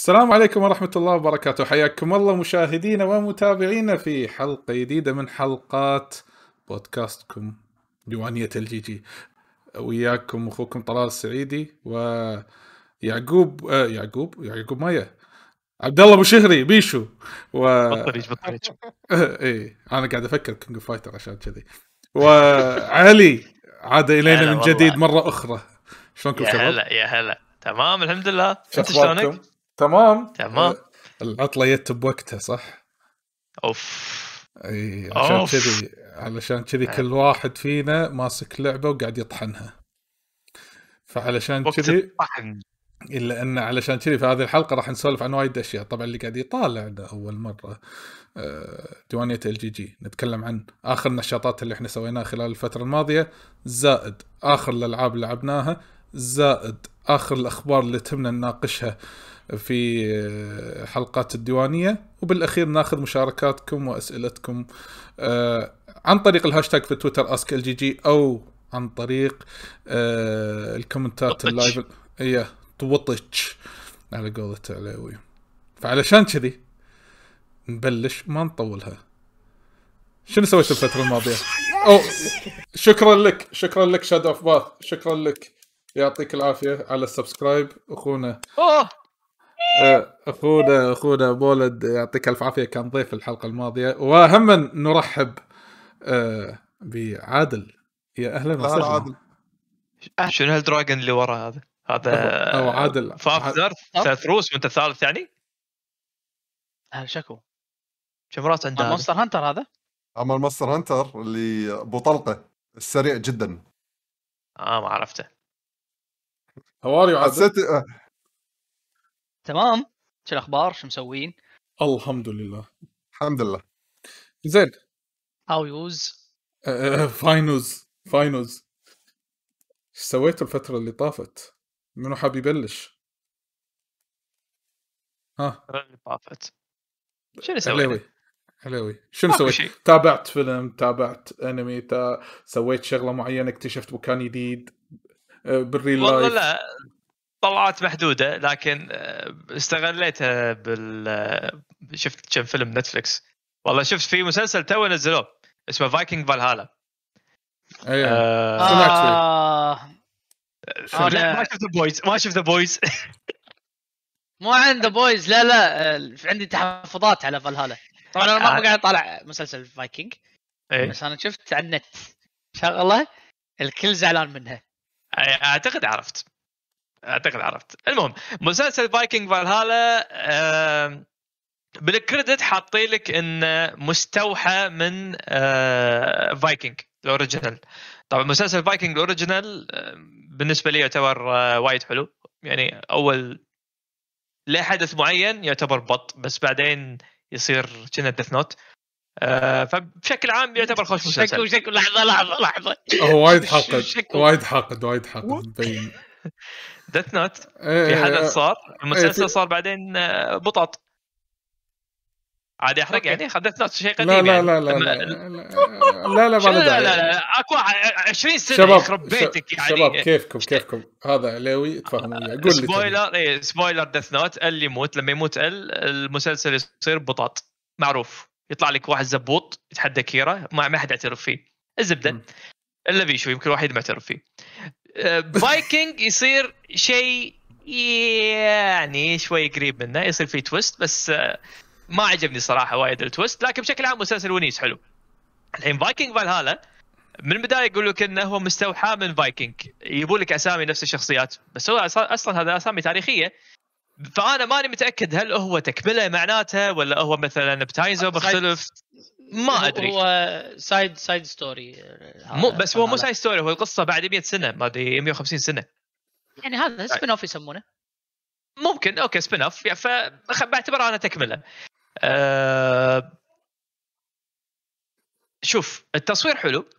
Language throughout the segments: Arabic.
السلام عليكم ورحمة الله وبركاته حياكم الله مشاهدينا ومتابعينا في حلقة جديدة من حلقات بودكاستكم ديوانية الجي جي وياكم أخوكم طلال السعيدي ويعقوب آه، يعقوب يعقوب مايا عبد الله ابو شهري بيشو و بطريج اي انا قاعد افكر كينج اوف فايتر عشان كذي وعلي عاد الينا من جديد مره اخرى شلونكم يا هلا يا هلا تمام الحمد لله انت شلونك؟ تمام تمام العطله جت بوقتها صح؟ اوف اي عشان كذي علشان كذي كل واحد فينا ماسك لعبه وقاعد يطحنها فعلشان كذي الا ان علشان كذي في هذه الحلقه راح نسولف عن وايد اشياء طبعا اللي قاعد يطالعنا اول مره ديوانيه آه، ال جي جي نتكلم عن اخر النشاطات اللي احنا سويناها خلال الفتره الماضيه زائد اخر الالعاب اللي لعبناها زائد اخر الاخبار اللي تمنا نناقشها في آه، حلقات الديوانية وبالأخير ناخذ مشاركاتكم وأسئلتكم آه، عن طريق الهاشتاج في تويتر أسك جي جي أو عن طريق آه، الكومنتات اللايف هي إيه، توطش على قولة علاوي فعلشان كذي نبلش ما نطولها شنو سويت الفترة الماضية؟ أو شكرا لك شكرا لك شاد اوف باث شكرا لك يعطيك العافية على السبسكرايب اخونا اخونا اخونا مولد يعطيك الف عافيه كان ضيف الحلقه الماضيه واهم نرحب آه، بعادل يا اهلا وسهلا شنو هالدراجون اللي ورا هذا؟ هذا او عادل فافزر ثلاث روس وانت الثالث يعني؟ هل شكو كم راس عنده؟ مونستر هانتر هذا؟ اما المونستر هانتر اللي ابو طلقه السريع جدا اه ما عرفته هواري حسيت تمام شو الاخبار شو مسوين الحمد لله الحمد لله زين هاو يوز فاينوز فاينوز ايش سويتوا الفترة اللي طافت؟ منو حاب يبلش؟ ها الفترة اللي طافت شنو سويت؟ حليوي حليوي شنو سويت؟ شي. تابعت فيلم تابعت انمي تا... سويت شغلة معينة اكتشفت مكان جديد آه، بالريل لايف لا طلعات محدوده لكن آه، استغليتها بال آه، شفت كم فيلم نتفلكس والله شفت في مسلسل تو نزلوه اسمه فايكنج فالهالا ايوه آه... آه. ما آه، شفت بويز ما شفت بويز مو عند بويز لا لا عندي تحفظات على فالهالا طبعا انا ما آه. قاعد اطالع مسلسل فايكنج أيه. بس انا شفت على النت شغله الكل زعلان منها إيه، اعتقد عرفت اعتقد عرفت المهم مسلسل فايكنج فالهالا بالكريدت حاطين لك انه مستوحى من آه، فايكنج الاوريجينال طبعا مسلسل فايكنج الاوريجينال بالنسبه لي يعتبر آه، وايد حلو يعني اول لحدث معين يعتبر بط بس بعدين يصير كنا ديث نوت فبشكل عام يعتبر خوش مسلسل شكله شكله لحظه لحظه لحظه هو وايد حاقد وايد حاقد وايد حاقد ديث إيه، نوت في حدث إيه، صار إيه، المسلسل صار بعدين آه، بطاط عادي احرق يعني ديث نوت شيء قديم لا لا يعني. لا لا لا لا لا لا لا اكو 20 سنه يخرب بيتك يعني شباب كيفكم كيفكم هذا علاوي تفهموا قول لي سبويلر اي سبويلر ديث نوت ال يموت لما يموت ال المسلسل يصير بطاط معروف يطلع لك واحد زبوط يتحدى كيرا ما حد يعترف فيه الزبده الا بيشو يمكن واحد ما يعترف فيه فايكنج يصير شيء يعني شوي قريب منه يصير فيه تويست بس آه، ما عجبني صراحه وايد التويست لكن بشكل عام مسلسل ونيس حلو الحين فايكنج فالهالا من البدايه يقول لك انه هو مستوحى من فايكنج يجيبوا لك اسامي نفس الشخصيات بس هو اصلا هذا اسامي تاريخيه فانا ماني متاكد هل هو تكمله معناتها ولا هو مثلا بتايزو مختلف ما ادري هو سايد سايد ستوري مو بس هو مو سايد ستوري هو القصه بعد 100 سنه ما ادري 150 سنه يعني هذا سبين طيب. اوف يسمونه ممكن اوكي سبين اوف فبعتبرها انا تكمله أه... شوف التصوير حلو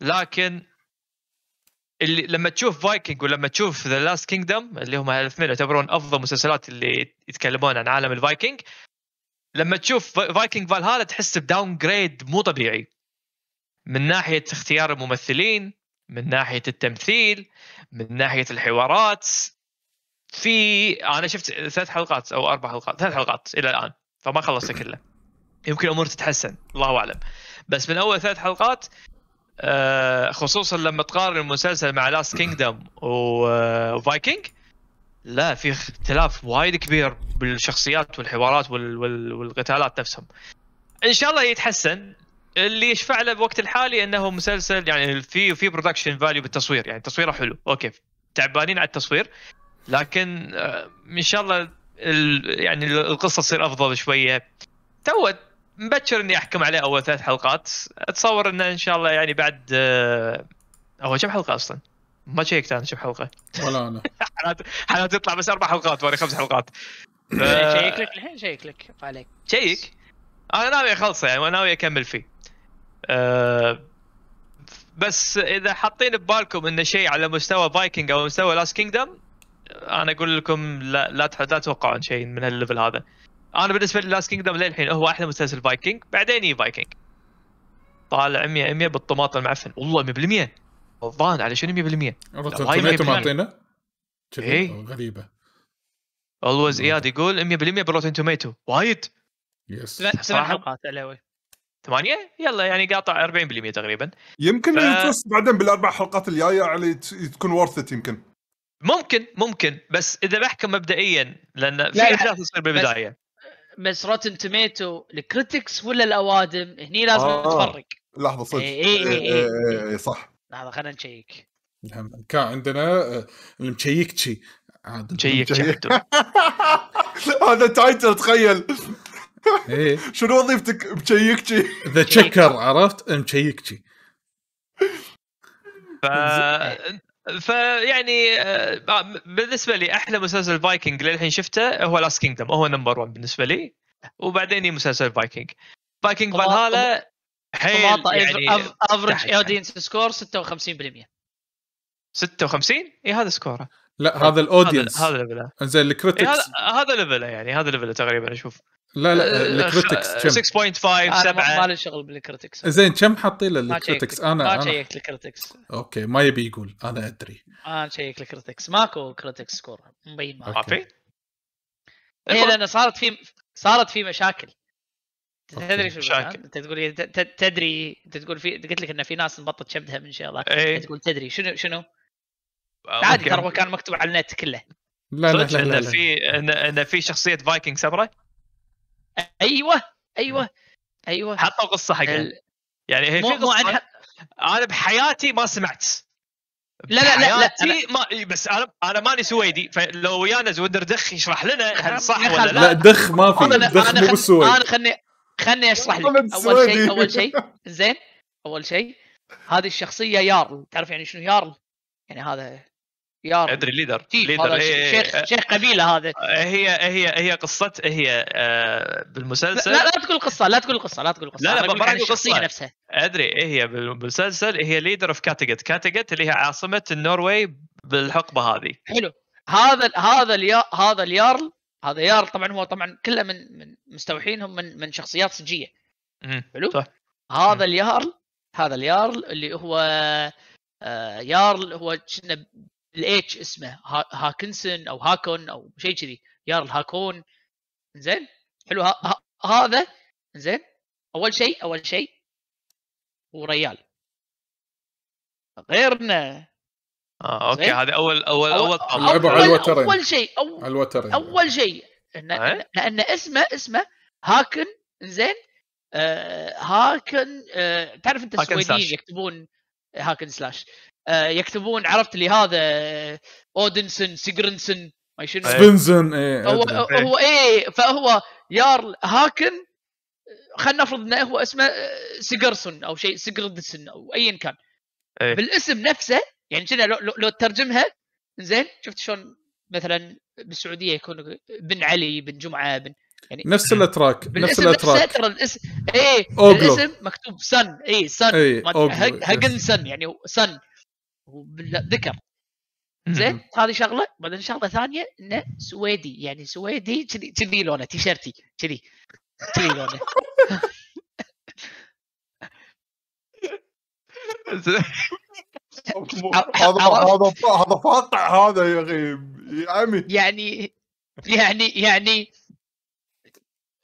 لكن اللي لما تشوف فايكنج ولما تشوف ذا لاست كينجدم اللي هم الاثنين يعتبرون افضل مسلسلات اللي يتكلمون عن عالم الفايكنج لما تشوف فايكنج فالهالا تحس بداون جريد مو طبيعي من ناحيه اختيار الممثلين من ناحيه التمثيل من ناحيه الحوارات في انا شفت ثلاث حلقات او اربع حلقات ثلاث حلقات الى الان فما خلصت كله يمكن الامور تتحسن الله اعلم بس من اول ثلاث حلقات آه، خصوصا لما تقارن المسلسل مع لاست كينجدم وفايكنج لا في اختلاف وايد كبير بالشخصيات والحوارات وال... وال... والقتالات نفسهم ان شاء الله يتحسن اللي يشفع له بوقت الحالي انه مسلسل يعني في في برودكشن فاليو بالتصوير يعني تصويره حلو اوكي تعبانين على التصوير لكن آه، ان شاء الله ال... يعني القصه تصير افضل شويه تو مبكر اني احكم عليه اول ثلاث حلقات اتصور انه ان شاء الله يعني بعد هو آه، كم حلقه اصلا؟ ما شيكت انا شوف حلقه ولا انا حالات حالات بس اربع حلقات ولا خمس حلقات شيك لك الحين شيك لك عليك شيك انا ناوي اخلصه يعني ناوي اكمل فيه أه، بس اذا حاطين ببالكم انه شيء على مستوى فايكنج او مستوى لاست كينجدم انا اقول لكم لا لا تتوقعون شيء من الليفل هذا انا بالنسبه لي لاست كينجدم للحين هو احلى مسلسل فايكنج بعدين يجي فايكنج طالع 100 100 بالطماطم المعفن والله 100% الظاهر على شنو 100% روتن توميتو معطينا؟ اي غريبه اولويز اياد يقول 100% بروتن توميتو وايد يس ثمان حلقات علاوي ثمانية يلا يعني قاطع 40% تقريبا يمكن ف... يتوس بعدين بالاربع حلقات الجاية على تكون ورثت يمكن ممكن ممكن بس اذا بحكم مبدئيا لان في احداث تصير بالبداية بس روتن توميتو الكريتكس ولا الاوادم هني لازم آه. نتفرق لحظة صدق اي اي اي صح لحظه خلينا نشيك نعم. كان عندنا آه، المشيكتشي عاد هذا تايتل تخيل إيه. شنو وظيفتك مشيكتشي ذا تشيكر عرفت مشيكتشي ف فيعني آه، آه، بالنسبه لي احلى مسلسل فايكنج للحين شفته هو لاست كينجدم هو نمبر 1 بالنسبه لي وبعدين مسلسل فايكنج فايكنج فالهالا حيل إيه، يعني افرج يعني. اودينس سكور 56% 56 اي هذا سكوره لا هذا الاودينس هذا ليفله زين الكريتكس إيه، هذا ليفله يعني هذا ليفله تقريبا اشوف لا لا الكريتكس 6.5 7 ما له شغل بالكريتكس زين كم حاطين له الكريتكس انا ما شيكت الكريتكس اوكي ما يبي يقول انا ادري انا شيك الكريتكس ماكو كريتكس سكور مبين ما في اي لان صارت في صارت في مشاكل تدري شو انت تقول إيه، تدري انت تقول في قلت لك ان في ناس مبطط شبدها من شغله ايه. تقول تدري شنو شنو آه، عادي ترى هو كان مكتوب على النت كله لا لا لا, لا, في ان في شخصيه فايكنج سبره ايوه ايوه ايوه حطوا قصه حقها ال... يعني هي في قصه مو أنا... انا بحياتي ما سمعت لا لا لا, لا أنا... ما بس انا انا ماني سويدي فلو ويانا زودر دخ يشرح لنا هل صح ولا لا لا دخ ما في دخ مو بالسويد انا خلني خلني اشرح لك اول شيء اول شيء زين اول شيء هذه الشخصيه يارل تعرف يعني شنو يارل؟ يعني هذا يارل ادري ليدر ليدر هي شيخ شيخ قبيله هذا هي هي هي قصة هي آه، بالمسلسل لا, لا تقول قصه لا تقول قصه لا تقول قصه لا لا بقول الشخصيه نفسها ادري هي بالمسلسل هي ليدر اوف كاتجت كاتجت اللي هي عاصمه النرويج بالحقبه هذه حلو هذا هذا اليا هذا اليارل هذا يار طبعا هو طبعا كله من من مستوحينهم من من شخصيات سجيه حلو صح. هذا اليارل هذا اليارل اللي هو آه يارل هو كنا الاتش اسمه هاكنسن او هاكون او شيء كذي يارل هاكون زين حلو ها هذا زين اول شيء اول شيء وريال غيرنا اه اوكي هذا اول اول اول لعبوا اول, الوترين اول شيء اول اول شيء إن أه؟ لان اسمه اسمه هاكن زين آه هاكن آه تعرف انت السويديين يكتبون هاكن سلاش آه يكتبون عرفت اللي هذا اودنسن سيجرنسن ما شنو سبنزن ايه, إيه، هو إيه. هو ايه فهو يارل هاكن خلينا نفرض انه هو اسمه آه، سيجرسون او شيء سيجردسن او ايا كان أيه. بالاسم نفسه يعني كنا لو, لو, لو تترجمها زين شفت شلون مثلا بالسعوديه يكون بن علي بن جمعه بن يعني نفس الاتراك نفس الاتراك ترى الاسم اي الاسم مكتوب سن اي سن اي هجن سن يعني سن ذكر زين هذه شغله بعدين شغله ثانيه انه سويدي يعني سويدي كذي كذي لونه تيشرتي كذي كذي لونه هذا هذا هذا فاقع هذا يا اخي عمي يعني يعني يعني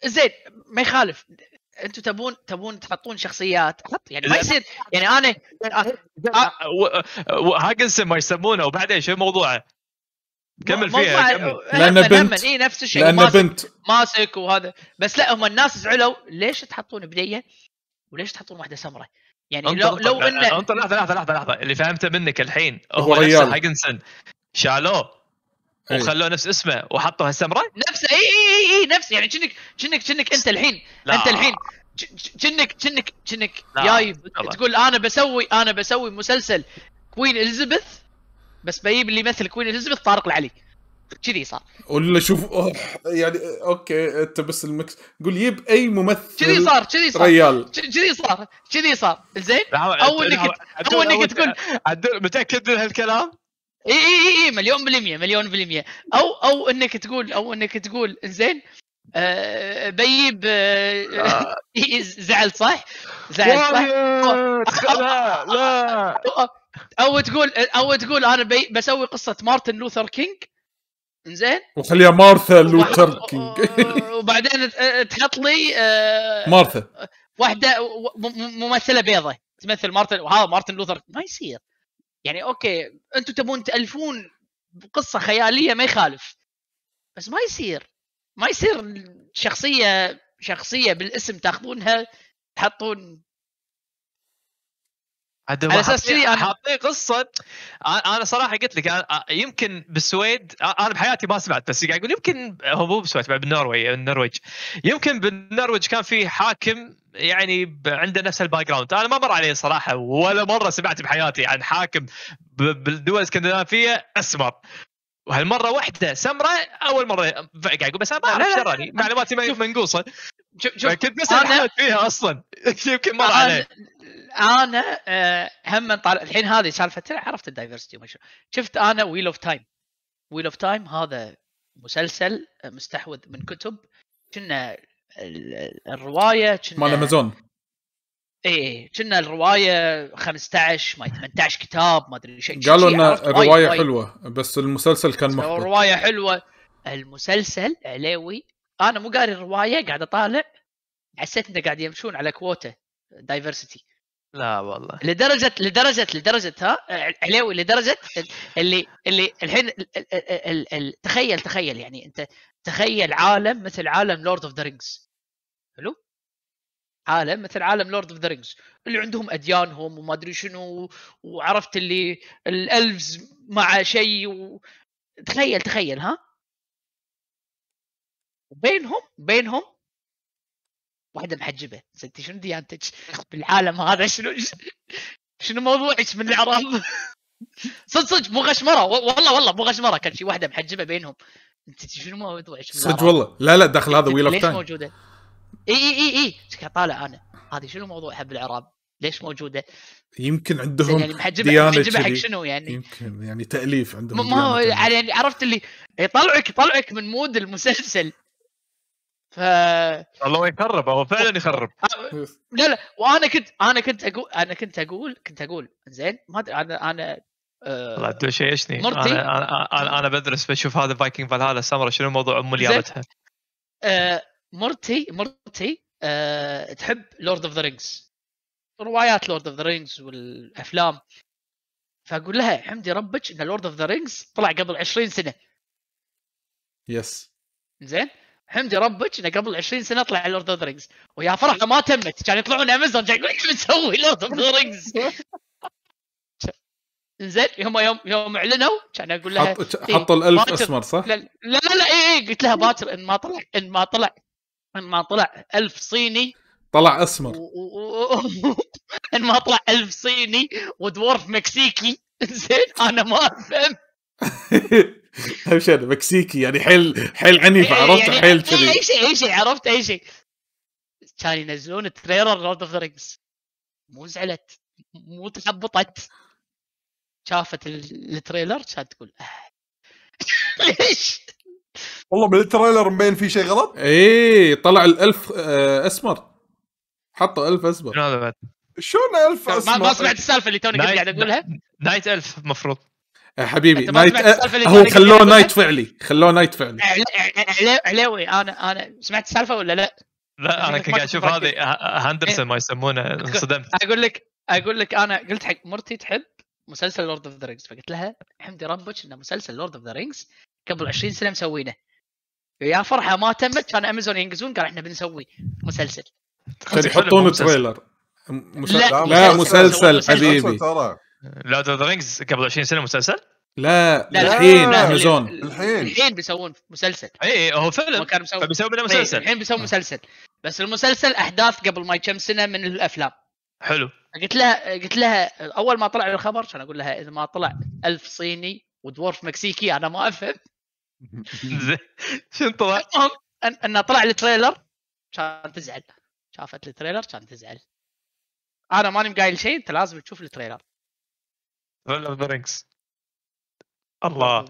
زين ما يخالف انتم تبون تبون تحطون شخصيات حط يعني ما يصير يعني انا آه، آه، آه، هاجنسون ما يسمونه وبعدين شو موضوعه؟ كمل فيها كمل. لان بنت اي نفس الشيء لان ماسك بنت ماسك وهذا بس لا هم الناس زعلوا ليش تحطون بديه وليش تحطون واحده سمراء؟ يعني لو لو انه انطر لحظه لحظه لحظه لحظه اللي فهمته منك الحين هو نفسه شالوه إيه. وخلوه نفس اسمه وحطوا هالسمره نفس اي اي اي, نفس يعني كأنك كأنك كأنك انت الحين لا. انت الحين كأنك كأنك كأنك جاي تقول انا بسوي انا بسوي مسلسل كوين اليزابيث بس بجيب اللي يمثل كوين اليزابيث طارق العلي كذي صار ولا شوف يعني اوكي انت بس المكس قول يب اي ممثل كذي صار كذي صار ريال كذي صار كذي صار زين او انك او انك تقول متاكد من هالكلام؟ اي اي اي مليون بالمية مليون بالمية او او انك تقول او انك تقول زين آه بيب آه, آه. زعل صح؟ زعل صح؟ لا لا او تقول او تقول انا بسوي قصه مارتن لوثر كينج زين وخليها مارثا لوثر كينج آه، وبعدين آه، تحط لي آه، مارثا واحده ممثله بيضة تمثل مارتن وهذا مارتن لوثر ما يصير يعني اوكي انتم تبون تالفون قصه خياليه ما يخالف بس ما يصير ما يصير شخصيه شخصيه بالاسم تاخذونها تحطون على اساس كذي انا حاطين قصه انا صراحه قلت لك يمكن بالسويد انا بحياتي ما سمعت بس قاعد اقول يمكن هو مو بالسويد بالنرويج النرويج يمكن بالنرويج كان في حاكم يعني عنده نفس الباك جراوند انا ما مر علي صراحه ولا مره سمعت بحياتي عن حاكم بالدول الاسكندنافيه اسمر وهالمره واحده سمره اول مره قاعد يقول بس انا ما اعرف شراني معلوماتي منقوصه شوف شوف كنت بس أنا... فيها اصلا يمكن مر علي انا آه، هم طالع الحين هذه سالفه عرفت الدايفرستي وما شفت انا ويل اوف تايم ويل اوف تايم هذا مسلسل آه، مستحوذ من كتب كنا الروايه كنا مال امازون ايه كنا الروايه 15 ما 18 كتاب ما ادري شيء قالوا ان الروايه حلوه بس المسلسل كان محبط الروايه حلوه المسلسل عليوي انا مو قاري الروايه قاعد اطالع حسيت انه قاعد يمشون على كوتا دايفرسيتي لا والله لدرجه لدرجه لدرجه ها عليوي لدرجه اللي اللي الحين تخيل تخيل يعني انت تخيل عالم مثل عالم لورد اوف ذا رينجز حلو عالم مثل عالم لورد اوف ذا رينجز اللي عندهم اديانهم وما ادري شنو وعرفت اللي الالفز مع شيء و... تخيل تخيل ها وبينهم بينهم واحده محجبه انت شنو ديانتك بالعالم هذا شنو شنو موضوعك من الاعراب صدق صدق مو غشمره والله والله مو غشمره كان في واحده محجبه بينهم انت شنو موضوعك صدق والله لا لا داخل هذا ويل اوف تايم موجوده اي اي اي اي طالع انا هذه شنو موضوعها بالعراب؟ ليش موجوده؟ يمكن عندهم يعني محجبه محجبه حق شنو يعني؟ يمكن يعني تاليف عندهم ما هو يعني عرفت اللي يطلعك يطلعك من مود المسلسل ف والله يخرب هو فعلا يخرب لا لا وانا كنت انا كنت اقول انا كنت اقول كنت اقول زين ما ادري انا انا والله آه، انا انا, أنا بدرس بشوف هذا فايكنج فالهالا سمرة شنو موضوع ام اللي جابتها مرتي مرتي أه تحب لورد اوف ذا رينجز روايات لورد اوف ذا رينجز والافلام فاقول لها حمدي ربك ان لورد اوف ذا رينجز طلع قبل 20 سنه يس زين حمدي ربك انه قبل 20 سنه طلع لورد اوف ذا رينجز ويا فرحه ما تمت كان يطلعون امازون يقول ايش مسوي لورد اوف ذا رينجز زين هم يوم يوم اعلنوا كان اقول لها حط... حطوا الالف اسمر صح؟ لا لا لا اي إيه قلت لها باكر ان ما طلع ان ما طلع ان ما طلع ألف صيني طلع اسمر ان ما طلع ألف صيني ودورف مكسيكي زين انا ما افهم اهم شيء مكسيكي يعني حيل حيل عنيف إيه، عرفت يعني حيل إيه، كذي اي شيء اي شيء عرفت اي شيء كان ينزلون تريلر لورد اوف ذا رينجز مو زعلت مو تحبطت شافت التريلر كانت تقول آه. ليش والله بالتريلر مبين في شيء غلط اي طلع الالف آه، اسمر حطوا الف اسمر شنو هذا بعد؟ شلون الف اسمر؟ ما سمعت السالفه اللي توني قاعد اقولها؟ نايت الف المفروض حبيبي نايت هو خلوه نايت فعلي خلوه نايت فعلي علاوي انا انا سمعت السالفه ولا لا؟ لا انا كنت قاعد اشوف هذه هاندرسون آه، آه، ما يسمونه انصدمت اقول لك اقول لك انا قلت حق مرتي تحب مسلسل لورد اوف ذا رينجز فقلت لها حمدي ربك ان مسلسل لورد اوف ذا رينجز قبل 20 سنه مسوينه يا فرحه ما تمت كان امازون ينقزون قال احنا بنسوي مسلسل يحطون تريلر مسلسل. لا, لا مسلسل, مسلسل حبيبي لورد اوف ذا رينجز قبل 20 سنه مسلسل؟ لا لا الحين امازون الحين الحين بيسوون مسلسل اي هو فيلم كان بيسوي منه مسلسل الحين بيسوون مسلسل بس المسلسل احداث قبل ما كم سنه من الافلام حلو قلت لها قلت لها اول ما طلع الخبر كان اقول لها اذا ما طلع ألف صيني ودورف مكسيكي انا ما افهم شنو طلع؟ انه طلع التريلر كان تزعل شافت التريلر كان تزعل انا ماني مقايل شيء انت لازم تشوف التريلر لورد اوف ذا الله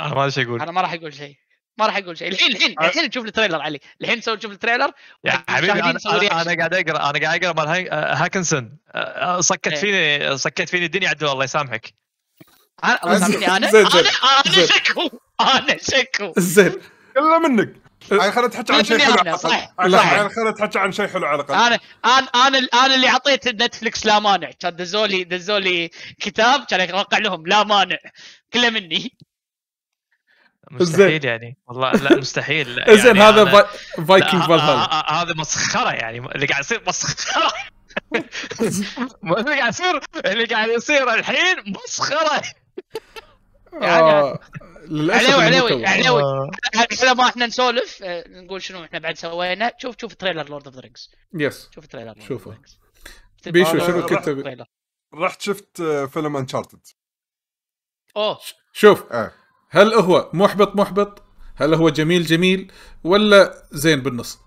انا ما ادري اقول انا ما راح اقول شيء ما راح اقول شيء الحين الحين أه. الحين تشوف التريلر علي الحين سوي تشوف التريلر يا حبيبي انا انا قاعد اقرا انا قاعد اقرا مال أه، هاكنسون أه، سكت إيه. فيني سكت فيني الدنيا عبد الله الله يسامحك الله يسامحني انا انا شكو انا شكو زين الا منك خلنا نتحكى عن شيء حلو على الاقل خلنا نتحكى عن شيء حلو على الاقل انا انا انا اللي اعطيت نتفلكس لا مانع كان دزولي دزولي كتاب كان اوقع لهم لا مانع كله مني مستحيل يعني والله لا مستحيل يعني زين هذا فايكنج فالهالا هذا مسخره يعني اللي قاعد يصير مسخره اللي قاعد يصير اللي قاعد يصير الحين مسخره يعني آه، للاسف علوي علوي علاوي على آه. ما احنا نسولف آه، نقول شنو احنا بعد سوينا شوف شوف تريلر لورد اوف ذا رينجز يس شوف تريلر شوفه بيشو شنو كنت رحت شفت فيلم انشارتد اوه شوف هل هو محبط محبط هل هو جميل جميل ولا زين بالنص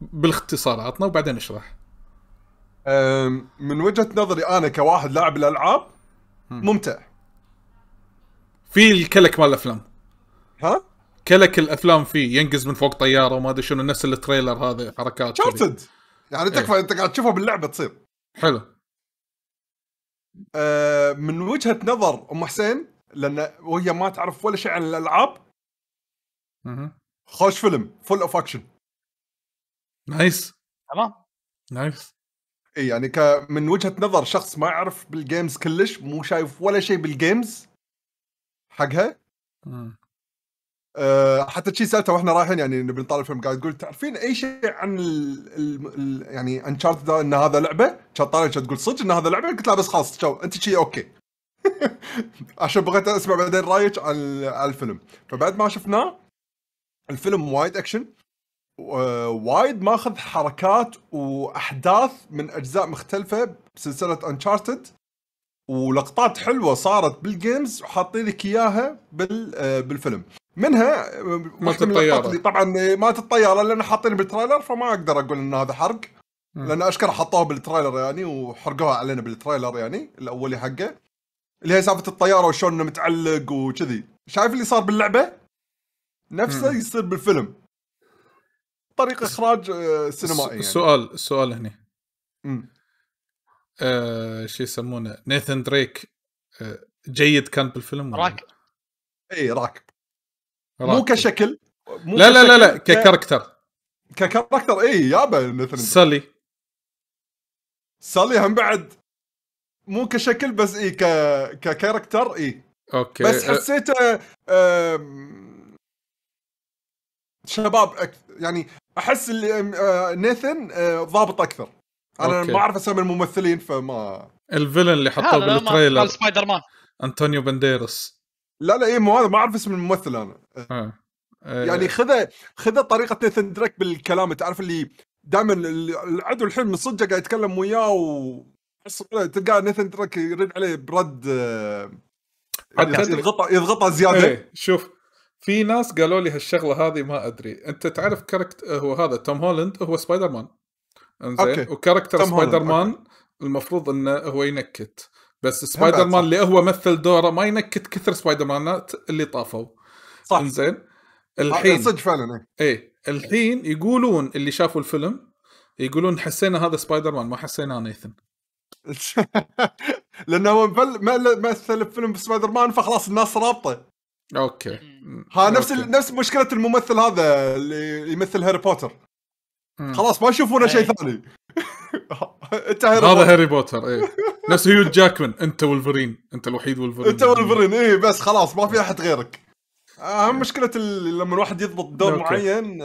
بالاختصار عطنا وبعدين اشرح من وجهه نظري انا كواحد لاعب الالعاب ممتع في الكلك مال الافلام ها كلك الافلام فيه ينقز من فوق طياره وما ادري شنو نفس التريلر هذا حركات شارتد يعني إيه. تكفى انت قاعد تشوفها باللعبه تصير حلو أه، من وجهه نظر ام حسين لان وهي ما تعرف ولا شيء عن الالعاب خوش فيلم فول اوف اكشن نايس تمام نايس اي يعني ك من وجهه نظر شخص ما يعرف بالجيمز كلش مو شايف ولا شيء بالجيمز حقها أه حتى شي سالته واحنا رايحين يعني نبي نطالع فيلم قاعد تقول تعرفين اي شيء عن الـ الـ الـ يعني انشارتد ان هذا لعبه كانت طالع تقول صدق ان هذا لعبه قلت لها بس خلاص انت شي اوكي عشان بغيت اسمع بعدين رايك على الفيلم فبعد ما شفناه الفيلم وايد اكشن آه، وايد ماخذ حركات واحداث من اجزاء مختلفه بسلسله انشارتد ولقطات حلوه صارت بالجيمز وحاطين لك اياها آه، بالفيلم منها آه، مات الطياره من طبعا مات الطياره لان حاطين بالتريلر فما اقدر اقول ان هذا حرق لان اشكر حطوها بالتريلر يعني وحرقوها علينا بالتريلر يعني الاولي حقه اللي هي سالفه الطياره وشلون انه متعلق وكذي شايف اللي صار باللعبه نفسه مم. يصير بالفيلم طريق اخراج آه، سينمائي يعني. سؤال السؤال هنا آه شو يسمونه نيثن دريك آه جيد كان بالفيلم راكب اي راكب مو كشكل مو لا, لا لا لا ككاركتر ككاركتر اي يابا نيثن سالي سالي هم بعد مو كشكل بس اي ك ككاركتر اي اوكي بس حسيته شباب أكثر يعني احس اللي آه، نيثن آه، ضابط اكثر انا أوكي. ما اعرف اسامي الممثلين فما الفيلن اللي حطوه بالتريلر مال سبايدر مان انطونيو بانديروس لا لا اي مو هذا ما اعرف اسم الممثل انا آه. آه. يعني خذ خذ طريقه نيثن دريك بالكلام تعرف اللي دائما العدو الحين من صدق قاعد يتكلم وياه و تلقاه نيثن دراك يرد عليه برد آه، يضغطها يعني يضغطها زياده ايه شوف في ناس قالوا لي هالشغله هذه ما ادري انت تعرف كاركت آه، هو هذا توم هولند هو سبايدر مان انزين وكاركتر سبايدر مان المفروض انه هو ينكت بس سبايدر مان اللي هو مثل دوره ما ينكت كثر سبايدر مانات اللي طافوا صح انزين آه، الحين صدق فعلا إيه. ايه الحين يقولون اللي شافوا الفيلم يقولون حسينا هذا سبايدر مان ما حسينا نيثن لانه هو مثل فيلم سبايدر مان فخلاص الناس رابطه اوكي ها نفس أوكي. نفس مشكله الممثل هذا اللي يمثل هاري بوتر خلاص ما يشوفونه شيء إيه. ثاني انت هاري هذا هاري بوتر اي نفس هيو جاكمان انت ولفرين انت الوحيد ولفرين انت ولفرين اي بس خلاص ما في احد غيرك اهم إيه. مشكله لما الواحد يضبط دور معين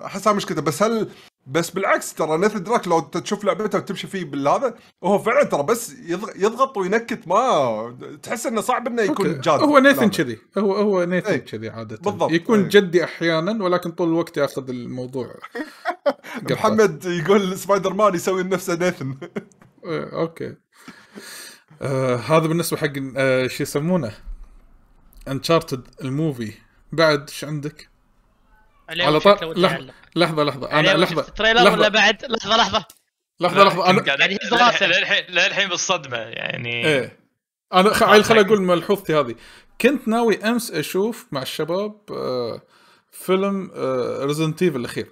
احسها مشكله بس هل بس بالعكس ترى نيث دراك لو تشوف لعبته وتمشي فيه بالهذا هو فعلا ترى بس يضغط وينكت ما تحس انه صعب انه يكون جاد هو نيثن كذي هو هو نيثن إيه. كذي عاده بالضبط يكون أي. جدي احيانا ولكن طول الوقت ياخذ الموضوع محمد يقول سبايدر مان يسوي نفسه نيثن إيه، اوكي آه هذا بالنسبه حق آه شو يسمونه انشارتد الموفي بعد ايش عندك؟ على طار لحظه لحظه لحظه انا لحظه تريلر ولا بعد لحظه لحظه لحظه لحظه انا قاعد يهز يعني للحين بالصدمه يعني ايه انا خل اقول ملحوظتي هذه كنت ناوي امس اشوف مع الشباب آه، فيلم ريزنت آه، ايفل الاخير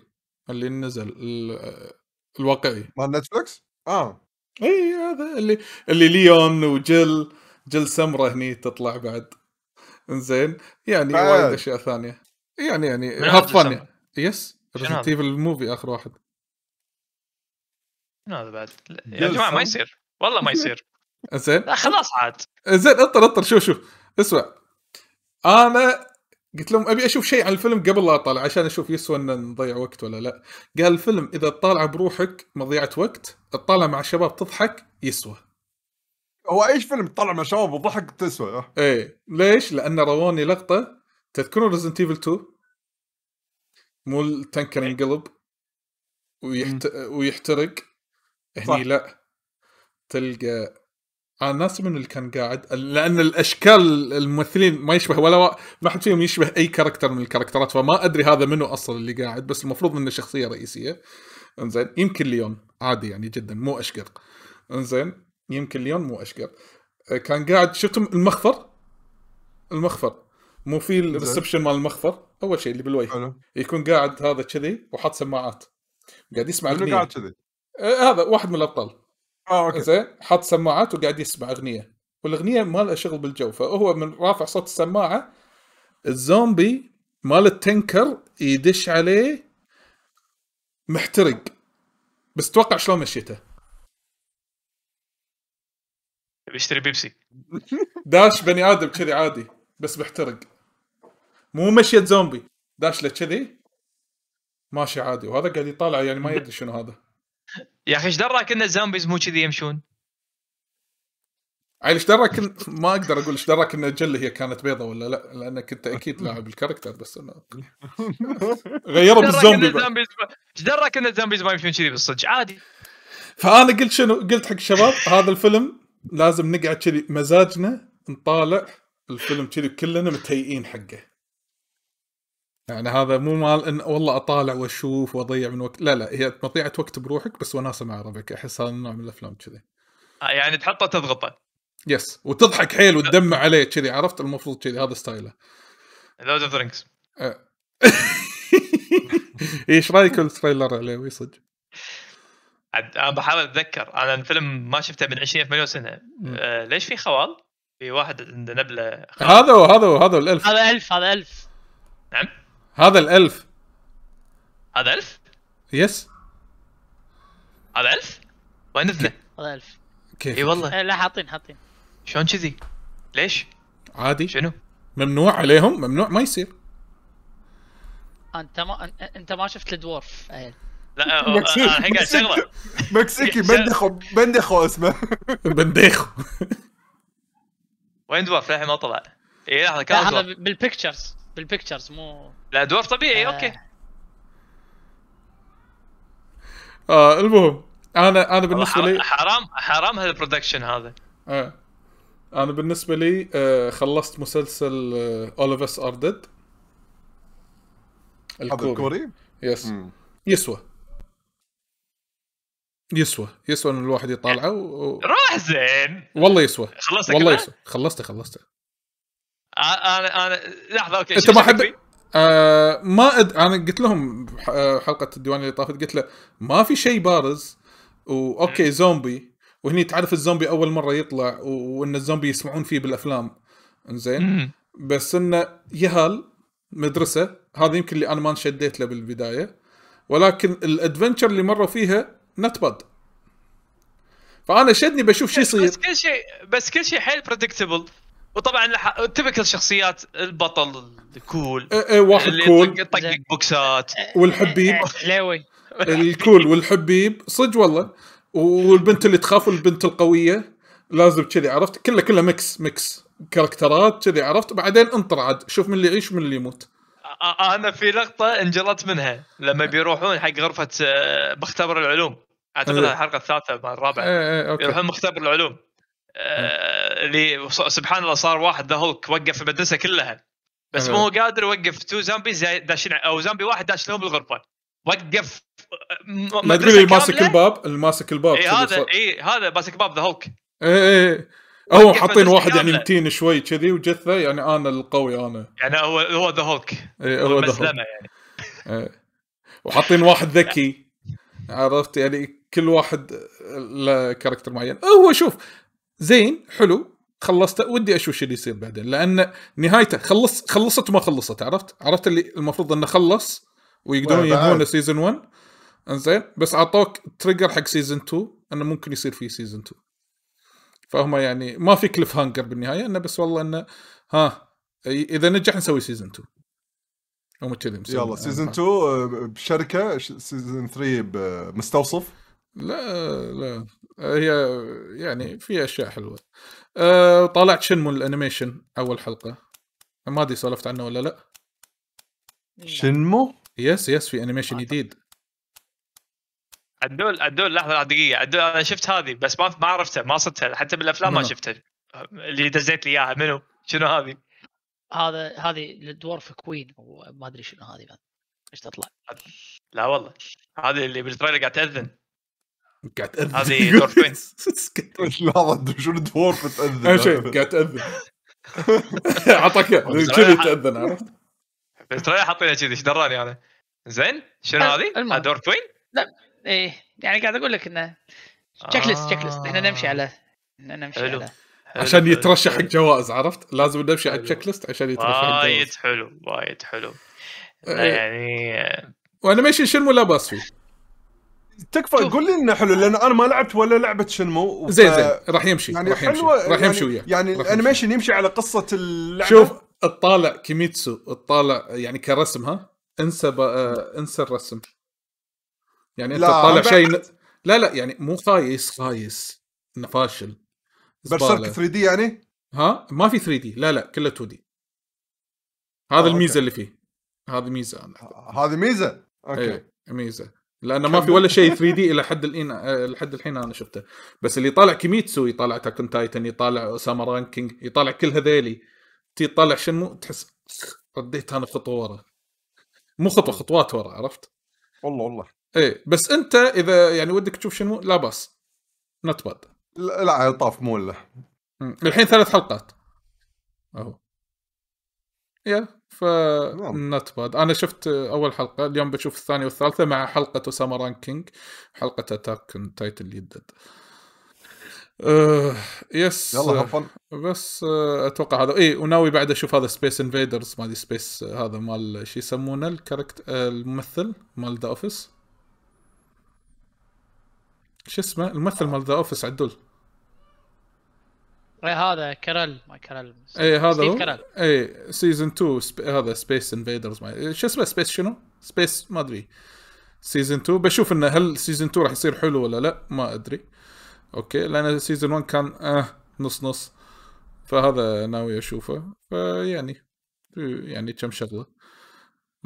اللي نزل آه، الواقعي مال نتفلكس؟ اه اي هذا اللي اللي ليون وجل جل سمره هني تطلع بعد انزين يعني وايد اشياء ثانيه يعني يعني هاف فن يس ريزنت ايفل موفي اخر واحد شنو هذا بعد؟ يا جماعه ما يصير والله ما يصير زين خلاص عاد زين اطر اطر شوف شوف اسمع انا قلت لهم ابي اشوف شيء عن الفيلم قبل لا اطالع عشان اشوف يسوى ان نضيع وقت ولا لا قال الفيلم اذا تطالعه بروحك مضيعه وقت تطالع مع الشباب تضحك يسوى هو ايش فيلم تطلع مع شباب وضحك تسوى ايه ليش؟ لان رواني لقطه تذكرون ريزنت ايفل 2 مو التنكر ينقلب إيه. ويحت... ويحترق هني لا تلقى انا ناسي من اللي كان قاعد لان الاشكال الممثلين ما يشبه ولا و... ما حد فيهم يشبه اي كاركتر من الكاركترات فما ادري هذا منو اصلا اللي قاعد بس المفروض انه شخصيه رئيسيه انزين يمكن ليون عادي يعني جدا مو اشقر انزين يمكن ليون مو اشقر آه، كان قاعد شفتم المخفر المخفر مو في الريسبشن مال المخفر اول شيء اللي بالوجه حلو. يكون قاعد هذا كذي وحاط سماعات قاعد يسمع اغنيه قاعد كذي آه هذا واحد من الابطال اه اوكي زين حاط سماعات وقاعد يسمع اغنيه والاغنيه ما لها شغل بالجو فهو من رافع صوت السماعه الزومبي مال التنكر يدش عليه محترق بس توقع شلون مشيته بيشتري بيبسي داش بني ادم كذي عادي بس محترق مو مشية زومبي داش له كذي ماشي عادي وهذا قاعد يطالع يعني ما يدري شنو هذا يا اخي ايش دراك ان الزومبيز مو كذي يمشون؟ عيل ايش دراك ما اقدر اقول ايش دراك ان الجله هي كانت بيضة ولا لا لان كنت اكيد لاعب الكاركتر بس انا غيره بالزومبي ايش دراك ان الزومبيز ما يمشون كذي بالصدق عادي فانا قلت شنو قلت حق الشباب هذا الفيلم لازم نقعد كذي مزاجنا نطالع الفيلم كذي كلنا متهيئين حقه يعني هذا مو مال إن والله اطالع واشوف واضيع من وقت لا لا هي مضيعه وقت بروحك بس وناسه مع ربعك احس هذا النوع من الافلام كذي آه، يعني تحطه تضغطه يس وتضحك حيل وتدمع عليه كذي عرفت المفروض كذي هذا ستايله لورد اوف رينجز ايش رايك بالتريلر عليه صدق؟ انا آه، بحاول اتذكر انا الفيلم ما شفته من 20 مليون سنه آه ليش في خوال؟ في واحد عنده نبله هذا هو هذا هو هذا الالف هذا الف هذا الف نعم هذا الالف هذا الف؟ يس هذا الف؟ وين اذنه؟ هذا الف كيف؟ اي والله إيه، لا حاطين حاطين شلون كذي؟ ليش؟ عادي شنو؟ ممنوع عليهم ممنوع ما يصير انت ما انت ما شفت الدورف أهل. لا الحين آه، قاعد آه، شغله مكسيكي بندخو بندخو اسمه بنديخو وين دورف للحين ما طلع اي لحظه كان بالبيكتشرز بالبيكتشرز مو لا دور طبيعي آه. اوكي اه المهم انا انا بالنسبه لي حرام حرام هالبرودكشن هذا آه. انا بالنسبه لي آه خلصت مسلسل اول اوف اس ار ديد الكوري يس مم. يسوى يسوى يسوى ان الواحد يطالعه و... روح زين والله يسوى خلصت والله يسوى خلصته خلصته انا انا لحظه اوكي انت ما حد آه ما أد... انا قلت لهم آه، حلقه الديوان اللي طافت قلت له ما في شيء بارز واوكي زومبي وهني تعرف الزومبي اول مره يطلع وان الزومبي يسمعون فيه بالافلام زين بس انه يهال مدرسه هذا يمكن اللي انا ما انشديت له بالبدايه ولكن الادفنشر اللي مروا فيها نت باد فانا شدني بشوف شو يصير بس كل شيء بس كل شيء حيل بريدكتبل وطبعا تبكل شخصيات البطل الكول إيه،, ايه واحد كول يطقق بوكسات والحبيب حلاوي إيه، الكول والحبيب صدق والله والبنت اللي تخاف والبنت القويه لازم كذي عرفت كله كله ميكس ميكس كاركترات كذي عرفت بعدين انطر عاد شوف من اللي يعيش ومن اللي يموت انا في لقطه انجلطت منها لما بيروحون حق غرفه آه، مختبر العلوم اعتقد الحلقه الثالثه الرابعه ايه ايه يروحون مختبر العلوم آه، اللي سبحان الله صار واحد ذا هولك وقف المدرسه كلها بس مو قادر يوقف تو زامبيز داشين او زامبي واحد داش لهم الغرفه وقف ما ادري اللي ماسك الباب اللي ماسك الباب اي هذا اي هذا ماسك باب ذا هولك اي اي إيه. هو حاطين واحد يعني متين شوي كذي وجثه يعني انا القوي انا يعني هو هو ذا هولك اي هو ذا هولك يعني إيه. وحاطين واحد ذكي عرفت يعني كل واحد له كاركتر معين هو شوف زين حلو خلصت ودي اشوف شو اللي يصير بعدين لان نهايته خلص خلصت وما خلصت عرفت عرفت اللي المفروض انه خلص ويقدرون يبون سيزون 1 انزين بس اعطوك تريجر حق سيزون 2 انه ممكن يصير في سيزون 2 فهم يعني ما في كليف هانجر بالنهايه انه بس والله انه ها اذا نجح نسوي سيزون 2 هم كذي يلا سيزون 2 آه، بشركه سيزون 3 بمستوصف لا لا هي يعني في اشياء حلوه أه طالعت شنمو الانيميشن اول حلقه ما ادري سولفت عنه ولا لا شنمو يس يس في انيميشن آه. جديد عدول عدول لحظه دقيقه عدول انا شفت هذه بس ما ما عرفتها ما صدتها حتى بالافلام ما نعم. شفتها اللي دزيت لي اياها منو شنو هذه؟ هذا هذه الدورف كوين ما ادري شنو هذه بعد ايش تطلع لا والله هذه اللي بالتريلر قاعد تاذن قاعد تاذب هذه دور توينز لحظه شنو الدور بتاذب شيء قاعد تاذب عطاك كذي طيب، تاذن عرفت بس طيب، ترى طيب، حاطينها كذي ايش دراني انا زين شنو أه، هذه؟ دور توين؟ آه، لا ايه يعني قاعد اقول لك انه تشيك ليست تشيك ليست احنا نمشي على نمشي على عشان يترشح حق جوائز عرفت؟ لازم نمشي على التشيك ليست عشان يترشح وايد حلو وايد حلو إيه. يعني وانيميشن شنو لا باس فيه تكفى قول لي انه حلو لان انا ما لعبت ولا لعبه شنمو ف... زين زين راح يمشي يعني راح يمشي حلوة... راح يمشي يعني وياه يعني الانيميشن يمشي يمشي على قصه اللعبه شوف الطالع كيميتسو الطالع يعني كرسمها انسى ب... آه، انسى الرسم يعني انت تطالع شيء لا لا يعني مو خايس خايس انه فاشل برسلك 3 دي يعني؟ ها ما في 3 دي لا لا كله 2 دي هذا آه الميزه أوكي. اللي فيه هذه ميزه هذه ميزه إيه، اوكي ميزه لانه ما في ولا شيء 3 دي الى حد الان لحد الحين انا شفته بس اللي طالع كيميتسو يطالع تاكن تايتن يطالع اسامه رانكينج يطالع كل هذيلي تي تطالع شنو تحس رديت انا خطوه ورا مو خطوه خطوات ورا عرفت والله والله ايه بس انت اذا يعني ودك تشوف شنو لا باس نوت باد لا, لا طاف مو الحين ثلاث حلقات اهو يا ف نوت باد انا شفت اول حلقه اليوم بشوف الثانيه والثالثه مع حلقه اسامه رانكينج حلقه اتاك تايتل يدد آه، يس يلا هفن. بس آه، اتوقع هذا اي وناوي بعد اشوف هذا سبيس انفيدرز ما ادري سبيس آه، هذا مال شو يسمونه الكاركت الممثل مال ذا اوفيس شو اسمه الممثل مال ذا اوفيس عدول اي هذا كرل ما كرل اي هذا هو كرل اي سيزون 2 سب... هذا سبيس انفيدرز ما شو اسمه سبيس شنو؟ سبيس ما ادري سيزون 2 بشوف انه هل سيزون 2 راح يصير حلو ولا لا ما ادري اوكي لان سيزون 1 كان آه نص نص فهذا ناوي اشوفه فيعني يعني كم شغله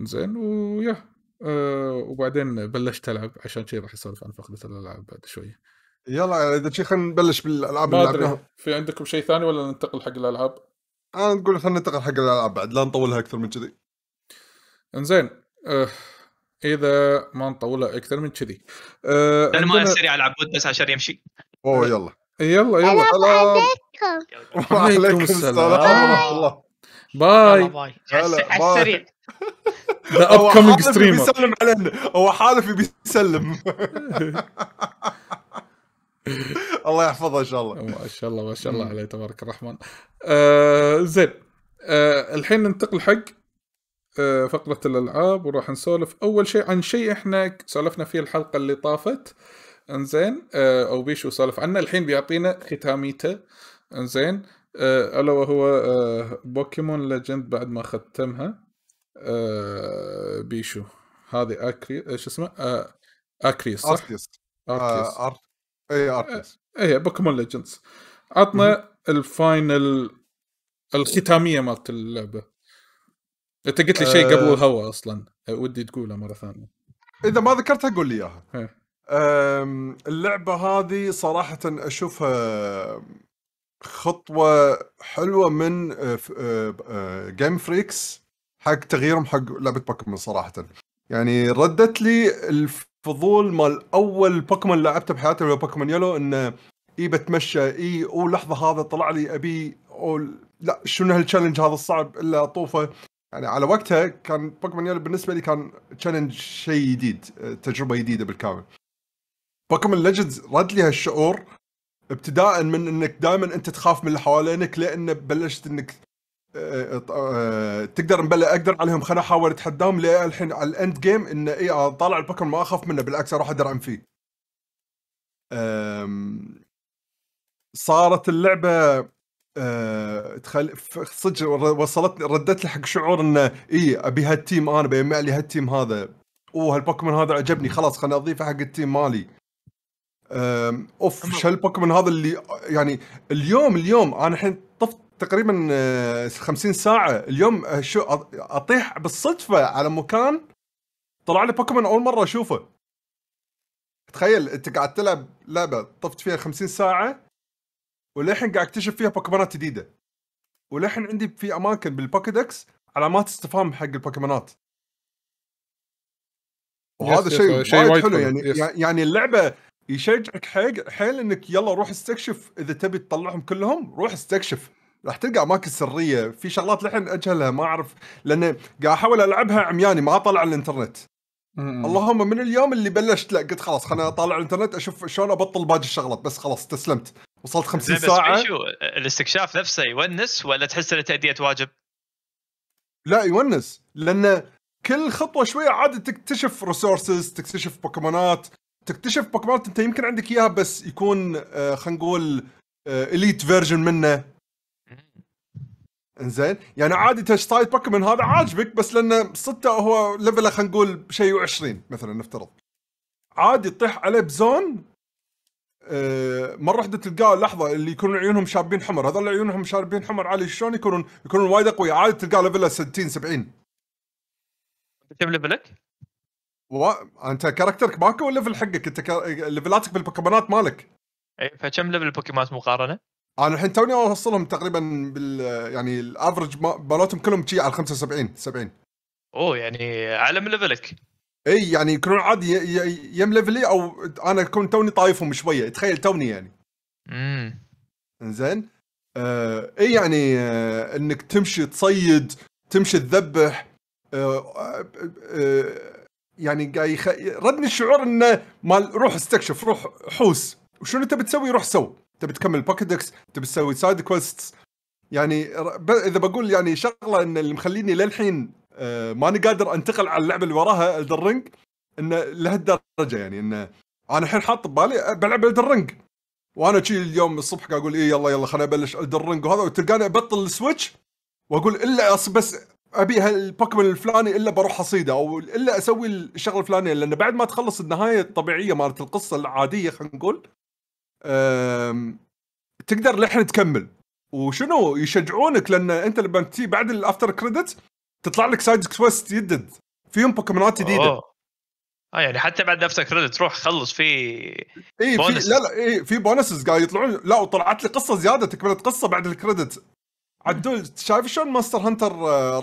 زين ويا أه وبعدين بلشت العب عشان كذي راح اسولف عن فقره الالعاب بعد شويه يلا اذا شي خلينا نبلش بالالعاب اللي لعبناها في عندكم شيء ثاني ولا ننتقل حق الالعاب؟ انا نقول خلينا ننتقل حق الالعاب بعد لا نطولها اكثر من كذي انزين أه اذا ما نطولها اكثر من كذي أه انا ما اسري على العبود بس عشان يمشي اوه يلا يلا يلا سلام وعليكم السلام ورحمه الله باي باي على السريع ذا اب كومينج ستريمر بيسلم علينا هو حالف بيسلم الله يحفظه ان شاء الله ما شاء الله ما شاء الله عليه تبارك الرحمن آه زين آه الحين ننتقل حق آه فقرة الألعاب وراح نسولف أول شيء عن شيء احنا سولفنا فيه الحلقة اللي طافت انزين آه أو بيشو سولف عنه الحين بيعطينا ختاميته انزين آه ألا وهو آه بوكيمون ليجند بعد ما ختمها آه بيشو هذه أكري شو اسمه آه أكريس صح؟ أرتيس. أرتيس. آه اي اركس اي بوكيمون ليجندز عطنا الفاينل الختاميه مالت اللعبه انت قلت لي شيء آه. قبل الهوا اصلا ودي تقوله مره ثانيه اذا ما ذكرتها قول لي اياها إيه. اللعبه هذه صراحه اشوفها خطوه حلوه من جيم آه، فريكس آه، حق تغييرهم حق لعبه بوكيمون صراحه يعني ردت لي الف... فضول مال اول بوكيمون لعبته بحياتي اللي هو بوكيمون يلو انه اي بتمشى اي او لحظه هذا طلع لي ابي او لا شنو هالتشالنج هذا الصعب الا اطوفه يعني على وقتها كان بوكيمون يلو بالنسبه لي كان تشالنج شيء جديد تجربه جديده بالكامل بوكيمون ليجندز رد لي هالشعور ابتداء من انك دائما انت تخاف من اللي حوالينك لان بلشت انك تقدر مبلى اقدر عليهم خليني احاول اتحداهم للحين على الاند جيم ان اي طالع البوكيمون ما اخاف منه بالعكس اروح ادرعم فيه. صارت اللعبه أه، تخلي صدق وصلتني ردت لي حق شعور انه اي ابي هالتيم انا بيجمع لي هالتيم هذا اوه هالبوكيمون هذا عجبني خلاص خليني اضيفه حق التيم مالي اوف شو هالبوكيمون هذا اللي يعني اليوم اليوم انا الحين تقريبا 50 آه، ساعه اليوم آه، شو اطيح بالصدفه على مكان طلع لي بوكيمون اول مره اشوفه تخيل انت قاعد تلعب لعبه طفت فيها 50 ساعه وللحين قاعد اكتشف فيها بوكيمونات جديده وللحين عندي في اماكن بالبوكيدكس علامات استفهام حق البوكيمونات وهذا شيء شيء وايد حلو يعني يس. يعني اللعبه يشجعك حيل حيل انك يلا روح استكشف اذا تبي تطلعهم كلهم روح استكشف راح تلقى اماكن سريه في شغلات لحن اجهلها ما اعرف لان قاعد احاول العبها عمياني ما اطلع على الانترنت اللهم من اليوم اللي بلشت لا قلت خلاص خليني اطالع الانترنت اشوف شلون ابطل باقي الشغلات بس خلاص استسلمت وصلت 50 ساعه شو الاستكشاف نفسه يونس ولا تحس انه تاديه واجب؟ لا يونس لان كل خطوه شويه عادي تكتشف ريسورسز تكتشف بوكيمونات تكتشف بوكيمونات انت يمكن عندك اياها بس يكون آه، خلينا نقول اليت آه، فيرجن منه انزين يعني عادي تاتش تايت بوكيمون هذا عاجبك بس لانه صدته هو ليفله خلينا نقول شيء 20 مثلا نفترض عادي تطيح عليه بزون آه، مره واحده تلقاه لحظه اللي يكونون عيونهم شابين حمر هذول عيونهم شابين حمر عالي شلون يكونون يكونون وايد اقوياء عادي تلقاه ليفله 60 70 كم ليفلك؟ و... انت كاركترك ماكو ولا ليفل حقك انت ك... ليفلاتك بالبوكيمونات مالك اي فكم ليفل البوكيمونات مقارنه؟ انا الحين توني اوصلهم تقريبا بال يعني الافرج مالتهم كلهم شي على 75 70 اوه يعني اعلى من ليفلك اي يعني يكونون عادي يم ليفلي او انا كنت توني طايفهم شويه تخيل توني يعني امم زين آه اي يعني آه انك تمشي تصيد تمشي تذبح آه آه, آه يعني قاعد ردني الشعور انه مال روح استكشف روح حوس وشنو تبي تسوي روح سو تبي تكمل بوكيدكس تبي تسوي سايد كويستس يعني ب... اذا بقول يعني شغله ان اللي مخليني للحين آه ماني قادر انتقل على اللعبه اللي وراها الدرنج انه لهالدرجه يعني انه انا الحين حاط ببالي آه، بلعب الدرنج وانا شي اليوم الصبح قاعد اقول ايه يلا يلا خليني ابلش الدرنج وهذا وتلقاني ابطل السويتش واقول الا بس ابي هالبوكيمون الفلاني الا بروح اصيده او الا اسوي الشغله الفلانيه لان بعد ما تخلص النهايه الطبيعيه مالت القصه العاديه خلينا نقول تقدر للحين تكمل وشنو يشجعونك لان انت لما تجي بعد الافتر كريدت تطلع لك سايد كويست جديد فيهم بوكيمونات جديده اه يعني حتى بعد افتر كريدت تروح خلص في اي في لا لا اي في بونسز قاعد يطلعون لا وطلعت لي قصه زياده تكملت قصه بعد الكريدت عدول شايف شلون ماستر هانتر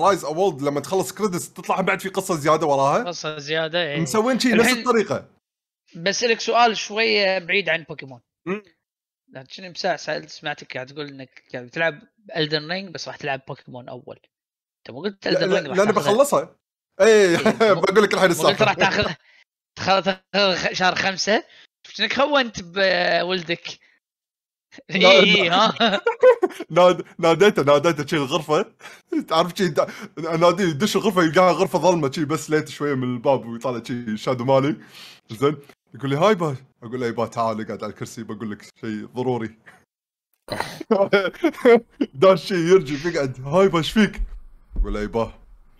رايز اولد لما تخلص كريدت تطلع بعد في قصه زياده وراها قصه زياده اي مسوين شيء نفس الطريقه بسالك سؤال شويه بعيد عن بوكيمون لان شنو بساعة سمعتك قاعد تقول انك قاعد تلعب الدن رينج بس راح تلعب بوكيمون اول انت مو قلت الدن رينج لا انا بخلصها اي إيه، بقول لك الحين السالفه قلت راح تاخذ تاخذ شهر خمسه شنك خونت بولدك اي إيه، ها ناديته ناديته شي الغرفه تعرف شي ناديه يدش الغرفه يلقاها غرفه ظلمه شي بس ليت شويه من الباب ويطالع شي شادو مالي زين يقول لي هاي با اقول له يبا تعال اقعد على الكرسي بقول لك شيء ضروري داش شيء يرجف يقعد هاي با ايش فيك؟ اقول له يبا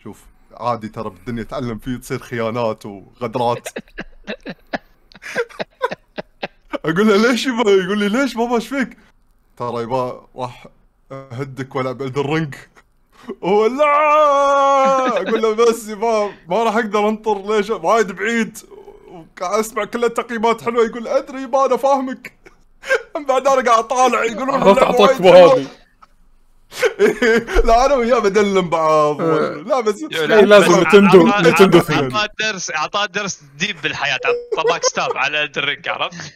شوف عادي ترى بالدنيا تعلم فيه تصير خيانات وغدرات اقول له ليش يبا يقول لي ليش بابا ايش فيك؟ ترى يبا راح اهدك والعب الرنج هو لا اقول له بس يبا ما راح اقدر انطر ليش وايد بعيد قاعد اسمع كل التقييمات حلوه يقول ادري ما انا فاهمك من بعد انا قاعد اطالع يقولون لا تعطوك بهذه لا انا وياه بدلم بعض إيه. لا بس إيه، لازم نتندو نتندو اعطاه درس اعطاه درس ديب بالحياه اعطاه باك ستاب على الدرينج عرفت؟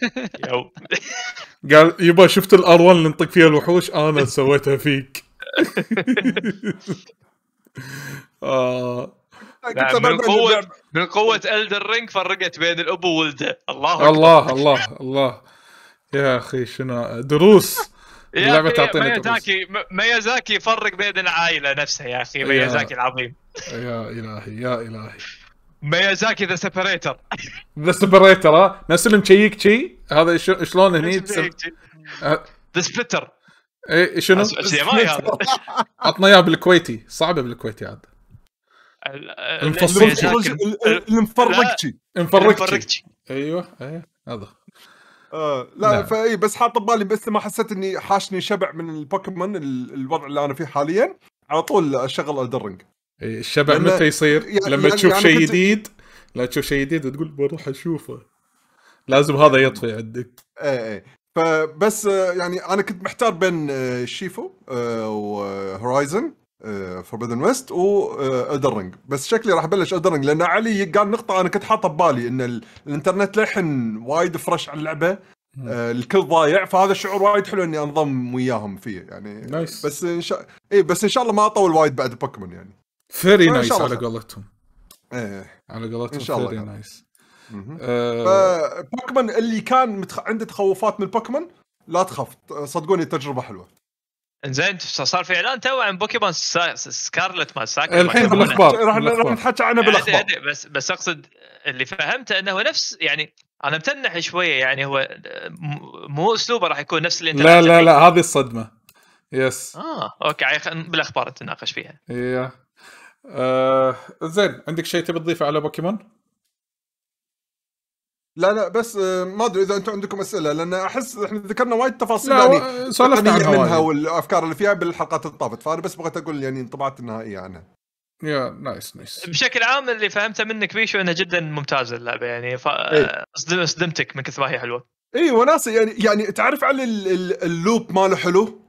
قال يبا شفت الار 1 اللي نطق فيها الوحوش انا سويتها فيك اه من قوه من قوه الدر رينج فرقت بين الاب وولده الله أكبر. الله الله الله يا اخي شنو دروس اللعبه تعطينا دروس ميازاكي ميازاكي يفرق بين العائله نفسها يا اخي ميازاكي العظيم يا الهي يا الهي ميازاكي ذا سيبريتر ذا سيبريتر ها نفس اللي مشيك شي هذا شلون هني ذا سبلتر اي شنو؟ عطنا اياه بالكويتي صعبه بالكويتي عاد المفرقتي المفرقتي ايوه اي هذا آه لا نعم. فاي إيه، بس حاط ببالي بس ما حسيت اني حاشني شبع من البوكيمون الوضع اللي انا فيه حاليا على طول اشغل الدرنج إيه، الشبع متى يصير؟ يعني, يعني لما يعني تشوف يعني شيء جديد لا تشوف شيء جديد وتقول بروح اشوفه لازم هذا يطفي عندك اي اي فبس آه، يعني انا كنت محتار بين آه، شيفو آه، وهورايزن فوربدن ويست والدرنج بس شكلي راح ابلش الدرنج لان علي قال نقطه انا كنت حاطه ببالي ان الانترنت للحين وايد فرش على اللعبه الكل ضايع فهذا الشعور وايد حلو اني انضم وياهم فيه يعني نايس. بس ان شاء اي بس ان شاء الله ما اطول وايد بعد بوكيمون يعني فيري نايس على قولتهم ايه على قولتهم ان شاء الله فيري نايس أه... بوكيمون اللي كان متخ... عنده تخوفات من بوكيمون لا تخاف صدقوني تجربه حلوه زين صار في اعلان تو عن بوكيمون سكارلت مال ساكا الحين بالاخبار راح راح نتحكى عنه يعني بالاخبار يعني بس بس اقصد اللي فهمته انه هو نفس يعني انا متنح شويه يعني هو مو اسلوبه راح يكون نفس اللي انت لا لا لا هذه الصدمه يس اه اوكي بالاخبار نتناقش فيها ايوه آه زين عندك شيء تبي تضيفه على بوكيمون؟ لا لا بس آه، ما ادري اذا انتم عندكم اسئله لان احس احنا ذكرنا وايد تفاصيل يعني سولفنا عنها منها والافكار اللي فيها بالحلقات اللي طافت فانا بس بغيت اقول يعني انطباعات النهائيه عنها. يا نايس نايس بشكل عام اللي فهمته منك بيشو انها جدا ممتازه اللعبه يعني ف... صدمتك من كثر ما هي حلوه. اي وناسه يعني يعني تعرف على اللوب ماله حلو؟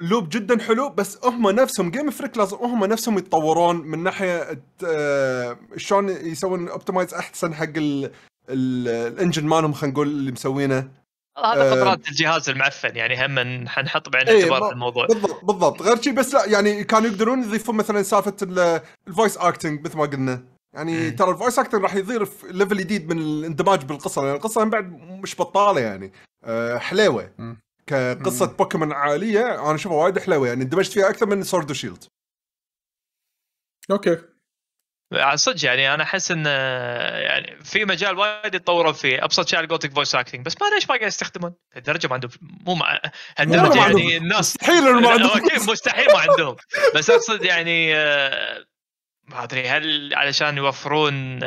لوب جدا حلو بس هم نفسهم جيم فريك لازم هم نفسهم يتطورون من ناحيه آه، شلون يسوون اوبتمايز احسن حق الانجن مالهم خلينا نقول اللي مسوينه هذا خطرات آه، الجهاز المعفن يعني هم حنحط بعين إيه، الاعتبار في الموضوع بالضبط بالضبط غير شيء بس لا يعني كانوا يقدرون يضيفون مثلا سالفه الفويس اكتنج مثل ما قلنا يعني إيه. ترى الفويس اكتنج راح يضير في ليفل جديد من الاندماج بالقصه لان يعني القصه بعد مش بطاله يعني حلاوه حليوه كقصه مم. بوكيمون عاليه انا اشوفها وايد حلوه يعني اندمجت فيها اكثر من سورد وشيلد اوكي آه، صدق يعني انا احس ان آه، يعني في مجال وايد يتطورون فيه ابسط شيء على قولتك فويس اكتنج بس ما ليش ما قاعد يستخدمون الدرجه ما عندهم مو مع هالدرجه يعني الناس مستحيل ما عندهم مستحيل ما عندهم بس اقصد يعني آه، ما ادري هل علشان يوفرون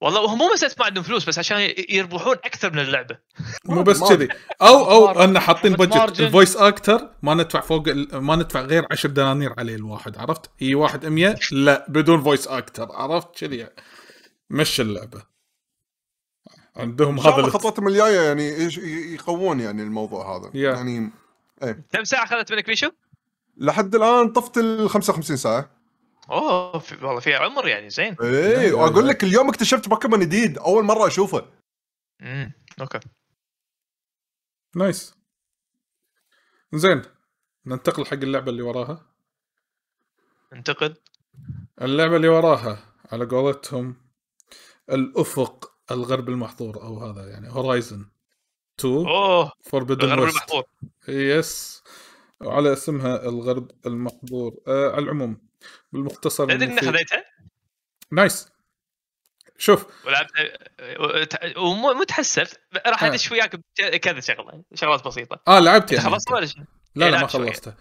والله وهم مو بس ما عندهم فلوس بس عشان يربحون اكثر من اللعبه مو بس كذي او او ان حاطين بجت الفويس اكتر ما ندفع فوق ما ندفع غير 10 دنانير عليه الواحد عرفت؟ هي واحد 100 لا بدون فويس اكتر عرفت كذي يعني. مش اللعبه عندهم هذا خطواتهم الجايه يعني يقوون يعني الموضوع هذا yeah. يعني إيه. كم ساعه اخذت منك بيشو؟ لحد الان طفت ال 55 ساعه اوه في والله في عمر يعني زين ايه واقول لك اليوم اكتشفت بوكيمون جديد اول مره اشوفه امم اوكي نايس زين ننتقل حق اللعبه اللي وراها ننتقل اللعبه اللي وراها على قولتهم الافق الغرب المحظور او هذا يعني هورايزن 2 اوه الغرب المحظور يس على اسمها الغرب المحظور آه على العموم بالمختصر تدري اني خذيتها؟ نايس شوف ولعبت ومو مو تحسرت راح آه. ادش وياك كذا شغله شغلات بسيطه اه لعبت يعني خلصت ولا لا لا إيه، ما خلصتها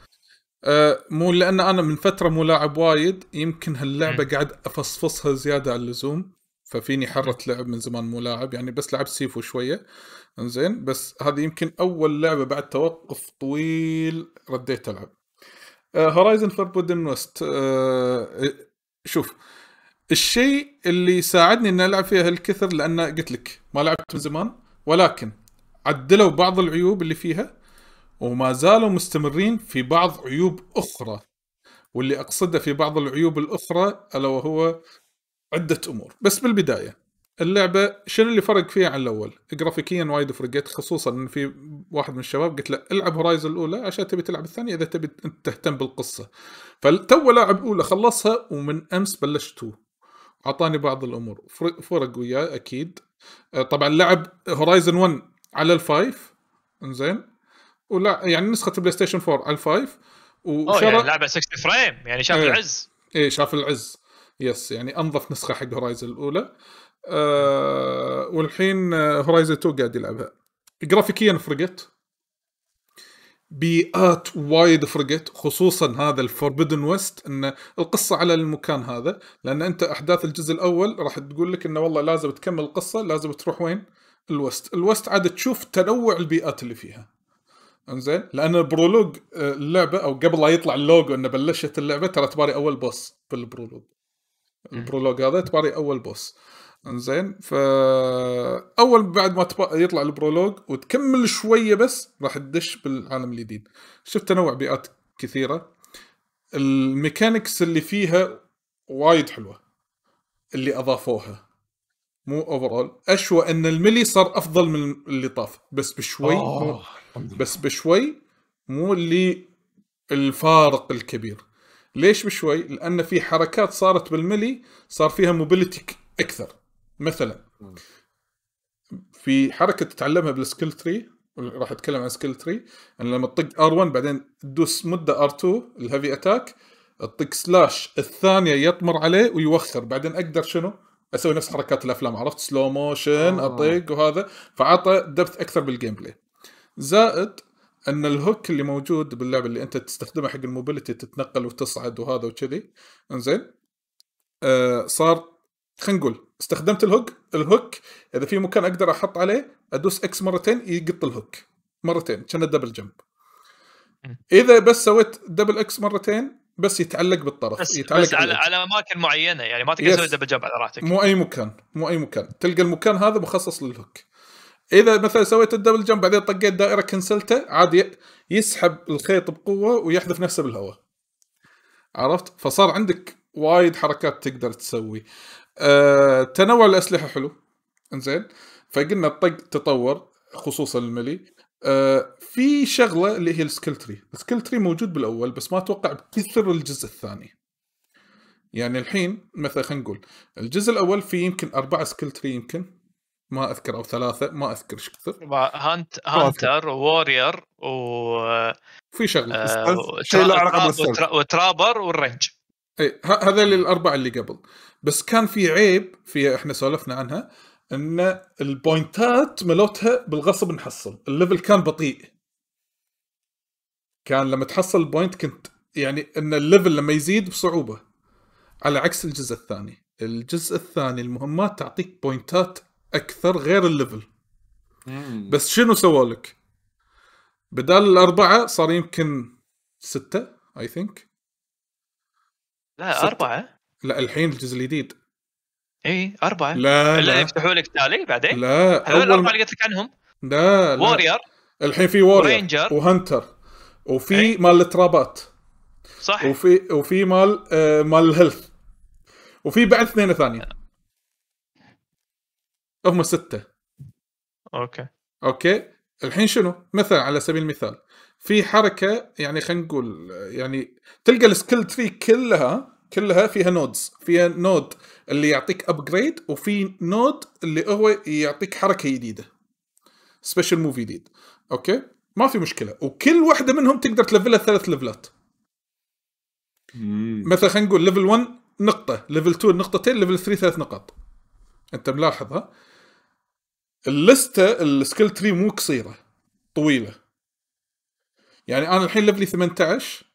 آه مو لان انا من فتره مو لاعب وايد يمكن هاللعبه م. قاعد افصفصها زياده عن اللزوم ففيني حره لعب من زمان مو لاعب يعني بس لعبت سيفو شويه انزين بس هذه يمكن اول لعبه بعد توقف طويل رديت العب هورايزن فوربودن وست شوف الشيء اللي ساعدني اني العب فيها هالكثر لان قلت لك ما لعبت من زمان ولكن عدلوا بعض العيوب اللي فيها وما زالوا مستمرين في بعض عيوب اخرى واللي اقصده في بعض العيوب الاخرى الا وهو عده امور بس بالبدايه اللعبه شنو اللي فرق فيها عن الاول؟ جرافيكيا وايد فرقت خصوصا ان في واحد من الشباب قلت له العب هورايزن الاولى عشان تبي تلعب الثانيه اذا تبي تهتم بالقصه. فتو لاعب اولى خلصها ومن امس بلشت اعطاني بعض الامور فرق وياه اكيد. آه، طبعا لعب هورايزن 1 على الفايف انزين ولا يعني نسخه بلاي ستيشن 4 على الفايف يعني وشرى يعني لعبه 60 فريم يعني شاف ايه العز ايه شاف العز يس يعني انظف نسخه حق هورايزن الاولى أه والحين هورايزن 2 قاعد يلعبها جرافيكيا فرقت بيئات وايد فرقت خصوصا هذا الفوربدن ويست ان القصه على المكان هذا لان انت احداث الجزء الاول راح تقول لك انه والله لازم تكمل القصه لازم تروح وين؟ الوست، الوست عاد تشوف تنوع البيئات اللي فيها. انزين لان برولوج آه، اللعبه او قبل لا يطلع اللوجو انه بلشت اللعبه ترى تباري اول بوس بالبرولوج. البرولوج هذا تباري اول بوس. انزين اول بعد ما يطلع البرولوج وتكمل شويه بس راح تدش بالعالم الجديد شفت تنوع بيئات كثيره الميكانكس اللي فيها وايد حلوه اللي اضافوها مو اوفرول اشوى ان الملي صار افضل من اللي طاف بس بشوي أوه. بس بشوي مو اللي الفارق الكبير ليش بشوي لان في حركات صارت بالملي صار فيها موبيلتي اكثر مثلا في حركه تتعلمها بالسكيل تري راح اتكلم عن سكيل تري ان لما تطق ار1 بعدين تدوس مده ار2 الهيفي اتاك تطق سلاش الثانيه يطمر عليه ويوخر بعدين اقدر شنو؟ اسوي نفس حركات الافلام عرفت سلو موشن آه. اطق وهذا فعطى دبث اكثر بالجيم بلاي زائد ان الهوك اللي موجود باللعبه اللي انت تستخدمه حق الموبيلتي تتنقل وتصعد وهذا وكذي انزين آه صار خلينا نقول استخدمت الهوك الهوك اذا في مكان اقدر احط عليه ادوس اكس مرتين يقط الهوك مرتين كان الدبل جمب اذا بس سويت دبل اكس مرتين بس يتعلق بالطرف بس, يتعلق بس على, على اماكن معينه يعني ما تقدر تسوي دبل جمب على راحتك مو اي مكان مو اي مكان تلقى المكان هذا مخصص للهوك اذا مثلا سويت الدبل جمب بعدين طقيت دائره كنسلته عادي يسحب الخيط بقوه ويحذف نفسه بالهواء عرفت فصار عندك وايد حركات تقدر تسوي آه تنوع الاسلحه حلو انزين فقلنا الطق تطور خصوصا الملي آه في شغله اللي هي السكيل تري السكيل تري موجود بالاول بس ما اتوقع بكثر الجزء الثاني يعني الحين مثلا خلينا نقول الجزء الاول في يمكن اربعه سكيل تري يمكن ما اذكر او ثلاثه ما اذكر ايش كثر هانت هانتر وورير و في شغله آه... شيء له علاقه آه، بالسيرف وترابر والرينج اي هذول الاربعه اللي قبل بس كان في عيب في احنا سولفنا عنها ان البوينتات ملوتها بالغصب نحصل الليفل كان بطيء كان لما تحصل البوينت كنت يعني ان الليفل لما يزيد بصعوبه على عكس الجزء الثاني الجزء الثاني المهمات تعطيك بوينتات اكثر غير الليفل بس شنو سووا لك بدال الاربعه صار يمكن سته اي ثينك لا ستة. اربعه لا الحين الجزء الجديد اي اربعه لا لا يفتحوا لك تالي بعدين لا هذول الاربعه اللي قلت لك عنهم لا, لا وورير الحين في وورير ورينجر وهنتر وفي ايه؟ مال الترابات صح وفي وفي مال آه مال الهيلث وفي بعد اثنين ثانيين هم سته اوكي اوكي الحين شنو؟ مثلا على سبيل المثال في حركه يعني خلينا نقول يعني تلقى السكيل تري كلها كلها فيها نودز فيها نود اللي يعطيك ابجريد وفي نود اللي هو يعطيك حركه جديده سبيشل موف جديد اوكي ما في مشكله وكل واحده منهم تقدر تلفلها ثلاث ليفلات مثلا خلينا نقول ليفل 1 نقطه ليفل 2 نقطتين ليفل 3 ثلاث نقاط انت ملاحظ ها اللسته السكيل تري مو قصيره طويله يعني انا الحين ليفلي 18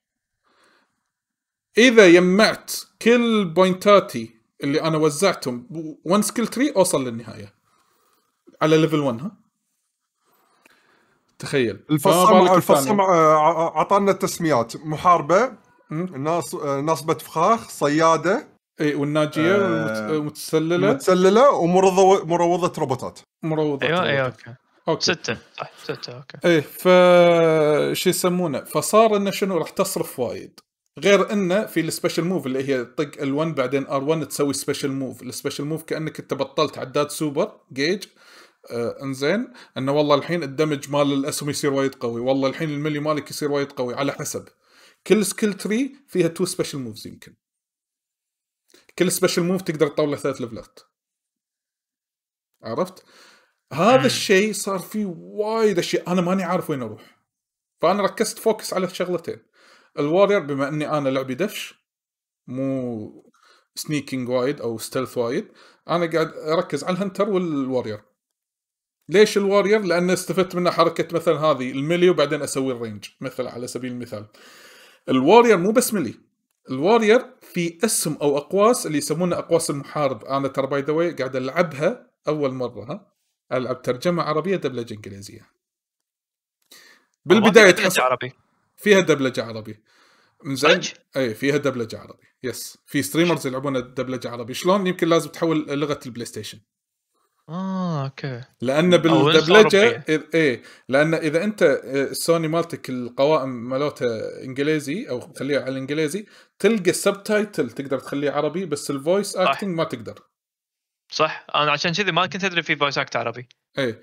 اذا يمعت كل بوينتاتي اللي انا وزعتهم 1 سكيل تري اوصل للنهايه على ليفل 1 ها تخيل الفصام الفصام آه، آه، اعطانا التسميات محاربه ناس آه، نصبه فخاخ صياده اي والناجيه آه متسلله متسلله ومروضه مروضه روبوتات مروضه ايوه ايوه اوكي اوكي سته صح سته اوكي ايه ف شو يسمونه فصار انه شنو راح تصرف وايد غير انه في السبيشل موف اللي هي طق ال1 بعدين ار1 تسوي سبيشل موف، السبيشل موف كانك انت بطلت عداد سوبر جيج آه انزين انه والله الحين الدمج مال الاسهم يصير وايد قوي، والله الحين الملي مالك يصير وايد قوي على حسب. كل سكيل تري فيها تو سبيشل موفز يمكن. كل سبيشل موف تقدر تطلع ثلاث ليفلات. عرفت؟ هذا الشيء صار فيه وايد اشياء انا ماني عارف وين اروح. فانا ركزت فوكس على شغلتين. الوارير بما اني انا لعبي دفش مو سنيكينج وايد او ستيلث وايد انا قاعد اركز على الهنتر والوارير ليش الوارير؟ لان استفدت منه حركه مثلا هذه الملي وبعدين اسوي الرينج مثلا على سبيل المثال الوارير مو بس ملي الوارير في اسم او اقواس اللي يسمونها اقواس المحارب انا ترى باي ذا قاعد العبها اول مره ها العب ترجمه عربيه دبلجه انجليزيه بالبدايه تحس عربي فيها دبلجه عربي من زين اي فيها دبلجه عربي يس في ستريمرز يلعبون الدبلجه عربي شلون يمكن لازم تحول لغه البلاي ستيشن اه اوكي لان بالدبلجه اي إيه لان اذا انت السوني آه، مالتك القوائم مالتها انجليزي او خليها على الانجليزي تلقى السبتايتل تقدر تخليه عربي بس الفويس اكتنج ما تقدر صح؟ انا عشان كذي ما كنت ادري في فويس اكت عربي. اي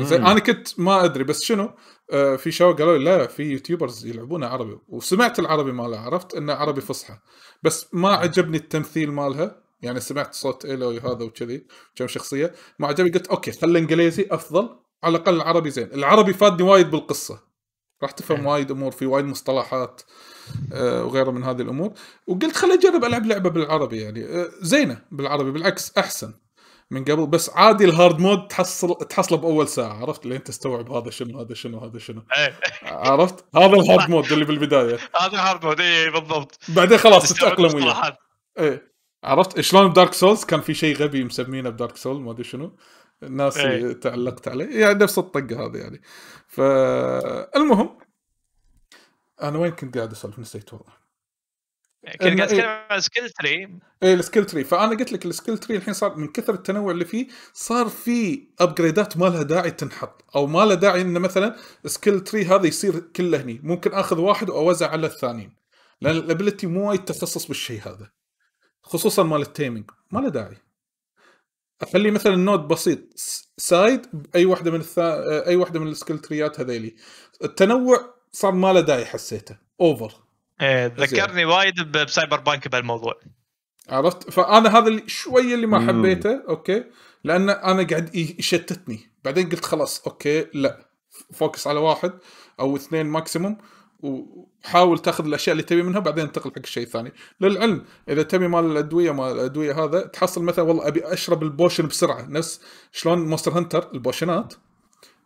زين انا كنت ما ادري بس شنو آه في شو قالوا لي لا في يوتيوبرز يلعبونه عربي وسمعت العربي مالها عرفت انه عربي فصحى بس ما عجبني التمثيل مالها يعني سمعت صوت ايلوي هذا وكذي كم شخصيه ما عجبني قلت اوكي خلي انجليزي افضل على الاقل العربي زين العربي فادني وايد بالقصه راح تفهم إيه. وايد امور في وايد مصطلحات آه، وغيره من هذه الامور وقلت خليني اجرب العب لعبه بالعربي يعني آه، زينه بالعربي بالعكس احسن من قبل بس عادي الهارد مود تحصل تحصله باول ساعه عرفت لين تستوعب هذا شنو هذا شنو هذا شنو إيه. عرفت هذا الهارد مود اللي بالبدايه هذا الهارد مود اي بالضبط بعدين خلاص تتاقلم وياه ايه عرفت شلون دارك سولز كان في شيء غبي مسمينه بدارك سول ما ادري شنو الناس ايه. تعلقت عليه يعني نفس الطقه هذه يعني فالمهم انا وين كنت قاعد اسولف نسيت والله كنت قاعد اتكلم إيه. عن سكيل تري ايه السكيل تري فانا قلت لك السكيل تري الحين صار من كثر التنوع اللي فيه صار في ابجريدات ما لها داعي تنحط او ما لها داعي انه مثلا سكيل تري هذا يصير كله هني ممكن اخذ واحد واوزع على الثانيين لان الابيلتي مو وايد تخصص بالشيء هذا خصوصا مال التيمنج ما له داعي اخلي مثلا نود بسيط سايد باي واحده من الثا... اي واحده من السكيل تريات هذيلي التنوع صار ما له داعي حسيته اوفر ايه ذكرني وايد بسايبر بانك بهالموضوع عرفت فانا هذا اللي شويه اللي ما حبيته اوكي لان انا قاعد يشتتني بعدين قلت خلاص اوكي لا فوكس على واحد او اثنين ماكسيموم وحاول تاخذ الاشياء اللي تبي منها بعدين انتقل حق الشيء الثاني للعلم اذا تبي مال الادويه مال الادويه هذا تحصل مثلا والله ابي اشرب البوشن بسرعه نفس شلون مونستر هنتر البوشنات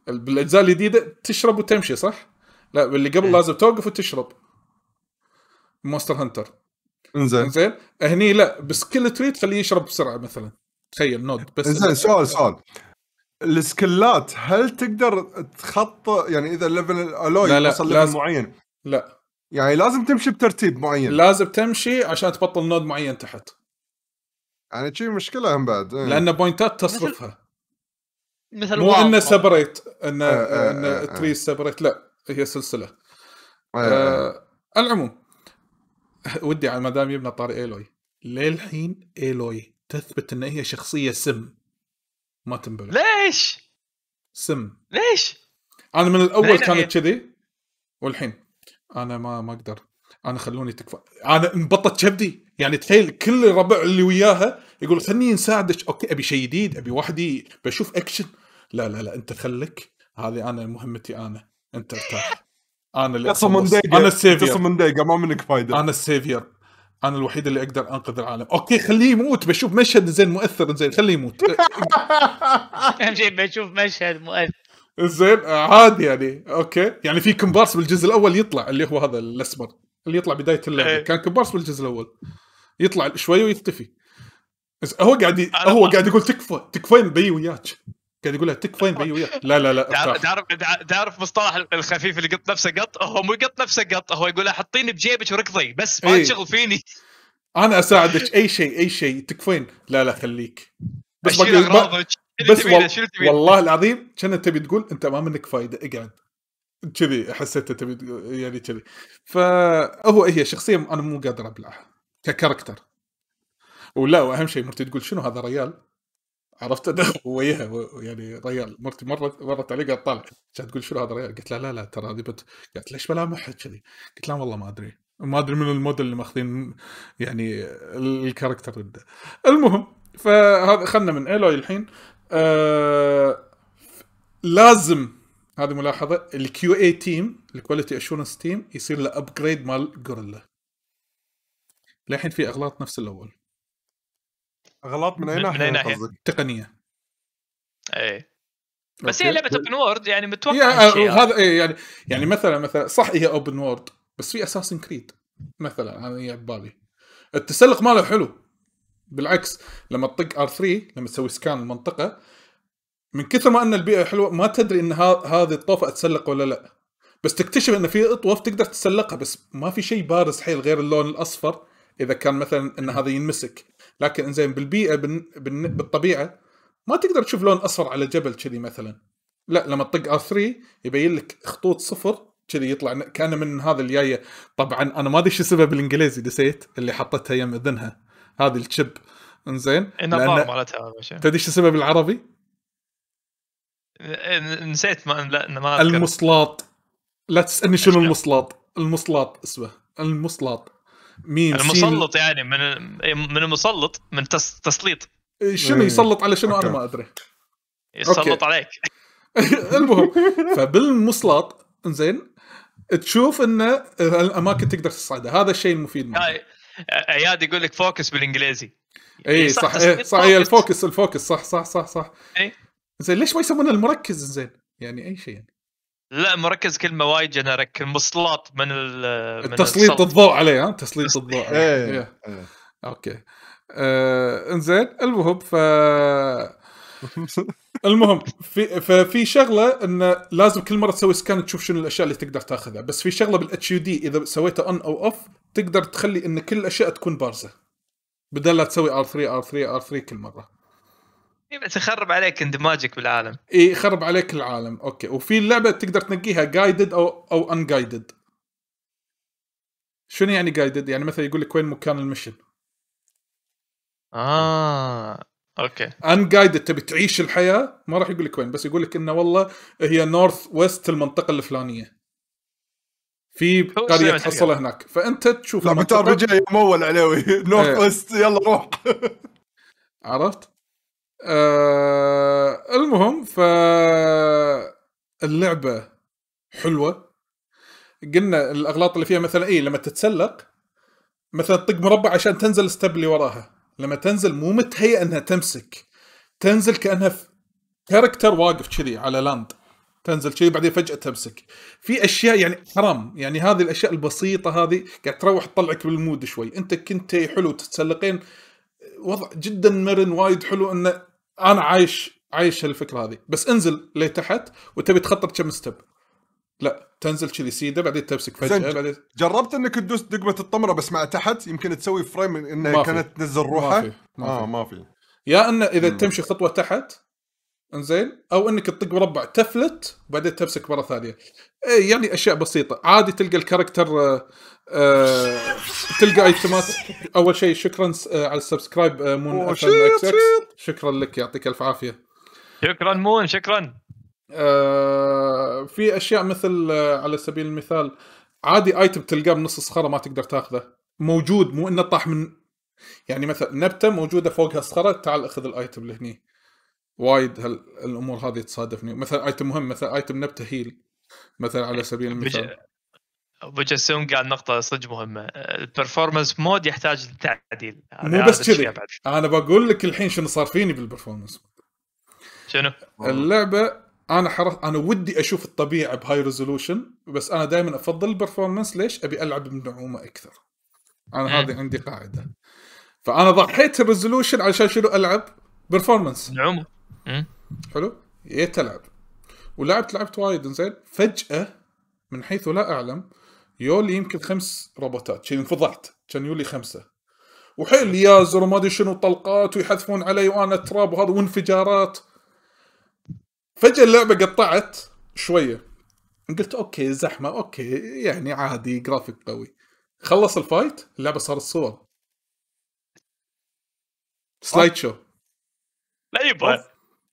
بالاجزاء الجديده تشرب وتمشي صح؟ لا باللي قبل إيه. لازم توقف وتشرب مونستر هانتر انزين زين هني لا بسكيل تري تخليه يشرب بسرعه مثلا تخيل نود بس زين سؤال سؤال السكلات هل تقدر تخط يعني اذا ليفل الالوي لا لا وصل معين لا يعني لازم تمشي بترتيب معين لازم تمشي عشان تبطل نود معين تحت يعني شي مشكله هم بعد إيه. لان بوينتات تصرفها مثل مو انه سبريت انه آه آه آه تري سبريت لا هي سلسله إيه، إيه. آه، على العموم ودي على دام يبنى طاري ايلوي للحين ايلوي تثبت ان هي شخصيه سم ما تنبل ليش؟ سم ليش؟ انا من الاول كانت كذي والحين انا ما ما اقدر انا خلوني تكفى انا انبطت كبدي يعني تخيل كل الربع اللي وياها يقول خلني نساعدك اوكي ابي شيء جديد ابي وحدي بشوف اكشن لا لا لا انت خلك هذه انا مهمتي انا انت ارتاح انا اللي قصه انا السيفير قصه ما منك فايده انا السيفير انا الوحيد اللي اقدر انقذ العالم اوكي خليه يموت بشوف مشهد زين مؤثر زين خليه يموت اهم شيء بشوف مشهد مؤثر زين عادي يعني اوكي يعني في كمبارس بالجزء الاول يطلع اللي هو هذا الاسمر اللي يطلع بدايه اللعبه إيه. كان كمبارس بالجزء الاول يطلع شوي ويختفي هو قاعد هو قاعد يقول تكفى تكفين بي وياك قاعد يقول لها تكفين بي وياك لا لا لا تعرف تعرف مصطلح الخفيف اللي قط نفسه قط هو مو قط نفسه قط هو يقول حطيني بجيبك وركضي بس ما إيه. تشغل فيني انا اساعدك اي شيء اي شيء تكفين لا لا خليك بس بقى... بس وال... والله العظيم كان تبي تقول انت ما منك فايده اقعد كذي حسيت تبي يعني كذي فهو هي شخصيه انا مو قادر ابلعها ككاركتر ولا واهم شيء مرتي تقول شنو هذا ريال عرفت انا إيه، وياها يعني ريال مرتي مرت مرت علي قاعد طالع كانت تقول شنو هذا ريال قلت لها لا لا ترى هذه بت قالت ليش ملامحها كذي؟ قلت لها والله ما ادري ما ادري من الموديل اللي ماخذين يعني الكاركتر ده المهم فهذا خلنا من ايلوي الحين آه لازم هذه ملاحظه الكيو اي تيم الكواليتي اشورنس تيم يصير له ابجريد مال جوريلا للحين في اغلاط نفس الاول غلط من اي ناحيه من اي ناحيه تقنيه ايه بس أوكي. هي لعبه اوبن وورد يعني متوقع آه، يعني. هذا إيه يعني يعني مثلا مثلا صح هي اوبن وورد بس في اساسن كريد مثلا انا هي ببالي التسلق ماله حلو بالعكس لما تطق ار 3 لما تسوي سكان المنطقه من كثر ما ان البيئه حلوه ما تدري ان هذه الطوفه اتسلق ولا لا بس تكتشف ان في اطوف تقدر تتسلقها بس ما في شيء بارز حيل غير اللون الاصفر اذا كان مثلا ان هذا ينمسك لكن انزين بالبيئه بالطبيعه ما تقدر تشوف لون اصفر على جبل كذي مثلا لا لما تطق ار 3 يبين لك خطوط صفر كذي يطلع كان من هذا الجايه طبعا انا ما ادري شو السبب بالانجليزي نسيت اللي حطتها يم اذنها هذه الشب انزين لأن... تدري شو السبب بالعربي؟ إيه، نسيت ما لا ما المصلاط لا تسالني شنو المصلاط المصلاط اسمه المصلاط ميم المسلط يعني من إيه، من المسلط من تس... تسليط شنو إيه. يسلط على شنو انا ما ادري يسلط عليك المهم فبالمسلط زين تشوف انه الاماكن تقدر تصعدها هذا الشيء المفيد منه اياد يقول لك فوكس بالانجليزي اي إيه، صح صح, هي صح الفوكس الفوكس صح صح صح صح اي زين ليش ما يسمونه المركز زين يعني اي شيء يعني لا مركز كلمه وايد جنريك المصلات من ال تسليط الضوء عليه ها تسليط الضوء عليه إيه،, ايه. اوكي آه انزين المهم ف المهم في ففي شغله انه لازم كل مره تسوي سكان تشوف شنو الاشياء اللي تقدر تاخذها بس في شغله بالاتش يو دي اذا سويته اون او اوف تقدر تخلي ان كل الاشياء تكون بارزه بدل لا تسوي ار 3 ار 3 ار 3 كل مره إيه، بس يخرب عليك اندماجك بالعالم اي يخرب عليك العالم اوكي وفي اللعبه تقدر تنقيها جايدد او او ان جايدد شنو يعني جايدد يعني مثلا يقول لك وين مكان المشن اه اوكي ان جايدد تبي تعيش الحياه ما راح يقول لك وين بس يقول لك انه والله هي نورث ويست المنطقه الفلانيه في قريه تحصلها هناك فانت تشوف لعبه ار بي جي مول عليوي نورث ويست يلا روح عرفت؟ آه المهم ف اللعبه حلوه قلنا الاغلاط اللي فيها مثلا اي لما تتسلق مثلا تطق مربع عشان تنزل ستيب اللي وراها لما تنزل مو متهيئ انها تمسك تنزل كانها كاركتر واقف كذي على لاند تنزل كذي بعدين فجاه تمسك في اشياء يعني حرام يعني هذه الاشياء البسيطه هذه قاعد تروح تطلعك بالمود شوي انت كنت حلو تتسلقين وضع جدا مرن وايد حلو انه انا عايش عايش الفكره هذه بس انزل لتحت وتبي تخطط كم ستب لا تنزل كذي سيده بعدين تمسك فجاه بعدين جربت انك تدوس دقمه الطمره بس مع تحت يمكن تسوي فريم انها كانت تنزل روحها ما في ما آه ما في يا انه اذا مم. تمشي خطوه تحت انزين او انك تطق مربع تفلت وبعدين تمسك مره ثانيه إيه، يعني اشياء بسيطه عادي تلقى الكاركتر آه, آه، تلقى ايتمات اول شيء شكرا آه، على السبسكرايب آه، مون اكس اكس شكرا لك يعطيك الف عافيه شكرا مون شكرا آه في اشياء مثل على سبيل المثال عادي ايتم تلقاه بنص الصخره ما تقدر تاخذه موجود مو انه طاح من يعني مثلا نبته موجوده فوقها صخره تعال اخذ الايتم اللي هني وايد هالامور هذه تصادفني مثلا ايتم مهم مثلا ايتم نبته هيل مثلا على إيه، سبيل المثال ابو جسوم قال نقطه صدق مهمه البرفورمانس مود يحتاج للتعديل مو بس كذي انا بقول لك الحين شنو صار فيني بالبرفورمانس شنو اللعبه انا حرف انا ودي اشوف الطبيعه بهاي ريزولوشن بس انا دائما افضل البرفورمانس ليش ابي العب بنعومه اكثر انا هذه عندي قاعده فانا ضحيت الريزولوشن عشان شنو العب برفورمانس نعومه حلو جيت إيه العب ولعبت لعبت وايد انزين فجاه من حيث لا اعلم يولي يمكن خمس روبوتات كان انفضحت كان يولي خمسه وحيل يازر وما ادري شنو طلقات ويحذفون علي وانا تراب وهذا وانفجارات فجاه اللعبه قطعت شويه قلت اوكي زحمه اوكي يعني عادي جرافيك قوي خلص الفايت اللعبه صارت صور سلايد شو لا يبا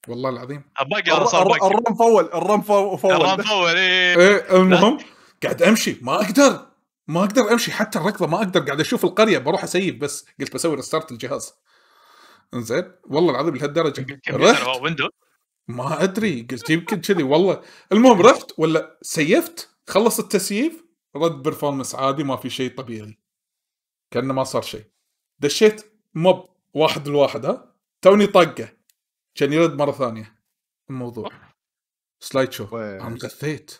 والله العظيم انا صار باقي الرم فول الرم فول الرم فول ايه, إيه المهم قاعد امشي ما اقدر ما اقدر امشي حتى الركضه ما اقدر قاعد اشوف القريه بروح اسيب بس قلت بسوي ريستارت الجهاز انزين والله العظيم لهالدرجه رحت ما ادري قلت يمكن كذي والله المهم رحت ولا سيفت خلص التسييف رد برفورمس عادي ما في شيء طبيعي كانه ما صار شيء دشيت موب واحد لواحد ها توني طقه كان يرد مره ثانيه الموضوع سلايد شو انا غثيت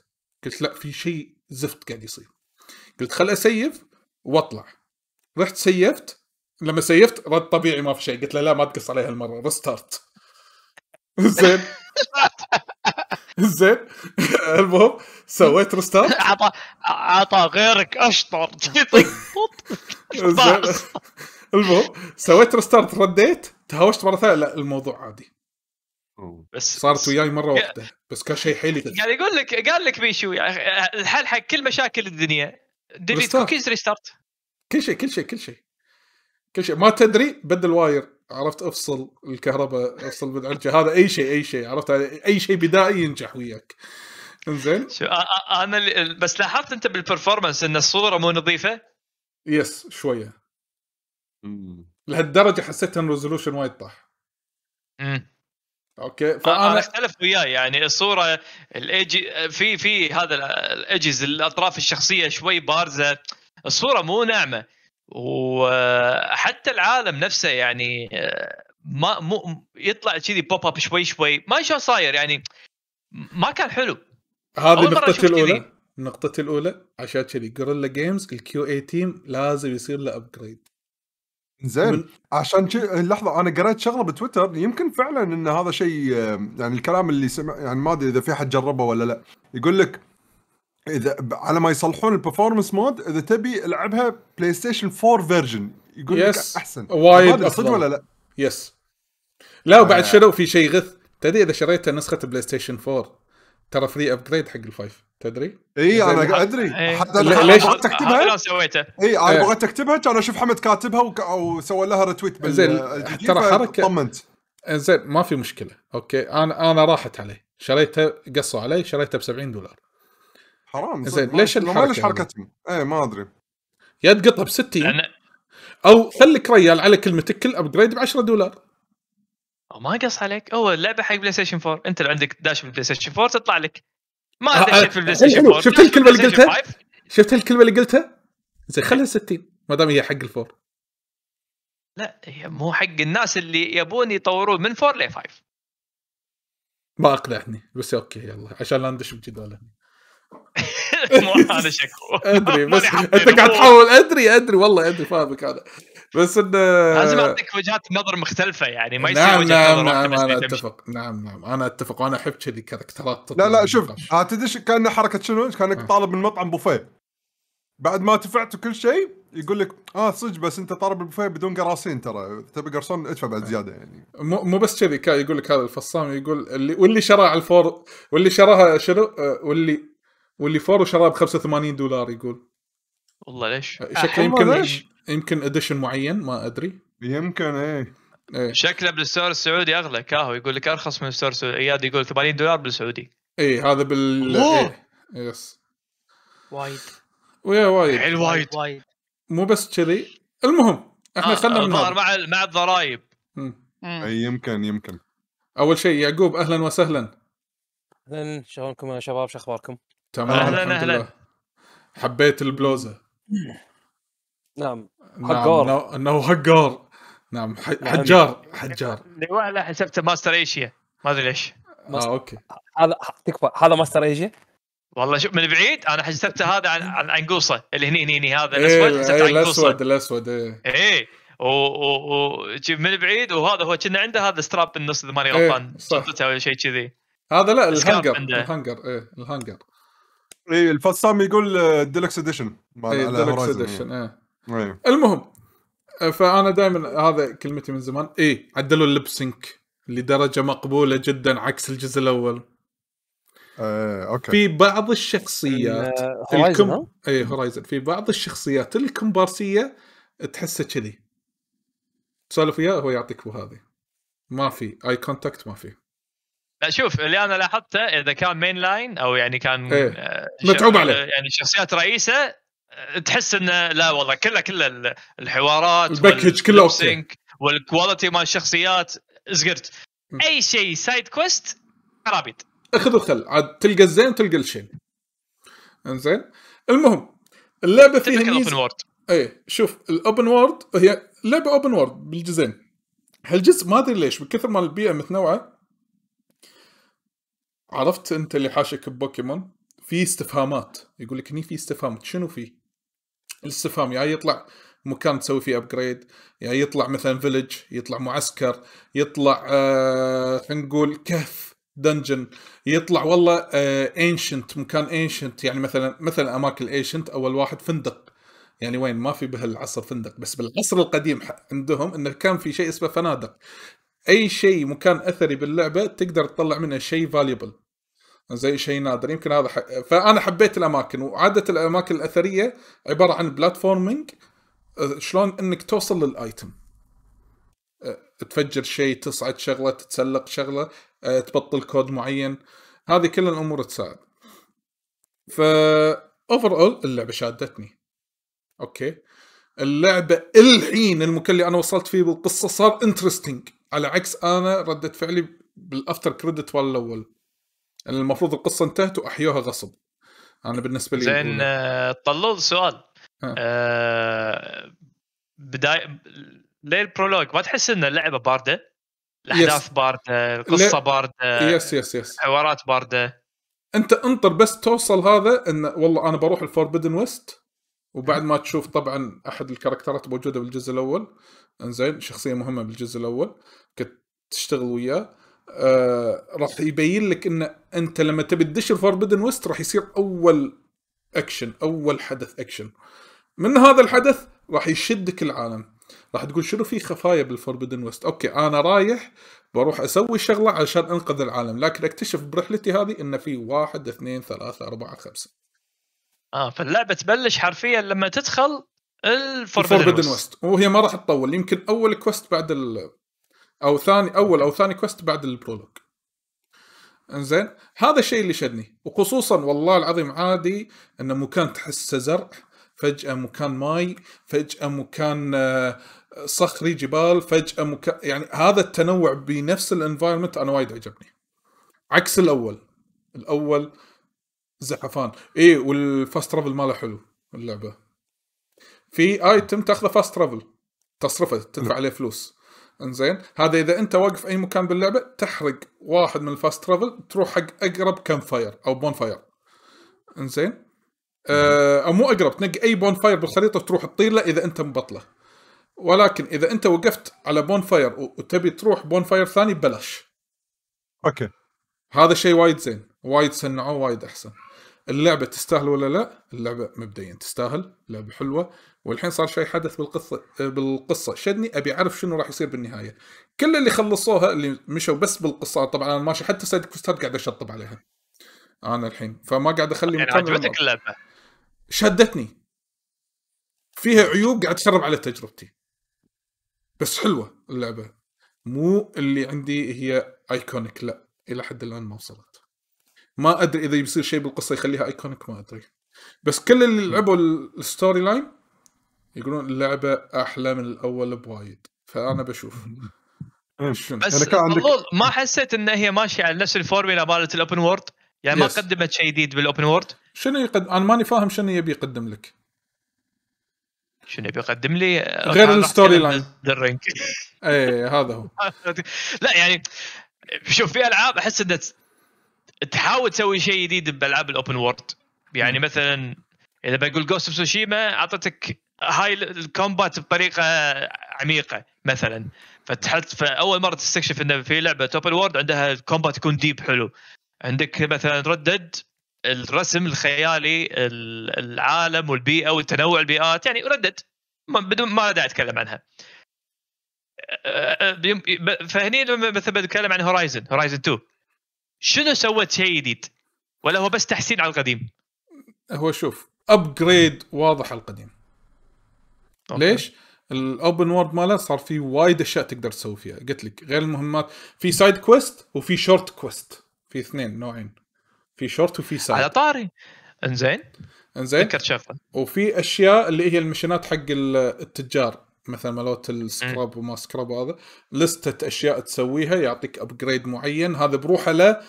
قلت لا في شيء زفت قاعد يصير قلت خل اسيف واطلع رحت سيفت لما سيفت رد طبيعي ما في شيء قلت له لا ما تقص عليها المره ريستارت زين زين المهم سويت ريستارت عطى عطى غيرك اشطر المهم سويت ريستارت رديت تهاوشت مره ثانيه لا الموضوع عادي بس صارت وياي مره واحده بس كان شيء حيل قاعد يعني يقول لك قال لك بيشو يعني الحل حق كل مشاكل الدنيا ديليت كوكيز ريستارت كل شيء كل شيء كل شيء كل شيء ما تدري بدل واير عرفت افصل الكهرباء افصل بالعرجه هذا اي شيء اي شيء عرفت اي شيء بدائي ينجح وياك انزين شو انا بس لاحظت انت بالبرفورمانس ان الصوره مو نظيفه يس شويه لهالدرجه حسيت ان الريزولوشن وايد طاح امم اوكي فانا انا اختلف وياه يعني الصوره الايجي في في هذا الايجز الاطراف الشخصيه شوي بارزه الصوره مو ناعمه وحتى العالم نفسه يعني ما مو يطلع كذي بوب اب شوي شوي ما شلون صاير يعني ما كان حلو هذه نقطتي الاولى نقطتي الاولى عشان كذي جوريلا جيمز الكيو اي تيم لازم يصير له ابجريد زين عشان شي... لحظه انا قريت شغله بتويتر يمكن فعلا ان هذا شيء يعني الكلام اللي سمع يعني ما ادري اذا في حد جربه ولا لا يقول لك اذا على ما يصلحون البرفورمانس مود اذا تبي العبها بلاي ستيشن 4 فيرجن يقول yes. لك احسن وايد صدق ولا لا يس لا وبعد آه. شنو في شيء غث تدري اذا شريت نسخه بلاي ستيشن 4 ترى فري ابجريد حق الفايف تدري؟ اي انا ادري إيه. حتى ليش بغيت اكتبها آه، إيه، انا سويته اي انا بغيت اكتبها كان اشوف حمد كاتبها وسوى لها ريتويت بال زين ترى حركه طمنت زين ما في مشكله اوكي انا انا راحت عليه شريته قصوا علي شريته ب 70 دولار حرام زين ليش الحركه ليش حركتهم؟ اي ما ادري يا تقطها ب 60 او خليك ريال على كلمتك كل ابجريد ب 10 دولار ما قص عليك هو اللعبه حق بلاي ستيشن 4 انت لو عندك داش بالبلاي ستيشن 4 تطلع لك ما آه، ادري في البلاي ستيشن 4 شفت الكلمه اللي قلتها؟ شفت الكلمه اللي قلتها؟ زين خليها 60 إيه. ما دام هي حق الفور لا هي مو حق الناس اللي يبون يطورون من 4 ل 5 ما اقنعني بس اوكي يلا عشان لا ندش بجدال مو شكو ادري بس انت قاعد تحاول ادري ادري والله ادري فاهمك هذا بس انه لازم اعطيك وجهات نظر مختلفه يعني ما يصير نعم وجهه نعم، نظر نعم نعم انا اتفق نعم نعم انا اتفق وانا احب كذي كاركترات لا لا شوف آه، تدري كان حركه شنو؟ كانك آه. طالب من مطعم بوفيه بعد ما دفعت كل شيء يقول لك اه صدق بس انت طالب البوفيه بدون قراصين ترى تبي قرصون ادفع بعد آه. زياده يعني مو مو بس كذي كان يقول لك هذا الفصام يقول اللي واللي شراه على الفور واللي شراها شنو واللي واللي فور وشراها ب 85 دولار يقول والله ليش؟ شكله يمكن ليش؟ يمكن اديشن معين ما ادري يمكن ايه إيه. شكله بالستور السعودي اغلى كاهو يقول لك ارخص من الستور السعودي اياد يقول 80 دولار بالسعودي اي هذا بال إيه. يس وايد ويا وايد حيل وايد وايد مو بس كذي المهم احنا خلينا آه، خلنا من مع مع الضرايب اي يمكن يمكن اول شيء يعقوب اهلا وسهلا اهلا شلونكم يا شباب شو اخباركم؟ تمام اهلا اهلا حبيت البلوزه نعم،, نعم حجار نعم. انه حجار نعم يعني حجار حجار يعني على حسبته ماستر ايشيا ما ادري ليش اه اوكي هذا تكفى هذا ماستر ايشيا والله شوف من بعيد انا حسبته هذا عن عن عنقوصه اللي هني هني, هني هذا إيه، الاسود حسبته إيه، عنقوصه الاسود الاسود ايه ايه و, و, و من بعيد وهذا هو كنا عنده هذا ستراب بالنص اذا ماني إيه، غلطان شنطته او شيء كذي هذا لا الهانجر الهانجر ايه الهانجر اي الفصام يقول ديلكس اديشن اي ديلكس اديشن ايه أيه. المهم آه، فانا دائما هذا كلمتي من زمان اي عدلوا اللبسنك لدرجه مقبوله جدا عكس الجزء الاول آه، اوكي في بعض الشخصيات الكم... اي هورايزن في بعض الشخصيات الكمبارسيه تحسه كذي تسولف وياه هو يعطيك هذه ما في اي كونتاكت ما في لا شوف اللي انا لاحظته اذا كان مين لاين او يعني كان ايه. آه، متعوب عليه يعني شخصيات رئيسه تحس انه لا والله كله كله الحوارات الباكج كله اوكي والكواليتي مال الشخصيات زقرت اي شيء سايد كويست خرابيط اخذ وخل عاد تلقى الزين تلقى الشين انزين المهم اللعبه فيها الاوبن وورد اي شوف الاوبن وورد هي لعبه اوبن وورد بالجزئين هالجزء ما ادري ليش بكثر ما البيئه متنوعه عرفت انت اللي حاشك ببوكيمون في استفهامات يقول لك هني في استفهام شنو في الاستفهام يا يعني يطلع مكان تسوي فيه ابجريد يا يعني يطلع مثلا فيلج يطلع معسكر يطلع آه، خلينا آه نقول كهف دنجن يطلع والله انشنت آه مكان انشنت يعني مثلا مثلا اماكن انشنت اول واحد فندق يعني وين ما في بهالعصر فندق بس بالعصر القديم عندهم انه كان في شيء اسمه فنادق اي شيء مكان اثري باللعبه تقدر تطلع منه شيء فاليبل زي شيء نادر يمكن هذا حق... فانا حبيت الاماكن وعاده الاماكن الاثريه عباره عن بلاتفورمينج شلون انك توصل للايتم تفجر شيء تصعد شغله تتسلق شغله تبطل كود معين هذه كل الامور تساعد ف اوفر اول اللعبه شادتني اوكي اللعبه الحين المكان اللي انا وصلت فيه بالقصه صار انترستنج على عكس انا رده فعلي بالافتر كريدت والاول المفروض القصه انتهت واحيوها غصب انا بالنسبه لي زين آه، طلول سؤال آه، بدايه ليه البرولوج ما تحس ان اللعبه بارده؟ الاحداث بارده، القصه بارده يس يس يس حوارات بارده انت انطر بس توصل هذا ان والله انا بروح الفوربدن ويست وبعد ما تشوف طبعا احد الكاركترات موجوده بالجزء الاول انزين شخصيه مهمه بالجزء الاول كنت تشتغل وياه آه، راح يبين لك ان انت لما تبي تدش الفوربدن ويست راح يصير اول اكشن اول حدث اكشن من هذا الحدث راح يشدك العالم راح تقول شنو في خفايا بالفوربدن ويست اوكي انا رايح بروح اسوي شغله علشان انقذ العالم لكن اكتشف برحلتي هذه ان في واحد اثنين ثلاثة أربعة خمسة اه فاللعبة تبلش حرفيا لما تدخل الفوربدن ويست وهي ما راح تطول يمكن اول كوست بعد ال او ثاني اول او ثاني كوست بعد البرولوج انزين هذا الشيء اللي شدني وخصوصا والله العظيم عادي انه مكان تحسه زرع فجاه مكان ماي فجاه مكان آه، صخري جبال فجاه مكان يعني هذا التنوع بنفس الانفايرمنت انا وايد عجبني عكس الاول الاول زحفان اي والفاست ترافل ماله حلو اللعبه في ايتم تاخذه فاست ترافل تصرفه تدفع نعم. عليه فلوس انزين هذا اذا انت واقف اي مكان باللعبه تحرق واحد من الفاست ترافل تروح حق اقرب كم فاير او بون فاير انزين آه او مو اقرب تنقي اي بون فاير بالخريطه تروح تطير له اذا انت مبطله ولكن اذا انت وقفت على بون فاير وتبي تروح بون فاير ثاني ببلاش اوكي هذا شيء وايد زين وايد صنعوه وايد احسن اللعبه تستاهل ولا لا اللعبه مبدئيا تستاهل لعبه حلوه والحين صار شيء حدث بالقصه بالقصه شدني ابي اعرف شنو راح يصير بالنهايه كل اللي خلصوها اللي مشوا بس بالقصه طبعا انا ماشي حتى سايد كوستات قاعد اشطب عليها انا الحين فما قاعد اخلي يعني عجبتك اللعبه شدتني فيها عيوب قاعد تشرب على تجربتي بس حلوه اللعبه مو اللي عندي هي ايكونيك لا الى حد الان ما وصلت ما ادري اذا بيصير شيء بالقصه يخليها ايكونيك ما ادري بس كل اللي لعبوا الستوري لاين يقولون اللعبه احلى من الاول بوايد فانا بشوف بس يعني عندك... ما حسيت ان هي ماشيه على نفس الفورميلا مالت الاوبن وورد يعني ما قدمت شيء جديد بالاوبن وورد شنو يقدم انا ماني فاهم شنو يبي يقدم لك شنو يبي يقدم لي غير الستوري لاين الرينج اي هذا هو لا يعني شوف في العاب احس انها تحاول تسوي شيء جديد بالعاب الاوبن وورد يعني مثلا اذا بقول جوست اوف سوشيما اعطتك هاي الكومبات بطريقه عميقه مثلا فتحط فاول مره تستكشف انه في لعبه توبل وورد عندها الكومبات يكون ديب حلو عندك مثلا ردد الرسم الخيالي العالم والبيئه والتنوع البيئات يعني ردد بدون ما داعي اتكلم عنها أه، أه، فهني مثلا بتكلم عن هورايزن هورايزن 2 شنو سوت شيء جديد ولا هو بس تحسين على القديم هو شوف ابجريد واضح على القديم أوكي. ليش؟ الاوبن وورد ماله صار فيه وايد اشياء تقدر تسوي فيها قلت لك غير المهمات في سايد كويست وفي شورت كويست في اثنين نوعين في شورت وفي سايد على طاري انزين انزين ذكرت شغله وفي اشياء اللي هي المشينات حق التجار مثلا مالوت السكراب وما سكراب وهذا لستة اشياء تسويها يعطيك ابجريد معين هذا بروحه له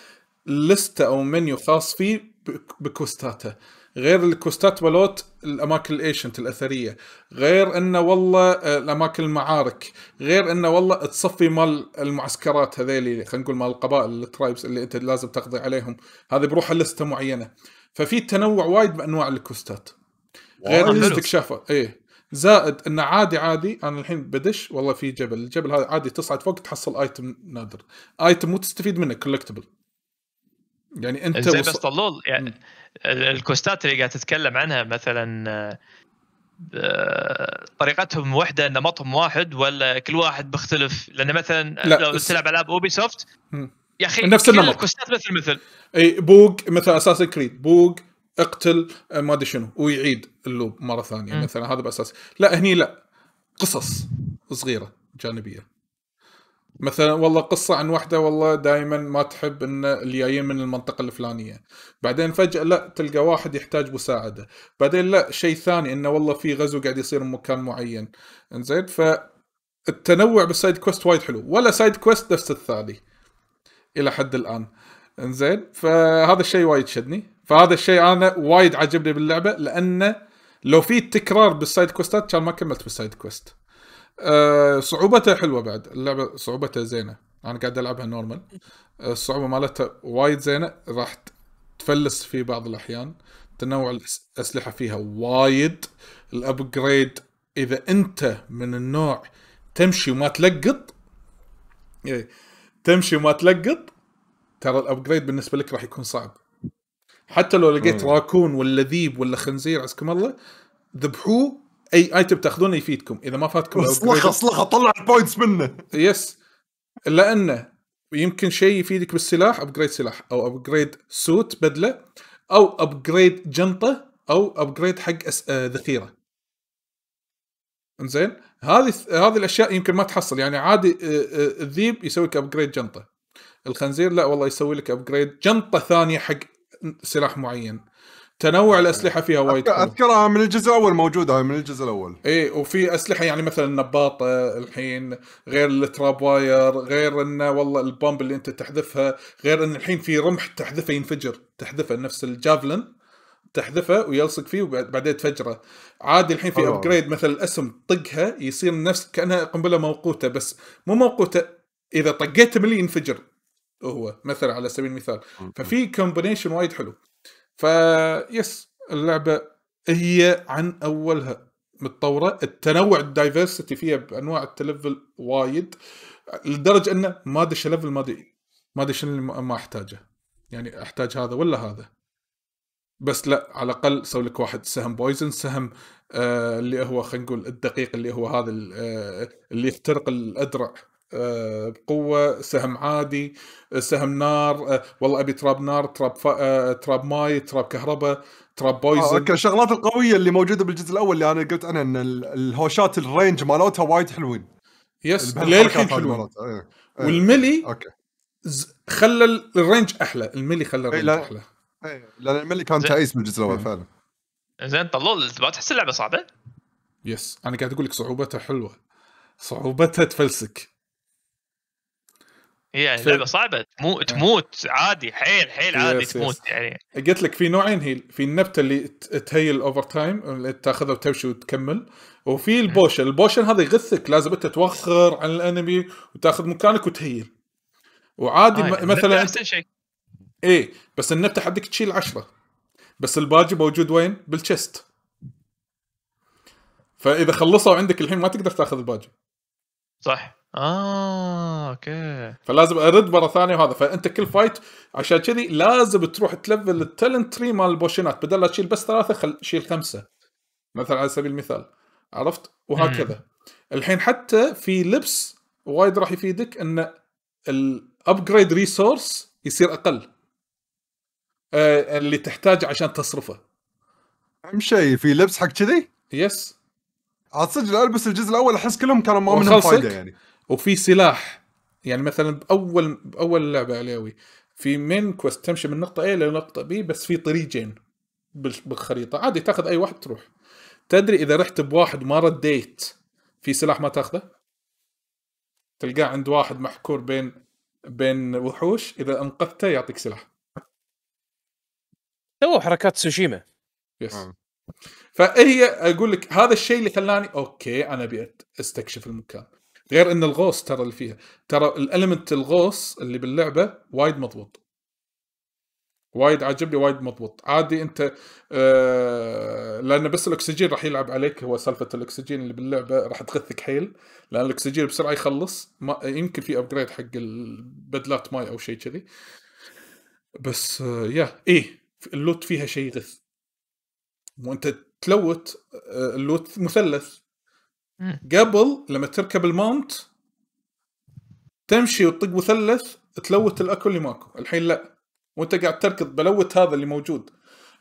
لستة او منيو خاص فيه بكوستاته غير الكوستات بلوت الاماكن الايشنت الاثريه غير انه والله آه، الاماكن المعارك غير انه والله تصفي مال المعسكرات هذيلي خلينا نقول مال القبائل الترايبس اللي انت لازم تقضي عليهم هذه بروحها لسته معينه ففي تنوع وايد بانواع الكوستات غير الاستكشافات ايه زائد انه عادي عادي انا الحين بدش والله في جبل الجبل هذا عادي تصعد فوق تحصل ايتم نادر ايتم مو تستفيد منه كولكتبل يعني انت وص... بس طلول يعني الكوستات اللي قاعد تتكلم عنها مثلا آه، طريقتهم واحده نمطهم واحد ولا كل واحد بيختلف لان مثلا لا لو تلعب العاب اوبي سوفت يا اخي نفس النمط الكوستات مثل مثل اي بوق مثلا اساس كريد بوق اقتل آه، ما ادري شنو ويعيد اللوب مره ثانيه م. مثلا هذا باساس لا هني لا قصص صغيره جانبيه مثلا والله قصه عن وحده والله دائما ما تحب ان اللي جايين من المنطقه الفلانيه بعدين فجاه لا تلقى واحد يحتاج مساعده بعدين لا شيء ثاني انه والله في غزو قاعد يصير بمكان معين انزين ف التنوع بالسايد كويست وايد حلو ولا سايد كويست نفس الثاني الى حد الان انزين فهذا الشيء وايد شدني فهذا الشيء انا وايد عجبني باللعبه لانه لو في تكرار بالسايد كويستات كان ما كملت بالسايد كويست آه، صعوبتها حلوه بعد اللعبه صعوبتها زينه انا قاعد العبها نورمال آه، الصعوبه مالتها وايد زينه راح تفلس في بعض الاحيان تنوع الاسلحه فيها وايد الابجريد اذا انت من النوع تمشي وما تلقط إيه، تمشي وما تلقط ترى الابجريد بالنسبه لك راح يكون صعب حتى لو لقيت راكون ولا ذيب ولا خنزير عزكم الله ذبحوه اي ايتم تاخذونه يفيدكم اذا ما فاتكم اصلخه اصلخه طلع البوينتس منه يس لانه يمكن شيء يفيدك بالسلاح ابجريد سلاح او ابجريد سوت بدله او ابجريد جنطه او ابجريد حق آه، ذخيره انزين هذه هذه الاشياء يمكن ما تحصل يعني عادي آه، آه، الذيب يسوي لك ابجريد جنطه الخنزير لا والله يسوي لك ابجريد جنطه ثانيه حق سلاح معين تنوع آه. الاسلحه فيها وايد اذكرها من الجزء الاول موجوده هاي من الجزء الاول اي وفي اسلحه يعني مثلا النباطه الحين غير التراب واير غير انه والله البومب اللي انت تحذفها غير ان الحين في رمح تحذفه ينفجر تحذفه نفس الجافلن تحذفه ويلصق فيه وبعدين تفجره عادي الحين في ابجريد مثل الاسم طقها يصير نفس كانها قنبله موقوته بس مو موقوته اذا طقيت ملي ينفجر هو مثلا على سبيل المثال ففي كومبينيشن وايد حلو يس اللعبه هي عن اولها متطوره التنوع الدايفرسيتي فيها بانواع التلفل وايد لدرجه انه ما ادري ليفل ما ادري ما ادري شنو ما احتاجه يعني احتاج هذا ولا هذا بس لا على الاقل سوي لك واحد سهم بويزن سهم آه اللي هو خلينا نقول الدقيق اللي هو هذا آه اللي يخترق الادرع آه، بقوه سهم عادي آه، سهم نار آه، والله ابي تراب نار تراب ف... تراب ماي تراب كهرباء تراب بويزن اوكي الشغلات القويه اللي موجوده بالجزء الاول اللي انا قلت عنها ان الهوشات الرينج مالتها وايد حلوين يس للحين حلوين إيه، إيه، والملي اوكي خلى الرينج احلى الملي خلى إيه، الرينج لا. احلى لان الملي كان تعيس بالجزء الاول فعلا زين طلول ما تحس اللعبه صعبه؟ يس انا قاعد اقول لك صعوبتها حلوه صعوبتها تفلسك يعني لعبه صعبه تموت آه. تموت عادي حيل حيل عادي يس تموت يس. يعني قلت لك في نوعين هيل في النبته اللي تهيل اوفر تايم اللي تاخذها وتمشي وتكمل وفي البوشن البوشن هذا يغثك لازم انت توخر عن الانمي وتاخذ مكانك وتهيل وعادي آه يعني مثلا احسن شيء ايه بس النبته حدك تشيل عشرة بس الباجي موجود وين؟ بالتشست فاذا خلصوا عندك الحين ما تقدر تاخذ الباجي صح اه اوكي فلازم ارد مره ثانيه وهذا فانت كل فايت عشان كذي لازم تروح تلفل التالنت تري مال البوشينات بدل لا تشيل بس ثلاثه خل شيل خمسه مثلا على سبيل المثال عرفت وهكذا الحين حتى في لبس وايد راح يفيدك ان الابجريد ريسورس يصير اقل آه، اللي تحتاجه عشان تصرفه اهم شيء في لبس حق كذي يس عاد صدق البس الجزء الاول احس كلهم كانوا ما منهم فايده يعني وفي سلاح يعني مثلا باول باول لعبه علاوي في مين كويست تمشي من نقطه A لنقطه B بس في طريقين بالخريطه عادي تاخذ اي واحد تروح تدري اذا رحت بواحد ما رديت في سلاح ما تاخذه تلقاه عند واحد محكور بين بين وحوش اذا انقذته يعطيك سلاح سووا حركات سوشيما يس آه. فهي اقول لك هذا الشيء اللي خلاني اوكي انا ابي استكشف المكان غير ان الغوص ترى اللي فيها ترى الالمنت الغوص اللي باللعبه وايد مضبوط وايد عاجبني وايد مضبوط عادي انت آه لان بس الاكسجين راح يلعب عليك هو سالفه الاكسجين اللي باللعبه راح تغثك حيل لان الاكسجين بسرعه يخلص ما يمكن في ابجريد حق البدلات ماي او شيء كذي بس آه يا ايه اللوت فيها شيء غث وانت تلوت آه، اللوت مثلث قبل لما تركب الماونت تمشي وتطق مثلث تلوت الاكل اللي ماكو الحين لا وانت قاعد تركض بلوت هذا اللي موجود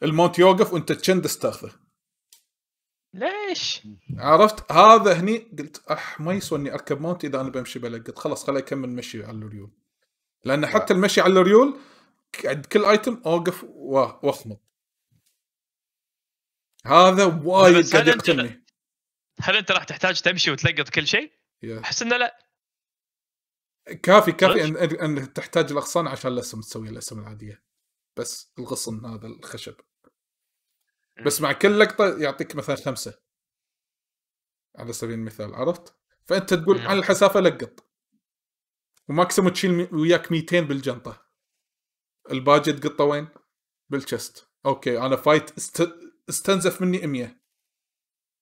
الماونت يوقف وانت تشند تاخذه ليش؟ عرفت هذا هني قلت اح ما يسوى اني اركب ماونت اذا انا بمشي بلقط قلت خلاص خليني اكمل مشي على الريول لان حتى المشي على الريول عند كل ايتم اوقف واخمض هذا وايد قاعد يقتلني هل انت راح تحتاج تمشي وتلقط كل شيء؟ احس انه لا كافي كافي ان, أن تحتاج الاغصان عشان الاسهم تسوي الاسهم العاديه بس الغصن هذا الخشب بس مع كل لقطه يعطيك مثلا خمسه على سبيل المثال عرفت؟ فانت تقول على الحسافه لقط وماكسيمو تشيل وياك 200 بالجنطه الباجي تقطه وين؟ بالشست اوكي انا فايت است... استنزف مني 100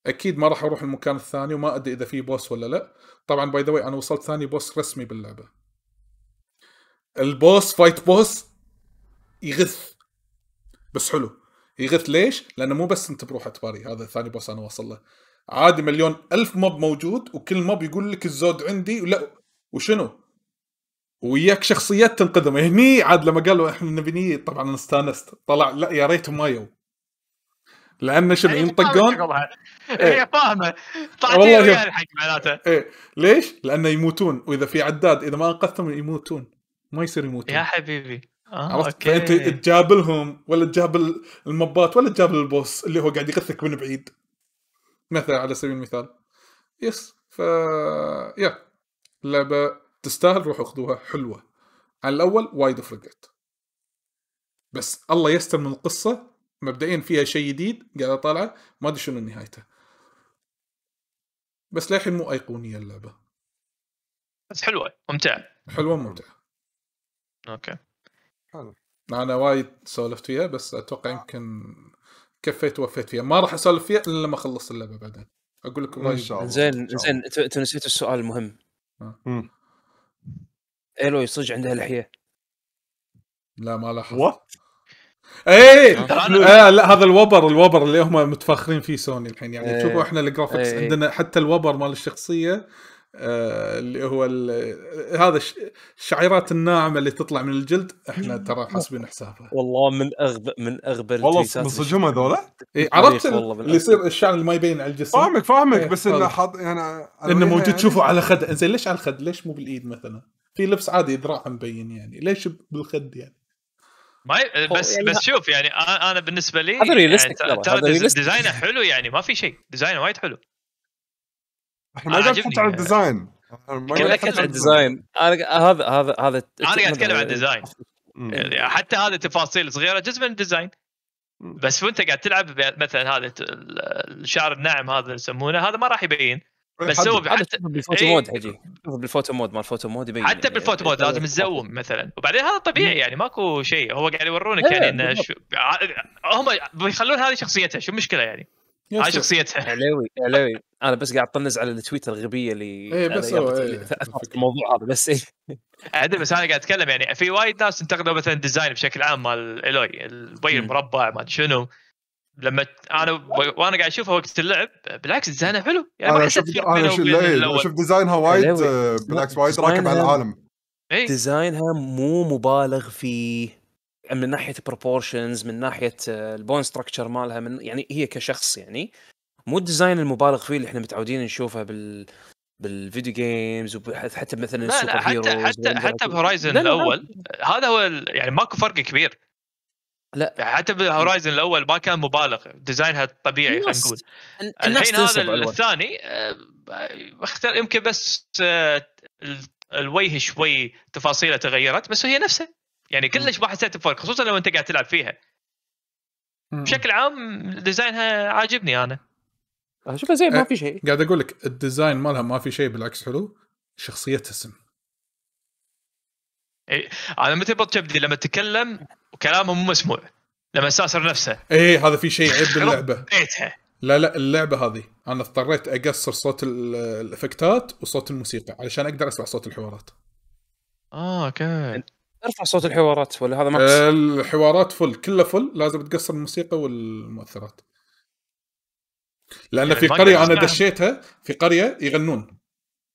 اكيد ما راح اروح المكان الثاني وما ادري اذا في بوس ولا لا طبعا باي ذا انا وصلت ثاني بوس رسمي باللعبه البوس فايت بوس يغث بس حلو يغث ليش؟ لانه مو بس انت بروحه تباري هذا ثاني بوس انا واصل له عادي مليون ألف موب موجود وكل موب يقول لك الزود عندي ولا وشنو؟ وياك شخصيات تنقذهم هني عاد لما قالوا احنا نبي طبعا انا استانست طلع لا يا ريتهم ما يو لان شنو ينطقون هي فاهمه طلعت والله الحق معناته ايه ليش؟ لانه يموتون واذا في عداد اذا ما انقذتهم يموتون ما يصير يموتون يا حبيبي آه، عرفت أوكي. فانت تجابلهم ولا تجابل المبات ولا تجابل البوس اللي هو قاعد يغثك من بعيد مثلا على سبيل المثال يس ف يا اللعبه تستاهل روحوا خذوها حلوه على الاول وايد فرقت بس الله يستر من القصه مبدئيا فيها شيء جديد قاعده طالعه ما ادري شنو نهايته بس للحين مو ايقونيه اللعبه بس حلوه ممتعه حلوه ممتعه اوكي حلو انا وايد سولفت فيها بس اتوقع آه. يمكن كفيت ووفيت فيها ما راح اسولف فيها الا لما اخلص اللعبه بعدين اقول لكم ان شاء الله زين زين انت نسيت السؤال المهم آه. ايلوي صدق عندها لحيه لا ما لاحظت ايه آه لا هذا الوبر الوبر اللي هم متفاخرين فيه سوني الحين يعني إيه. شوفوا احنا الجرافكس إيه. عندنا حتى الوبر مال الشخصيه آه اللي هو هذا الشعيرات الناعمه اللي تطلع من الجلد احنا ترى حاسبين حسابها والله من اغبى من اغبى والله من صجهم هذول؟ عرفت اللي يصير الشعر اللي ما يبين على الجسم فاهمك فاهمك ايه بس طيب. انه حاط يعني انه يعني موجود يعني... تشوفه على خد زين ليش على الخد؟ ليش مو بالايد مثلا؟ في لبس عادي ذراع مبين يعني ليش بالخد يعني؟ ما بس يعني بس شوف يعني انا بالنسبه لي هذا ريلستيك يعني ترى ديزاينه حلو يعني ما في شيء ديزاينه وايد حلو احنا ما قاعد نتكلم عن الديزاين يعني. ما قاعد عن الديزاين انا هذا هذا هذا انا قاعد اتكلم عن الديزاين يعني. يعني حتى هذه تفاصيل صغيره جزء من الديزاين بس وانت قاعد تلعب مثلا هذا الشعر الناعم هذا يسمونه هذا ما راح يبين بس هو حتى بالفوتو إيه. مود حجي بالفوتو مود مال الفوتو مود يبين حتى يعني بالفوتو مود لازم تزوم مثلا وبعدين هذا طبيعي يعني ماكو شيء هو قاعد يورونك إيه، يعني انه شو... هم بيخلون هذه شخصيتها شو المشكله يعني هاي شخصيتها علوي علوي انا بس قاعد اطنز على التويتر الغبيه اللي اي بس إيه. الموضوع هذا بس اي عدل بس انا قاعد اتكلم يعني في وايد ناس انتقدوا مثلا ديزاين بشكل عام مال الوي البي المربع ما شنو لما انا وانا قاعد اشوفها وقت اللعب بالعكس ديزاينها حلو يعني انا شفت انا شفت شف ديزاينها وايد آه، بالعكس وايد راكب على العالم ايه؟ ديزاينها مو مبالغ فيه يعني من ناحيه بروبورشنز من ناحيه آه، البون ستراكشر مالها من يعني هي كشخص يعني مو الديزاين المبالغ فيه اللي احنا متعودين نشوفه بال بالفيديو جيمز وحتى مثلا السوبر لا حتى حتى حتى بهورايزن الاول هذا هو يعني ماكو فرق كبير لا حتى بالهورايزن الاول ما كان مبالغ ديزاينها طبيعي خلينا نقول الحين هذا الثاني آه، اختار يمكن بس آه، الوجه شوي تفاصيله تغيرت بس هي نفسها يعني كلش ما حسيت بفرق خصوصا لو انت قاعد تلعب فيها بشكل عام ديزاينها عاجبني انا اشوفها آه، زين ما في شيء قاعد اقول لك الديزاين مالها ما في شيء بالعكس حلو شخصيتها سم إيه، انا متى بط كبدي لما تكلم كلامه مو مسموع لما ساسر نفسه اي هذا في شيء عيب باللعبه بيتها لا لا اللعبه هذه انا اضطريت اقصر صوت الافكتات وصوت الموسيقى علشان اقدر اسمع صوت الحوارات اه اوكي ارفع صوت الحوارات ولا هذا ماكس الحوارات فل كله فل لازم تقصر الموسيقى والمؤثرات لان يعني في قريه انا دشيتها في قريه يغنون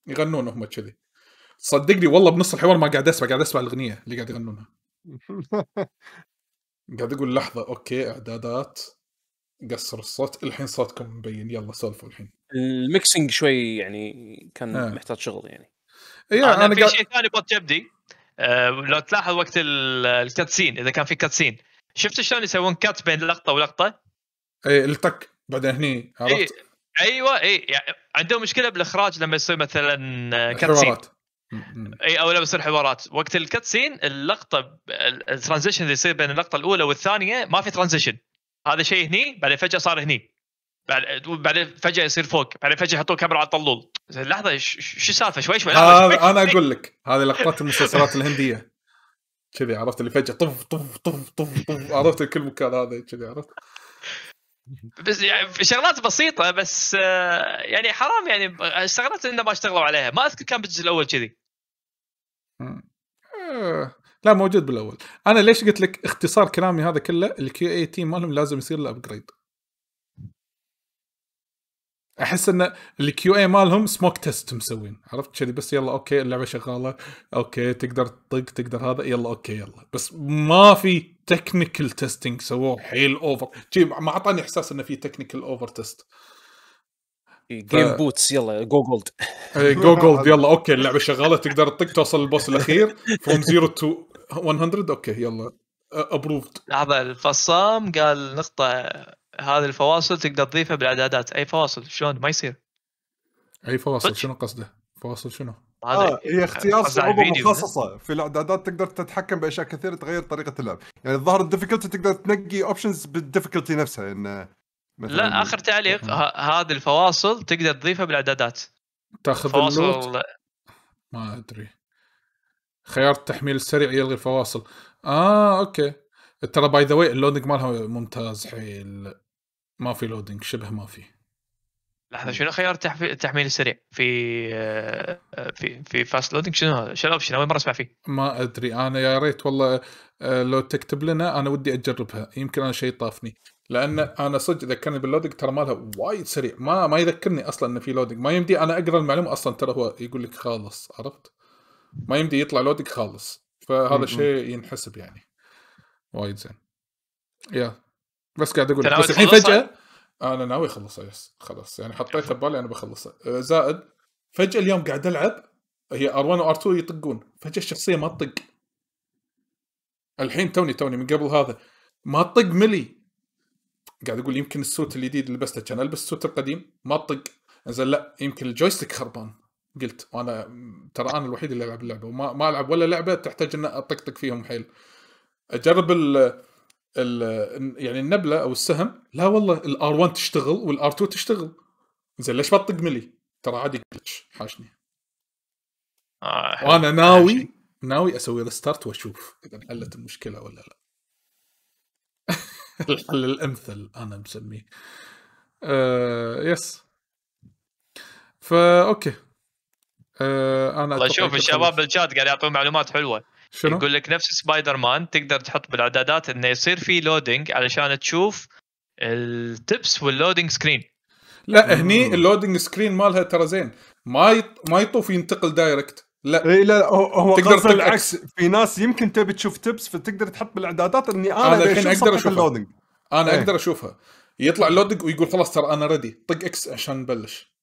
يغنون هم كذي صدقني والله بنص الحوار ما قاعد اسمع قاعد اسمع الاغنيه اللي قاعد يغنونها قاعد اقول لحظه اوكي اعدادات قصر الصوت الحين صوتكم مبين يلا سولفوا الحين الميكسنج شوي يعني كان آه. محتاج شغل يعني يا إيه، انا, آه، أنا في قا... شيء ثاني بوت جبدي أه لو تلاحظ وقت الكاتسين اذا كان في كاتسين شفت شلون يسوون كات بين لقطه ولقطه؟ اي التك بعدين هني إيه، عرفت؟ أيوة، إيه. ايوه اي يعني عندهم مشكله بالاخراج لما يصير مثلا آه، كاتسين اي او لا بتصير حوارات وقت الكت سين اللقطه الترانزيشن اللي يصير بين اللقطه الاولى والثانيه ما في ترانزيشن هذا شيء هني بعدين فجاه صار هني بعدين فجاه يصير فوق بعدين فجاه يحطون كاميرا على الطلول لحظه شو السالفه شوي شوي انا اقول لك هذه لقطات المسلسلات الهنديه كذي عرفت اللي فجاه طف طف طف طف طف عرفت كل مكان هذا كذي عرفت بس يعني شغلات بسيطه بس آه، يعني حرام يعني استغربت انه ما اشتغلوا عليها ما اذكر كان بالجزء الاول كذي آه. لا موجود بالاول انا ليش قلت لك اختصار كلامي هذا كله الكيو اي تي مالهم لازم يصير له ابجريد احس ان الكيو اي مالهم سموك تيست مسوين عرفت كذي بس يلا اوكي اللعبه شغاله اوكي تقدر تطق تقدر هذا يلا اوكي يلا بس ما في تكنيكال تيستينج سووه حيل اوفر ما اعطاني احساس انه في تكنيكال اوفر تيست جيم بوتس يلا جو جولد جو جولد يلا اوكي اللعبه شغاله تقدر تطق توصل البوس الاخير فروم زيرو تو 100 اوكي يلا ابروفد لحظه الفصام قال نقطه هذه الفواصل تقدر تضيفها بالاعدادات اي فواصل شلون ما يصير اي فواصل شنو قصده فواصل شنو هذا آه، هي آه، اختيار صعوبه مخصصه في الاعدادات تقدر تتحكم باشياء كثيره تغير طريقه اللعب يعني الظاهر الديفيكولتي تقدر تنقي اوبشنز بالديفيكولتي نفسها انه لا اخر تعليق آه. هذه الفواصل تقدر تضيفها بالاعدادات تاخذ النوت ما ادري خيار التحميل السريع يلغي الفواصل اه اوكي ترى باي ذا واي اللودنج مالها ممتاز حيل ما في لودنج شبه ما في لحظه شنو خيار التحميل السريع في آه، في في فاست لودنج شنو هذا؟ شنو شنو اول مره اسمع فيه؟ ما ادري انا يا ريت والله آه، لو تكتب لنا انا ودي اجربها يمكن انا شيء طافني لان انا صدق ذكرني باللودنج ترى مالها وايد سريع ما ما يذكرني اصلا انه في لودنج ما يمدي انا اقرا المعلومه اصلا ترى هو يقول لك خالص عرفت؟ ما يمدي يطلع لودنج خالص فهذا شيء ينحسب يعني وايد زين يا بس قاعد اقول بس الحين فجاه انا ناوي اخلصها يس خلاص يعني حطيتها ببالي انا بخلصها أه، زائد فجاه اليوم قاعد العب هي ار 1 وار 2 يطقون فجاه الشخصيه ما تطق الحين توني توني من قبل هذا ما تطق ملي قاعد اقول يمكن السوت الجديد اللي لبسته كان البس السوت القديم ما تطق انزين لا يمكن الجويستيك خربان قلت وانا ترى انا الوحيد اللي العب اللعبه وما ما العب ولا لعبه تحتاج ان اطقطق فيهم حيل اجرب ال يعني النبله او السهم لا والله الار 1 تشتغل والار 2 تشتغل زين ليش ما تطق ملي؟ ترى عادي جلتش حاشني آه وانا ناوي حاشني. ناوي اسوي ريستارت واشوف اذا انحلت المشكله ولا لا الحل الامثل انا مسميه آه يس فا اوكي آه انا اشوف شوف الشباب بالشات قاعد يعطون معلومات حلوه شنو؟ يقول لك نفس سبايدر مان تقدر تحط بالاعدادات انه يصير في لودنج علشان تشوف التبس واللودنج سكرين لا هني اللودنج سكرين مالها ترى زين ما يط... ما يطوف ينتقل دايركت لا اي لا هو تقدر بالعكس في ناس يمكن تبي تشوف تبس فتقدر تحط بالاعدادات اني انا انا الحين اقدر اشوف اللودنج انا ايه. اقدر اشوفها يطلع اللودنج ويقول خلاص ترى انا ريدي طق اكس عشان نبلش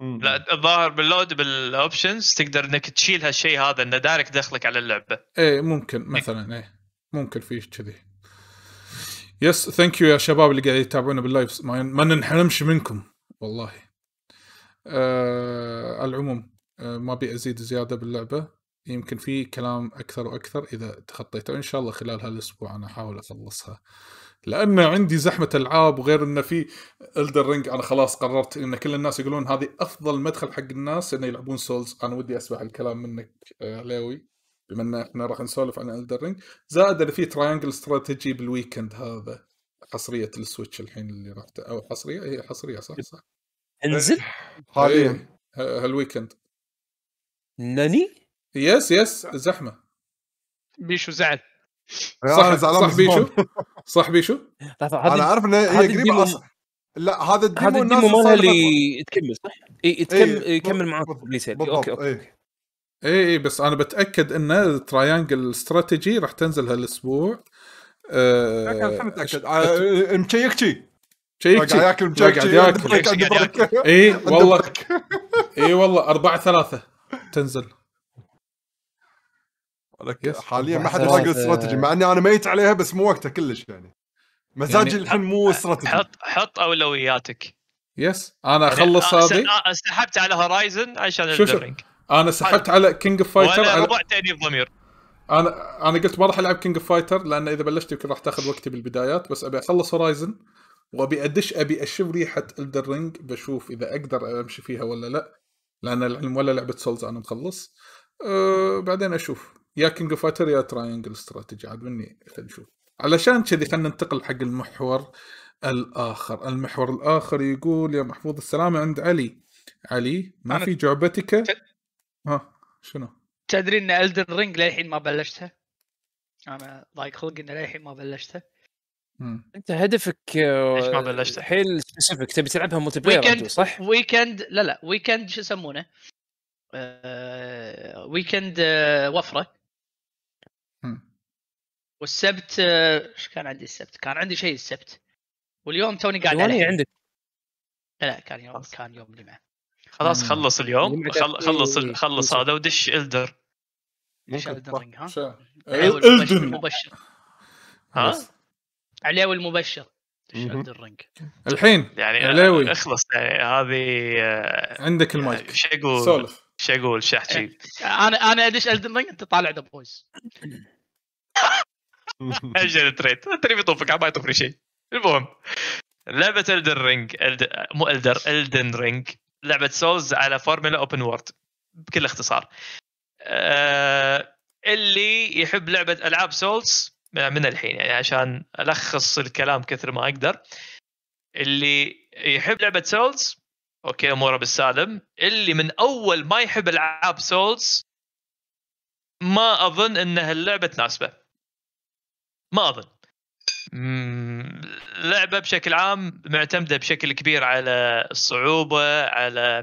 لا الظاهر باللود بالاوبشنز تقدر انك تشيل هالشيء هذا انه دايركت دخلك على اللعبه ايه ممكن إيه. مثلا ايه ممكن في كذي يس ثانك يو يا شباب اللي قاعد يتابعونا باللايف ما, من ننحرمش منكم والله آه على العموم آه ما ابي ازيد زياده باللعبه يمكن في كلام اكثر واكثر اذا تخطيته ان شاء الله خلال هالاسبوع انا احاول اخلصها آه لان عندي زحمه العاب وغير انه في الدر رينج انا خلاص قررت ان كل الناس يقولون هذه افضل مدخل حق الناس انه يلعبون سولز انا ودي اسمع الكلام منك آه، علاوي بما ان احنا راح نسولف عن الدر رينج زائد ان في تراينجل استراتيجي بالويكند هذا حصريه السويتش الحين اللي راح او حصريه هي إيه، حصريه صح صح انزل إيه، حاليا هالويكند نني يس يس زحمه بيشو زعل صح صح بيشو صح بيشو انا اعرف انه هي قريبه اصلا لا هذا الديمو هذا الديمو مالها اللي تكمل صح؟ اي تكمل يكمل معاك اوكي اوكي اي اي بس انا بتاكد ان تراينجل استراتيجي راح تنزل هالاسبوع أه متاكد آه، مشيك شي قاعد ياكل قاعد ياكل اي والله اي والله 4 3 تنزل حاليا ما حد يراقب الاستراتيجي مع اني انا ميت عليها بس مو وقتها كلش يعني مزاجي يعني الحين مو استراتيجي حط حط اولوياتك يس انا اخلص هذه سحبت على هورايزن عشان شو شو. انا سحبت على كينج اوف فايتر وانا ربع تاني الضمير انا انا قلت ما راح العب كينج اوف فايتر لان اذا بلشت يمكن راح تاخذ وقتي بالبدايات بس ابي اخلص هورايزن وابي ادش ابي اشم ريحه الدر بشوف اذا اقدر امشي فيها ولا لا لان العلم ولا لعبه سولز انا مخلص أه بعدين اشوف يا كينج اوف فايتر يا تراينجل استراتيجي عاد مني نشوف علشان كذي خلينا ننتقل حق المحور الاخر المحور الاخر يقول يا محفوظ السلام عند علي علي ما في جعبتك ها شنو تدري ان الدن رينج للحين ما بلشتها انا ضايق خلق ان للحين ما بلشتها مم. انت هدفك آه، ليش ما بلشت حيل سبيسيفيك تبي تلعبها ملتي بلاير صح؟ ويكند لا لا ويكند شو يسمونه؟ آه... ويكند آه... وفره والسبت ايش كان عندي السبت؟ كان عندي شيء السبت واليوم توني قاعد عليه يعني عندك لا لا كان يوم خلص. كان يوم جمعه خلاص خلص اليوم خلص خلص هذا ودش الدر ايش الدر ها؟ الدن مبشر ها؟ علاوي المبشر الرينج الحين يعني علاوي اخلص يعني هذه آه، عندك المايك ايش يعني اقول؟ سولف ايش اقول احكي؟ انا انا ادش الدن رينج انت طالع ذا بويز اجل تريت تريت يطوفك ما يطوف شيء المهم لعبة الدن رينج ألد... مو الدر الدن رينج لعبة سولز على فورمولا اوبن وورد بكل اختصار أه... اللي يحب لعبة العاب سولز من الحين يعني عشان الخص الكلام كثر ما اقدر اللي يحب لعبة سولز اوكي اموره بالسالم اللي من اول ما يحب العاب سولز ما اظن ان هاللعبه تناسبه ما اظن لعبه بشكل عام معتمده بشكل كبير على الصعوبه على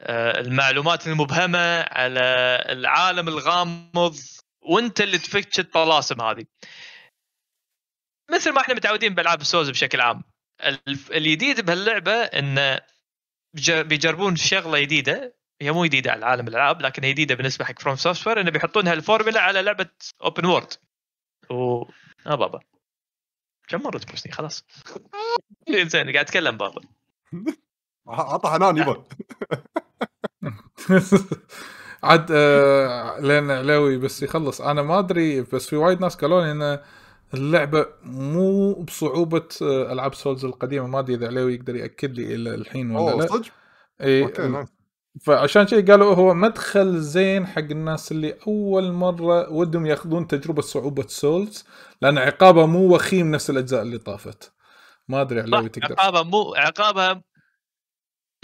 آه، المعلومات المبهمه على العالم الغامض وانت اللي تفتش الطلاسم هذه مثل ما احنا متعودين بالعاب السوز بشكل عام الجديد بهاللعبه انه بيجربون شغله جديده هي مو جديده على عالم الالعاب لكن هي جديده بالنسبه حق فروم سوفتوير انه بيحطونها الفورمولا على لعبه اوبن وورد اه بابا كم مره تبوسني خلاص زين قاعد اتكلم بابا عطى حنان يبا عاد آه، لين لان علاوي بس يخلص انا ما ادري بس في وايد ناس قالوا لي ان اللعبه مو بصعوبه آه، العاب سولز القديمه ما ادري اذا علاوي يقدر ياكد لي الى الحين ولا لا صدق؟ اي فعشان كذا قالوا هو مدخل زين حق الناس اللي اول مره ودهم ياخذون تجربه صعوبه سولز لان عقابه مو وخيم نفس الاجزاء اللي طافت ما ادري على تقدر عقابه مو عقابه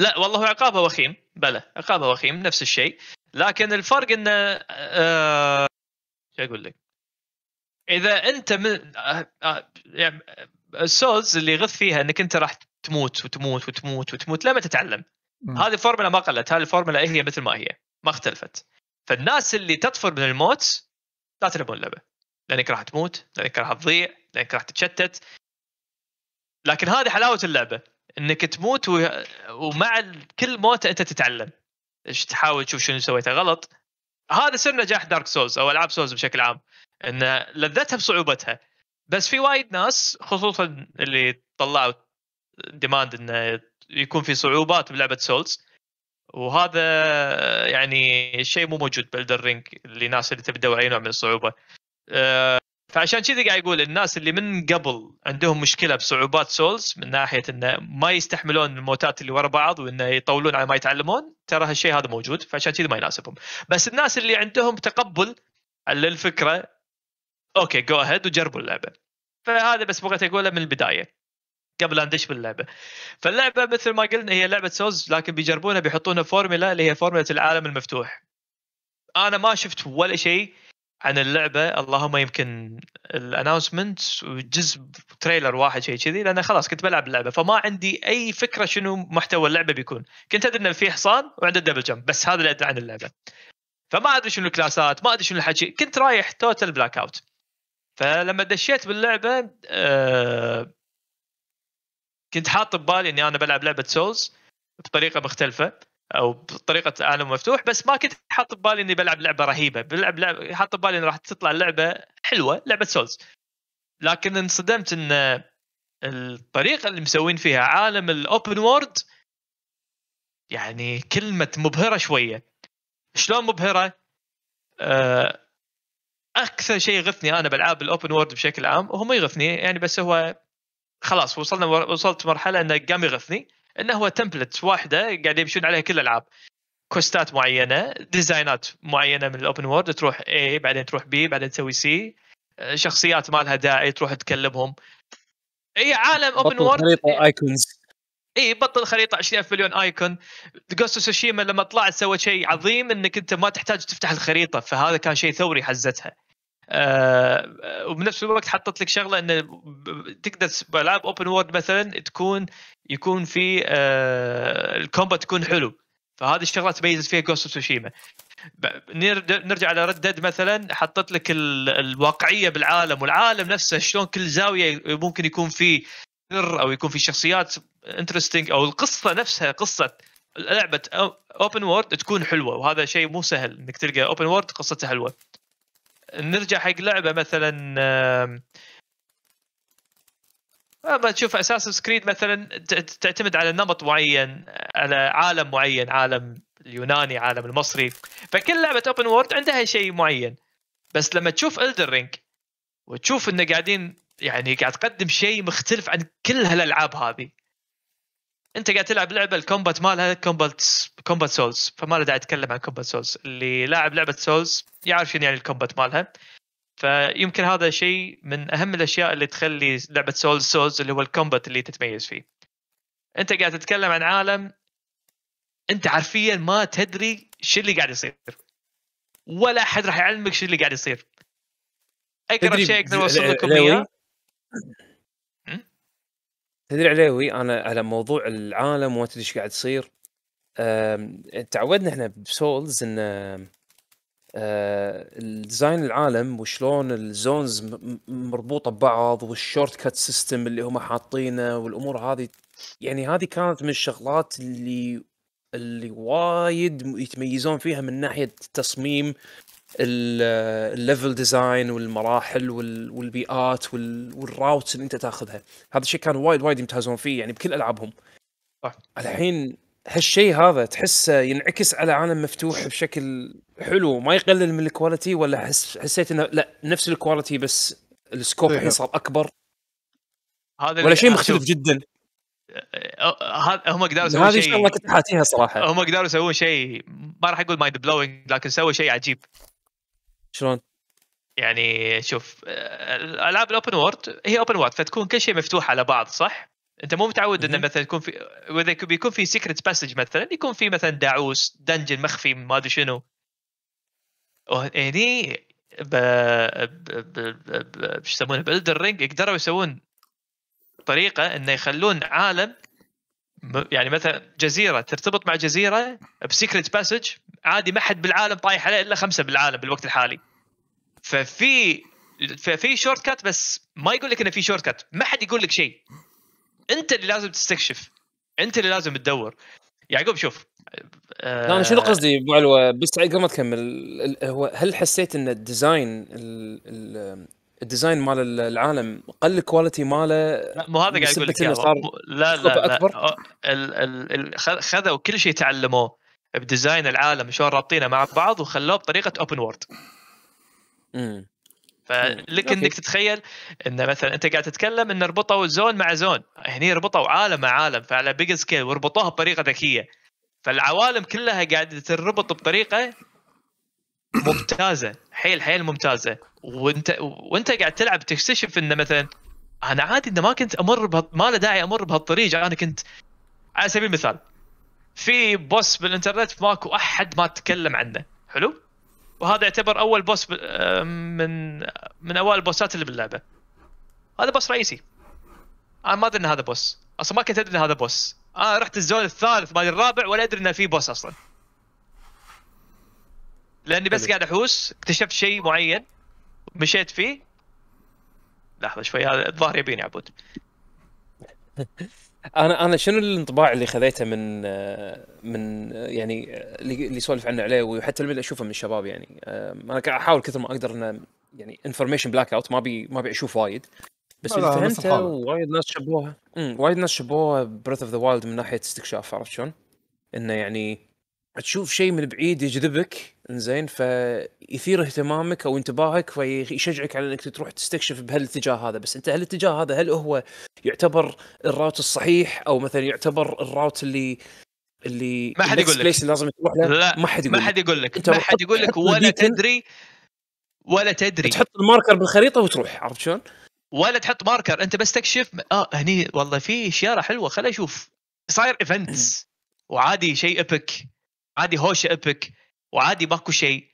لا والله عقابه وخيم بلى عقابه وخيم نفس الشيء لكن الفرق انه آه... اقول لك اذا انت من آه... آه... يعني السولز اللي يغث فيها انك انت راح تموت وتموت وتموت وتموت لما تتعلم هذه الفورمولا ما قلت هذه الفورمولا هي مثل ما هي ما اختلفت فالناس اللي تطفر من الموت لا تلعبون اللعبه لانك راح تموت لانك راح تضيع لانك راح تتشتت لكن هذه حلاوه اللعبه انك تموت و... ومع كل موت انت تتعلم ايش تحاول تشوف شنو سويته غلط هذا سر نجاح دارك سولز او العاب سولز بشكل عام ان لذتها بصعوبتها بس في وايد ناس خصوصا اللي طلعوا ديماند انه يكون في صعوبات بلعبه سولز وهذا يعني شيء مو موجود بالدر رينج للناس اللي تبدا اي نوع من الصعوبه آه، فعشان كذا قاعد يقول الناس اللي من قبل عندهم مشكله بصعوبات سولز من ناحيه انه ما يستحملون الموتات اللي ورا بعض وانه يطولون على ما يتعلمون ترى هالشيء هذا موجود فعشان كذا ما يناسبهم بس الناس اللي عندهم تقبل على الفكره اوكي جو اهيد وجربوا اللعبه فهذا بس بغيت اقوله من البدايه قبل ان ندش باللعبه فاللعبه مثل ما قلنا هي لعبه سوز لكن بيجربونها بيحطونها فورمولا اللي هي فورمولا العالم المفتوح انا ما شفت ولا شيء عن اللعبه اللهم يمكن الاناونسمنت وجزء تريلر واحد شيء كذي لان خلاص كنت بلعب اللعبه فما عندي اي فكره شنو محتوى اللعبه بيكون كنت ادري انه في حصان وعنده دبل جمب بس هذا اللي ادري عن اللعبه فما ادري شنو الكلاسات ما ادري شنو الحكي كنت رايح توتال بلاك اوت فلما دشيت باللعبه آه كنت حاط ببالي اني انا بلعب لعبه سولز بطريقه مختلفه او بطريقه عالم مفتوح بس ما كنت حاط ببالي اني بلعب لعبه رهيبه بلعب لعبه حاط ببالي انه راح تطلع لعبه حلوه لعبه سولز لكن انصدمت ان الطريقه اللي مسوين فيها عالم الاوبن وورد يعني كلمه مبهره شويه شلون مبهره؟ آه، اكثر شيء يغثني انا بالعاب الاوبن وورد بشكل عام وهو ما يغثني يعني بس هو خلاص وصلنا وصلت مرحله انه قام يغثني انه هو تمبلت واحده قاعد يمشون عليها كل الالعاب كوستات معينه ديزاينات معينه من الاوبن وورد تروح اي بعدين تروح بي بعدين تسوي سي شخصيات ما لها داعي تروح تكلمهم اي عالم اوبن وورد خريطه ايكونز اي بطل خريطه 20 مليون ايكون جوست سوشيما لما طلعت سوت شيء عظيم انك انت ما تحتاج تفتح الخريطه فهذا كان شيء ثوري حزتها آه وبنفس الوقت حطت لك شغله انه تقدر بالعاب اوبن وورد مثلا تكون يكون في آه الكومبات تكون حلو فهذه الشغله تميز فيها جوست اوف سوشيما نرجع على ردد مثلا حطت لك الواقعيه بالعالم والعالم نفسه شلون كل زاويه ممكن يكون في سر او يكون في شخصيات انترستنج او القصه نفسها قصه لعبه اوبن آه، وورد تكون حلوه وهذا شيء مو سهل انك تلقى اوبن وورد قصتها حلوه نرجع حق لعبه مثلا ما تشوف اساس سكريد مثلا تعتمد على نمط معين على عالم معين عالم اليوناني عالم المصري فكل لعبه اوبن وورد عندها شيء معين بس لما تشوف الدر رينج وتشوف انه قاعدين يعني قاعد تقدم شيء مختلف عن كل هالالعاب هذه انت قاعد تلعب لعبه الكومبات مالها كومبات كومبات سولز فما له داعي اتكلم عن كومبات سولز اللي لاعب لعبه سولز يعرف شنو يعني الكومبات مالها فيمكن هذا شيء من اهم الاشياء اللي تخلي لعبه سولز سولز اللي هو الكومبات اللي تتميز فيه انت قاعد تتكلم عن عالم انت حرفيا ما تدري شو اللي قاعد يصير ولا احد راح يعلمك شو اللي قاعد يصير اقرب شيء اقدر اوصل لكم اياه تدري عليوي انا على موضوع العالم وما تدري ايش قاعد يصير تعودنا احنا بسولز ان آه، الديزاين العالم وشلون الزونز مربوطه ببعض والشورت كات سيستم اللي هم حاطينه والامور هذه يعني هذه كانت من الشغلات اللي اللي وايد يتميزون فيها من ناحيه التصميم الليفل ديزاين والمراحل والبيئات والراوتس اللي انت تاخذها هذا الشيء كان وايد وايد يمتازون فيه يعني بكل العابهم صح الحين هالشيء هذا تحسه ينعكس على عالم مفتوح بشكل حلو ما يقلل من الكواليتي ولا حس حسيت انه لا نفس الكواليتي بس السكوب الحين صار اكبر هذا ولا شيء مختلف جدا أه، أه، هم قدروا يسوون شيء هذه الشغله كنت حاتيها صراحه هم قدروا يسوون شيء ما راح اقول مايند بلوينج لكن سووا شيء عجيب شلون؟ يعني شوف الالعاب الاوبن وورد هي اوبن وورد فتكون كل شيء مفتوح على بعض صح؟ انت مو متعود انه مثلا يكون في واذا بيكون في سيكرت باسج مثلا يكون في مثلا داعوس دنجن مخفي ما ادري شنو هني ب ايش يسمونه بالدر رينج قدروا يسوون طريقه انه يخلون عالم يعني مثلا جزيره ترتبط مع جزيره بسيكرت باسج عادي ما حد بالعالم طايح عليه الا خمسه بالعالم بالوقت الحالي ففي ففي شورت كات بس ما يقول لك انه في شورت كات ما حد يقول لك شيء انت اللي لازم تستكشف انت اللي لازم تدور يعقوب شوف لا انا شنو قصدي ابو علوه بس قبل ما تكمل هو هل حسيت ان الديزاين الديزاين مال العالم قل الكواليتي ماله لا مو هذا قاعد اقول لك لا لا, لا, لا أكبر؟ خذوا كل شيء تعلموه بديزاين العالم شلون رابطينه مع بعض وخلوه بطريقه اوبن وورد فلك انك تتخيل ان مثلا انت قاعد تتكلم ان ربطوا زون مع زون هني ربطوا عالم مع عالم فعلى بيج سكيل وربطوها بطريقه ذكيه فالعوالم كلها قاعده تربط بطريقه ممتازه حيل حيل ممتازه وانت وانت قاعد تلعب تكتشف انه مثلا انا عادي انه ما كنت امر ما له داعي امر بهالطريق انا كنت على سبيل المثال في بوس بالانترنت ماكو احد ما تكلم عنه حلو وهذا يعتبر اول بوس من من اوائل البوسات اللي باللعبه هذا بوس رئيسي انا ما ادري ان هذا بوس اصلا ما كنت ادري ان هذا بوس انا رحت الزون الثالث مال الرابع ولا ادري انه في بوس اصلا لاني بس قاعد احوس اكتشفت شيء معين مشيت فيه لحظه شوي هذا الظاهر يبيني عبود انا انا شنو الانطباع اللي خذيته من من يعني اللي يسولف عنه عليه وحتى اللي اشوفه من الشباب يعني انا قاعد احاول كثر ما اقدر انه يعني انفورميشن بلاك اوت ما بي ما بي اشوف وايد بس اللي فهمته وايد ناس شبوها وايد ناس شبوها بريث اوف ذا وايلد من ناحيه استكشاف عرفت شلون؟ انه يعني تشوف شيء من بعيد يجذبك زين فيثير اهتمامك او انتباهك فيشجعك على انك تروح تستكشف بهالاتجاه هذا بس انت هالاتجاه هذا هل هو يعتبر الراوت الصحيح او مثلا يعتبر الراوت اللي اللي ما حد يقول لك لازم تروح له لا ما حد يقول ما حد يقول لك ما حد يقول لك ولا تدري ولا تدري تحط الماركر بالخريطه وتروح عرفت شلون؟ ولا تحط ماركر انت بس تكشف اه هني والله في شياره حلوه خليني اشوف صاير ايفنتس وعادي شيء ايبك عادي هوشه ايبك وعادي ماكو شيء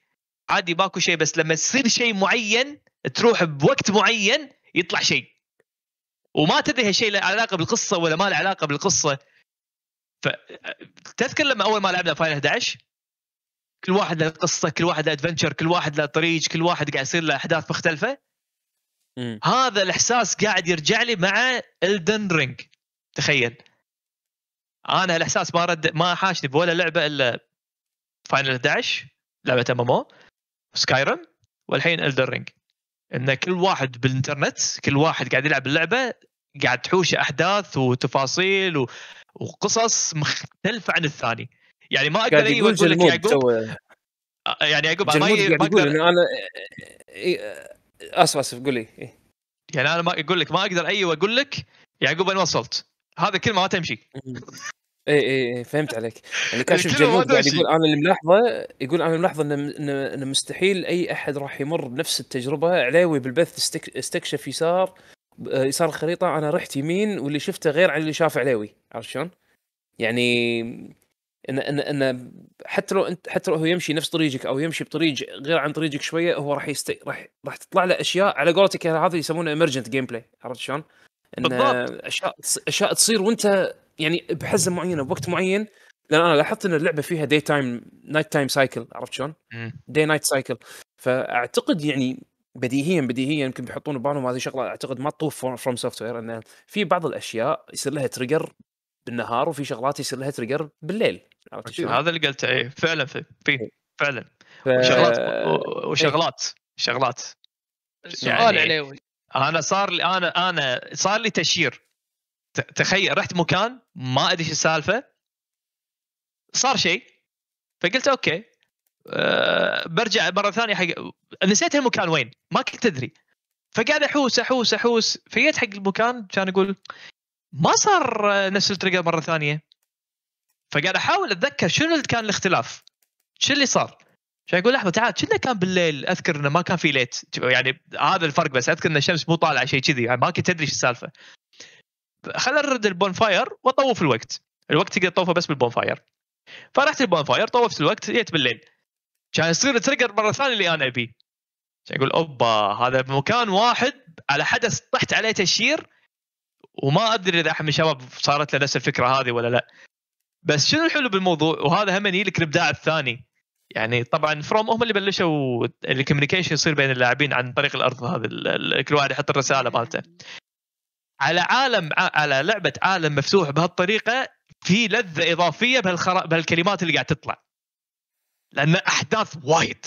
عادي ماكو شيء بس لما يصير شيء معين تروح بوقت معين يطلع شيء وما تدري هالشيء له علاقه بالقصه ولا ما له علاقه بالقصه فتذكر لما اول ما لعبنا فاينل 11 كل واحد له قصه كل واحد له ادفنشر كل واحد له طريق كل واحد قاعد يصير له احداث مختلفه هذا الاحساس قاعد يرجع لي مع الدن رينج تخيل انا الاحساس ما رد ما حاشني بولا لعبه الا فاينل 11 لعبه ام ام او سكايرم والحين الدر رينج ان كل واحد بالانترنت كل واحد قاعد يلعب اللعبه قاعد تحوش احداث وتفاصيل و... وقصص مختلفه عن الثاني يعني ما اقدر اي اقول لك يعقوب آه، يعني يعقوب انا ما اقدر إن انا اسف اسف قول يعني انا ما اقول لك ما اقدر اي واقول لك يعقوب انا وصلت هذا كلمه ما تمشي اي اي اي فهمت عليك يعني كاشف يعني جلود قاعد يقول انا اللي ملاحظه يقول انا ملاحظه ان ان مستحيل اي احد راح يمر بنفس التجربه علاوي بالبث استكشف يسار آه، يسار الخريطه انا رحت يمين واللي شفته غير عن اللي شافه علاوي عرفت شلون؟ يعني ان ان ان حتى لو انت حتى لو هو يمشي نفس طريقك او يمشي بطريق غير عن طريقك شويه هو راح يست... راح راح تطلع له اشياء على قولتك هذا يسمونه ايمرجنت جيم بلاي عرفت شلون؟ بالضبط اشياء اشياء تصير وانت يعني بحزه معينه بوقت معين لان انا لاحظت ان اللعبه فيها دي تايم نايت تايم سايكل عرفت شلون؟ دي نايت سايكل فاعتقد يعني بديهيا بديهيا يمكن بيحطون ببالهم هذه شغله اعتقد ما تطوف فروم سوفت وير انه في بعض الاشياء يصير لها تريجر بالنهار وفي شغلات يصير لها تريجر بالليل عرفت شلون؟ هذا اللي قلته اي فعلا في إيه. فعلا ف... وشغلات إيه. وشغلات شغلات سؤال يعني عليوي انا صار لي انا انا صار لي تشير تخيل رحت مكان ما ادري شو السالفه صار شيء فقلت اوكي أه برجع مره ثانيه حق نسيت المكان وين ما كنت ادري فقاعد احوس احوس احوس فجيت حق المكان كان اقول ما صار نفس التريجر مره ثانيه فقاعد احاول اتذكر شنو اللي كان الاختلاف شو اللي صار شو اقول لحظه تعال كنا كان بالليل اذكر انه ما كان في ليت يعني هذا الفرق بس اذكر ان الشمس مو طالعه شيء كذي يعني ما كنت ادري شو السالفه خلينا نرد البونفاير واطوف الوقت الوقت تقدر تطوفه بس بالبونفاير فرحت البونفاير طوفت الوقت جيت بالليل كان يصير تريجر مره ثانيه اللي انا ابيه اقول اوبا هذا بمكان واحد على حدث طحت عليه تشير وما ادري اذا احد من الشباب صارت له نفس الفكره هذه ولا لا بس شنو الحلو بالموضوع وهذا هم يجي لك الابداع الثاني يعني طبعا فروم هم اللي بلشوا الكوميونيكيشن يصير بين اللاعبين عن طريق الارض هذا كل واحد يحط الرساله مالته على عالم على لعبه عالم مفتوح بهالطريقه في لذه اضافيه بهالخر... بهالكلمات اللي قاعد تطلع لان احداث وايد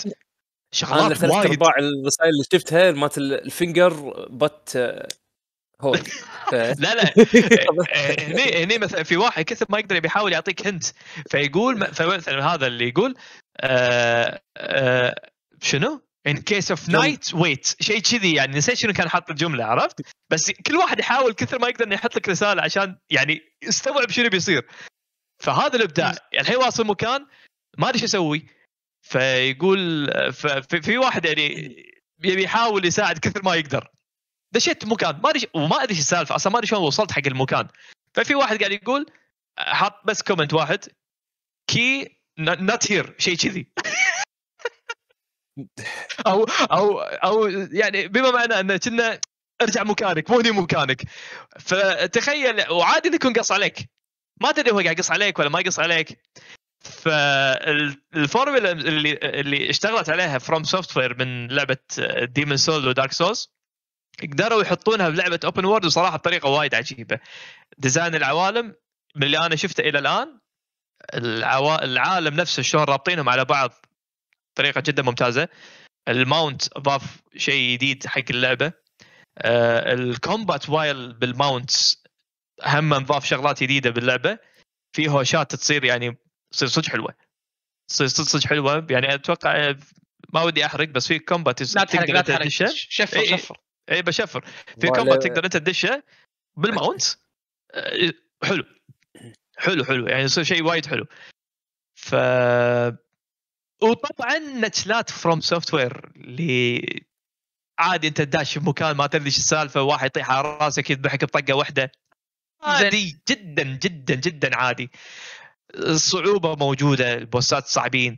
شغلات وايد ارباع الرسائل اللي شفتها مالت الفنجر بت آه، لا لا آه، هني هني مثلا في واحد كثر ما يقدر بيحاول يعطيك هنت فيقول فمثلا هذا اللي يقول آه، شنو؟ ان كيس اوف نايت ويت شيء كذي يعني نسيت شنو كان حاط الجمله عرفت بس كل واحد يحاول كثر ما يقدر انه يحط لك رساله عشان يعني يستوعب شنو بيصير فهذا الابداع يعني الحين واصل مكان ما ادري شو اسوي فيقول في واحد يعني يبي يحاول يساعد كثر ما يقدر دشيت مكان ما ادري وما ادري ايش السالفه اصلا ما ادري شلون وصلت حق المكان ففي واحد قاعد يقول حاط بس كومنت واحد كي نوت هير شيء كذي او او او يعني بما معنى ان كنا ارجع مكانك مو هني مكانك فتخيل وعادي يكون قص عليك ما تدري هو قاعد يقص عليك ولا ما يقص عليك فالفورمولا اللي اللي اشتغلت عليها فروم سوفت وير من لعبه ديمون سول ودارك سولز قدروا يحطونها بلعبه اوبن وورد وصراحه بطريقه وايد عجيبه ديزاين العوالم من اللي انا شفته الى الان العالم نفسه شلون رابطينهم على بعض بطريقه جدا ممتازه الماونت اضاف شيء جديد حق اللعبه آه، الكومبات وايل بالماونت هم ضاف شغلات جديده باللعبه في هوشات تصير يعني تصير صدق حلوه تصير صدق حلوه يعني اتوقع آه، ما ودي احرق بس في كومبات لا تحرق لا تحرق شفر إيه، شفر اي بشفر في كومبات تقدر انت تدشه بالماونت آه، حلو حلو حلو يعني يصير شيء وايد حلو ف وطبعا نتشلات فروم سوفت وير اللي عادي انت داش بمكان ما تدري ايش السالفه واحد يطيح على راسك يذبحك بطقه واحده عادي جدا جدا جدا عادي الصعوبه موجوده البوسات صعبين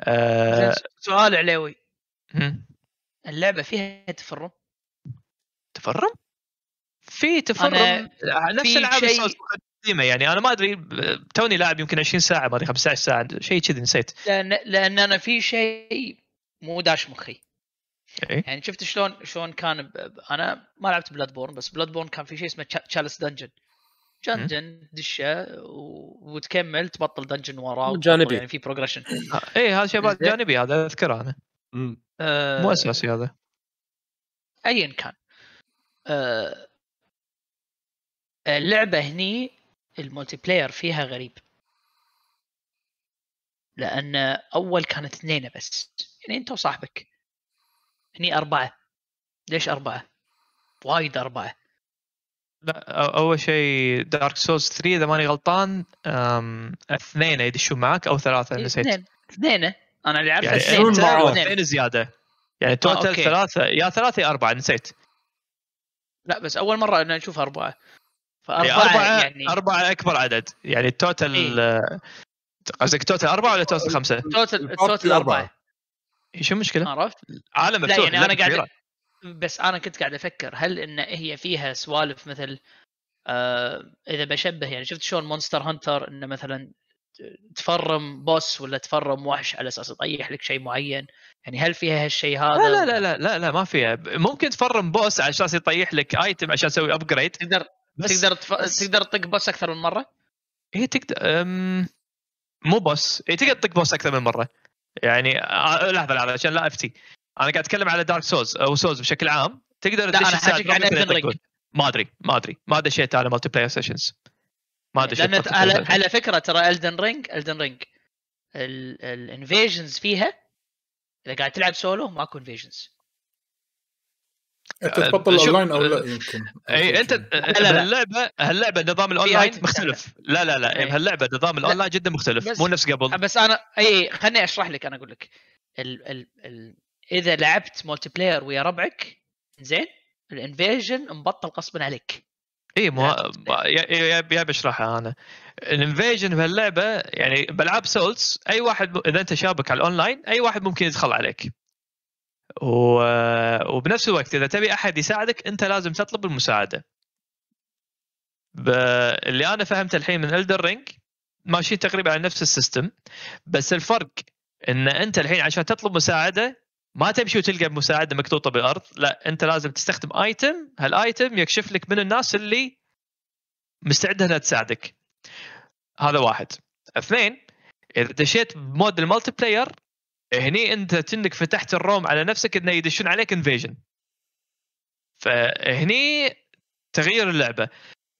آه... سؤال علوي اللعبه فيها تفرم تفرم في تفرم نفس العاب قديمه يعني انا ما ادري توني لاعب يمكن 20 ساعه ما ادري 15 ساعه شيء كذي نسيت لان لان انا في شيء مو داش مخي إيه؟ يعني شفت شلون شلون كان ب... انا ما لعبت بلاد بورن بس بلاد بورن كان في شيء اسمه تشالس دنجن دنجن دشه و... وتكمل تبطل دنجن وراه جانبي يعني في بروجريشن آه، اي هذا شيء جانبي هذا اذكره انا آه، مو اساسي هذا ايا كان اللعبه آه، هني المولتي بلاير فيها غريب لان اول كانت اثنين بس يعني انت وصاحبك هني اربعه ليش اربعه؟ وايد اربعه لا اول شيء دارك سولز 3 اذا ماني غلطان اثنين يدشون معك او ثلاثه إيه، نسيت اثنين اثنين انا اللي اعرفه يعني اثنين اثنين زياده يعني آه، توتال ثلاثه يا ثلاثه يا اربعه نسيت لا بس اول مره انا اشوف اربعه فأربعة أربعة يعني أربعة أكبر عدد يعني التوتال إيه؟ آه، قصدك توتال أربعة ولا توتال خمسة؟ توتال توتال أربعة إيه، شو المشكلة؟ عرفت؟ عالم مفتوح يعني أنا قاعد بس أنا كنت قاعد أفكر هل إن هي فيها سوالف مثل آه إذا بشبه يعني شفت شلون مونستر هانتر إنه مثلا تفرم بوس ولا تفرم وحش على اساس تطيح لك شيء معين يعني هل فيها هالشيء هذا لا لا لا لا لا, لا ما فيها ممكن تفرم بوس على اساس يطيح لك ايتم عشان تسوي ابجريد تقدر بس تقدر تف... بس تقدر تطق بوس اكثر من مره؟ هي إيه، تقدر أم... مو بوس هي إيه، تقدر تطق بوس اكثر من مره يعني آه، لحظه لحظه عشان لا افتي انا قاعد اتكلم على دارك سوز او سوز بشكل عام تقدر تدش الساعه ما ادري ما ادري ما دشيت على مالتي بلاير سيشنز ما يعني دشيت على, على فكره ترى الدن رينج الدن رينج الانفيجنز فيها اذا قاعد تلعب سولو ماكو انفيجنز انت تبطل الاونلاين او لا يمكن اي انت أه، هاللعبه هاللعبه نظام الاونلاين مختلف لا لا لا إيه، إيه. هاللعبه نظام الاونلاين جدا مختلف مو نفس قبل بس انا اي خليني اشرح لك انا اقول لك ال... ال... ال... اذا لعبت مولتي بلاير ويا ربعك زين الانفيجن مبطل غصبا عليك اي مو يا يا بشرحها انا الانفيجن بهاللعبه يعني بالعاب سولز اي واحد اذا انت شابك على الاونلاين اي واحد ممكن يدخل عليك وبنفس الوقت اذا تبي احد يساعدك انت لازم تطلب المساعده ب... اللي انا فهمته الحين من الدر رينج ماشي تقريبا على نفس السيستم بس الفرق ان انت الحين عشان تطلب مساعده ما تمشي وتلقى مساعده مكتوطه بالارض لا انت لازم تستخدم ايتم هالايتم يكشف لك من الناس اللي مستعده انها تساعدك هذا واحد اثنين اذا دشيت بمود المالتي بلاير هني انت كأنك فتحت الروم على نفسك انه يدشون عليك انفيجن فهني تغيير اللعبه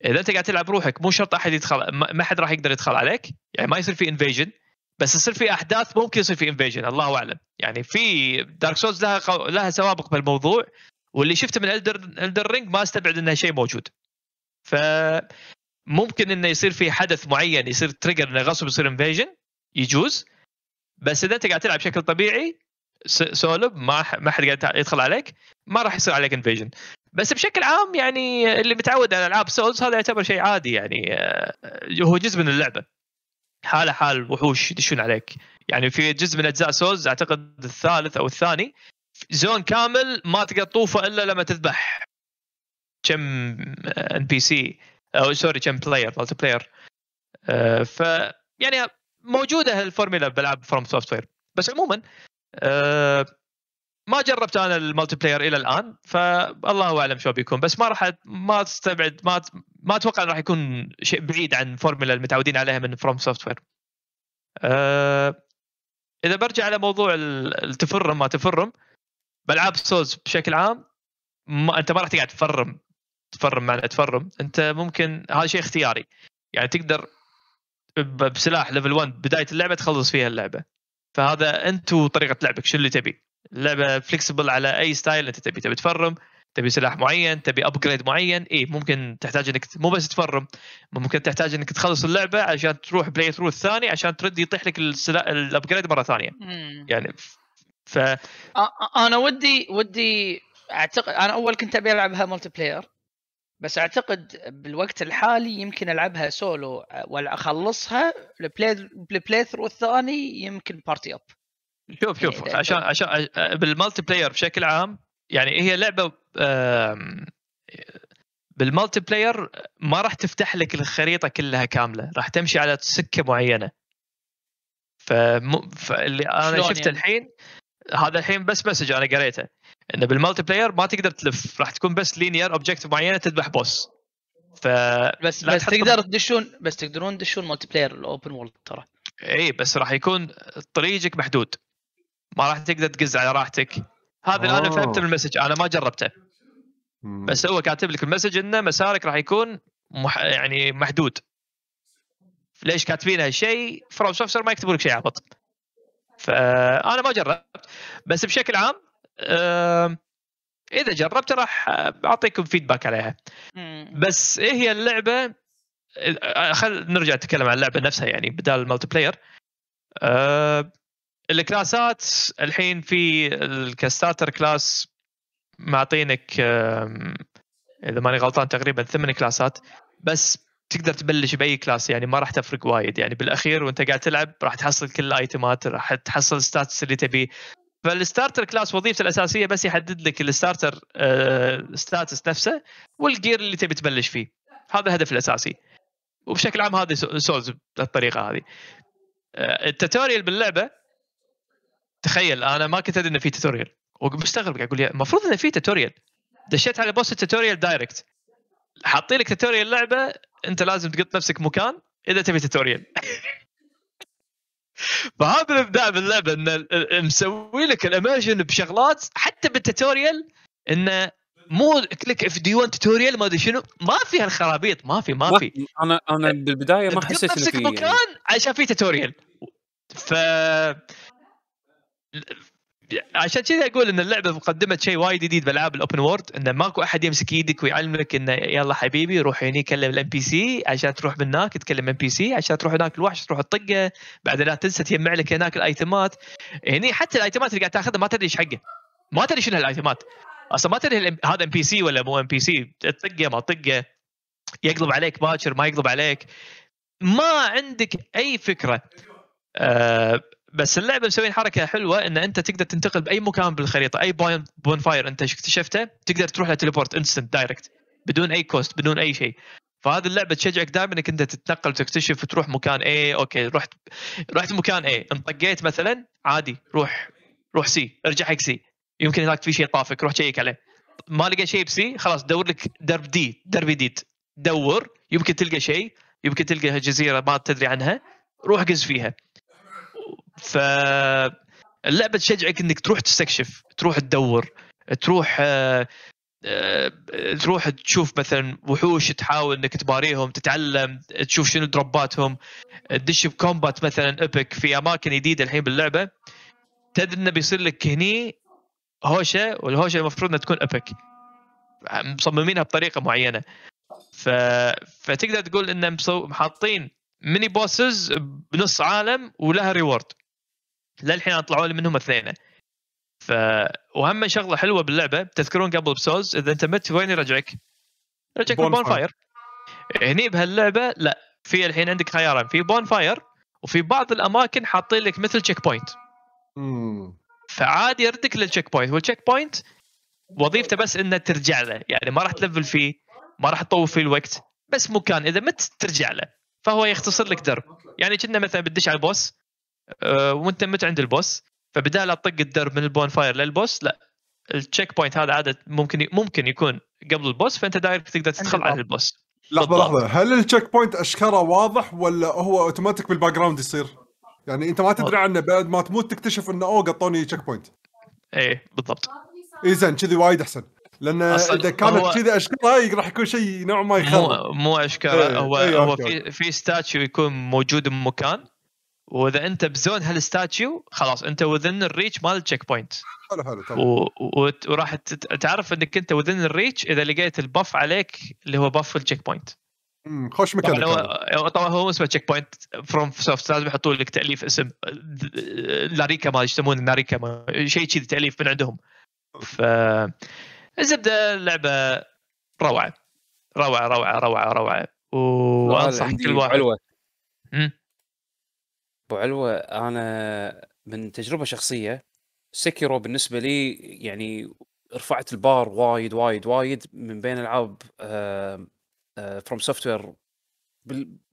اذا انت قاعد تلعب روحك مو شرط احد يدخل ما حد راح يقدر يدخل عليك يعني ما يصير في انفيجن بس يصير في احداث ممكن يصير في انفيجن الله اعلم يعني في دارك سولز لها قو... لها سوابق بالموضوع واللي شفته من الدر الدر رينج ما استبعد انه شيء موجود ف ممكن انه يصير في حدث معين يصير تريجر انه غصب يصير انفيجن يجوز بس اذا انت قاعد تلعب بشكل طبيعي سولب ما ما حد قاعد يدخل عليك ما راح يصير عليك انفيجن بس بشكل عام يعني اللي متعود على العاب سولز هذا يعتبر شيء عادي يعني آه، هو جزء من اللعبه حاله حال وحوش يدشون عليك يعني في جزء من اجزاء سولز اعتقد الثالث او الثاني زون كامل ما تقدر تطوفه الا لما تذبح كم ان بي سي او سوري كم بلاير مالتي بلاير ف يعني موجوده الفورميلا بلعب فروم سوفت وير بس عموما آه، ما جربت انا الملتي بلاير الى الان فالله اعلم شو بيكون بس ما راح ما استبعد ما ما اتوقع راح يكون شيء بعيد عن فورمولا المتعودين عليها من فروم سوفت وير. اذا برجع على موضوع التفرم ما تفرم بالعاب سولز بشكل عام ما انت ما راح تقعد تفرم تفرم معنى تفرم انت ممكن هذا شيء اختياري يعني تقدر بسلاح ليفل 1 بدايه اللعبه تخلص فيها اللعبه فهذا انت وطريقه لعبك شو اللي تبي اللعبه فليكسبل على اي ستايل انت تبي تبي تفرم تبي سلاح معين تبي ابجريد معين اي ممكن تحتاج انك مو بس تفرم ممكن تحتاج انك تخلص اللعبه عشان تروح بلاي ثرو الثاني عشان ترد يطيح لك الابجريد مره ثانيه يعني ف انا ودي ودي اعتقد انا اول كنت ابي العبها ملتي بلاير بس اعتقد بالوقت الحالي يمكن العبها سولو ولا اخلصها البلاي البلاي ثرو الثاني يمكن بارتي اب شوف شوف يعني عشان عشان بالمالتي بلاير بشكل عام يعني هي لعبه بالمالتي بلاير ما راح تفتح لك الخريطه كلها كامله راح تمشي على سكه معينه فاللي انا شفته يعني؟ الحين هذا الحين بس مسج انا قريته انه بالمالتي بلاير ما تقدر تلف راح تكون بس لينير اوبجيكتيف معينه تذبح بوس ف بس بس تقدر تدشون بس تقدرون تدشون مالتي بلاير الاوبن وورلد ترى اي بس راح يكون طريقك محدود ما راح تقدر تقز على راحتك هذا اللي انا فهمته من المسج انا ما جربته بس هو كاتب لك المسج انه مسارك راح يكون مح... يعني محدود ليش كاتبين هالشيء فروم سوفت ما يكتبون لك شيء عبط فانا ما جربت بس بشكل عام اذا جربت راح اعطيكم فيدباك عليها بس ايه هي اللعبه آه، خل نرجع نتكلم عن اللعبه نفسها يعني بدال الملتي بلاير أه الكلاسات الحين في الكستاتر كلاس معطينك أه اذا ماني غلطان تقريبا ثمان كلاسات بس تقدر تبلش باي كلاس يعني ما راح تفرق وايد يعني بالاخير وانت قاعد تلعب راح تحصل كل الايتمات راح تحصل الستاتس اللي تبيه فالستارتر كلاس وظيفته الاساسيه بس يحدد لك الستارتر ستاتس آه، نفسه والجير اللي تبي تبلش فيه هذا الهدف الاساسي وبشكل عام هذه سولز بالطريقه هذه آه، التوتوريال باللعبه تخيل انا ما كنت ادري انه في توتوريال ومستغرب قاعد اقول المفروض انه في توتوريال دشيت على بوست التوتوريال دايركت حاطين لك توتوريال لعبه انت لازم تقط نفسك مكان اذا تبي توتوريال فهذا الابداع باللعبه انه مسوي لك الاماجن بشغلات حتى بالتوتوريال انه مو كليك اف دي 1 توتوريال ما ادري شنو ما في هالخرابيط ما في ما في انا انا بالبدايه ما حسيت انه في مكان يعني. عشان في توتوريال ف عشان كذا اقول ان اللعبه مقدمه شيء وايد جديد بالعاب الاوبن وورد انه ماكو احد يمسك ايدك ويعلمك انه يلا حبيبي روح هني كلم الام بي سي عشان تروح من هناك تكلم ام بي سي عشان تروح هناك الوحش تروح تطقه بعد لا تنسى تجمع لك هناك الايتمات هني حتى الايتمات اللي قاعد تاخذها ما تدري ايش حقه ما تدري شنو هالايتمات اصلا ما تدري هذا ام بي سي ولا مو ام بي سي تطقه ما تطقه يقلب عليك باكر ما يقلب عليك ما عندك اي فكره أه بس اللعبه مسوين حركه حلوه ان انت تقدر تنتقل باي مكان بالخريطه اي بون فاير انت اكتشفته تقدر تروح لتليبورت انستنت دايركت بدون اي كوست بدون اي شيء فهذه اللعبه تشجعك دائما انك انت تتنقل وتكتشف وتروح مكان اي اوكي رحت رحت مكان اي انطقيت مثلا عادي روح روح سي ارجع حق سي يمكن هناك في شيء طافك روح شيك عليه ما لقى شيء بسي خلاص دور لك درب دي درب جديد دور يمكن تلقى شيء يمكن تلقى جزيره ما تدري عنها روح قز فيها فاللعبه تشجعك انك تروح تستكشف تروح تدور تروح آه، آه، تروح تشوف مثلا وحوش تحاول انك تباريهم تتعلم تشوف شنو دروباتهم تدش بكومبات مثلا ابك في اماكن جديده الحين باللعبه تدري انه بيصير لك هني هوشه والهوشه المفروض انها تكون ابك مصممينها بطريقه معينه ف... فتقدر تقول انهم حاطين ميني بوسز بنص عالم ولها ريورد للحين طلعوا لي منهم اثنين ف واهم شغله حلوه باللعبه تذكرون قبل بسوز اذا انت مت وين يرجعك؟ يرجعك بون فاير هني بهاللعبه لا في الحين عندك خيارين في بون فاير وفي بعض الاماكن حاطين لك مثل تشيك بوينت فعادي يردك للتشيك بوينت والتشيك بوينت وظيفته بس انه ترجع له يعني ما راح تلفل فيه ما راح تطوف فيه الوقت بس مكان اذا مت ترجع له فهو يختصر لك درب يعني كنا مثلا بتدش على البوس آه، وانت مت عند البوس فبدال لا تطق الدرب من البون فاير للبوس لا التشيك بوينت هذا عاده ممكن ممكن يكون قبل البوس فانت دايركت تقدر تدخل على البوس لحظه لحظه هل التشيك بوينت اشكره واضح ولا هو اوتوماتيك بالباك جراوند يصير؟ يعني انت ما تدري عنه بعد ما تموت تكتشف انه اوه قطوني تشيك بوينت. ايه بالضبط. اي زين كذي وايد احسن لان اذا كانت كذي اشكره راح يكون شيء نوع ما يخرب مو مو اشكره ايه هو ايه هو في في ستاتشيو يكون موجود بمكان واذا انت بزون هالستاتيو خلاص انت وذن الريتش مال التشيك بوينت حلو حلو طبعا. وراح تعرف انك انت وذن الريتش اذا لقيت البف عليك اللي هو بف التشيك بوينت امم خوش مكان طبعا, طبعا هو اسمه تشيك بوينت فروم سوفت لازم يحطوا لك تاليف اسم لاريكا ما يسمونه ناريكا ما شيء كذي تاليف من عندهم ف الزبده لعبه روعه روعه روعه روعه روعه وانصح كل واحد حلوه ابو علوه انا من تجربه شخصيه سكيرو بالنسبه لي يعني رفعت البار وايد وايد وايد من بين العاب فروم سوفت وير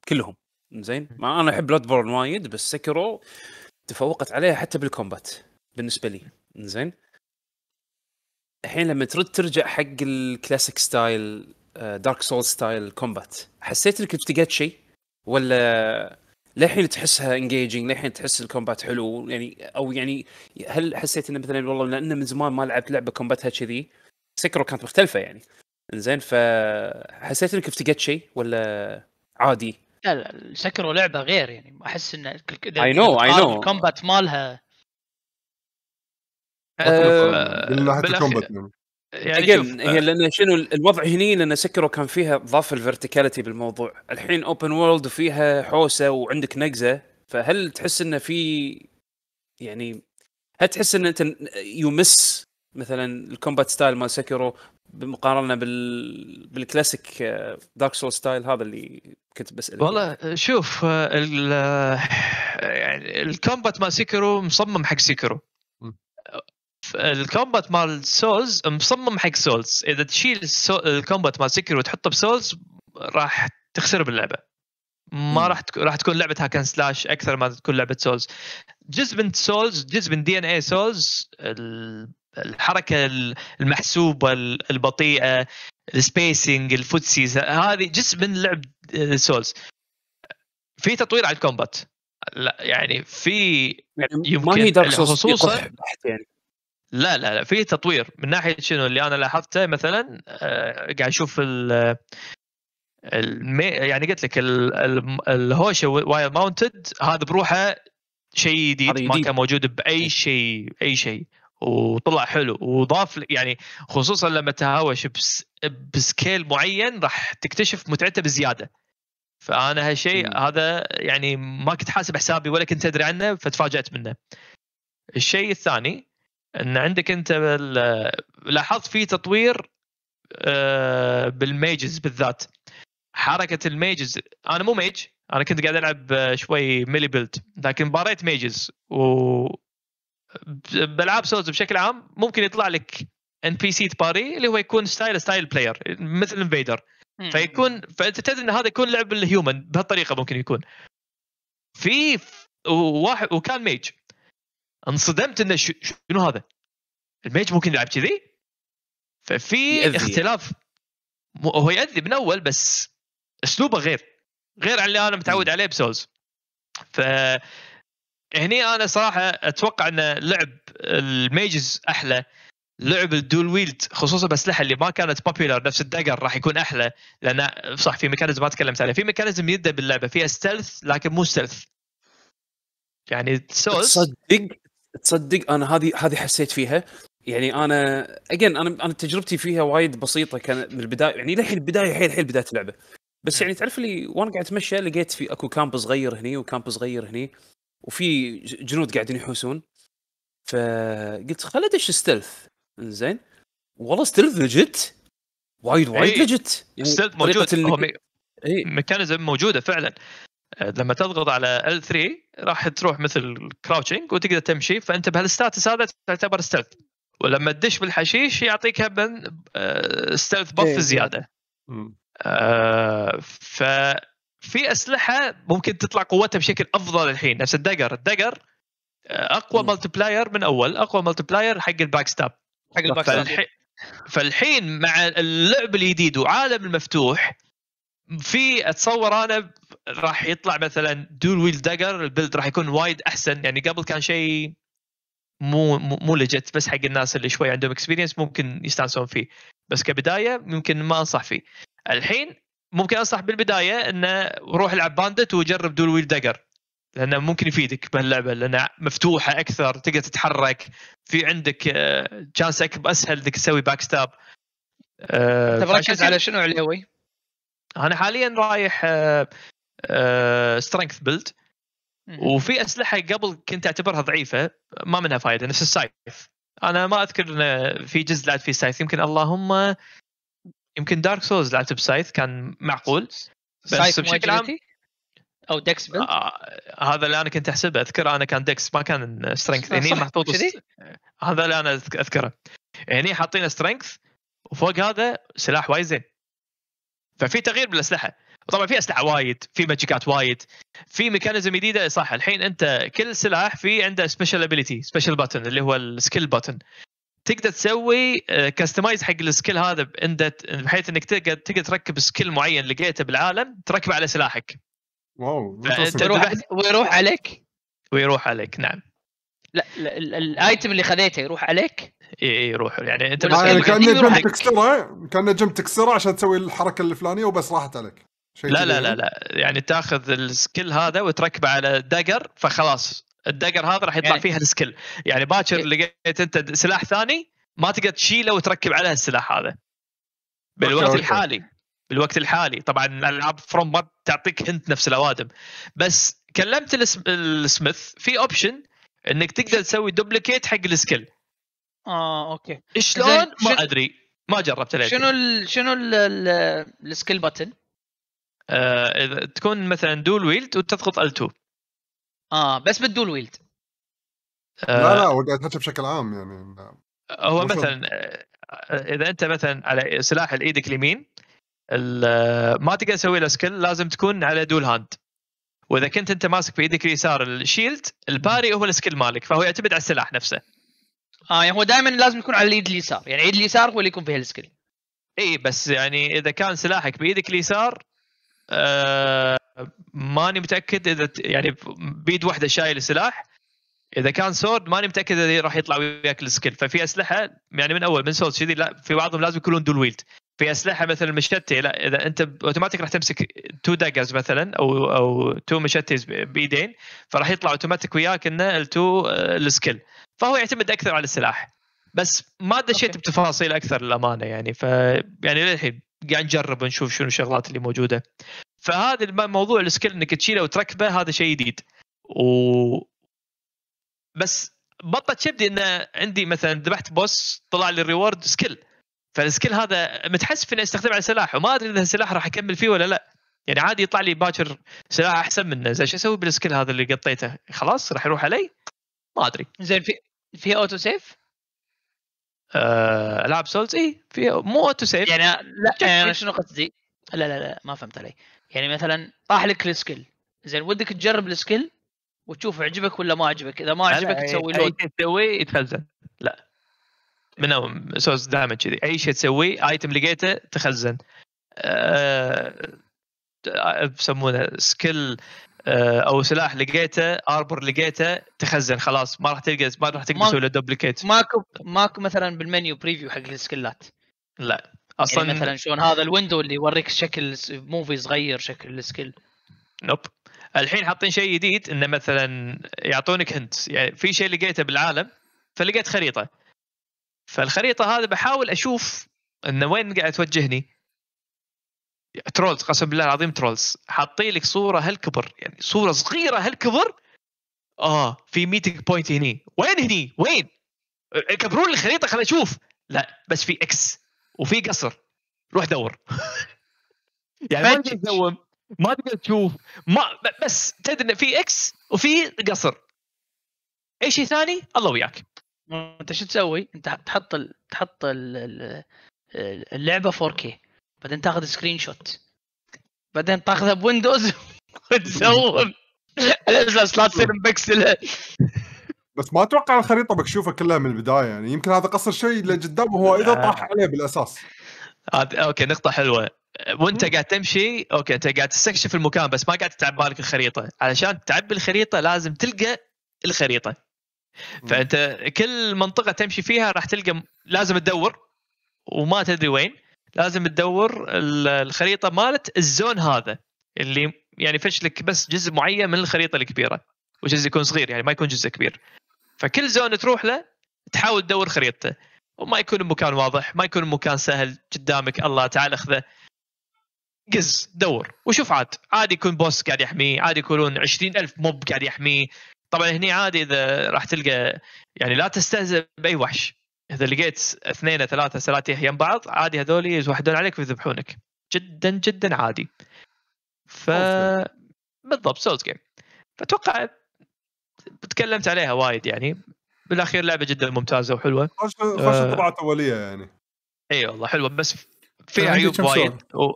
كلهم زين ما انا احب بلاد بورن وايد بس سكيرو تفوقت عليها حتى بالكومبات بالنسبه لي زين الحين لما ترد ترجع حق الكلاسيك ستايل دارك سول ستايل كومبات حسيت انك افتقدت شيء ولا للحين تحسها انجيجنج للحين تحس الكومبات حلو يعني او يعني هل حسيت انه مثلا والله لان من زمان ما لعبت لعبه كومباتها كذي سكرو كانت مختلفه يعني زين فحسيت انك افتقدت شيء ولا عادي؟ لا لا سكرو لعبه غير يعني احس ان اي نو اي نو الكومبات مالها آه، من ناحيه الكومبات يعني. يعني آه. هي لان شنو الوضع هني لان سكروا كان فيها ضاف الفيرتيكاليتي بالموضوع الحين اوبن وورلد وفيها حوسه وعندك نقزه فهل تحس انه في يعني هل تحس ان انت يمس مثلا الكومبات ستايل مال سكرو بمقارنه بال بالكلاسيك دارك سول ستايل هذا اللي كنت بسالك والله شوف آه، آه، يعني الكومبات مال سكرو مصمم حق سكرو الكومبات مال سولز مصمم حق سولز اذا تشيل الكومبات مال سكر وتحطه بسولز راح تخسر باللعبه ما راح تك... راح تكون لعبه هاكن سلاش اكثر ما تكون لعبه سولز جزء من سولز جزء من دي ان اي سولز الحركه المحسوبه البطيئه السبيسنج الفوتسيز هذه جزء من لعب آه، سولز في تطوير على الكومبات لا يعني في يعني يمكن ما هي دارك سولز خصوصا يعني لا لا لا في تطوير من ناحيه شنو اللي انا لاحظته مثلا آه، قاعد اشوف ال يعني قلت لك الهوشه وايل ماونتد هذا بروحه شيء جديد ما كان موجود باي إيه. شيء اي شيء وطلع حلو وضاف يعني خصوصا لما تهاوش بس... بسكيل معين راح تكتشف متعته بزياده فانا هالشيء إيه. هذا يعني ما كنت حاسب حسابي ولا كنت ادري عنه فتفاجات منه الشيء الثاني ان عندك انت لاحظت في تطوير آه، بالميجز بالذات حركه الميجز انا مو ميج انا كنت قاعد العب شوي ميلي بيلد لكن باريت ميجز و بالعاب سولز بشكل عام ممكن يطلع لك ان بي سي تباري اللي هو يكون ستايل ستايل بلاير مثل انفيدر فيكون فانت تدري ان هذا يكون لعب الهيومن بهالطريقه ممكن يكون في واحد وكان ميج انصدمت انه شنو هذا؟ الميج ممكن يلعب كذي؟ ففي اختلاف هو يأذي من اول بس اسلوبه غير غير عن اللي انا متعود عليه بسولز ف هني انا صراحه اتوقع ان لعب الميجز احلى لعب الدول ويلد خصوصا بسلحه اللي ما كانت بوبيلر نفس الدقر راح يكون احلى لان صح في ميكانيزم ما تكلمت عليه في ميكانيزم يبدا باللعبه فيها ستيلث لكن مو ستيلث يعني سولز تصدق تصدق انا هذه هذه حسيت فيها يعني انا اجين انا انا تجربتي فيها وايد بسيطه كان من البدايه يعني للحين البدايه حيل حيل بدايه اللعبه بس يعني تعرف لي وانا قاعد اتمشى لقيت في اكو كامب صغير هني وكامب صغير هني وفي جنود قاعدين يحوسون فقلت خل ادش ستيلث زين والله ستيلث لجت وايد وايد لجت إيه. ستيلث موجود إنك... ميكانيزم موجوده فعلا آه، لما تضغط علي ال L3 راح تروح مثل كراوتشنج وتقدر تمشي فانت بهالستاتس هذا تعتبر ستلث ولما تدش بالحشيش يعطيك هبا ستلث بف زياده إيه. آه ففي اسلحه ممكن تطلع قوتها بشكل افضل الحين نفس الدقر الدقر آه، اقوى ملتي بلاير من اول اقوى ملتي بلاير حق الباك ستاب حق الباك ستاب فالحين مع اللعب الجديد وعالم المفتوح في اتصور انا راح يطلع مثلا دول ويل داجر البيلد راح يكون وايد احسن يعني قبل كان شيء مو مو لجت بس حق الناس اللي شوي عندهم اكسبيرينس ممكن يستانسون فيه بس كبدايه ممكن ما انصح فيه الحين ممكن انصح بالبدايه انه روح العب باندت وجرب دول ويل داجر لانه ممكن يفيدك بهاللعبه لانها مفتوحه اكثر تقدر تتحرك في عندك تشانسك آه، اسهل انك تسوي باك ستاب أه تركز على شنو عليوي؟ انا حاليا رايح سترينث آه، بيلد آه، وفي اسلحه قبل كنت اعتبرها ضعيفه ما منها فائده نفس السايف انا ما اذكر ان في جزء لعبت فيه سايث يمكن اللهم يمكن دارك سولز لعبت بسايث كان معقول بس بشكل عام او دكس بيلد آه هذا اللي انا كنت احسبه اذكر انا كان دكس ما كان سترينث هني محطوط هذا اللي انا اذكره هني حاطين سترينث وفوق هذا سلاح وايد زين ففي تغيير بالاسلحه طبعا في اسلحه وايد في ماجيكات وايد في ميكانيزم جديده صح الحين انت كل سلاح في عنده سبيشال ابيلتي سبيشال باتن اللي هو السكيل باتن تقدر تسوي كاستمايز آه، حق السكيل هذا بحيث انك تقدر تقدر تركب سكيل معين لقيته بالعالم تركبه على سلاحك واو ويروح عليك ويروح عليك نعم لا الايتم اللي خذيته يروح عليك اي يروحوا يعني انت يعني بس يعني كان نجم تكسره كان نجم تكسره عشان تسوي الحركه الفلانيه وبس راحت عليك لا لا لا لا يعني, يعني تاخذ السكيل هذا وتركبه على الدقر فخلاص الدقر هذا راح يطلع يعني فيها السكيل يعني باكر لقيت انت سلاح ثاني ما تقدر تشيله وتركب عليه السلاح هذا بالوقت الحالي بالوقت الحالي طبعا العاب فروم ما تعطيك هنت نفس الاوادم بس كلمت السميث في اوبشن انك تقدر تسوي دوبليكيت حق السكيل اه اوكي شلون ما ادري ما جربت لعبة شنو الـ شنو السكيل باتن؟ آه اذا تكون مثلا دول ويلد وتضغط ال2 اه بس بالدول ويلد آه لا لا وقاعد بشكل عام يعني هو مثلا آه، اذا انت مثلا على سلاح الايدك اليمين آه، ما تقدر تسوي له سكيل لازم تكون على دول هاند واذا كنت انت ماسك في ايدك اليسار الشيلد الباري هو السكيل مالك فهو يعتمد على السلاح نفسه اه يعني هو دائما لازم يكون على اليد اليسار يعني اليد اليسار هو اللي يكون فيها السكيل اي بس يعني اذا كان سلاحك بايدك اليسار آه ماني متاكد اذا يعني بيد واحده شايل السلاح اذا كان سورد ماني متاكد اذا راح يطلع وياك السكيل ففي اسلحه يعني من اول من سورد كذي لا في بعضهم لازم يكونون دول ويلد في اسلحه مثلا مشتتي لا اذا انت اوتوماتيك راح تمسك تو داجرز مثلا او او تو مشتيز بايدين فراح يطلع اوتوماتيك وياك انه التو آه، السكيل فهو يعتمد اكثر على السلاح بس ما دشيت بتفاصيل اكثر للامانه يعني ف يعني للحين قاعد نجرب ونشوف شنو الشغلات اللي موجوده فهذا الموضوع السكيل انك تشيله وتركبه هذا شيء جديد و بس بطت شبدي انه عندي مثلا ذبحت بوس طلع لي الريورد سكيل فالسكيل هذا متحسف اني استخدمه على سلاح وما ادري اذا السلاح راح اكمل فيه ولا لا يعني عادي يطلع لي باكر سلاح احسن منه زين شو اسوي بالسكيل هذا اللي قطيته خلاص راح يروح علي ما ادري زين في في اوتو سيف؟ آه، العاب سولز اي في مو اوتو سيف يعني لا يعني شنو قصدي؟ لا لا لا ما فهمت علي يعني مثلا طاح لك السكيل زين ودك تجرب السكيل وتشوف عجبك ولا ما عجبك اذا ما عجبك تسوي لود اي شيء تسويه يتخزن لا من سولز دائما كذي اي شيء تسويه ايتم لقيته تخزن أه... آه، يسمونه سكيل آه، او سلاح لقيته اربر لقيته تخزن خلاص ما راح تلقى ما راح تقدر تسوي له دوبليكيت ماكو ماكو مثلا بالمنيو بريفيو حق السكلات لا يعني اصلا يعني مثلا شلون هذا الويندو اللي يوريك شكل موفي صغير شكل السكيل نوب الحين حاطين شيء جديد انه مثلا يعطونك هنت يعني في شيء لقيته بالعالم فلقيت خريطه فالخريطه هذه بحاول اشوف انه وين قاعد توجهني ترولز قسم بالله العظيم ترولز حاطين لك صوره هالكبر يعني صوره صغيره هالكبر اه في ميتنج بوينت هني وين هني وين كبروا لي الخريطه خليني اشوف لا بس في اكس وفي قصر روح دور يعني ما تقدر تدور ما تقدر تشوف ما بس تدري في اكس وفي قصر اي شيء ثاني الله وياك انت شو تسوي؟ انت تحط تحط اللعبه 4K بعدين تاخذ سكرين شوت بعدين تاخذها بويندوز وتزوم على اساس لا تصير مبكسله بس ما اتوقع الخريطه مكشوفه كلها من البدايه يعني يمكن هذا قصر شيء لقدام وهو اذا آه. طاح عليه بالاساس اوكي نقطه حلوه وانت قاعد تمشي اوكي انت قاعد تستكشف المكان بس ما قاعد تتعب بالك الخريطه علشان تعبي الخريطه لازم تلقى الخريطه فانت كل منطقه تمشي فيها راح تلقى لازم تدور وما تدري وين لازم تدور الخريطه مالت الزون هذا اللي يعني فشلك بس جزء معين من الخريطه الكبيره وجزء يكون صغير يعني ما يكون جزء كبير فكل زون تروح له تحاول تدور خريطته وما يكون بمكان واضح ما يكون بمكان سهل قدامك الله تعالى اخذه قز دور وشوف عاد عادي يكون بوس قاعد يحميه عادي يكونون عشرين ألف موب قاعد يحميه طبعا هني عادي اذا راح تلقى يعني لا تستهزئ باي وحش اذا لقيت اثنين ثلاثه سلاتيح يم بعض عادي هذول يتوحدون عليك ويذبحونك جدا جدا عادي ف بالضبط سولز جيم فاتوقع تكلمت عليها وايد يعني بالاخير لعبه جدا ممتازه وحلوه خش انطباعات آه. اوليه يعني اي والله حلوه بس فيها عيوب وايد و...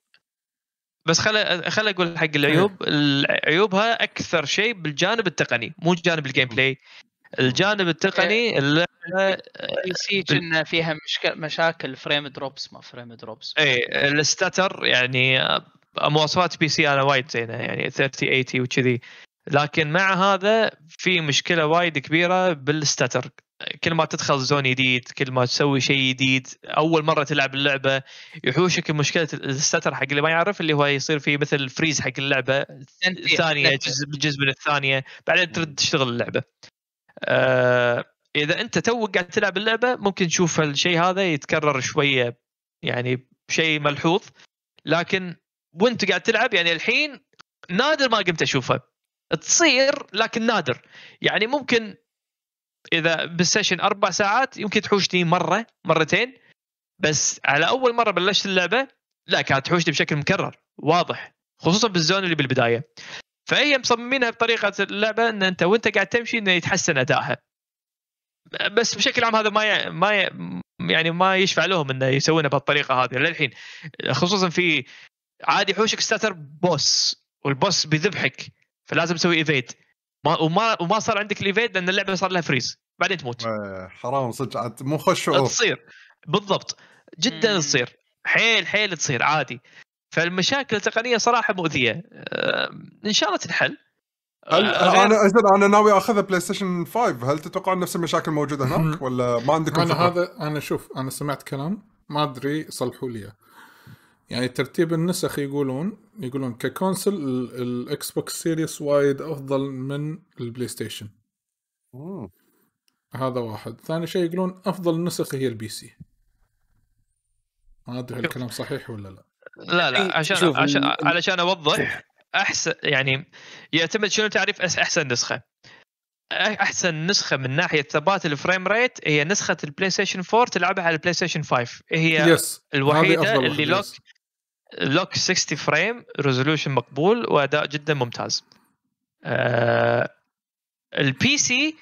بس خل خل اقول حق العيوب إيه. عيوبها اكثر شيء بالجانب التقني مو جانب الجيم بلاي الجانب التقني اللي بي سي كنا فيها مشكل مشاكل فريم دروبس ما فريم دروبس اي الستاتر يعني آه، مواصفات بي سي انا وايد زينه يعني 30 80 وكذي لكن مع هذا في مشكله وايد كبيره بالستاتر كل ما تدخل زون جديد كل ما تسوي شيء جديد اول مره تلعب اللعبه يحوشك مشكله الستاتر حق اللي ما يعرف اللي هو يصير فيه مثل فريز حق اللعبه الثانيه جزء من الثانيه بعدين ترد تشتغل اللعبه آه اذا انت توك قاعد تلعب اللعبه ممكن تشوف الشيء هذا يتكرر شويه يعني شيء ملحوظ لكن وانت قاعد تلعب يعني الحين نادر ما قمت اشوفها تصير لكن نادر يعني ممكن اذا بالسيشن اربع ساعات يمكن تحوشني مره مرتين بس على اول مره بلشت اللعبه لا كانت تحوشني بشكل مكرر واضح خصوصا بالزون اللي بالبدايه فهي مصممينها بطريقه اللعبه ان انت وانت قاعد تمشي انه يتحسن ادائها بس بشكل عام هذا ما ما يعني ما يشفع لهم انه يسوونه بالطريقه هذه للحين خصوصا في عادي حوشك ستاتر بوس والبوس بيذبحك فلازم تسوي ايفيد ما وما وما صار عندك الايفيد لان اللعبه صار لها فريز بعدين تموت إيه، حرام صدق مو خوش شعور تصير بالضبط جدا تصير حيل حيل تصير عادي فالمشاكل التقنيه صراحه مؤذيه آه، ان شاء الله تنحل آه، هل انا اجل انا ناوي اخذها بلاي ستيشن 5 هل تتوقع نفس المشاكل موجوده هناك ولا ما عندكم انا هذا انا شوف انا سمعت كلام ما ادري صلحوا لي يعني ترتيب النسخ يقولون يقولون ككونسل الاكس بوكس سيريس وايد افضل من البلاي ستيشن هذا واحد ثاني شيء يقولون افضل نسخ هي البي سي ما ادري هالكلام صحيح ولا لا لا لا يعني عشان عشان علشان اوضح احسن يعني يعتمد شنو تعريف احسن نسخه احسن نسخه من ناحيه ثبات الفريم ريت هي نسخه البلاي ستيشن 4 تلعبها على البلاي ستيشن 5 هي يس. الوحيده اللي لوك لوك 60 فريم ريزولوشن مقبول واداء جدا ممتاز آه البي سي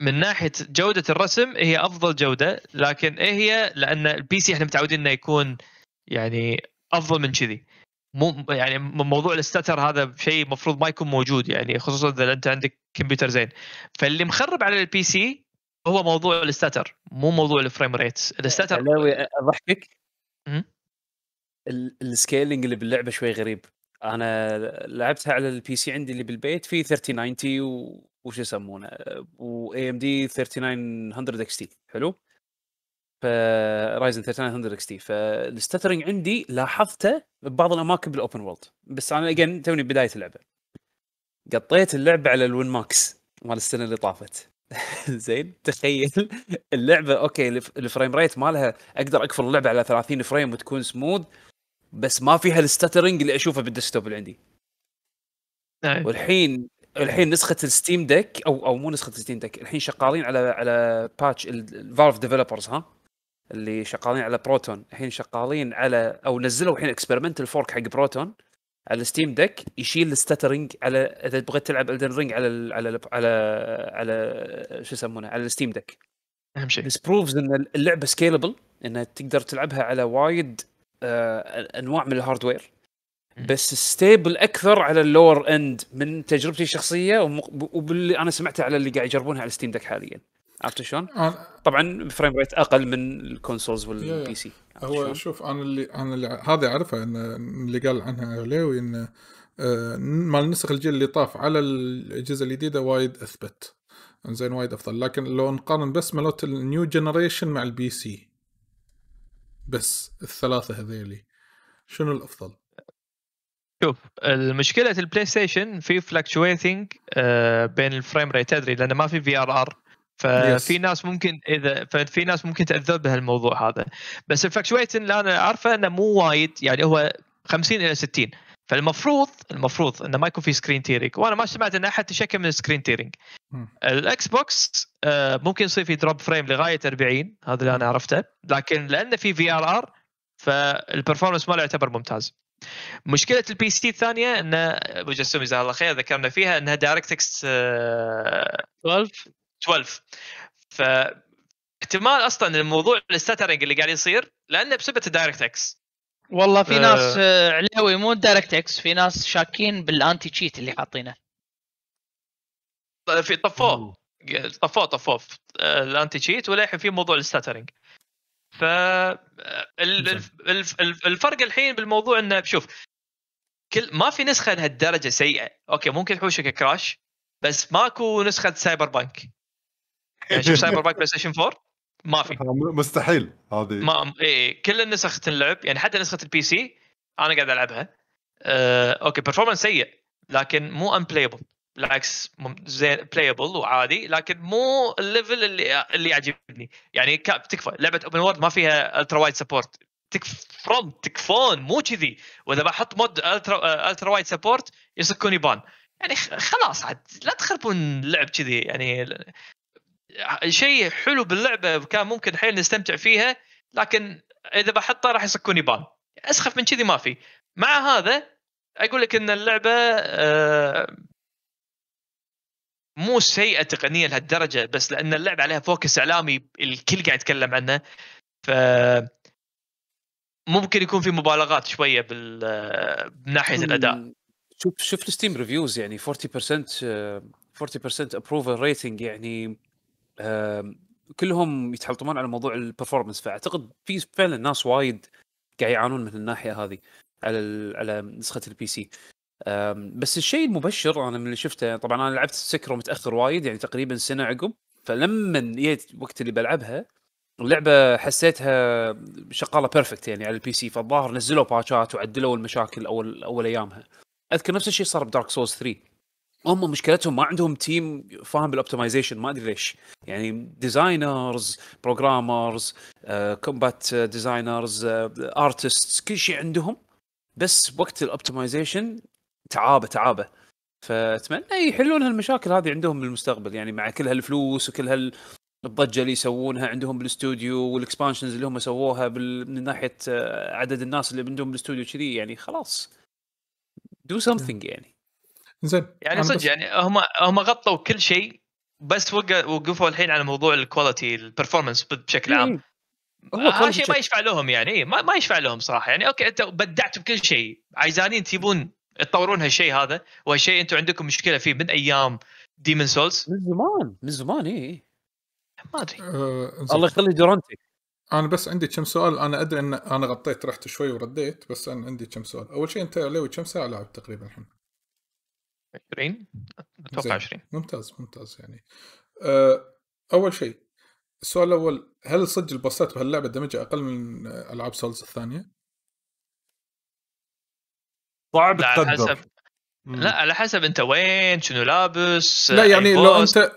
من ناحيه جوده الرسم هي افضل جوده لكن ايه هي لان البي سي احنا متعودين انه يكون آه يعني افضل من كذي مو يعني موضوع الستاتر هذا شيء المفروض ما يكون موجود يعني خصوصا اذا انت عندك كمبيوتر زين فاللي مخرب على البي سي هو موضوع الستاتر مو موضوع الفريم ريت الستتر ناوي اضحكك السكيلينج اللي باللعبه شوي غريب انا لعبتها على البي سي عندي اللي بالبيت في 3090 و... وش يسمونه واي ام دي 3900 اكس تي حلو في رايزن 3900 اكس تي فالستترنج عندي لاحظته ببعض الاماكن بالاوبن وورلد بس انا اجين توني بدايه اللعبه قطيت اللعبه على الوين ماكس مال السنه اللي طافت زين تخيل اللعبه اوكي الفريم ريت مالها اقدر اقفل اللعبه على 30 فريم وتكون سموذ بس ما فيها الستترنج اللي اشوفه بالديسكتوب اللي عندي نعم. والحين الحين نسخه الستيم ديك او او مو نسخه الستيم ديك الحين شغالين على على باتش الفالف ديفلوبرز ها اللي شغالين على بروتون الحين شغالين على او نزلوا الحين اكسبيرمنتال فورك حق بروتون على الستيم دك يشيل الستاترنج على اذا بغيت تلعب الدن رينج على الـ على الـ على على شو يسمونه على الستيم دك اهم شيء بس بروفز ان اللعبه سكيلبل انها تقدر تلعبها على وايد آه انواع من الهاردوير بس ستيبل اكثر على اللور اند من تجربتي الشخصيه وباللي انا سمعته على اللي قاعد يجربونها على الستيم دك حاليا. عرفت شلون؟ آه، طبعا فريم ريت اقل من الكونسولز والبي سي هو شوف انا اللي انا اللي هذا اعرفه ان اللي قال عنها غليوي انه آه، مال نسخ الجيل اللي طاف على الاجهزه الجديده وايد اثبت زين وايد افضل لكن لو نقارن بس مالت النيو جنريشن مع البي سي بس الثلاثه هذيلي شنو الافضل؟ شوف المشكله البلاي ستيشن في فلكشويتنج آه، بين الفريم ريت تدري لانه ما في في ار ار ففي ناس ممكن اذا ففي ناس ممكن تاذون بهالموضوع هذا بس الفلكشويتن اللي انا عارفه انه مو وايد يعني هو 50 الى 60 فالمفروض المفروض انه ما يكون في سكرين تيرنج وانا ما سمعت ان احد تشكى من السكرين تيرنج الاكس بوكس آه، ممكن يصير في دروب فريم لغايه 40 هذا اللي انا عرفته لكن لانه في في ار ار فالبرفورمانس ماله يعتبر ممتاز مشكله البي سي الثانيه انه ابو جسوم جزاه الله خير ذكرنا فيها انها دايركت اكس 12 12 ف احتمال اصلا الموضوع السترنج اللي قاعد يصير لانه بسبب الدايركت اكس والله في ناس آه، عليوي مو الدايركت اكس في ناس شاكين بالانتي تشيت اللي حاطينه في طفوه طفوه طفوه آه، الانتي تشيت وللحين في موضوع السترنج ف آه، الفرق الحين بالموضوع انه شوف كل ما في نسخه لهالدرجه سيئه اوكي ممكن تحوشك كراش بس ماكو نسخه سايبر بانك يعني شوف سايبر بانك بلاي ستيشن 4 ما في آه، مستحيل هذه ما اي إيه. كل النسخ تنلعب يعني حتى نسخه البي سي انا قاعد العبها أه اوكي برفورمانس سيء لكن مو ان بلايبل بالعكس زين بلايبل وعادي لكن مو الليفل اللي اللي يعجبني يعني تكفى لعبه اوبن وورد ما فيها الترا وايد سبورت تكفون تكفون مو كذي واذا بحط مود الترا الترا وايد سبورت يسكوني يبان يعني خلاص عاد لا تخربون اللعب كذي يعني شيء حلو باللعبه كان ممكن حيل نستمتع فيها لكن اذا بحطه راح يسكوني بان اسخف من كذي ما في مع هذا اقول لك ان اللعبه آه، مو سيئه تقنيا لهالدرجه بس لان اللعبه عليها فوكس اعلامي الكل قاعد يتكلم عنه ف ممكن يكون في مبالغات شويه بال آه، من ناحيه الاداء شوف شوف الستيم ريفيوز يعني 40% 40% ابروفل ريتنج يعني كلهم يتحلطمون على موضوع البرفورمنس فاعتقد في فعلا ناس وايد قاعد يعانون من الناحيه هذه على على نسخه البي سي بس الشيء المبشر انا من اللي شفته طبعا انا لعبت سكر متاخر وايد يعني تقريبا سنه عقب فلما جيت وقت اللي بلعبها اللعبه حسيتها شغاله بيرفكت يعني على البي سي فالظاهر نزلوا باتشات وعدلوا المشاكل اول اول ايامها اذكر نفس الشيء صار بدارك سولز 3 هم مشكلتهم ما عندهم تيم فاهم بالاوبتمايزيشن ما ادري ليش يعني ديزاينرز بروجرامرز كومبات ديزاينرز ارتستس كل شيء عندهم بس وقت الاوبتمايزيشن تعابه تعابه فاتمنى يحلون هالمشاكل هذه عندهم بالمستقبل يعني مع كل هالفلوس وكل هال الضجه اللي يسوونها عندهم بالاستوديو والاكسبانشنز اللي هم سووها بال... من ناحيه آه، عدد الناس اللي عندهم بالاستوديو كذي يعني خلاص دو سمثينج يعني زين يعني صدق يعني هم هم غطوا كل شيء بس وقفوا الحين على موضوع الكواليتي البرفورمانس بشكل إيه، عام هذا شيء ما يشفع لهم يعني إيه، ما ما يشفع لهم صراحه يعني اوكي انت بدعتوا بكل شيء عايزانين تجيبون تطورون هالشيء هذا وهالشيء انتم عندكم مشكله فيه من ايام ديمن سولز من زمان من زمان اي إيه. ما ادري أه الله يخلي جرانتي انا بس عندي كم سؤال انا ادري ان انا غطيت رحت شوي ورديت بس انا عندي كم سؤال اول شيء انت لوي كم ساعه لعب تقريبا الحين 20 اتوقع 20 ممتاز ممتاز يعني آه، اول شيء السؤال الاول هل صدق البصات بهاللعبه دمجها اقل من العاب سولز الثانيه؟ صعب لا على حسب مم. لا على حسب انت وين شنو لابس لا يعني لو انت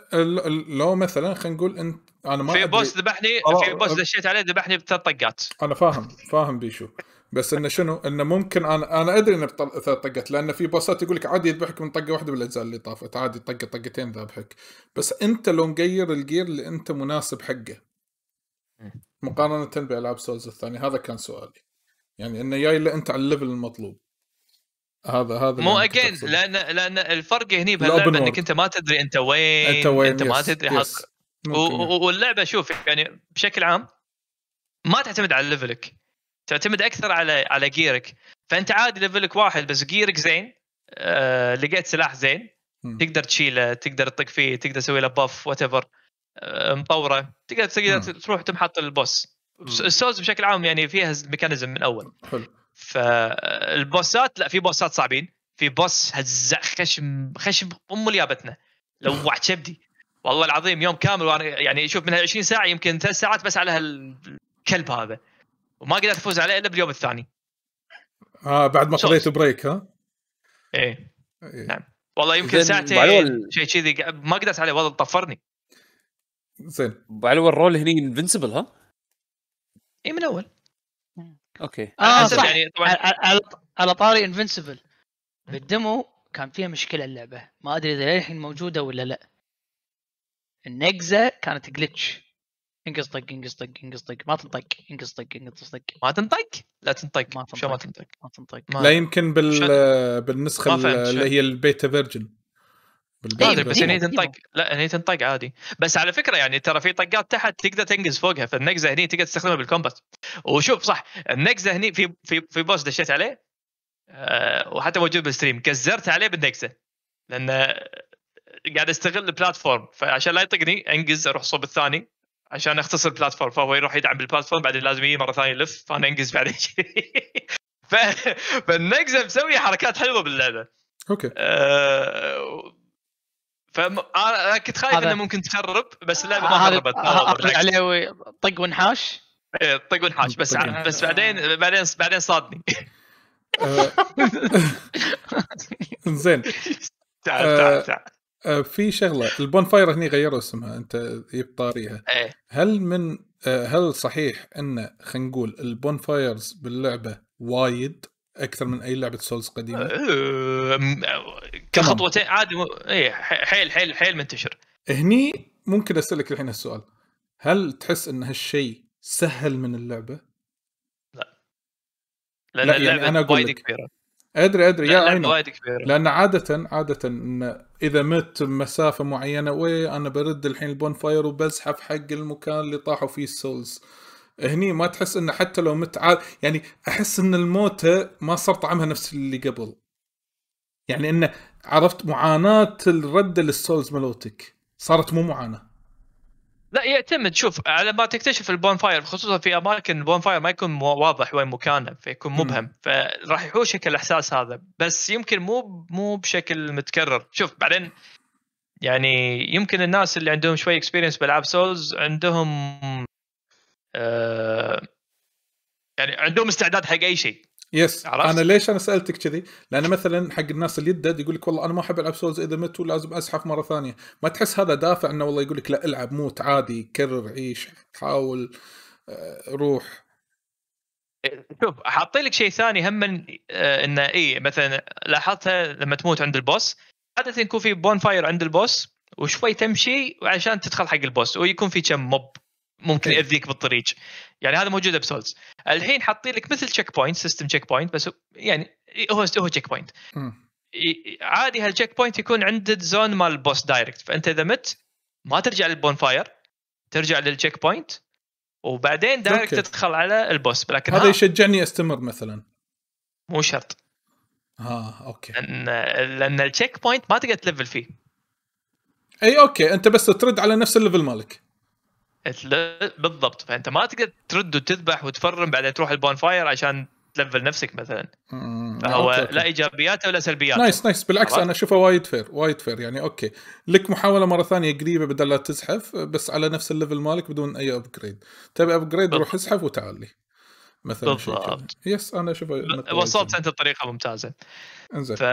لو مثلا خلينا نقول انت انا ما في بوس ذبحني في بوس دشيت عليه ذبحني بثلاث طقات انا فاهم فاهم بيشو بس انه شنو انه ممكن انا انا ادري انه ثلاث طقات لان في بوسات يقول لك عادي يذبحك من طقه واحده بالاجزاء اللي طافت عادي طقه طقتين ذابحك بس انت لو مغير الجير اللي انت مناسب حقه مقارنه بالعاب سولز الثانيه هذا كان سؤالي يعني انه جاي اللي انت على الليفل المطلوب هذا هذا مو اجين لان لان الفرق هني بهاللعبه انك انت ما تدري انت وين انت وين انت ما تدري حق واللعبه شوف يعني بشكل عام ما تعتمد على ليفلك تعتمد اكثر على على جيرك فانت عادي ليفلك واحد بس جيرك زين آه لقيت سلاح زين تقدر تشيله تقدر تطق فيه تقدر تسوي له باف وات ايفر آه مطوره تقدر تقدر تروح تمحط البوس السولز بشكل عام يعني فيها ميكانيزم من اول حلو فالبوسات آه، لا في بوسات صعبين في بوس هزع خشم خشم ام اليابتنا لو شبدي والله العظيم يوم كامل وانا يعني شوف من 20 ساعه يمكن ثلاث ساعات بس على هالكلب هذا وما قدرت افوز عليه الا باليوم الثاني اه بعد ما قضيت بريك ها؟ ايه, إيه. نعم والله يمكن ساعتين شيء كذي ما قدرت عليه والله طفرني زين بعلو الرول هني انفنسبل ها؟ اي من اول اوكي اه صح يعني طبعا على, على طاري انفنسبل بالدمو كان فيها مشكله اللعبه ما ادري اذا للحين موجوده ولا لا النقزه كانت جلتش انقص طق انقص طق انقص طق ما تنطق انقص طق انقص طق ما تنطق لا تنطق ما تنطق ما تنطق ما تنطق لا يمكن بال بالنسخه اللي هي البيتا فيرجن بالبيتا طيب، بس هني تنطق لا هني تنطق عادي بس على فكره يعني ترى في طقات تحت تقدر تنقز فوقها فالنقزه هني تقدر تستخدمها بالكومبات وشوف صح النقزه هني في في في بوس دشيت عليه آه، وحتى موجود بالستريم كزرت عليه بالنقزه لان قاعد استغل البلاتفورم فعشان لا يطقني انقز اروح صوب الثاني عشان اختصر بلاتفورم فهو يروح يدعم بالبلاتفورم بعدين لازم يجي مره ثانيه يلف فانا انقز بعدين ف... فالنقزه مسوي حركات حلوه باللعبه اوكي أه... فانا آه، كنت خايف انه ممكن تخرب بس اللعبه ما خربت آه، عليه طق ونحاش ايه طق ونحاش بس ع... بس بعدين بعدين بعدين صادني آه. زين تعال تعال تعال آه، في شغله البون فاير هني غيروا اسمها انت يبطاريها طاريها إيه. هل من آه، هل صحيح ان خلينا نقول البون فايرز باللعبه وايد اكثر من اي لعبه سولز قديمه؟ آه، كخطوتين عادي م... اي حيل حيل حيل منتشر هني ممكن اسالك الحين السؤال هل تحس ان هالشيء سهل من اللعبه؟ لا لان لا يعني اللعبه يعني أنا أقول وايد لك كبيره ادري ادري يا عيني وايد كبيره لان عاده عاده إن اذا مت بمسافه معينه وي انا برد الحين البون فاير وبزحف حق المكان اللي طاحوا فيه السولز هني ما تحس انه حتى لو مت عاد يعني احس ان الموتة ما صار طعمها نفس اللي قبل يعني انه عرفت معاناه الرده للسولز ملوتك صارت مو معاناه لا يعتمد شوف على ما تكتشف البون فاير خصوصا في اماكن البون فاير ما يكون واضح وين مكانه فيكون مبهم فراح يحوشك الاحساس هذا بس يمكن مو مو بشكل متكرر شوف بعدين يعني يمكن الناس اللي عندهم شوي اكسبيرينس بالعاب سولز عندهم آه يعني عندهم استعداد حق اي شيء يس انا ليش انا سالتك كذي؟ لان مثلا حق الناس اللي يدد يقول لك والله انا ما احب العب سولز اذا مت ولازم ازحف مره ثانيه، ما تحس هذا دافع انه والله يقول لك لا العب موت عادي كرر عيش حاول آه، روح شوف حاطين لك شيء ثاني هم آه، انه اي مثلا لاحظتها لما تموت عند البوس عاده يكون في بون فاير عند البوس وشوي تمشي وعشان تدخل حق البوس ويكون في كم موب ممكن إيه. ياذيك بالطريق يعني هذا موجود بسولز الحين حاطين لك مثل تشيك بوينت سيستم تشيك بوينت بس يعني هو هو تشيك بوينت عادي هالتشيك بوينت يكون عند الزون مال البوس دايركت فانت اذا مت ما ترجع للبون فاير ترجع للتشيك بوينت وبعدين دايركت تدخل على البوس لكن هذا يشجعني استمر مثلا مو شرط اه اوكي لان لان التشيك بوينت ما تقدر تلفل فيه اي اوكي انت بس ترد على نفس الليفل مالك بالضبط فانت ما تقدر ترد وتذبح وتفرم بعدين تروح البون فاير عشان تلفل نفسك مثلا فهو لا ايجابياته ولا سلبياته نايس نايس بالعكس انا اشوفه وايد فير وايد فير يعني اوكي لك محاوله مره ثانيه قريبه بدل لا تزحف بس على نفس الليفل مالك بدون اي ابجريد تبي ابجريد روح ازحف وتعالي مثلا بالضبط يس انا اشوفه وصلت انت بطريقه ممتازه انزين ف...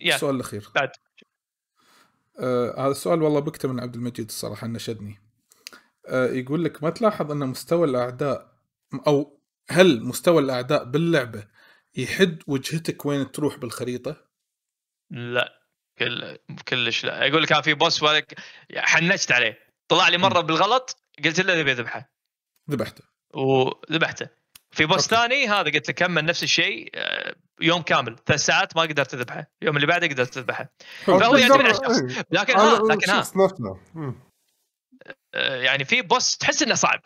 السؤال الاخير بعد آه هذا السؤال والله بكته من عبد المجيد الصراحه نشدني آه يقول لك ما تلاحظ ان مستوى الاعداء او هل مستوى الاعداء باللعبه يحد وجهتك وين تروح بالخريطه؟ لا كل كلش لا اقول لك كان آه، في بوس ولك حنجت عليه طلع لي مره بالغلط قلت له ذبحه ذبحته وذبحته في بوس ثاني هذا قلت لك كمل نفس الشيء آه، يوم كامل ثلاث ساعات ما قدرت تذبحه اليوم اللي بعده قدرت تذبحه فهو يعتمد على الشخص لكن ها لكن ها آه، يعني في بوس تحس انه صعب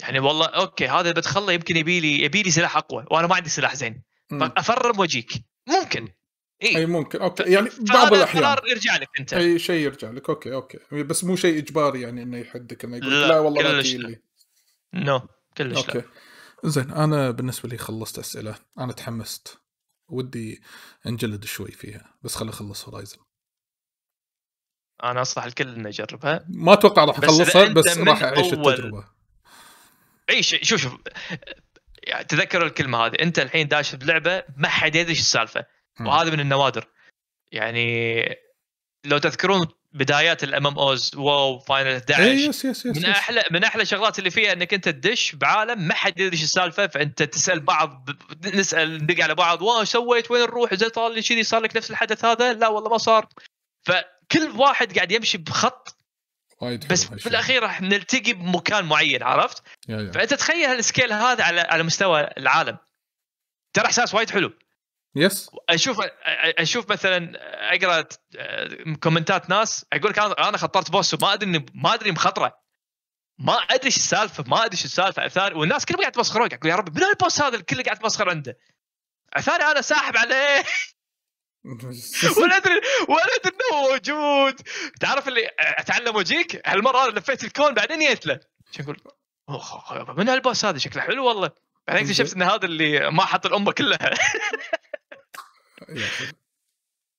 يعني والله اوكي هذا بتخلى يمكن يبي لي يبي لي سلاح اقوى وانا ما عندي سلاح زين افرم واجيك ممكن إيه؟ اي ممكن اوكي يعني بعض الاحيان قرار يرجع لك انت اي شيء يرجع لك اوكي اوكي بس مو شيء اجباري يعني انه يحدك انه يقول لا, لا والله ما تجي لي نو كلش أوكي. لا زين انا بالنسبه لي خلصت اسئله انا تحمست ودي انجلد شوي فيها بس خلي اخلص هورايزن انا انصح الكل انه يجربها ما اتوقع راح اخلصها بس, بس راح اعيش أول... التجربه عيش شوف شوف يعني تذكر الكلمه هذه انت الحين داش بلعبه ما حد يدري ايش السالفه وهذا من النوادر يعني لو تذكرون بدايات الام ام اوز واو فاينل 11 يس يس يس من احلى من احلى الشغلات اللي فيها انك انت تدش بعالم ما حد يدري ايش السالفه فانت تسال بعض نسال ندق على بعض واو سويت وين نروح زي طال لي كذي صار لك نفس الحدث هذا لا والله ما صار فكل واحد قاعد يمشي بخط وايد بس في الاخير راح نلتقي بمكان معين عرفت؟ يا يا. فانت تخيل السكيل هذا على على مستوى العالم ترى احساس وايد حلو يس اشوف اشوف مثلا اقرا آه، كومنتات ناس اقول لك انا خطرت بوس وما ادري ما ادري مخطره ما ادري ايش السالفه ما ادري ايش السالفه الثاني والناس كلهم قاعد تمسخرون اقول يا رب من البوس هذا الكل قاعد تمسخر عنده الثاني انا ساحب عليه ولا ادري ولا ادري انه موجود تعرف اللي اتعلم وجيك هالمره انا لفيت الكون بعدين جيت له نقول من هالبوس هذا شكله حلو والله بعدين اكتشفت ان هذا اللي ما حط الامه كلها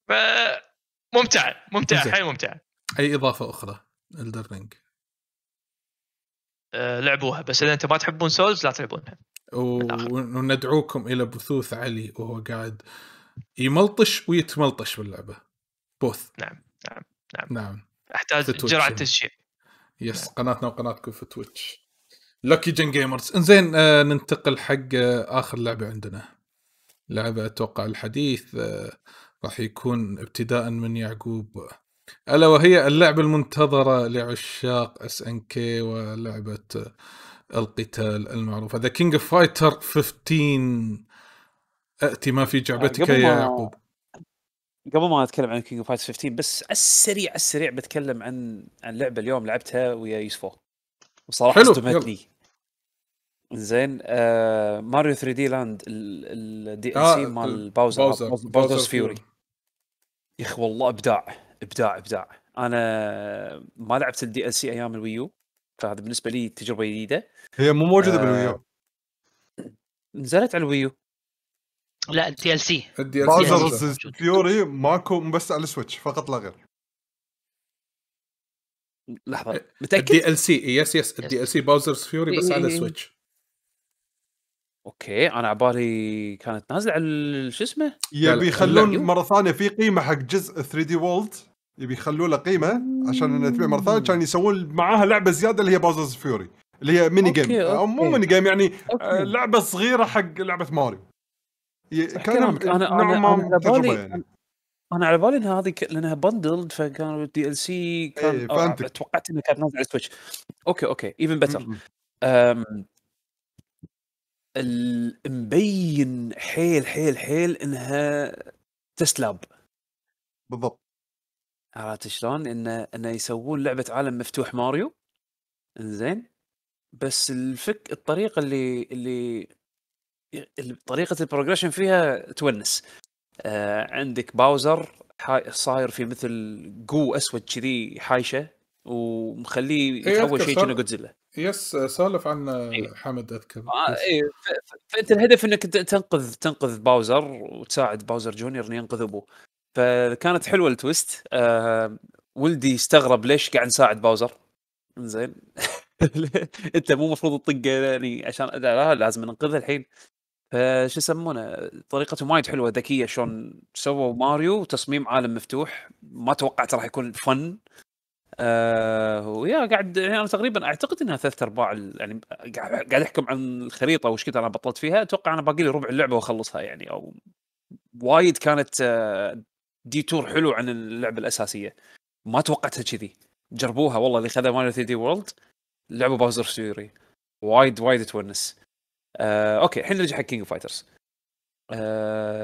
ف ممتعه ممتعه حيل ممتعه اي اضافه اخرى الدرنج أه، لعبوها بس اذا انت ما تحبون سولز لا تلعبونها وندعوكم الى بثوث علي وهو قاعد يملطش ويتملطش باللعبه بوث نعم نعم نعم نعم احتاج جرعه تشجيع يس نعم. قناتنا وقناتكم في تويتش لوكي جن جيمرز انزين آه ننتقل حق آه اخر لعبه عندنا لعبة أتوقع الحديث آه، راح يكون ابتداء من يعقوب ألا وهي اللعبة المنتظرة لعشاق اس ان كي ولعبة آه، القتال المعروفة ذا كينج اوف فايتر 15 أتي ما في آه، جعبتك يا يعقوب قبل ما اتكلم عن كينج اوف فايتر 15 بس على السريع على السريع بتكلم عن عن لعبه اليوم لعبتها ويا يوسف وصراحه حلو. زين آه ماريو 3 دي لاند الدي ال آه، سي مال باوزر باوزرز فيوري يا اخي والله ابداع ابداع ابداع انا ما لعبت الدي ال سي ايام الويو فهذا بالنسبه لي تجربه جديده هي مو موجوده آه بالويو نزلت على الويو لا الدي ال سي الدي ال سي باوزرز فيوري ماكو بس على السويتش فقط لا غير لحظه متاكد الدي ال سي يس يس الدي ال سي باوزرز فيوري إيه، بس إيه، على إيه، السويتش اوكي انا عبالي كانت نازله على شو اسمه يبي يخلون مره ثانيه في قيمه حق جزء 3 دي وولد يبي يخلون له قيمه عشان انه تبيع مره ثانيه كان يسوون معاها لعبه زياده اللي هي بازرز فيوري اللي هي ميني جيم او مو ميني جيم يعني آه، أوكي. لعبه صغيره حق لعبه ماريو كان نوع انا تجربه يعني انا على بالي انها هذه لانها بندلد فكان دي ال سي كان ايه توقعت انها كانت نازله على السويتش اوكي اوكي ايفن بيتر مبين حيل حيل حيل انها تسلاب بالضبط عرفت شلون؟ انه انه يسوون لعبه عالم مفتوح ماريو انزين بس الفك الطريقه اللي اللي طريقه البروجريشن فيها تونس آه عندك باوزر صاير في مثل جو اسود كذي حايشه ومخليه إيه، يتحول شيء كنا جودزيلا يس سولف عن إيه. حمد اذكر آه اي فانت الهدف انك تنقذ تنقذ باوزر وتساعد باوزر جونيور انه ينقذ ابوه فكانت حلوه التويست آه ولدي استغرب ليش قاعد نساعد باوزر زين انت مو المفروض تطق يعني عشان لا لازم ننقذه الحين فشو يسمونه طريقتهم وايد حلوه ذكيه شلون سووا ماريو تصميم عالم مفتوح ما توقعت راح يكون فن آه ويا قاعد يعني انا تقريبا اعتقد انها ثلاث ارباع يعني قاعد احكم عن الخريطه وش كثر انا بطلت فيها اتوقع انا باقي لي ربع اللعبه واخلصها يعني او وايد كانت آه، ديتور حلو عن اللعبه الاساسيه ما توقعتها كذي جربوها والله اللي خذها ماريو 3 دي وورلد لعبوا باوزر سيوري وايد وايد تونس آه اوكي الحين نرجع حق كينج فايترز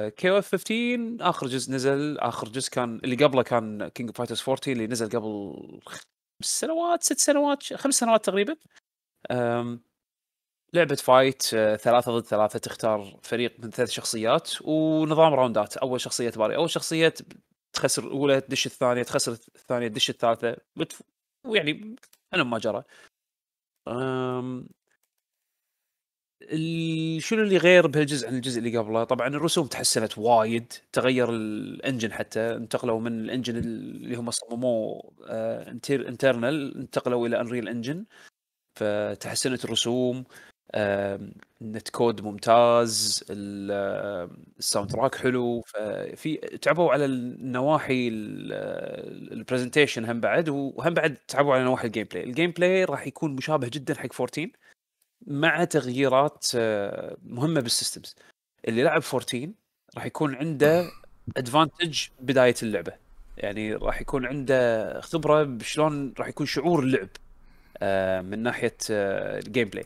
كي اف 15 اخر جزء نزل اخر جزء كان اللي قبله كان كينج اوف فايترز 40 اللي نزل قبل خمس سنوات ست سنوات خمس سنوات تقريبا لعبة فايت آه، ثلاثة ضد ثلاثة تختار فريق من ثلاث شخصيات ونظام راوندات أول شخصية تباري أول شخصية تخسر الأولى تدش الثانية تخسر الثانية تدش الثالثة ويعني أنا ما جرى شنو اللي غير بهالجزء عن الجزء اللي قبله؟ طبعا الرسوم تحسنت وايد، تغير الانجن حتى انتقلوا من الانجن اللي هم صمموه انترنال آه، انتقلوا الى انريل انجن فتحسنت الرسوم النت كود ممتاز الساوند تراك حلو ففي تعبوا على النواحي البرزنتيشن آه، هم بعد وهم بعد تعبوا على نواحي الجيم بلاي، الجيم بلاي راح يكون مشابه جدا حق 14 مع تغييرات آه، مهمه بالسيستمز اللي لعب 14 راح يكون عنده ادفانتج بدايه اللعبه يعني راح يكون عنده خبره بشلون راح يكون شعور اللعب آه، من ناحيه الجيم آه، بلاي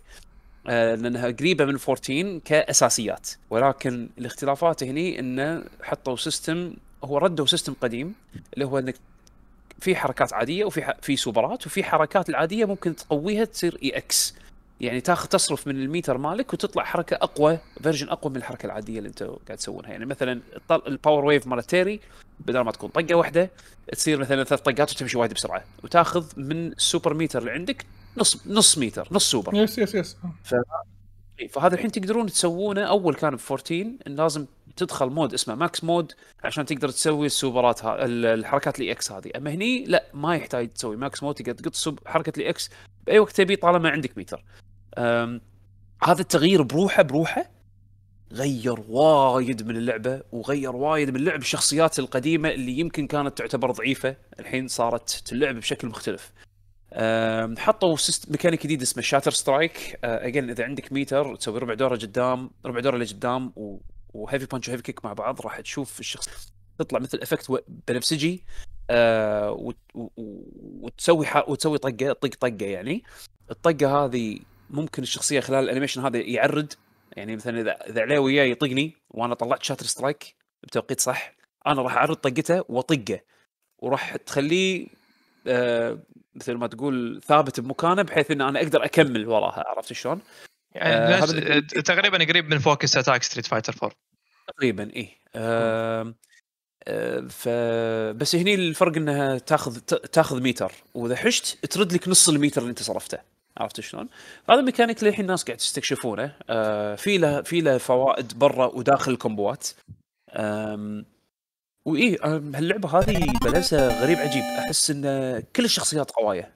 لانها قريبه من 14 كاساسيات ولكن الاختلافات هني انه حطوا سيستم هو ردوا سيستم قديم اللي هو انك في حركات عاديه وفي في سوبرات وفي حركات العاديه ممكن تقويها تصير اي e اكس يعني تاخذ تصرف من الميتر مالك وتطلع حركه اقوى فيرجن اقوى من الحركه العاديه اللي انتم قاعد تسوونها يعني مثلا الباور ويف مال تيري بدل ما تكون طقه واحده تصير مثلا ثلاث طقات وتمشي وايد بسرعه وتاخذ من السوبر ميتر اللي عندك نص نص ميتر نص سوبر يس يس يس ف... فهذا الحين تقدرون تسوونه اول كان ب 14 إن لازم تدخل مود اسمه ماكس مود عشان تقدر تسوي السوبرات ها الحركات الاي اكس هذه اما هني لا ما يحتاج تسوي ماكس مود تقدر تقط حركه الاي اكس باي وقت تبي طالما عندك ميتر هذا التغيير بروحه بروحه غير وايد من اللعبه وغير وايد من لعب الشخصيات القديمه اللي يمكن كانت تعتبر ضعيفه الحين صارت تلعب بشكل مختلف. حطوا ميكانيك جديد اسمه شاتر سترايك اجين اذا عندك ميتر تسوي ربع دوره قدام ربع دوره لقدام وهيفي بانش وهيفي كيك مع بعض راح تشوف الشخص تطلع مثل افكت بنفسجي أه، وتسوي وتسوي طقه طق طقه يعني الطقه هذه ممكن الشخصيه خلال الانيميشن هذا يعرد يعني مثلا اذا اذا عليه وياه يطقني وانا طلعت شاتر سترايك بتوقيت صح انا راح اعرض طقته واطقه وراح تخليه آه مثل ما تقول ثابت بمكانه بحيث ان انا اقدر اكمل وراها عرفت شلون؟ يعني آه, آه، تقريبا قريب من فوكس اتاك ستريت فايتر 4 تقريبا اي آه ف فبس هني الفرق انها تاخذ تاخذ ميتر واذا حشت ترد لك نص الميتر اللي انت صرفته عرفت شلون؟ هذا الميكانيك للحين الناس قاعد تستكشفونه آه في له في له فوائد برا وداخل الكومبوات واي هاللعبه هذه بلسها غريب عجيب احس ان كل الشخصيات قوايه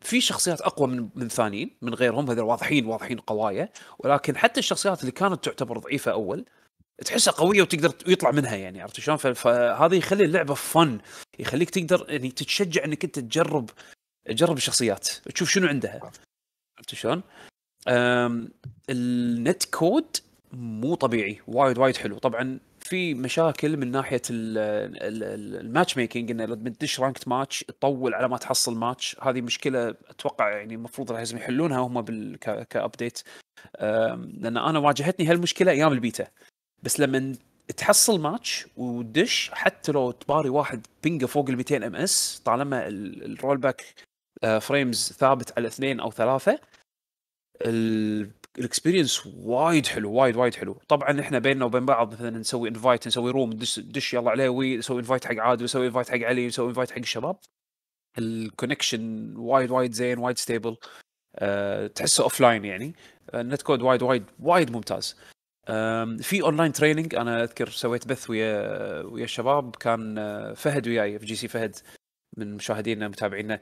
في شخصيات اقوى من من ثانيين من غيرهم هذول واضحين واضحين قوايا ولكن حتى الشخصيات اللي كانت تعتبر ضعيفه اول تحسها قويه وتقدر يطلع منها يعني عرفت شلون؟ فهذا يخلي اللعبه فن يخليك تقدر يعني تتشجع انك انت تجرب جرب الشخصيات تشوف شنو عندها عرفت شلون؟ النت كود مو طبيعي وايد وايد حلو طبعا في مشاكل من ناحيه الماتش ميكنج انه لما تدش رانكت ماتش تطول على ما تحصل ماتش هذه مشكله اتوقع يعني المفروض لازم يحلونها هم كابديت لان انا واجهتني هالمشكله ايام البيتا بس لما تحصل ماتش وتدش حتى لو تباري واحد بينجه فوق ال 200 ام اس طالما الرول باك فريمز آه، ثابت على اثنين او ثلاثه الاكسبيرينس وايد حلو وايد وايد حلو طبعا احنا بيننا وبين بعض مثلا نسوي انفايت نسوي روم دش, دش يلا وي نسوي انفايت حق عادل نسوي انفايت حق علي نسوي انفايت حق الشباب الكونكشن وايد وايد زين وايد ستيبل أه تحسه اوف لاين يعني النت آه، كود وايد وايد وايد ممتاز في اونلاين تريننج انا اذكر سويت بث ويا ويا الشباب كان آه، فهد وياي في جي سي فهد من مشاهدينا متابعينا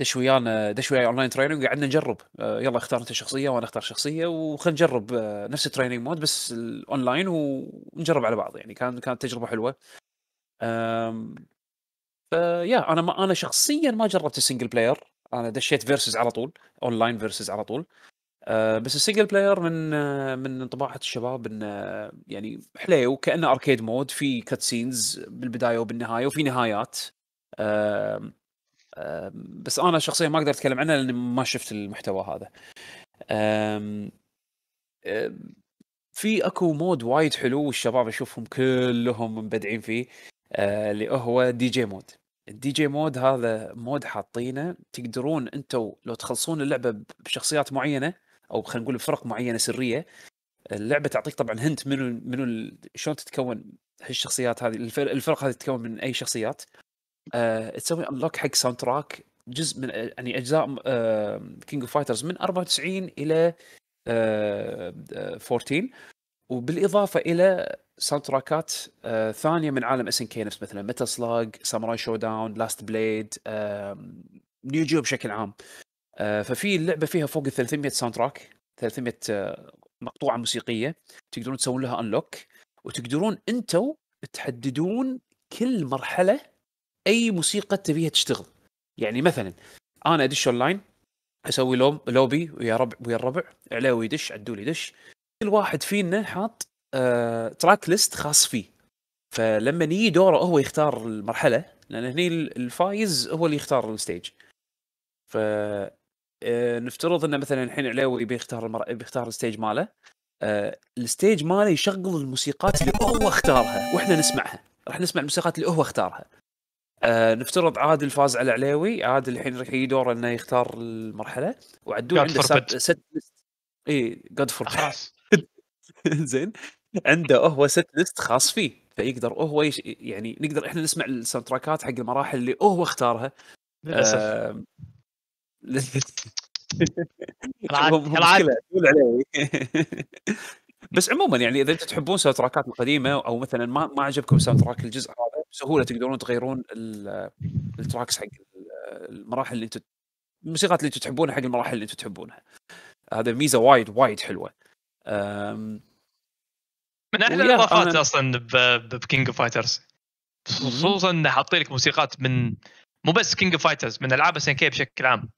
دش ويانا دش وياي اونلاين تريننج قعدنا نجرب آه، يلا اختار انت شخصيه وانا اختار شخصيه وخلينا نجرب آه، نفس التريننج مود بس الاونلاين ونجرب على بعض يعني كان كانت تجربه حلوه فيا انا ما انا شخصيا ما جربت السنجل بلاير انا دشيت فيرسز على طول اونلاين فيرسز على طول آه، بس السنجل بلاير من من انطباعات الشباب انه يعني حليو كانه اركيد مود في كت سينز بالبدايه وبالنهايه وفي نهايات بس انا شخصيا ما اقدر اتكلم عنها لاني ما شفت المحتوى هذا في اكو مود وايد حلو والشباب اشوفهم كلهم مبدعين فيه أه، اللي هو دي جي مود الدي جي مود هذا مود حاطينه تقدرون انتم لو تخلصون اللعبه بشخصيات معينه او خلينا نقول بفرق معينه سريه اللعبه تعطيك طبعا هنت منو منو شلون تتكون هالشخصيات هذه الفرق هذه تتكون من اي شخصيات آه، تسوي انلوك حق ساوند تراك جزء من يعني اجزاء كينج اوف فايترز من 94 الى آه، 14 وبالاضافه الى ساوند تراكات آه، ثانيه من عالم اس ان كي نفس مثلا ميتال سلاج ساموراي شو داون لاست بليد نيو جيو بشكل عام آه، ففي اللعبه فيها فوق ال 300 ساوند تراك 300 مقطوعه موسيقيه تقدرون تسوون لها انلوك وتقدرون انتم تحددون كل مرحله اي موسيقى تبيها تشتغل يعني مثلا انا ادش اونلاين اسوي لوم لوبي ويا ربع ويا الربع علاوي يدش عدول يدش كل واحد فينا حاط آه تراك ليست خاص فيه فلما يجي دوره هو يختار المرحله لان هني الفايز هو اللي يختار الستيج ف آه نفترض ان مثلا الحين علاوي بيختار المر... بيختار الستيج ماله آه الستيج ماله يشغل الموسيقات اللي هو اختارها واحنا نسمعها راح نسمع الموسيقات اللي هو اختارها آه نفترض عادل فاز على العليوي عادل الحين راح يجي دوره انه يختار المرحله وعدول عنده ست ست ليست اي جاد فور خلاص زين عنده هو ست ليست خاص فيه فيقدر هو يش... يعني نقدر احنا نسمع الساوند تراكات حق المراحل اللي هو اختارها للاسف آه... بس عموما يعني اذا انتم تحبون ساوند تراكات القديمه او مثلا ما ما عجبكم ساوند تراك الجزء بسهوله تقدرون تغيرون التراكس حق المراحل اللي انتم الموسيقات اللي انتم تحبونها حق المراحل اللي انتم تحبونها هذا ميزه وايد وايد حلوه من احلى الاضافات أنا... اصلا بكينج اوف فايترز خصوصا انه حاطين لك موسيقات من مو بس كينج اوف فايترز من العاب اس كي بشكل عام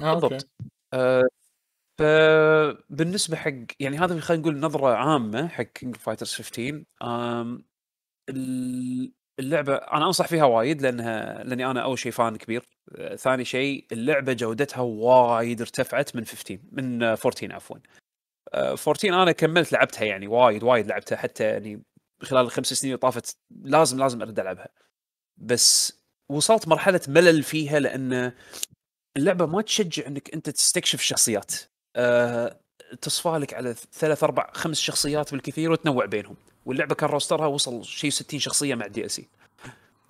آه، بالضبط آه، فبالنسبه حق يعني هذا خلينا نقول نظره عامه حق كينج اوف فايترز 15 آم، اللعبه انا انصح فيها وايد لانها لاني انا اول شيء فان كبير ثاني شيء اللعبه جودتها وايد ارتفعت من 15 من 14 عفوا 14 آه، انا كملت لعبتها يعني وايد وايد لعبتها حتى يعني خلال الخمس سنين اللي طافت لازم لازم ارد العبها بس وصلت مرحله ملل فيها لان اللعبه ما تشجع انك انت تستكشف شخصيات أه لك على ثلاث اربع خمس شخصيات بالكثير وتنوع بينهم واللعبه كان روسترها وصل شيء 60 شخصيه مع الدي اس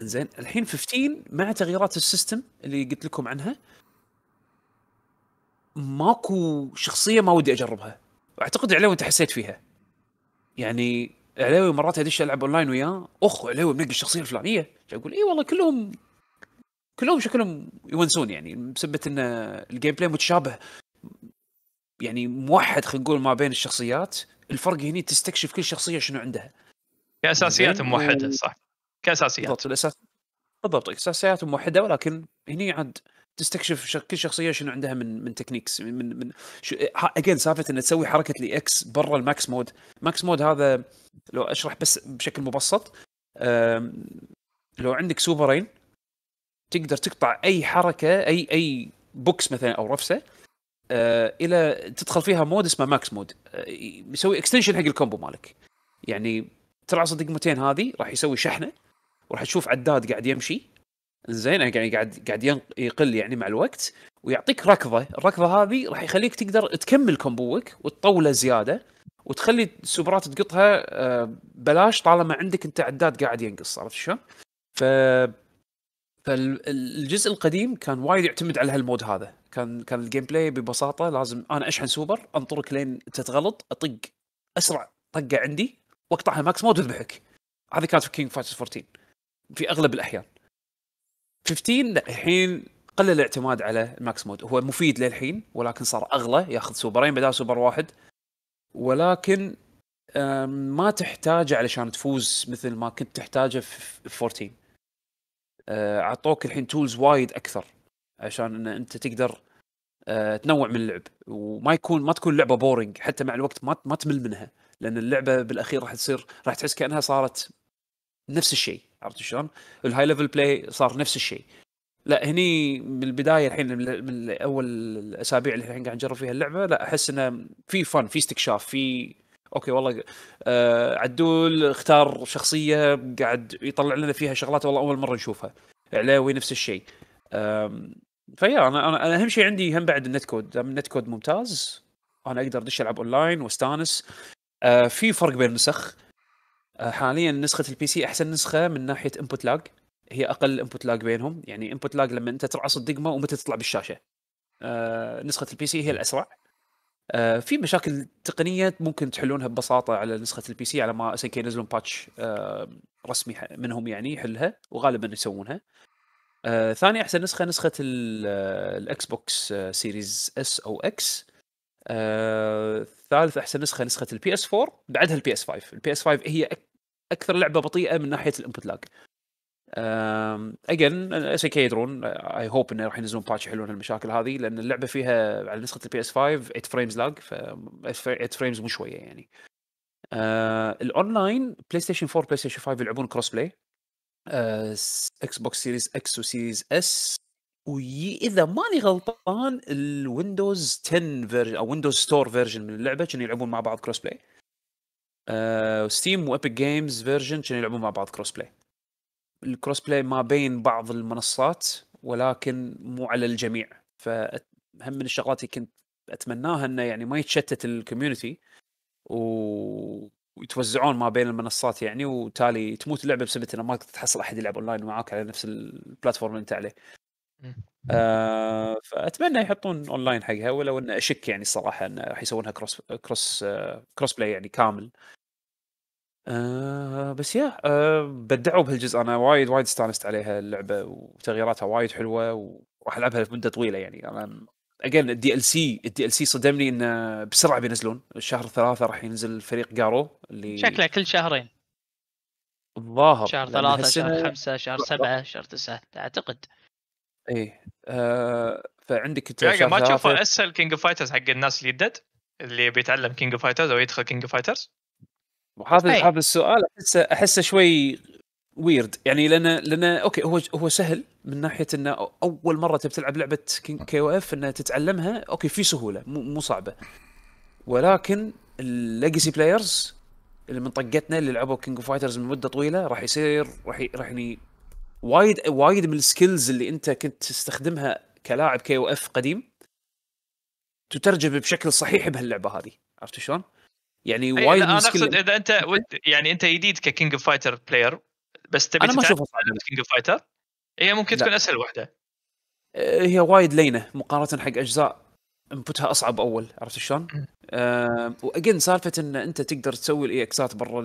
زين الحين 15 مع تغييرات السيستم اللي قلت لكم عنها ماكو شخصيه ما ودي اجربها واعتقد علاوي انت حسيت فيها يعني علاوي مرات ادش العب اونلاين وياه اخ علاوي منقي الشخصيه الفلانيه اقول اي إيوه والله كلهم كلهم شكلهم يونسون يعني بسبب ان الجيم بلاي متشابه يعني موحد خلينا نقول ما بين الشخصيات الفرق هنا تستكشف كل شخصيه شنو عندها كاساسيات موحده صح كاساسيات بالضبط الاساس بالضبط اساسيات موحده ولكن هنا عاد تستكشف كل شخصيه شنو عندها من من تكنيكس من من شو... اجين سالفه ان تسوي حركه الاكس برا الماكس مود، ماكس مود هذا لو اشرح بس بشكل مبسط لو عندك سوبرين تقدر تقطع اي حركه اي اي بوكس مثلا او رفسه آه، الى تدخل فيها مود اسمه ماكس مود آه، يسوي اكستنشن حق الكومبو مالك يعني ترعص الدقمتين هذه راح يسوي شحنه وراح تشوف عداد قاعد يمشي زين يعني قاعد قاعد يقل يعني مع الوقت ويعطيك ركضه، الركضه هذه راح يخليك تقدر تكمل كومبوك وتطوله زياده وتخلي السوبرات تقطها آه، بلاش طالما عندك انت عداد قاعد ينقص عرفت شلون؟ ف فالجزء القديم كان وايد يعتمد على هالمود هذا كان كان الجيم بلاي ببساطه لازم انا اشحن سوبر انطرك لين تتغلط اطق اسرع طقه عندي واقطعها ماكس مود واذبحك هذه كانت في كينج فايترز 14 في اغلب الاحيان 15 الحين قل الاعتماد على الماكس مود هو مفيد للحين ولكن صار اغلى ياخذ سوبرين بدال سوبر واحد ولكن ما تحتاجه علشان تفوز مثل ما كنت تحتاجه في 14 آه، اعطوك الحين تولز وايد اكثر عشان ان انت تقدر آه، تنوع من اللعب وما يكون ما تكون لعبه بورينج حتى مع الوقت ما ما تمل منها لان اللعبه بالاخير راح تصير راح تحس كانها صارت نفس الشيء عرفت شلون؟ الهاي ليفل بلاي صار نفس الشيء لا هني من البدايه الحين من اول الاسابيع اللي الحين قاعد نجرب فيها اللعبه لا احس انه في فن في استكشاف في اوكي والله آه عدول اختار شخصيه قاعد يطلع لنا فيها شغلات والله اول مره نشوفها علاوي نفس الشيء فيا انا انا اهم شيء عندي هم بعد النت كود دام النت كود ممتاز انا اقدر ادش العب اونلاين واستانس آه في فرق بين النسخ آه حاليا نسخه البي سي احسن نسخه من ناحيه انبوت لاج هي اقل انبوت لاج بينهم يعني انبوت لاج لما انت ترعص الدقمه ومتى تطلع بالشاشه آه نسخه البي سي هي الاسرع آه في مشاكل تقنيه ممكن تحلونها ببساطه على نسخه البي سي على ما اس كي ينزلون باتش آه رسمي منهم يعني يحلها وغالبا يسوونها آه ثاني احسن نسخه نسخه الاكس بوكس سيريز اس او اكس آه، ثالث احسن نسخه نسخه البي اس 4 بعدها البي اس 5 البي اس 5 هي اكثر لعبه بطيئه من ناحيه الانبوت لاج اجين اس كي يدرون اي هوب انه راح ينزلون باتش يحلون المشاكل هذه لان اللعبه فيها على نسخه البي اس 5 8 فريمز لاج ف 8 فريمز مو شويه يعني الاونلاين بلاي ستيشن 4 بلاي ستيشن 5 يلعبون كروس بلاي اكس بوكس سيريز اكس وسيريز اس واذا ماني غلطان الويندوز 10 فيرجن او ويندوز ستور فيرجن من اللعبه كانوا يلعبون مع بعض كروس بلاي ستيم وابيك جيمز فيرجن كانوا يلعبون مع بعض كروس بلاي الكروس بلاي ما بين بعض المنصات ولكن مو على الجميع فهم من الشغلات اللي كنت اتمناها انه يعني ما يتشتت الكوميونتي و... ويتوزعون ما بين المنصات يعني وتالي تموت اللعبه بسبب انه ما تحصل احد يلعب اونلاين معاك على نفس البلاتفورم اللي انت عليه. آه فاتمنى يحطون اونلاين حقها ولو ان اشك يعني الصراحه انه راح يسوونها كروس كروس كروس بلاي يعني كامل آه، بس يا آه بدعوا بهالجزء انا وايد وايد استانست عليها اللعبه وتغييراتها وايد حلوه وراح العبها لمده طويله يعني انا اجين الدي ال سي الدي ال سي صدمني انه بسرعه بينزلون شهر ثلاثه راح ينزل فريق جارو اللي شكله كل شهرين الظاهر شهر ثلاثة شهر خمسة شهر سبعة شهر تسعة أعتقد إيه آه فعندك أنت ما تشوفه أسهل كينج اوف فايترز حق الناس اللي يدد اللي بيتعلم كينج اوف فايترز أو يدخل كينج اوف فايترز وحافظ أي. حافظ السؤال احسه احسه شوي ويرد يعني لان لان اوكي هو هو سهل من ناحيه انه اول مره تبي تلعب لعبه كي او اف انه تتعلمها اوكي في سهوله مو مو صعبه ولكن الليجسي بلايرز اللي من طقتنا اللي لعبوا كينج اوف فايترز من مده طويله راح يصير راح راح يعني وايد وايد من السكيلز اللي انت كنت تستخدمها كلاعب كي او اف قديم تترجم بشكل صحيح بهاللعبه هذه عرفت شلون؟ يعني إيه، وايد انا اقصد اذا انت يعني انت جديد ككينج اوف فايتر بلاير بس تبي انا ما اشوفها صعبه كينج اوف فايتر هي ممكن تكون اسهل واحده آه، هي وايد لينه مقارنه حق اجزاء انبوتها اصعب اول عرفت شلون؟ أه واجين سالفه ان انت تقدر تسوي الاي اكسات برا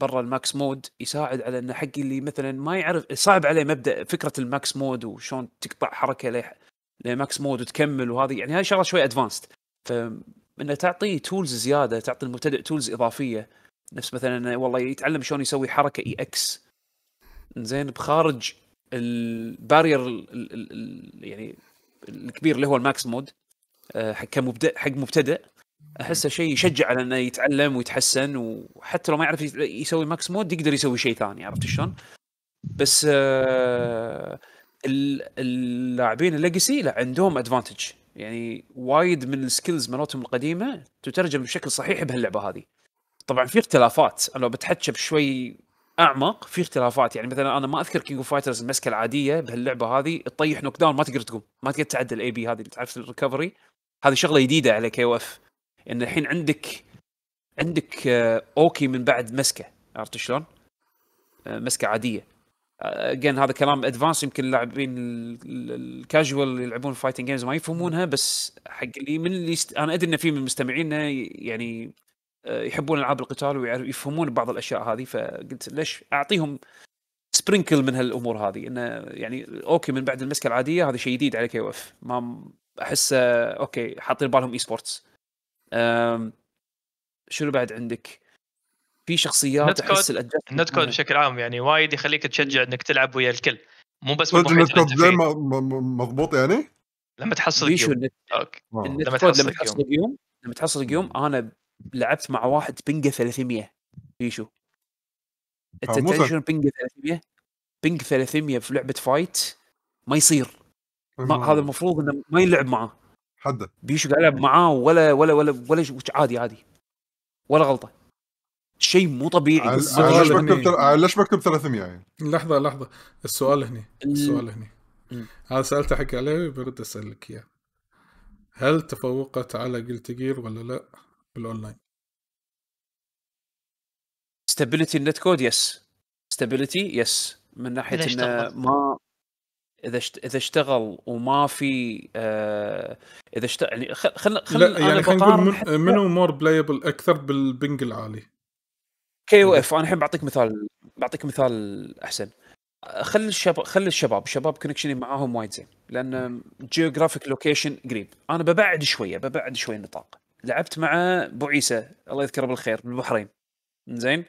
برا الماكس مود يساعد على ان حق اللي مثلا ما يعرف صعب عليه مبدا فكره الماكس مود وشلون تقطع حركه لماكس مود وتكمل وهذه يعني هاي شغله شوي ادفانسد انه تعطيه تولز زياده تعطي المبتدئ تولز اضافيه نفس مثلا والله يتعلم شلون يسوي حركه اي e اكس زين بخارج البارير الـ الـ الـ يعني الكبير اللي هو الماكس مود آه، حق كمبدأ حق مبتدئ احسه شيء يشجع على انه يتعلم ويتحسن وحتى لو ما يعرف يسوي ماكس مود يقدر يسوي شيء ثاني عرفت شلون؟ بس آه، اللاعبين الليجسي لا عندهم ادفانتج يعني وايد من السكيلز مالتهم القديمه تترجم بشكل صحيح بهاللعبه هذه طبعا في اختلافات انا لو بتحكى بشوي اعمق في اختلافات يعني مثلا انا ما اذكر كينج اوف فايترز المسكه العاديه بهاللعبه هذه تطيح نوك داون ما تقدر تقوم ما تقدر تعدل الاي بي هذه تعرف الريكفري هذه شغله جديده على كي او اف ان الحين عندك عندك آه، اوكي من بعد مسكه عرفت شلون؟ آه، مسكه عاديه اجين هذا كلام ادفانس يمكن اللاعبين الكاجوال اللي يلعبون فايتنج جيمز ما يفهمونها بس حق اللي من اللي يست... انا ادري ان في من مستمعينا يعني آه، يحبون العاب القتال ويفهمون بعض الاشياء هذه فقلت ليش اعطيهم سبرينكل من هالامور هذه انه يعني اوكي من بعد المسكه العاديه هذا شيء جديد على كي اف ما احسه آه، اوكي حاطين بالهم اي سبورتس شنو بعد عندك؟ في شخصيات احس النت كود بشكل عام يعني وايد يخليك تشجع انك تلعب ويا الكل مو بس النت كود يعني زين مضبوط يعني؟ لما تحصل جيوم النت اوكي النت لما تحصل لما تحصل جيوم لما تحصل جيوم انا لعبت مع واحد بنجا 300 بيشو انت تعرف شنو بنجا 300 بنج 300 في لعبه فايت ما يصير ما هذا المفروض انه ما يلعب معاه حده بيشو قاعد يلعب معاه ولا ولا ولا ولا عادي عادي ولا غلطه شيء مو طبيعي ليش بكتب ليش بكتب 300 يعني؟ لحظه لحظه السؤال هني السؤال هني هذا سالته حق عليه برد اسالك اياه هل تفوقت على جلت جير ولا لا بالاونلاين؟ ستابيليتي النت كود يس ستابيليتي يس من ناحيه انه ما اذا اذا اشتغل وما في آه اذا اشتغل يعني خلينا خلينا يعني خلينا نقول منو مور بلايبل اكثر بالبنج العالي كي او اف انا الحين بعطيك مثال بعطيك مثال احسن خلي الشباب خلي الشباب الشباب كونكشني معاهم وايد زين لان جيوغرافيك لوكيشن قريب انا ببعد شويه ببعد شويه النطاق لعبت مع ابو عيسى الله يذكره بالخير من البحرين زين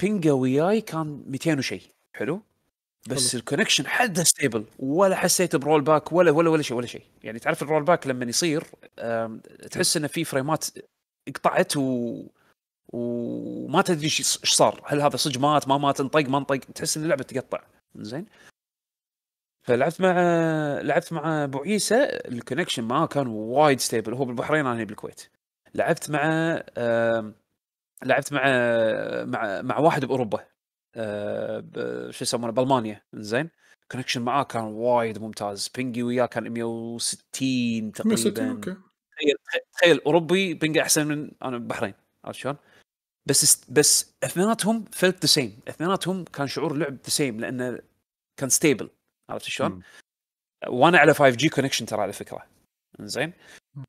بينجا وياي كان 200 وشيء حلو بس الكونكشن حده ستيبل ولا حسيت برول باك ولا ولا ولا شيء ولا شيء يعني تعرف الرول باك لما يصير تحس انه في فريمات قطعت و... وما تدري ايش صار هل هذا صدق مات ما مات انطق ما انطق تحس ان اللعبه تقطع زين فلعبت مع لعبت مع ابو عيسى الكونكشن معاه كان وايد ستيبل هو بالبحرين انا بالكويت لعبت مع لعبت مع مع مع واحد باوروبا آه، شو يسمونه بالمانيا زين كونكشن معاه كان وايد ممتاز بينجي وياه كان 160 تقريبا 160 اوكي تخيل تخيل اوروبي بنقى احسن من انا بحرين عرفت شلون؟ بس بس اثنيناتهم فلت ذا سيم اثنيناتهم كان شعور لعب ذا سيم لانه كان ستيبل عرفت شلون؟ وانا على 5 جي كونكشن ترى على فكره زين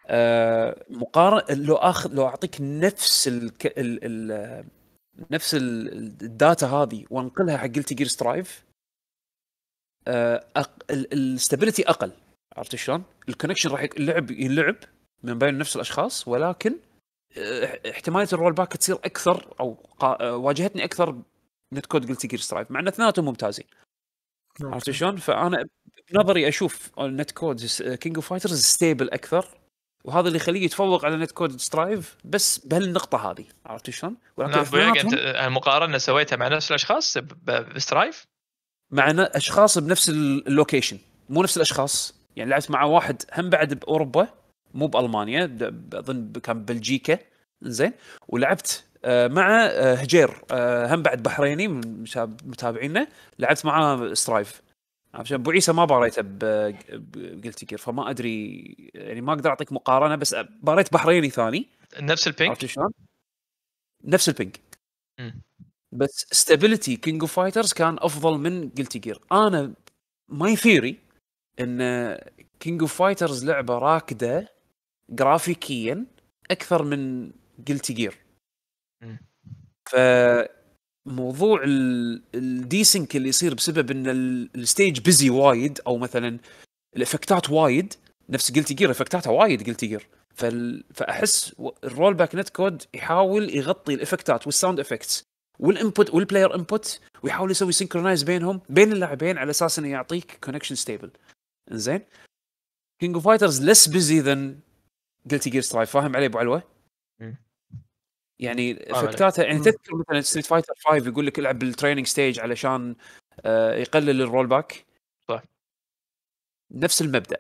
آه مقارن لو اخذ لو اعطيك نفس الك... ال... ال... نفس الداتا هذه وانقلها حق جلتي جير سترايف آه أق... اقل عرفت شلون؟ الكونكشن راح اللعب ينلعب من بين نفس الاشخاص ولكن آه، احتماليه الرول باك تصير اكثر او آه، واجهتني اكثر نت كود قلت جير سترايف مع ان اثنيناتهم ممتازين نعم. عرفت شلون؟ فانا بنظري اشوف نت كود كينج اوف فايترز ستيبل اكثر وهذا اللي يخليه يتفوق على نت كود سترايف بس بهالنقطه هذه عرفت شلون؟ ولكن نعم، المقارنه سويتها مع نفس الاشخاص بسترايف؟ مع اشخاص بنفس اللوكيشن مو نفس الاشخاص يعني لعبت مع واحد هم بعد باوروبا مو بالمانيا اظن كان بلجيكا زين ولعبت آه، مع آه، هجير آه، هم بعد بحريني من متابعينا لعبت معاه سترايف عشان ابو عيسى ما باريته بقلتي كير فما ادري يعني ما اقدر اعطيك مقارنه بس باريت بحريني ثاني نفس البينك عرفت شلون؟ نفس البينك بس ستابيليتي كينج اوف فايترز كان افضل من قلتي كير انا ماي ثيري ان كينج اوف فايترز لعبه راكده جرافيكيا اكثر من جلتي جير ف موضوع الديسنك اللي يصير بسبب ان الستيج بيزي وايد او مثلا الافكتات وايد نفس جلتي جير افكتاتها وايد جلتي جير فاحس الرول باك نت كود يحاول يغطي الافكتات والساوند افكتس والانبوت والبلاير انبوت ويحاول يسوي سنكرونايز بينهم بين اللاعبين على اساس انه يعطيك كونكشن ستيبل انزين كينج اوف فايترز لس بيزي ذن قلتي جير سترايف فاهم عليه ابو علوه؟ يعني افكتاتها يعني تذكر مثلا ستريت فايتر 5 يقول لك العب بالتريننج ستيج علشان آه، يقلل الرول باك صح نفس المبدا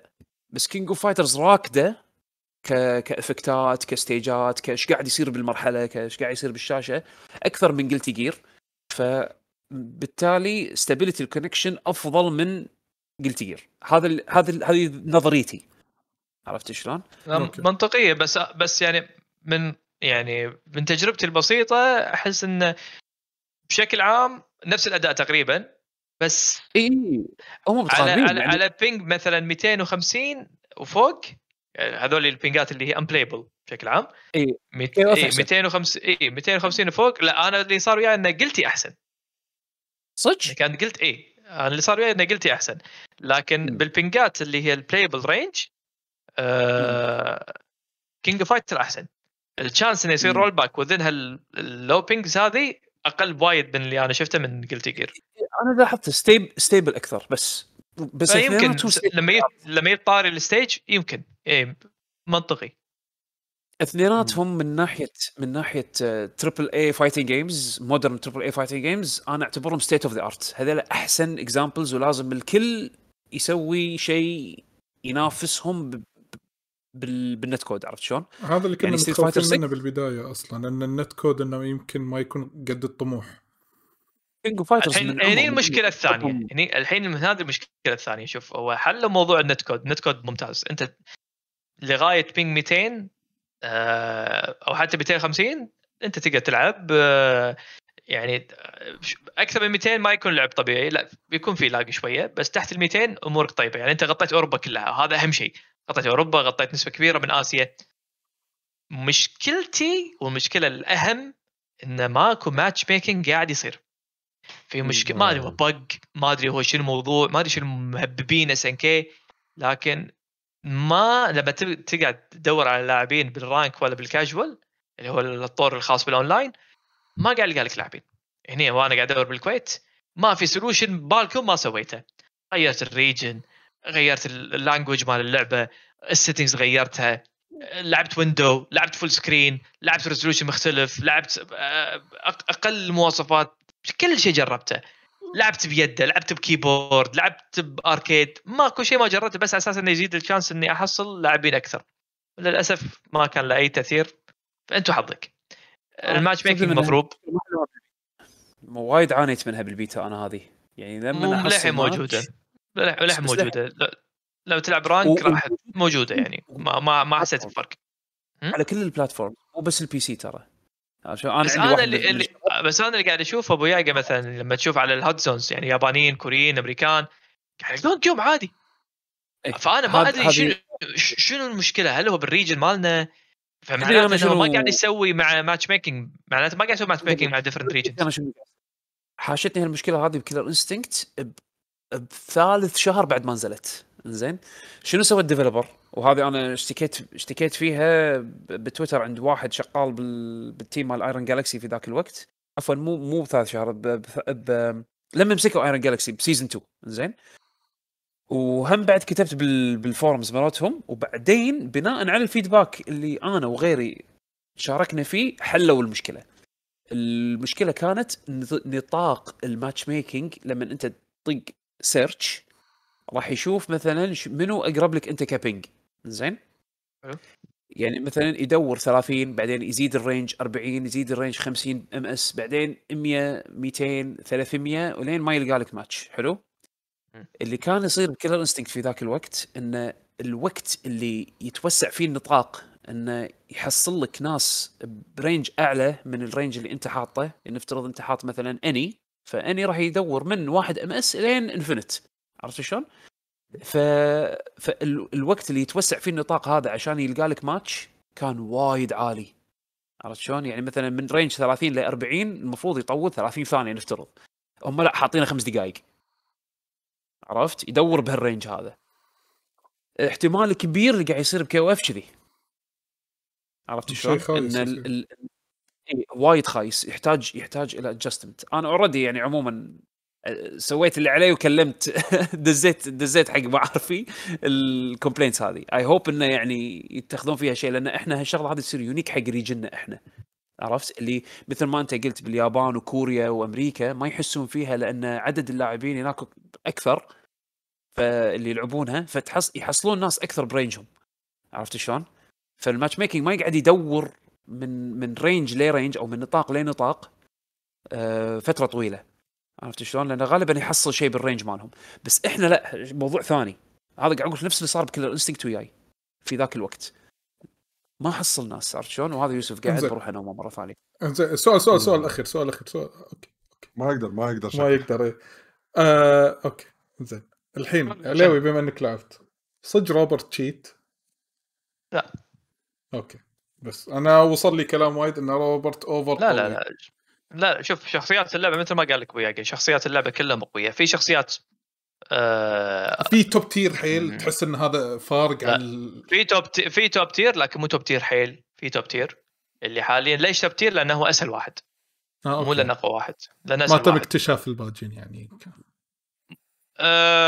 بس كينج اوف فايترز راكده ك... كافكتات كستيجات كايش قاعد يصير بالمرحله كايش قاعد يصير بالشاشه اكثر من قلتي جير فبالتالي ستابيليتي الكونكشن افضل من قلتي جير هذا ال... هذا ال... هذه نظريتي عرفت شلون؟ نعم، منطقيه بس بس يعني من يعني من تجربتي البسيطه احس انه بشكل عام نفس الاداء تقريبا بس اي هم على على, يعني... على بينج مثلا 250 وفوق يعني هذول البينجات اللي هي امبلايبل بشكل عام اي 250 اي 250 وفوق لا انا اللي صار وياي انه قلتي احسن صدق؟ يعني كانت قلت اي انا اللي صار وياي انه قلتي احسن لكن بالبينجات اللي هي البلايبل رينج كينج اوف فايتر احسن الشانس انه يصير رول باك وذن هاللوبينجز هذه اقل بوايد من اللي انا شفته من جلتي جير انا لاحظت ستيب ستيبل اكثر بس بس يمكن لما يب... لما يطاري الستيج يمكن اي منطقي اثنيناتهم من ناحيه من ناحيه تربل اي فايتنج جيمز مودرن تربل اي فايتنج جيمز انا اعتبرهم ستيت اوف ذا ارت هذول احسن اكزامبلز ولازم الكل يسوي شيء ينافسهم بال... بالنت كود عرفت شلون؟ هذا اللي كنا يعني متخوفين منه بالبدايه اصلا ان النت كود انه يمكن ما يكون قد الطموح كينج فايترز الحين هني يعني أمم. المشكله الثانيه هني أمم. يعني الحين هذه المشكله الثانيه شوف هو حل موضوع النت كود النت كود ممتاز انت لغايه بينج 200 آه، او حتى 250 انت تقدر تلعب آه، يعني آه، اكثر من 200 ما يكون لعب طبيعي لا بيكون في لاج شويه بس تحت ال 200 امورك طيبه يعني انت غطيت اوروبا كلها وهذا اهم شيء غطيت اوروبا غطيت نسبه كبيره من اسيا مشكلتي والمشكله الاهم ان ماكو ماتش ميكنج قاعد يصير في مشكله ما ادري هو أيوة. بق ما ادري هو شنو الموضوع ما ادري شنو مهببين اس كي لكن ما لما تقعد تدور على لاعبين بالرانك ولا بالكاجوال اللي هو الطور الخاص بالاونلاين ما قاعد يلقى لك لاعبين هنا وانا قاعد ادور بالكويت ما في سولوشن بالكم ما سويته غيرت الريجن غيرت اللانجوج مال اللعبه السيتنجز غيرتها لعبت ويندو لعبت فول سكرين لعبت ريزولوشن مختلف لعبت آه، اقل المواصفات كل شيء جربته لعبت بيده لعبت بكيبورد لعبت باركيد ماكو شيء ما جربته بس على اساس انه يزيد الشانس اني احصل لاعبين اكثر للاسف ما كان له اي تاثير فانتم حظك آه، الماتش ميكنج مضروب وايد عانيت منها بالبيتا انا هذه يعني لما احصل موجوده الحين موجوده لو تلعب رانك راح موجوده يعني ما ما, ما حسيت بفرق على كل البلاتفورم مو بس البي سي ترى انا بس انا اللي, اللي بس انا اللي قاعد اشوفه ابو ياقه مثلا لما تشوف على الهوت زونز يعني يابانيين كوريين امريكان قاعد يلعبون جيم عادي إيه، فانا ما ادري شنو شنو المشكله هل هو بالريجن مالنا فمعناته انه ما قاعد يسوي مع ماتش ميكنج معناته ما قاعد يسوي ماتش ميكنج مع ديفرنت ريجنز حاشتني هالمشكله هذه بكلر انستنكت بثالث شهر بعد ما نزلت زين شنو سوى الديفلوبر وهذه انا اشتكيت اشتكيت فيها بتويتر عند واحد شغال بال... بالتيم مال ايرون جالكسي في ذاك الوقت عفوا مو مو بثالث شهر ب... ب... ب... لما مسكوا ايرون جالكسي بسيزون 2 زين وهم بعد كتبت بال... بالفورمز مالتهم وبعدين بناء على الفيدباك اللي انا وغيري شاركنا فيه حلوا المشكله المشكله كانت نطاق الماتش ميكينج لما انت تطق سيرش راح يشوف مثلا منو اقرب لك انت كبنج زين يعني مثلا يدور 30 بعدين يزيد الرينج 40 يزيد الرينج 50 ام اس بعدين 100 200 300 ولين ما يلقى لك ماتش حلو اللي كان يصير بكلر انستنكت في ذاك الوقت ان الوقت اللي يتوسع فيه النطاق انه يحصل لك ناس برينج اعلى من الرينج اللي انت حاطه يعني نفترض انت حاط مثلا اني فاني راح يدور من واحد ام اس لين انفنت عرفت شلون؟ ف... فالوقت اللي يتوسع فيه النطاق هذا عشان يلقى لك ماتش كان وايد عالي عرفت شلون؟ يعني مثلا من رينج 30 ل 40 المفروض يطول 30 ثانيه نفترض هم لا حاطينه خمس دقائق عرفت؟ يدور بهالرينج هذا احتمال كبير اللي قاعد يصير بكي او اف كذي عرفت شلون؟ ان ال... اي وايد خايس يحتاج يحتاج الى ادجستمنت انا اوريدي يعني عموما آه، سويت اللي علي وكلمت دزيت دزيت حق معارفي الكومبلينتس هذه اي هوب انه يعني يتخذون فيها شيء لان احنا هالشغله هذه تصير يونيك حق ريجننا احنا عرفت اللي مثل ما انت قلت باليابان وكوريا وامريكا ما يحسون فيها لان عدد اللاعبين هناك اكثر فاللي يلعبونها فتحص يحصلون ناس اكثر برينجهم عرفت شلون؟ فالماتش ميكنج ما يقعد يدور من من رينج لرينج او من نطاق لنطاق آه، فتره طويله عرفت شلون؟ لان غالبا يحصل شيء بالرينج مالهم، بس احنا لا موضوع ثاني هذا قاعد اقول نفس اللي صار بكلر انستنكت وياي في ذاك الوقت ما حصل ناس عرفت شلون؟ وهذا يوسف قاعد بروح انومه مره ثانيه. انزين سؤال سؤال سؤال اخير سؤال اخير سؤال اوكي اوكي ما اقدر ما اقدر ما يقدر إيه. آه، اوكي زين الحين علاوي بما انك لعبت صدق روبرت تشيت؟ لا اوكي بس انا وصل لي كلام وايد ان روبرت اوفر لا لا لا لا شوف شخصيات اللعبه مثل ما قال لك وياك شخصيات اللعبه كلها مقويه في شخصيات آه في توب تير حيل تحس ان هذا فارق لا. عن في توب تي... في توب تير لكن مو توب تير حيل في توب تير اللي حاليا ليش توب تير لانه هو اسهل واحد آه مو لانه اقوى واحد لانه اسهل ما تم اكتشاف الباجين يعني آه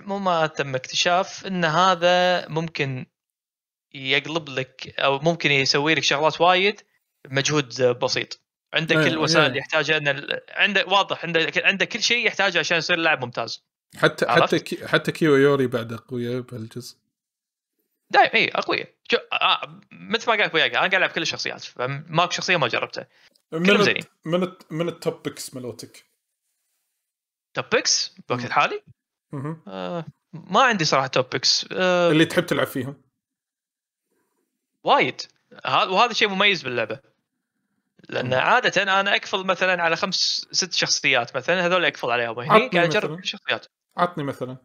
مو ما تم اكتشاف ان هذا ممكن يقلب لك او ممكن يسوي لك شغلات وايد بمجهود بسيط عندك كل إيه، الوسائل اللي يحتاجها ان عنده واضح عندك عنده كل شيء يحتاجه عشان يصير لاعب ممتاز حتى عرفت؟ حتى كي حتى كيو يوري بعد اقوياء بهالجزء دايم اي اقوياء شو آه،, آه مثل ما قالك وياك انا قاعد العب كل الشخصيات فماكو شخصيه ما جربتها من زينين. من الت... من التوب بيكس ملوتك توب بيكس بوقت الحالي؟ آه ما عندي صراحه توب بيكس آه اللي تحب تلعب فيهم وايد وهذا شيء مميز باللعبه لان عاده انا اقفل مثلا على خمس ست شخصيات مثلا هذول اقفل عليهم هني قاعد اجرب شخصيات عطني مثلا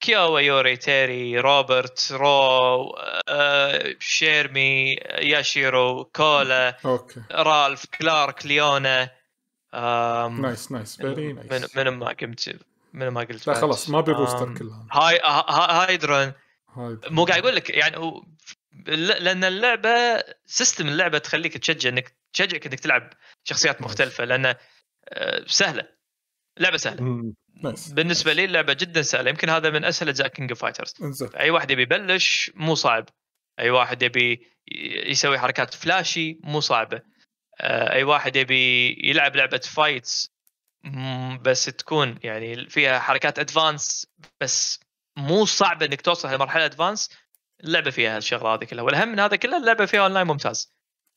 كياوا يوري تيري روبرت رو آه، شيرمي ياشيرو كولا اوكي رالف كلارك ليونا آم، نايس نايس فيري نايس من, من ما قمت من ما قلت لا خلاص ما بالروستر كلها هاي هايدرون مو قاعد اقول لك يعني لان اللعبه سيستم اللعبه تخليك تشجع انك تشجعك انك تلعب شخصيات مختلفه لان آه، سهله لعبه سهله بس. بالنسبه لي اللعبه جدا سهله يمكن هذا من اسهل اجزاء كينج اوف فايترز اي واحد يبي يبلش مو صعب اي واحد يبي يسوي حركات فلاشي مو صعبه آه، اي واحد يبي يلعب لعبه فايتس بس تكون يعني فيها حركات ادفانس بس مو صعبه انك توصل لمرحله ادفانس اللعبه فيها الشغله هذه كلها والاهم من هذا كله اللعبه فيها اونلاين ممتاز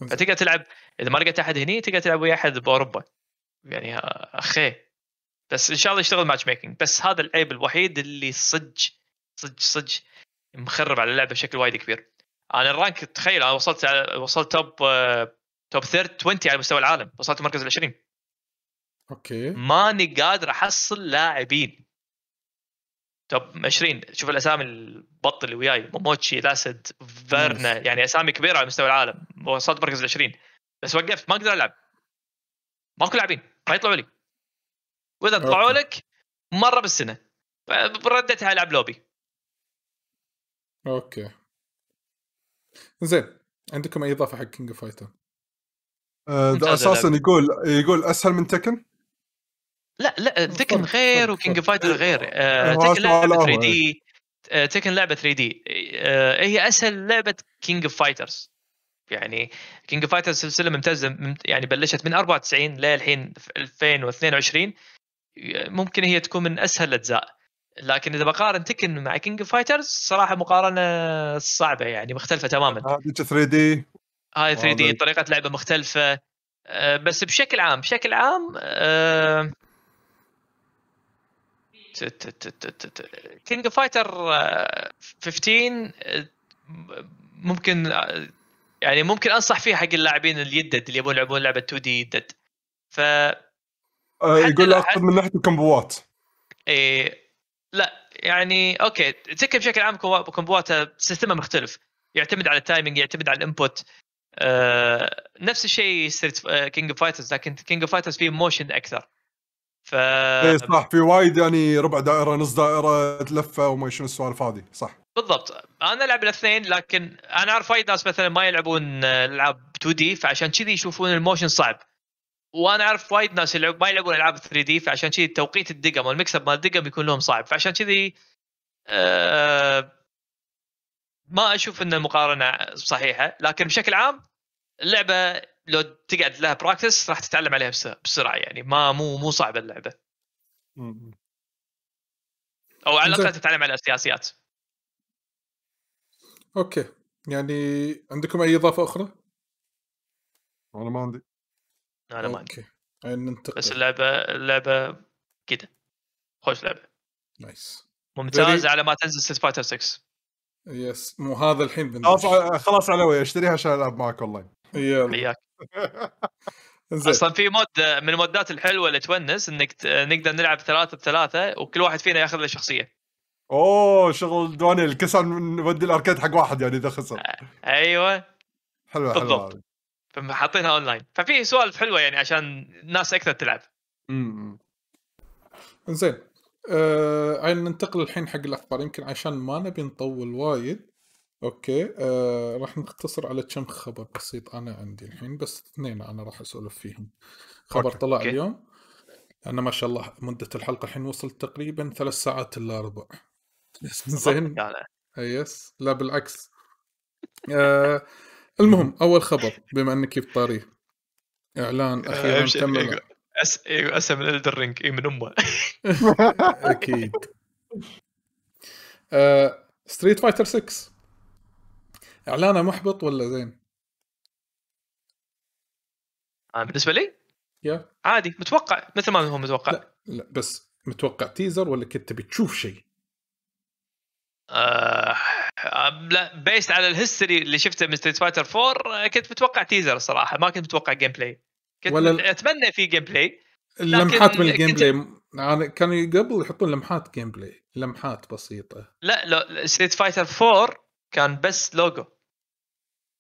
فتقدر تلعب اذا ما لقيت احد هني تقدر تلعب ويا احد باوروبا يعني آه، اخي بس ان شاء الله يشتغل ماتش ميكنج بس هذا العيب الوحيد اللي صج صج صج مخرب على اللعبه بشكل وايد كبير انا الرانك تخيل انا وصلت على وصلت توب توب ثيرد 20 على مستوى العالم وصلت المركز ال 20 اوكي ماني قادر احصل لاعبين توب 20 شوف الاسامي البط اللي وياي موموتشي لاسد فيرنا يعني اسامي كبيره على مستوى العالم وصلت مركز ال 20 بس وقفت ما اقدر العب ماكو لاعبين ما يطلعوا لي واذا طلعوا لك مره بالسنه رديتها العب لوبي اوكي زين عندكم اي اضافه حق كينج اوف فايتر اساسا يقول يقول اسهل من تكن لا لا تكن غير وكينج فايتر غير تكن آه، لعبه 3 دي تكن لعبه 3 دي آه، هي اسهل لعبه كينج اوف فايترز يعني كينج اوف فايترز سلسله ممتازه يعني بلشت من 94 للحين 2022 آه، ممكن هي تكون من اسهل الاجزاء لكن اذا بقارن تكن مع كينج اوف فايترز صراحه مقارنه صعبه يعني مختلفه تماما هذه 3 دي هاي 3 دي طريقه لعبه مختلفه بس بشكل عام بشكل عام كينج اوف فايتر 15 ممكن uh, يعني ممكن انصح فيه حق اللاعبين اليدد اللي يبون يلعبون لعبه 2 دي يدد ف آه، يقول اكثر من ناحيه الكمبوات اي لا يعني اوكي تذكر بشكل عام كومبوات سيستمها مختلف يعتمد على التايمنج يعتمد على الانبوت آه نفس الشيء ستريت كينج اوف فايترز لكن كينج اوف فايترز فيه موشن اكثر ف اي صح في وايد يعني ربع دائره نص دائره لفه وما شنو السوالف هذه صح بالضبط انا العب الاثنين لكن انا اعرف وايد ناس مثلا ما يلعبون آه، العاب 2 دي فعشان كذي يشوفون الموشن صعب وانا اعرف وايد ناس يلعب ما يلعبون العاب 3 دي فعشان كذي توقيت الدقم والمكسب مال الدقم يكون لهم صعب فعشان كذي أه ما اشوف ان المقارنه صحيحه لكن بشكل عام اللعبه لو تقعد لها براكتس راح تتعلم عليها بسرعه يعني ما مو مو صعبه اللعبه او على الاقل تتعلم على السياسيات اوكي يعني عندكم اي اضافه اخرى؟ انا ما عندي انا ما عندي ننتقل بس اللعبه اللعبه كده خوش لعبه نايس ممتاز على ما تنزل ست فايتر 6 يس مو هذا الحين خلاص على وي اشتريها عشان العب معك اونلاين يلا حياك اصلا في مود من المودات الحلوه اللي تونس انك نقدر نلعب ثلاثه بثلاثه وكل واحد فينا ياخذ له شخصيه اوه شغل دوانيل كسر نودي الاركيد حق واحد يعني اذا خسر ايوه حلوه بالضبط حلوة. حاطينها اونلاين ففي سوالف حلوه يعني عشان ناس اكثر تلعب امم زين آه ننتقل الحين حق الاخبار يمكن عشان ما نبي نطول وايد اوكي آه راح نختصر على كم خبر بسيط انا عندي الحين بس اثنين انا راح اسولف فيهم خبر أوكي. طلع أوكي. اليوم انا ما شاء الله مده الحلقه الحين وصلت تقريبا ثلاث ساعات الا ربع زين يس آه، لا بالعكس آه المهم اول خبر بما انك طاري اعلان آه، اخيرا تم اس أس... من الدرينج اي من امه اكيد ستريت فايتر 6 اعلانه محبط ولا زين؟ انا آه، بالنسبه لي؟ يا عادي متوقع مثل ما هو متوقع لا, لا بس متوقع تيزر ولا كنت بتشوف شيء؟ آه, آه، لا بيست على الهيستوري اللي شفته من ستريت فايتر 4 كنت متوقع تيزر الصراحه ما كنت متوقع جيم بلاي كنت ولا اتمنى في جيم بلاي اللمحات من الجيم بلاي كنت... كانوا قبل يحطون لمحات جيم بلاي لمحات بسيطه لا لا ستريت فايتر 4 كان بس لوجو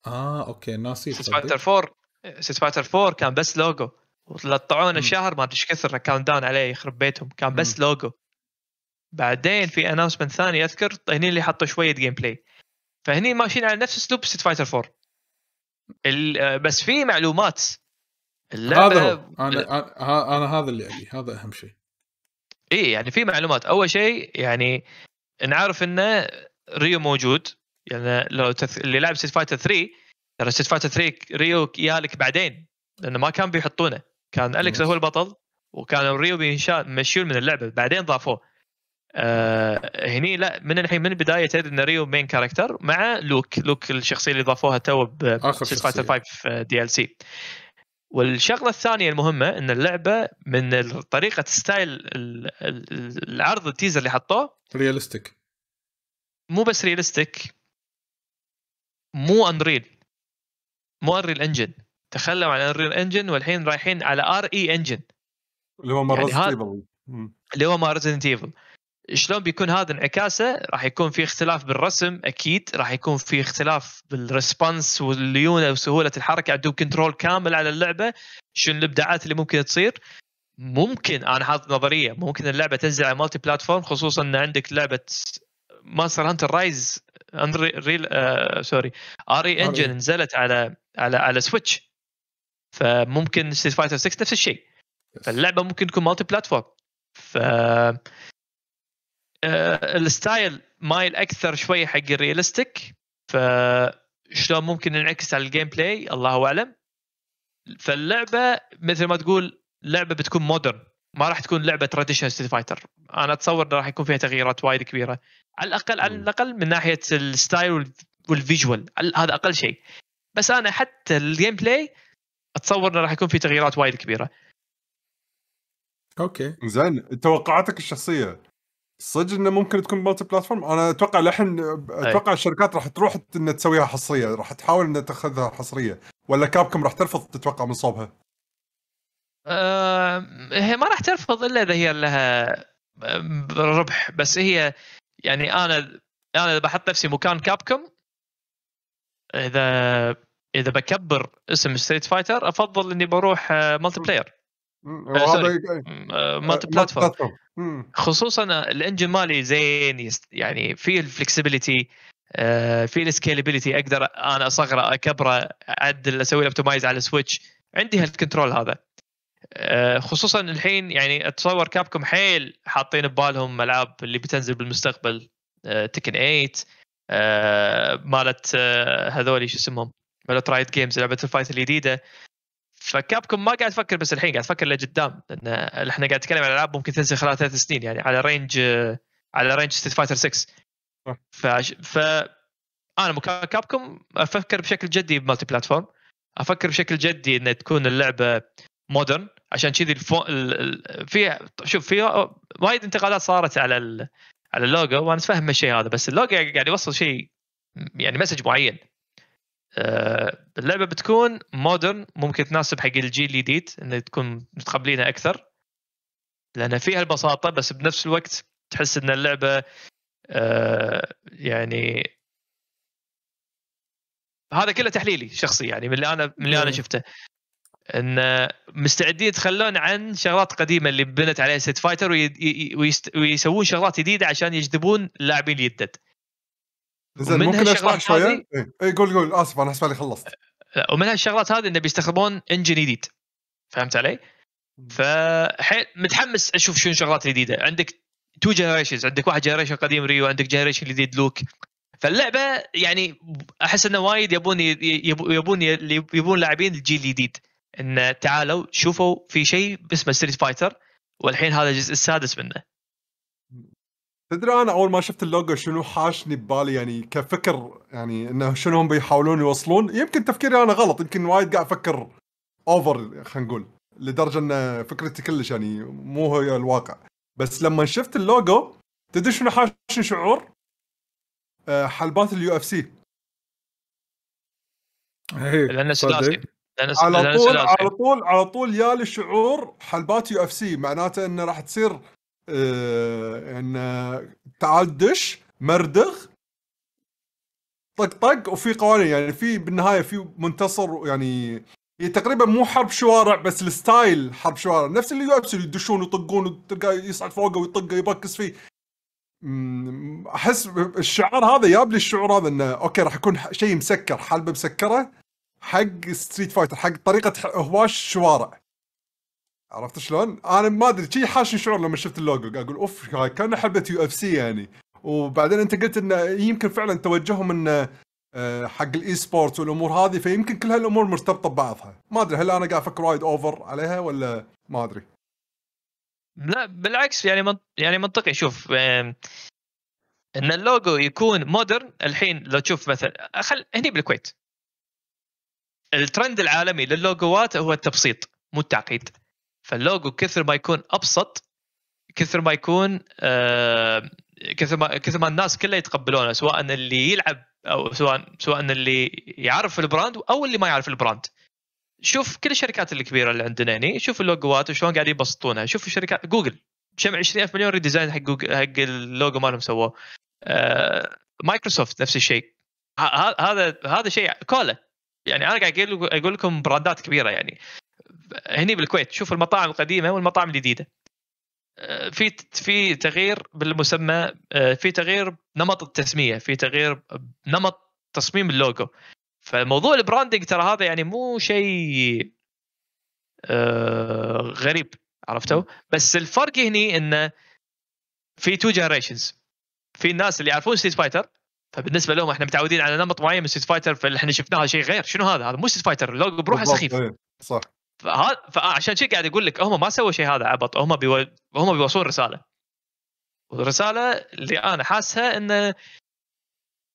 اه اوكي ناسي ست فايتر 4 ست فايتر 4 كان بس لوجو وطلعونا شهر ما ادري ايش كثر كاونت داون عليه يخرب بيتهم كان بس م. لوجو بعدين في اناونسمنت ثاني اذكر هني اللي حطوا شويه جيم بلاي فهني ماشيين على نفس اسلوب ست فايتر 4 بس في معلومات اللعبه هذا هو. انا انا هذا اللي ابي هذا اهم شيء اي يعني في معلومات اول شيء يعني نعرف انه ريو موجود يعني لو تث... اللي لعب ست فايتر 3 ترى ست فايتر 3 ريو يالك بعدين لانه ما كان بيحطونه كان اليكس هو البطل وكان ريو مشيول من اللعبه بعدين ضافوه آه هني لا من الحين من البدايه تدري ان ريو مين كاركتر مع لوك لوك الشخصيه اللي ضافوها تو ب فايتر 5 دي ال سي والشغله الثانيه المهمه ان اللعبه من طريقه ستايل العرض التيزر اللي حطوه ريالستيك مو بس ريالستيك مو انريل مو انريل انجن تخلوا عن انريل انجن والحين رايحين على ار اي انجن اللي هو مال يعني ايفل اللي هو مال ريزدنت ايفل شلون بيكون هذا انعكاسه راح يكون في اختلاف بالرسم اكيد راح يكون في اختلاف بالريسبونس والليونه وسهوله الحركه عندهم كنترول كامل على اللعبه شنو الابداعات اللي ممكن تصير ممكن انا حاط نظريه ممكن اللعبه تنزل على مالتي بلاتفورم خصوصا ان عندك لعبه ماستر هانتر رايز انريل سوري ار اي انجن نزلت على على على سويتش فممكن ستيت فايتر 6 نفس الشيء فاللعبه ممكن تكون مالتي بلاتفورم ف آه، الستايل مايل اكثر شوي حق الريالستيك فشلون ممكن ينعكس على الجيم بلاي الله اعلم فاللعبه مثل ما تقول لعبه بتكون مودرن ما راح تكون لعبه تراديشنال ستريت فايتر انا اتصور راح يكون فيها تغييرات وايد كبيره على الاقل على الاقل من ناحيه الستايل والفيجوال هذا اقل شيء بس انا حتى الجيم بلاي اتصور انه راح يكون في تغييرات وايد كبيره اوكي زين توقعاتك الشخصيه صدق انه ممكن تكون مالتي بلاتفورم انا اتوقع لحن اتوقع أي. الشركات راح تروح انها تسويها حصريه راح تحاول انها تاخذها حصريه ولا كابكم راح ترفض تتوقع من صوبها آه، هي ما راح ترفض الا اذا هي لها آه، ربح بس هي يعني انا انا اذا بحط نفسي مكان كابكم اذا اذا بكبر اسم ستريت فايتر افضل اني بروح مالتي بلاير مالتي بلاتفورم خصوصا الانجن مالي زين يعني فيه الفلكسبيتي في آه، السكيلابيلتي اقدر انا اصغره اكبره اعدل اسوي له اوبتمايز على السويتش عندي هالكنترول هذا آه، خصوصا الحين يعني اتصور كابكم حيل حاطين ببالهم العاب اللي بتنزل بالمستقبل آه، تكن 8 آه، مالت هذول شو اسمهم مالت رايت جيمز لعبه الفايت الجديده فكابكم ما قاعد تفكر بس الحين قاعد تفكر لقدام لان احنا قاعد نتكلم عن العاب ممكن تنزل خلال ثلاث سنين يعني على رينج على رينج ستيت فايتر 6 ف ف انا كابكم افكر بشكل جدي بمالتي بلاتفورم افكر بشكل جدي ان تكون اللعبه مودرن عشان كذي الفو... ال... في شوف في وايد انتقادات صارت على ال... على اللوجو وانا اتفهم الشيء هذا بس اللوجو يعني قاعد يوصل شيء يعني مسج معين أه اللعبه بتكون مودرن ممكن تناسب حق الجيل الجديد انه تكون متقبلينها اكثر لان فيها البساطه بس بنفس الوقت تحس ان اللعبه أه يعني هذا كله تحليلي شخصي يعني من اللي انا من اللي انا شفته ان مستعدين يتخلون عن شغلات قديمه اللي بنت عليها ست فايتر ويسوون شغلات جديده عشان يجذبون اللاعبين الجدد. زين ممكن اشرح شويه؟ اي إيه، قول قول اسف انا حسبالي خلصت. لا ومن هالشغلات هذه انه بيستخدمون انجن جديد. فهمت علي؟ فحيل متحمس اشوف شنو الشغلات الجديده عندك تو جنريشنز عندك واحد جنريشن قديم ريو عندك جنريشن جديد لوك فاللعبه يعني احس انه وايد يبون يبون يبون, يبون لاعبين الجيل الجديد ان تعالوا شوفوا في شيء اسمه ستريت فايتر والحين هذا الجزء السادس منه تدري انا اول ما شفت اللوجو شنو حاشني ببالي يعني كفكر يعني انه شنو هم بيحاولون يوصلون يمكن تفكيري انا غلط يمكن وايد قاعد افكر اوفر خلينا نقول لدرجه ان فكرتي كلش يعني مو هي الواقع بس لما شفت اللوجو تدري شنو حاشني شعور؟ آه، حلبات اليو اف سي لانه سداسي على طول على طول على طول لي شعور حلبات يو اف سي معناته انه راح تصير آه، ان انه تعال دش مردغ طق طق وفي قوانين يعني في بالنهايه في منتصر يعني هي تقريبا مو حرب شوارع بس الستايل حرب شوارع نفس اللي يو اف سي يدشون ويطقون وتلقاه يصعد فوقه ويطق يبكس فيه أمم، احس الشعار هذا جاب لي الشعور هذا انه اوكي راح يكون شيء مسكر حلبه مسكره حق ستريت فايتر حق طريقه هواش شوارع عرفت شلون؟ انا ما ادري شي حاشني شعور لما شفت اللوجو اقول اوف هاي كان حبه يو اف سي يعني وبعدين انت قلت انه يمكن فعلا توجههم انه آه، حق الاي سبورت والامور هذه فيمكن كل هالامور مرتبطه ببعضها ما ادري هل انا قاعد افكر وايد اوفر عليها ولا ما ادري لا بالعكس يعني يعني منطقي شوف ان اللوجو يكون مودرن الحين لو تشوف مثلا خل هني بالكويت الترند العالمي للوجوات هو التبسيط مو التعقيد فاللوجو كثر ما يكون ابسط كثر ما يكون آه كثر ما كثر ما الناس كلها يتقبلونه سواء اللي يلعب او سواء سواء اللي يعرف البراند او اللي ما يعرف البراند شوف كل الشركات الكبيره اللي عندنا هنا شوف اللوجوات وشلون قاعدين يبسطونها شوف الشركات جوجل شمع 20000 مليون ريديزاين حق جوجل حق اللوجو مالهم سووه آه مايكروسوفت نفس الشيء هذا هذا شيء كولا يعني انا قاعد اقول لكم براندات كبيره يعني هني بالكويت شوف المطاعم القديمه والمطاعم الجديده آه، في في تغيير بالمسمى آه، في تغيير نمط التسميه في تغيير نمط تصميم اللوجو فموضوع البراندنج ترى هذا يعني مو شيء آه، غريب عرفتوا بس الفرق هني انه في تو جنريشنز في الناس اللي يعرفون ستيت فايتر فبالنسبه لهم احنا متعودين على نمط معين من ستيت فايتر فاحنا شفناه شيء غير شنو هذا هذا مو ستيت فايتر اللوجو بروحه سخيف إيه، صح فهذا فعشان شيء قاعد اقول لك هم ما سووا شيء هذا عبط هم بيو... هم بيوصلون رساله والرساله اللي انا حاسها انه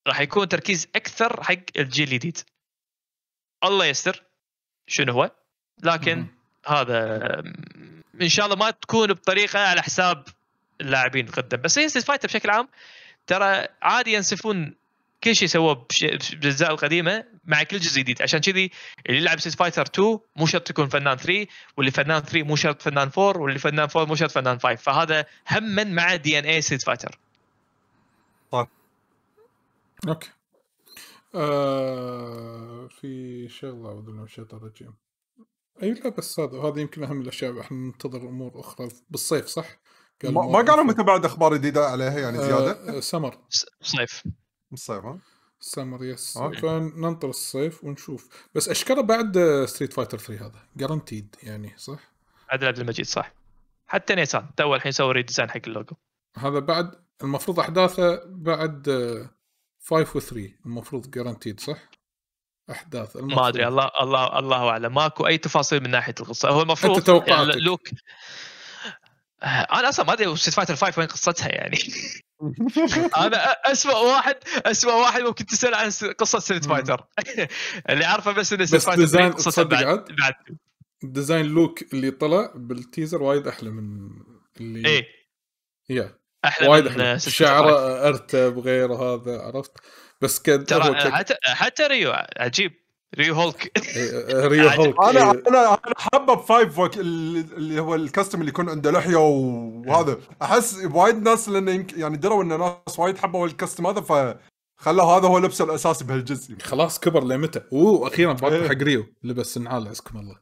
راح يكون تركيز اكثر حق الجيل الجديد الله يستر شنو هو لكن هذا ان شاء الله ما تكون بطريقه على حساب اللاعبين قدم بس هي ستيت فايتر بشكل عام ترى عادي ينسفون كل شيء سووه بالاجزاء القديمه مع كل جزء جديد عشان كذي اللي يلعب سيت فايتر 2 مو شرط يكون فنان 3 واللي فنان 3 مو شرط فنان 4 واللي فنان 4 مو شرط فنان 5 فهذا من مع دي ان اي سيت فايتر طيب اوكي آه في شغله اعوذ بالله من الشيطان الرجيم اي لا بس هذا وهذا يمكن اهم الاشياء احنا ننتظر امور اخرى بالصيف صح؟ ما قالوا متى بعد اخبار جديده عليها يعني آه، زياده؟ آه سمر صيف الصيف ها؟ سمر يس فننطر الصيف ونشوف بس اشكره بعد ستريت فايتر 3 هذا جارانتيد يعني صح؟ عدل عبد المجيد صح حتى نيسان تو الحين سوى ريديزاين حق اللوجو هذا بعد المفروض احداثه بعد 5 و 3 المفروض جارانتيد صح؟ احداث المفروض. ما ادري الله الله الله اعلم ماكو اي تفاصيل من ناحيه القصه هو المفروض انت توقعاتك. يعني لوك آه، انا اصلا ما ادري ستريت فايتر 5 وين قصتها يعني انا اسوء واحد اسوء واحد ممكن تسال عن قصه ستريت فايتر اللي عارفه بس ان ستريت فايتر ديزاين بعد عاد ديزاين لوك اللي طلع بالتيزر وايد احلى من اللي ايه يا احلى وايد احلى شعره ارتب غير هذا عرفت بس كد ترى حتى حتى ريو عجيب ريو هولك ريو يعني هولك انا إيه. انا انا حابه بفايف وك... اللي هو الكاستم اللي يكون عنده لحيه وهذا احس وايد ناس لان يعني دروا ان ناس وايد حبوا الكاستم هذا فخلوا هذا هو لبسه الاساسي بهالجزء خلاص كبر لمتى اوه اخيرا باقي إيه. حق ريو لبس النعال عزكم الله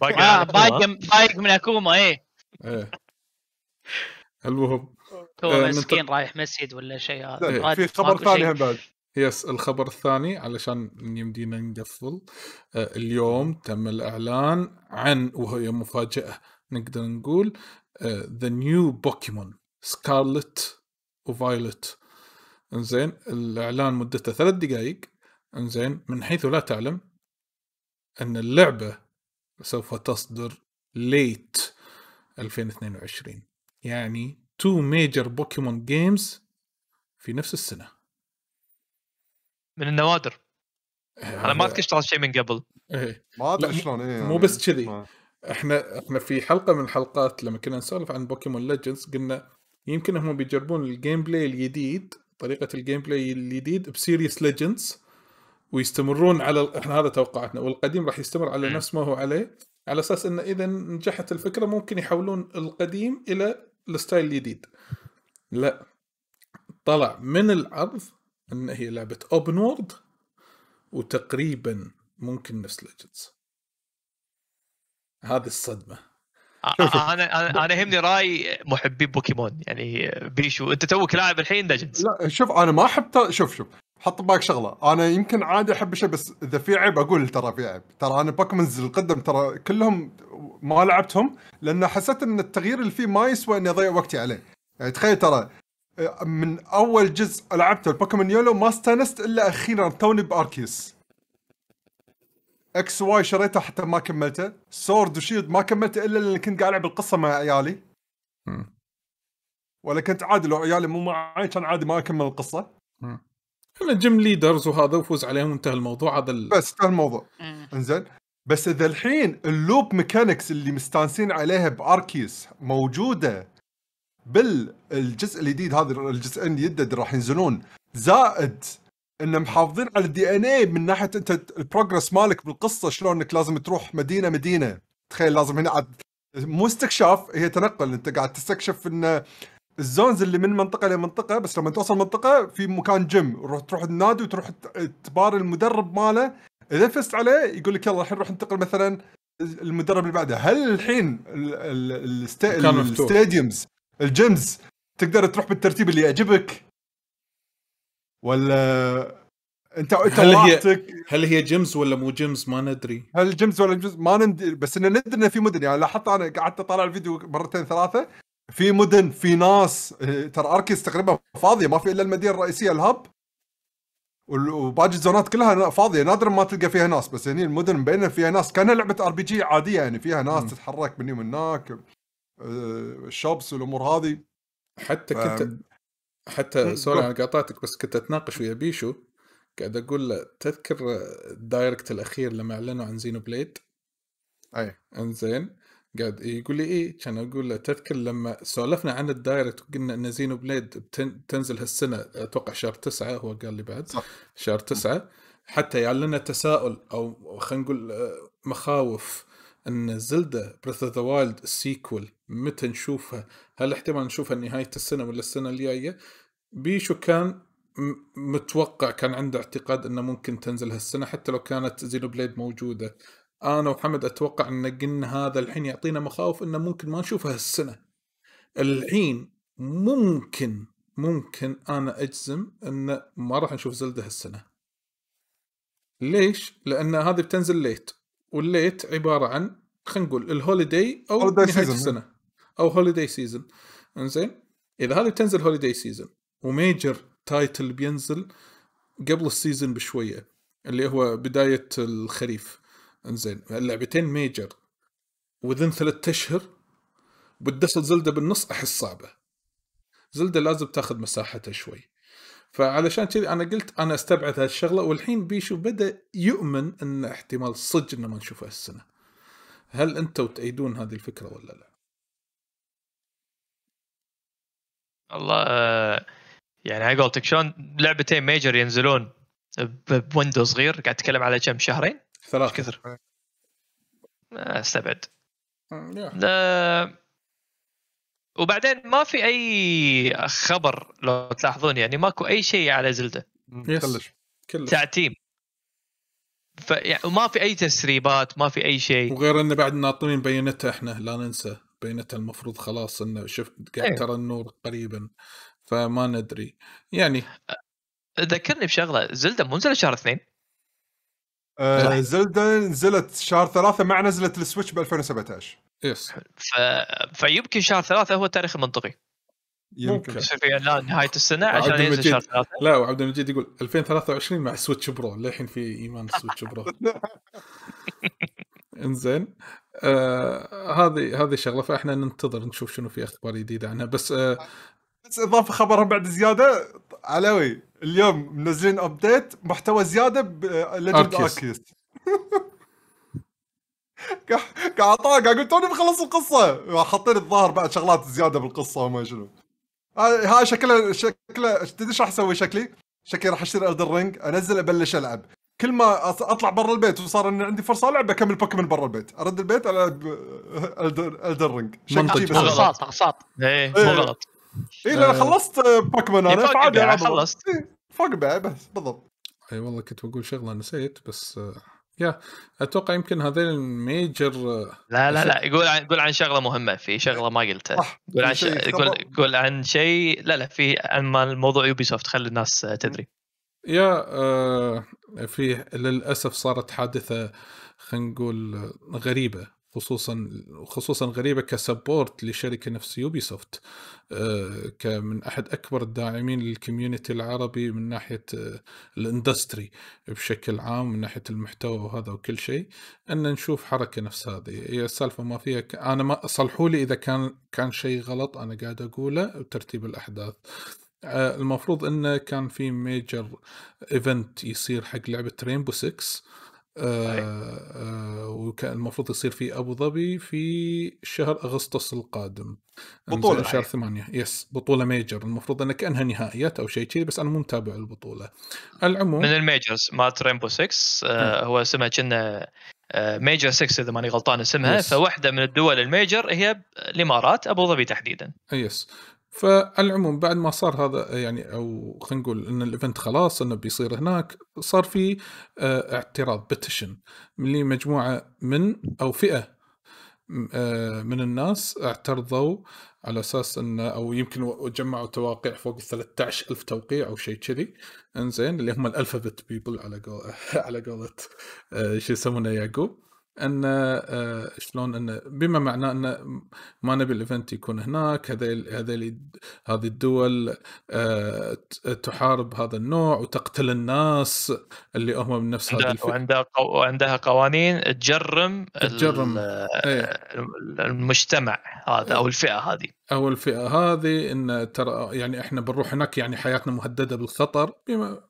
بايق آه، بايق من اكوما ايه ايه المهم هو آه، مسكين رايح مسجد ولا شيء هذا آه، في خبر ثاني بعد يس الخبر الثاني علشان يمدينا نقفل آه، اليوم تم الإعلان عن وهي مفاجأة نقدر نقول ذا نيو بوكيمون سكارلت وفايلت انزين الإعلان مدته ثلاث دقائق انزين من حيث لا تعلم أن اللعبة سوف تصدر ليت 2022 يعني تو ميجر بوكيمون جيمز في نفس السنه من النوادر إيه، انا ما اذكر اشتغل شيء من قبل ايه ما ادري شلون ايه مو يعني بس كذي احنا احنا في حلقه من الحلقات لما كنا نسولف عن بوكيمون ليجندز قلنا يمكن هم بيجربون الجيم بلاي الجديد طريقه الجيم بلاي الجديد بسيريس ليجندز ويستمرون على احنا هذا توقعاتنا والقديم راح يستمر على نفس ما هو عليه على اساس انه اذا نجحت الفكره ممكن يحولون القديم الى الستايل الجديد لا طلع من العرض ان هي لعبه اوبن وورد وتقريبا ممكن نفس ليجندز هذه الصدمه آه، آه، انا انا انا يهمني راي محبي بوكيمون يعني بيشو انت توك لاعب الحين ليجندز لا شوف انا ما احب شوف شوف حط ببالك شغله انا يمكن عادي احب شيء بس اذا في عيب اقول ترى في عيب ترى انا بوكيمونز القدم ترى كلهم ما لعبتهم لان حسيت ان التغيير اللي فيه ما يسوى اني اضيع وقتي عليه يعني تخيل ترى من اول جزء لعبته البوكيمون يولو ما استانست الا اخيرا توني باركيس اكس واي شريته حتى ما كملته سورد وشيلد ما كملته الا لان كنت قاعد العب القصه مع عيالي ولا كنت عادي لو عيالي مو معي كان عادي ما اكمل القصه كل جيم ليدرز وهذا وفوز عليهم وانتهى الموضوع هذا ال... بس انتهى الموضوع انزين بس اذا الحين اللوب ميكانكس اللي مستانسين عليها باركيس موجوده بالجزء الجديد هذا الجزء الجدد راح ينزلون زائد ان محافظين على الدي ان اي من ناحيه انت البروجرس مالك بالقصه شلون انك لازم تروح مدينه مدينه تخيل لازم هنا عاد مو استكشاف هي تنقل انت قاعد تستكشف ان الزونز اللي من منطقه لمنطقه بس لما توصل منطقه في مكان جيم روح تروح النادي وتروح تباري المدرب ماله اذا فزت عليه يقول لك يلا الحين روح انتقل مثلا المدرب اللي بعده هل الحين الستاديومز الجيمز تقدر تروح بالترتيب اللي يعجبك ولا انت انت هل هي هل هي جيمز ولا مو جيمز ما ندري هل جيمز ولا جيمز ما ندري بس ان ندري انه في مدن يعني لاحظت انا قعدت اطالع الفيديو مرتين ثلاثه في مدن في ناس إيه، ترى اركيز تقريبا فاضيه ما في الا المدينه الرئيسيه الهب وباقي الزونات كلها فاضيه نادرا ما تلقى فيها ناس بس هني يعني المدن مبينه فيها ناس كانها لعبه ار بي جي عاديه يعني فيها ناس م. تتحرك من هناك الشوبس والامور هذه حتى كنت حتى سوري انا قاطعتك بس كنت اتناقش ويا بيشو قاعد اقول له تذكر الدايركت الاخير لما اعلنوا عن زينو بليد اي انزين قاعد يقول لي ايه كان اقول له تذكر لما سولفنا عن الدايركت وقلنا ان زينو بليد بتنزل هالسنه اتوقع شهر تسعة هو قال لي بعد صح. شهر تسعة حتى يعلن تساؤل او خلينا نقول مخاوف ان زلدا بريث اوف ذا وايلد السيكول متى نشوفها؟ هل احتمال نشوفها نهايه السنه ولا السنه الجايه؟ بيشو كان متوقع كان عنده اعتقاد انه ممكن تنزل هالسنه حتى لو كانت زينو بليد موجوده انا وحمد اتوقع ان قلنا هذا الحين يعطينا مخاوف انه ممكن ما نشوفها هالسنه الحين ممكن ممكن انا اجزم انه ما راح نشوف زلده هالسنه ليش؟ لان هذه بتنزل ليت والليت عباره عن خلينا نقول الهوليداي او نهايه السنه او هوليداي سيزون انزين اذا هذه بتنزل هوليداي سيزون وميجر تايتل بينزل قبل السيزون بشويه اللي هو بدايه الخريف انزين اللعبتين ميجر وذن ثلاثة اشهر بتدخل زلده بالنص احس صعبه زلده لازم تاخذ مساحتها شوي فعلشان كذي انا قلت انا استبعد هالشغله والحين بيشو بدا يؤمن ان احتمال صدق انه ما نشوفه السنه هل انتم تأيدون هذه الفكره ولا لا؟ والله آه، يعني على قولتك شلون لعبتين ميجر ينزلون بويندو صغير قاعد تتكلم على كم شهرين؟ ثلاثة كثر؟ استبعد وبعدين ما في اي خبر لو تلاحظون يعني ماكو اي شيء على زلده كلش كلش تعتيم ف... يعني ما في اي تسريبات ما في اي شيء وغير انه بعد ناطرين بينته احنا لا ننسى بينته المفروض خلاص انه شفت قاعد إيه. ترى النور قريبا فما ندري يعني ذكرني بشغله زلده مو نزلت شهر اثنين آه زلده نزلت شهر ثلاثة مع نزلة السويتش ب 2017 يس ف... فيمكن شهر ثلاثه هو التاريخ المنطقي يمكن يصير في اعلان نهايه السنه عشان ينزل شهر ثلاثه لا وعبد المجيد يقول 2023 مع سويتش برو للحين في ايمان سويتش برو انزين آه، هذه آه هذه شغله فاحنا ننتظر نشوف شنو في اخبار جديده عنها بس آه بس اضافه خبر بعد زياده علوي اليوم منزلين ابديت محتوى زياده بليجند اركيوس آه، قاعد قاعد قلت توني مخلص القصه حاطين الظاهر بعد شغلات زياده بالقصه وما شنو هاي شكله شكله تدري ايش راح اسوي شكلي؟ شكلي راح اشتري الدر رينج انزل ابلش العب كل ما اطلع برا البيت وصار ان عندي فرصه العب اكمل بوكيمون برا البيت ارد البيت العب الدر رينج منطق اقساط اقساط اي مو غلط اي إيه. إيه، لان إيه. خلصت بوكيمون انا فعادي خلصت فوق بس بالضبط اي والله كنت بقول شغله نسيت بس آه، يا اتوقع يمكن هذين الميجر لا لا لا يقول عن قول عن شغله مهمه في شغله ما قلتها قول عن شيء عن شيء لا لا في عن الموضوع يوبي سوفت خلي الناس آه، تدري يا آه، في للاسف صارت حادثه خلينا نقول غريبه خصوصا خصوصا غريبه كسبورت لشركه نفس يوبي سوفت آه، كمن احد اكبر الداعمين للكوميونتي العربي من ناحيه آه، الاندستري بشكل عام من ناحيه المحتوى وهذا وكل شيء ان نشوف حركه نفس هذه هي السالفه ما فيها انا ما صلحوا لي اذا كان كان شيء غلط انا قاعد اقوله بترتيب الاحداث آه، المفروض انه كان في ميجر ايفنت يصير حق لعبه رينبو 6 آه، آه، وكان المفروض يصير في ابو ظبي في شهر اغسطس القادم بطوله شهر ثمانية يس بطوله ميجر المفروض انها كانها نهائيات او شيء كذي بس انا مو متابع البطوله على العموم من الميجرز مالت رينبو 6 هو اسمها كنا ميجر 6 اذا ماني غلطان اسمها يس. فواحده من الدول الميجر هي الامارات ابو ظبي تحديدا يس فالعموم بعد ما صار هذا يعني او خلينا نقول ان الايفنت خلاص انه بيصير هناك صار في آه، اعتراض بتشن لمجموعه من او فئه آه، من الناس اعترضوا على اساس انه او يمكن جمعوا تواقيع فوق ال 13000 توقيع او شيء كذي انزين اللي هم الالفابت بيبل على قولة على قولة آه، شو يسمونه يعقوب ان آه، شلون ان بما معناه ان ما نبي الايفنت يكون هناك هذه هذه الدول آه، تحارب هذا النوع وتقتل الناس اللي هم من نفس هذه الفئه وعندها وعندها قوانين تجرم تجرم إيه. آه، المجتمع هذا او الفئه هذه او الفئه هذه ان ترى يعني احنا بنروح هناك يعني حياتنا مهدده بالخطر بما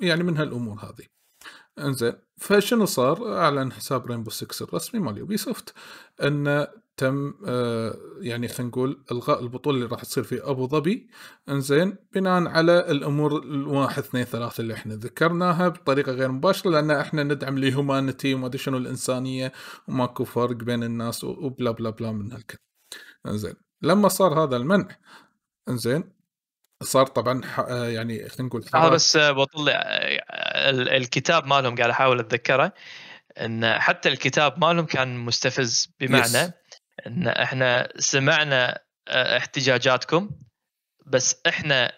يعني من هالامور هذه انزين فشنو صار؟ اعلن حساب رينبو 6 الرسمي مال يوبي سوفت انه تم آه، يعني خلينا نقول الغاء البطوله اللي راح تصير في ابو ظبي انزين بناء على الامور الواحد اثنين ثلاثه اللي احنا ذكرناها بطريقه غير مباشره لان احنا ندعم الهيومانيتي وما ادري شنو الانسانيه وماكو فرق بين الناس وبلا بلا بلا من هالكلام انزين لما صار هذا المنع انزين صار طبعا آه، يعني خلينا نقول هذا آه، بس آه، بطلع الكتاب مالهم قاعد احاول اتذكره ان حتى الكتاب مالهم كان مستفز بمعنى ان احنا سمعنا احتجاجاتكم بس احنا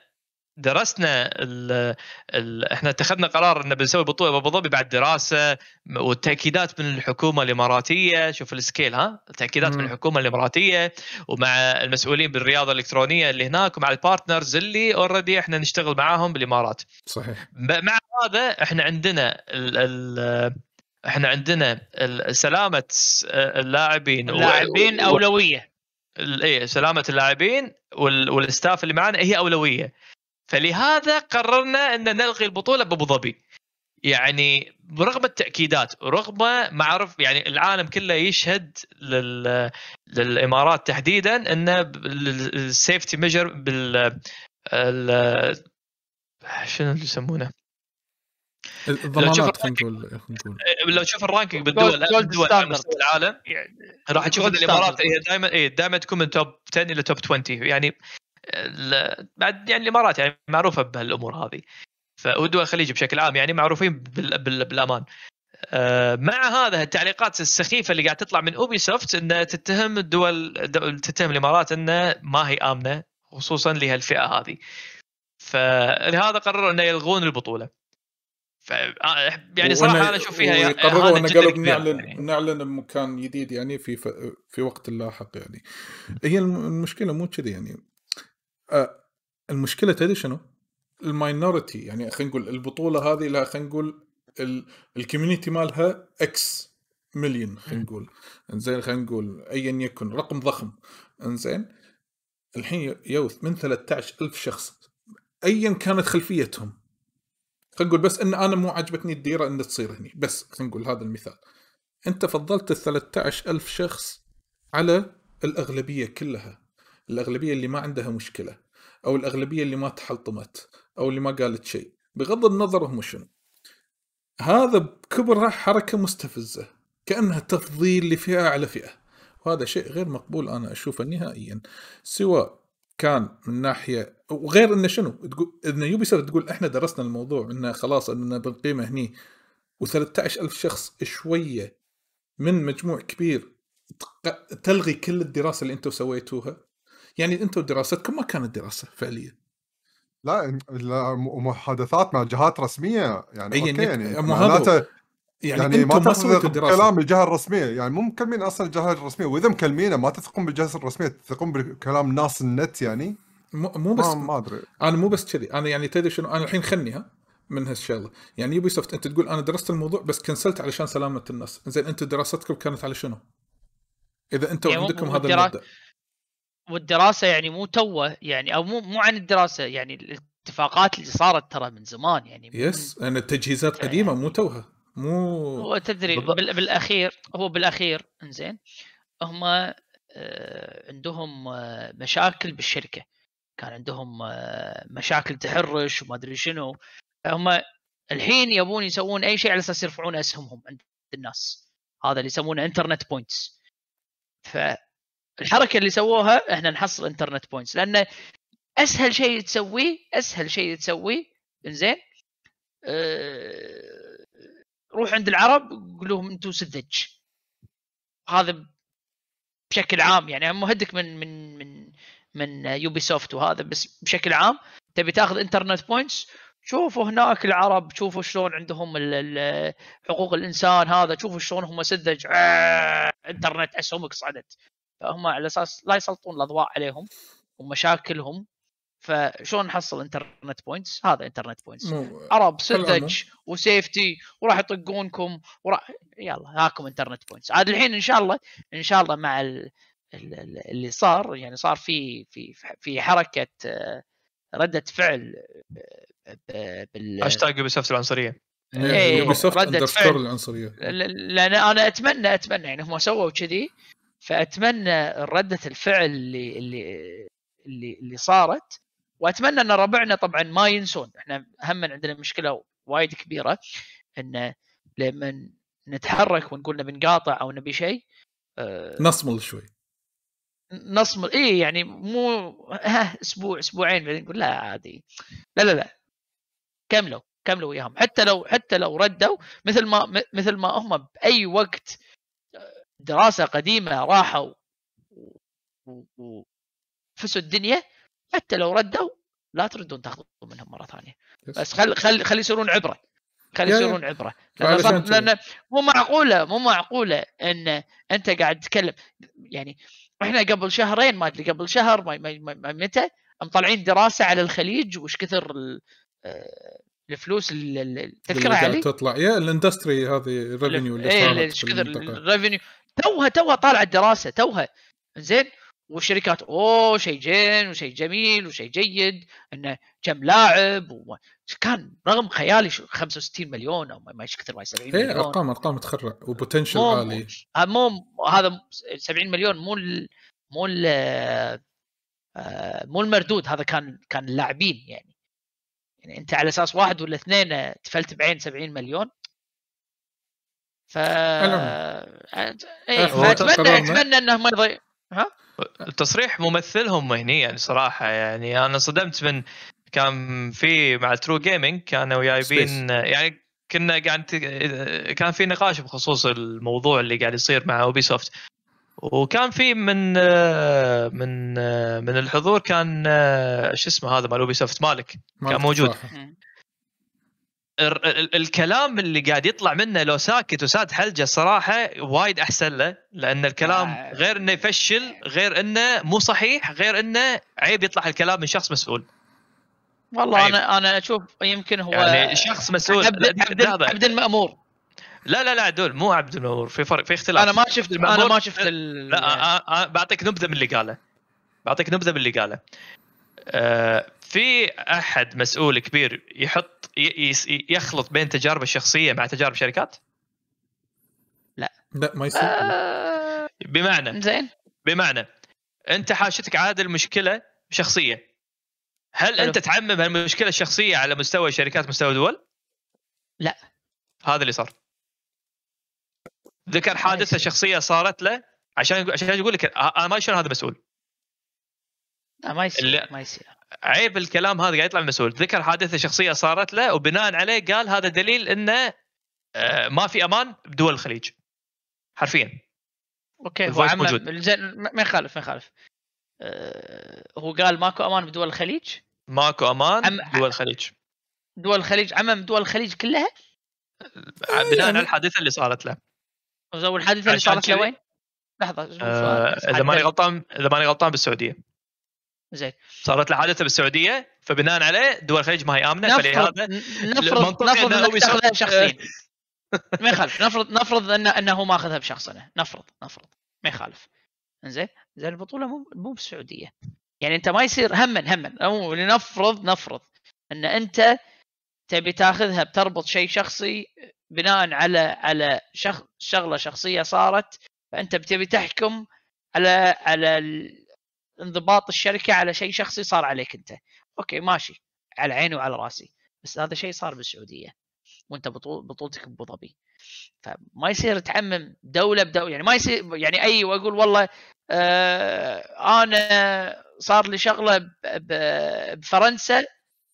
درسنا الـ الـ احنا اتخذنا قرار ان بنسوي بطوله بابو ظبي بعد دراسه والتاكيدات من الحكومه الاماراتيه شوف السكيل ها التاكيدات من الحكومه الاماراتيه ومع المسؤولين بالرياضه الالكترونيه اللي هناك ومع البارتنرز اللي اوريدي احنا نشتغل معاهم بالامارات صحيح مع هذا احنا عندنا الـ الـ احنا عندنا سلامه اللاعبين اللاعبين و... اولويه اي سلامه اللاعبين والستاف اللي معانا هي اولويه فلهذا قررنا ان نلغي البطوله بابو ظبي يعني رغم التاكيدات ورغم ما اعرف يعني العالم كله يشهد لل... للامارات تحديدا ان السيفتي ميجر بال ال... شنو يسمونه؟ لو تشوف الرانكينج لو تشوف الرانكينج بالدول الدول العالم يعني راح تشوف الامارات هي دائما دائما تكون من توب 10 الى توب 20 يعني بعد يعني الامارات يعني معروفه بهالامور هذه فدول الخليج بشكل عام يعني معروفين بالامان آه، مع هذا التعليقات السخيفه اللي قاعد تطلع من اوبي سوفت انها تتهم الدول تتهم الامارات انها ما هي امنه خصوصا لهالفئه هذه فلهذا قرروا انه يلغون البطوله ف يعني صراحه انا اشوف فيها قرروا انه قالوا نعلن يعني. نعلن بمكان جديد يعني في ف... في وقت لاحق يعني هي المشكله مو كذي يعني آه المشكله تدري شنو؟ الماينورتي يعني خلينا نقول البطوله هذه لها خلينا نقول الكوميونتي مالها اكس مليون خلينا نقول انزين خلينا نقول ايا يكن رقم ضخم انزين الحين يوث من 13000 شخص ايا كانت خلفيتهم خلينا نقول بس ان انا مو عجبتني الديره ان تصير هني بس خلينا نقول هذا المثال انت فضلت ال 13000 شخص على الاغلبيه كلها الاغلبيه اللي ما عندها مشكله او الاغلبيه اللي ما تحلطمت او اللي ما قالت شيء بغض النظر هم شنو هذا بكبرها حركه مستفزه كانها تفضيل لفئه على فئه وهذا شيء غير مقبول انا اشوفه نهائيا سواء كان من ناحيه وغير انه شنو تقول ان يوبي تقول احنا درسنا الموضوع انه خلاص اننا بنقيمه هني و13000 شخص شويه من مجموع كبير تلغي كل الدراسه اللي انتم سويتوها يعني انتم دراستكم ما كانت دراسه فعليا لا محادثات مع جهات رسميه يعني أي اوكي يعني, يعني معناته يعني, يعني ما تثق كلام الجهه الرسميه يعني مو مكلمين اصلا الجهه الرسميه واذا مكلمينه ما تثقون بالجهه الرسميه تثقون بكلام ناس النت يعني مو بس ما ادري انا مو بس كذي انا يعني تدري شنو انا الحين خلني ها من هالشغله يعني يوبي سوفت انت تقول انا درست الموضوع بس كنسلت علشان سلامه الناس زين انتم دراستكم كانت على شنو؟ اذا انتم يعني عندكم هذا المبدا والدراسه يعني مو توه يعني او مو مو عن الدراسه يعني الاتفاقات اللي صارت ترى من زمان يعني يس ان التجهيزات قديمه يعني مو توها مو هو تدري بال... بالاخير هو بالاخير انزين هم آه، عندهم آه، مشاكل بالشركه كان عندهم آه، مشاكل تحرش وما ادري شنو هم الحين يبون يسوون اي شيء على اساس يرفعون اسهمهم عند الناس هذا اللي يسمونه انترنت بوينتس ف الحركه اللي سووها احنا نحصل انترنت بوينتس لان اسهل شيء تسويه اسهل شيء تسويه انزين أه... روح عند العرب قول لهم انتم سذج هذا بشكل عام يعني مهدك من من من من يوبي سوفت وهذا بس بشكل عام تبي تاخذ انترنت بوينتس شوفوا هناك العرب شوفوا شلون عندهم حقوق الانسان هذا شوفوا شلون هم سذج آه انترنت اسهمك صعدت فهم على اساس لا يسلطون الاضواء عليهم ومشاكلهم فشلون نحصل انترنت بوينتس؟ هذا انترنت بوينتس عرب سذج وسيفتي وراح يطقونكم وراح يلا هاكم انترنت بوينتس عاد الحين ان شاء الله ان شاء الله مع ال... اللي صار يعني صار في في في حركه آه، رده فعل آه، بال هاشتاج يوبيسوفت العنصريه اي إيه، رده فعل العنصريه لان انا اتمنى اتمنى يعني هم سووا كذي فاتمنى رده الفعل اللي اللي اللي, اللي صارت واتمنى ان ربعنا طبعا ما ينسون احنا هم عندنا مشكله وايد كبيره ان لما نتحرك ونقول نبي نقاطع او نبي شيء أه نصمل شوي نصمل اي يعني مو ها اسبوع اسبوعين بعدين نقول لا عادي لا لا لا كملوا كملوا وياهم حتى لو حتى لو ردوا مثل ما مثل ما هم باي وقت دراسه قديمه راحوا وفسوا الدنيا حتى لو ردوا لا تردون تاخذون منهم مره ثانيه بس خل خل خلي يصيرون عبره خلي يصيرون عبره لان, لأن مو معقوله مو معقوله ان انت قاعد تتكلم يعني احنا قبل شهرين ما ادري قبل شهر ما, متى مطلعين دراسه على الخليج وش كثر آه، الفلوس تذكرها علي تطلع يا الاندستري هذه الريفنيو اللي, إيه، صارت ايش كثر الريفنيو توها توها طالعه الدراسه توها زين والشركات اوه شيء جين وشيء جميل وشيء جيد انه كم لاعب وكان كان رقم خيالي 65 مليون او ما ايش كثر ما 70 مليون اي ارقام ارقام تخرع وبوتنشل عالي آه، مو هذا 70 مليون مو الـ مو الـ آه، مو المردود هذا كان كان اللاعبين يعني يعني انت على اساس واحد ولا اثنين آه، تفلت بعين 70 مليون ف إيه، اتمنى اتمنى انه ما يضيع ها التصريح ممثلهم هني يعني صراحه يعني انا صدمت من كان في مع ترو جيمنج كانوا جايبين يعني كنا قاعد كان في نقاش بخصوص الموضوع اللي قاعد يصير مع اوبي سوفت وكان في من من من الحضور كان شو اسمه هذا مال اوبي سوفت مالك كان موجود صح. الكلام اللي قاعد يطلع منه لو ساكت وساد حلجه صراحه وايد احسن له لان الكلام غير انه يفشل غير انه مو صحيح غير انه عيب يطلع الكلام من شخص مسؤول والله انا انا اشوف يمكن هو يعني شخص مسؤول عبد, عبد, عبد المامور لا لا لا دول مو عبد المامور في فرق في اختلاف انا ما شفت انا ما شفت ال... لا أنا بعطيك نبذه من اللي قاله بعطيك نبذه من اللي قاله في احد مسؤول كبير يحط يخلط بين تجاربه الشخصيه مع تجارب شركات؟ لا لا ما يصير آه بمعنى زين بمعنى انت حاشتك عاد المشكله شخصيه هل انت تعمم هالمشكله الشخصيه على مستوى شركات مستوى دول؟ لا هذا اللي صار ذكر حادثه شخصيه صارت له عشان عشان يقول لك انا ما شلون هذا مسؤول لا ما يصير ما يصير عيب الكلام هذا قاعد يطلع مسؤول ذكر حادثه شخصيه صارت له وبناء عليه قال هذا دليل انه آه، ما في امان بدول الخليج حرفيا اوكي هو ما يخالف ما يخالف آه، هو قال ماكو امان بدول الخليج ماكو امان عم دول الخليج دول الخليج عمم دول الخليج كلها آه، بناء على الحادثه اللي صارت له والحادثه اللي صارت له وين؟ لحظه اذا ماني غلطان اذا ماني غلطان بالسعوديه زين صارت عادة بالسعوديه فبناء عليه دول الخليج ما هي امنه فلهذا نفرض نفرض انك تاخذها بشخصين ما يخالف نفرض نفرض انه انه ماخذها بشخصنه نفرض نفرض ما يخالف زين زين البطوله مو مو بالسعوديه يعني انت ما يصير هما هما لنفرض نفرض ان انت تبي تاخذها بتربط شيء شخصي بناء على على شغله شخصيه صارت فانت بتبي تحكم على على انضباط الشركه على شيء شخصي صار عليك انت اوكي ماشي على عيني وعلى راسي بس هذا شيء صار بالسعوديه وانت بطول بطولتك بابو ظبي فما يصير تعمم دوله بدوله يعني ما يصير يعني اي واقول والله آه انا صار لي شغله بفرنسا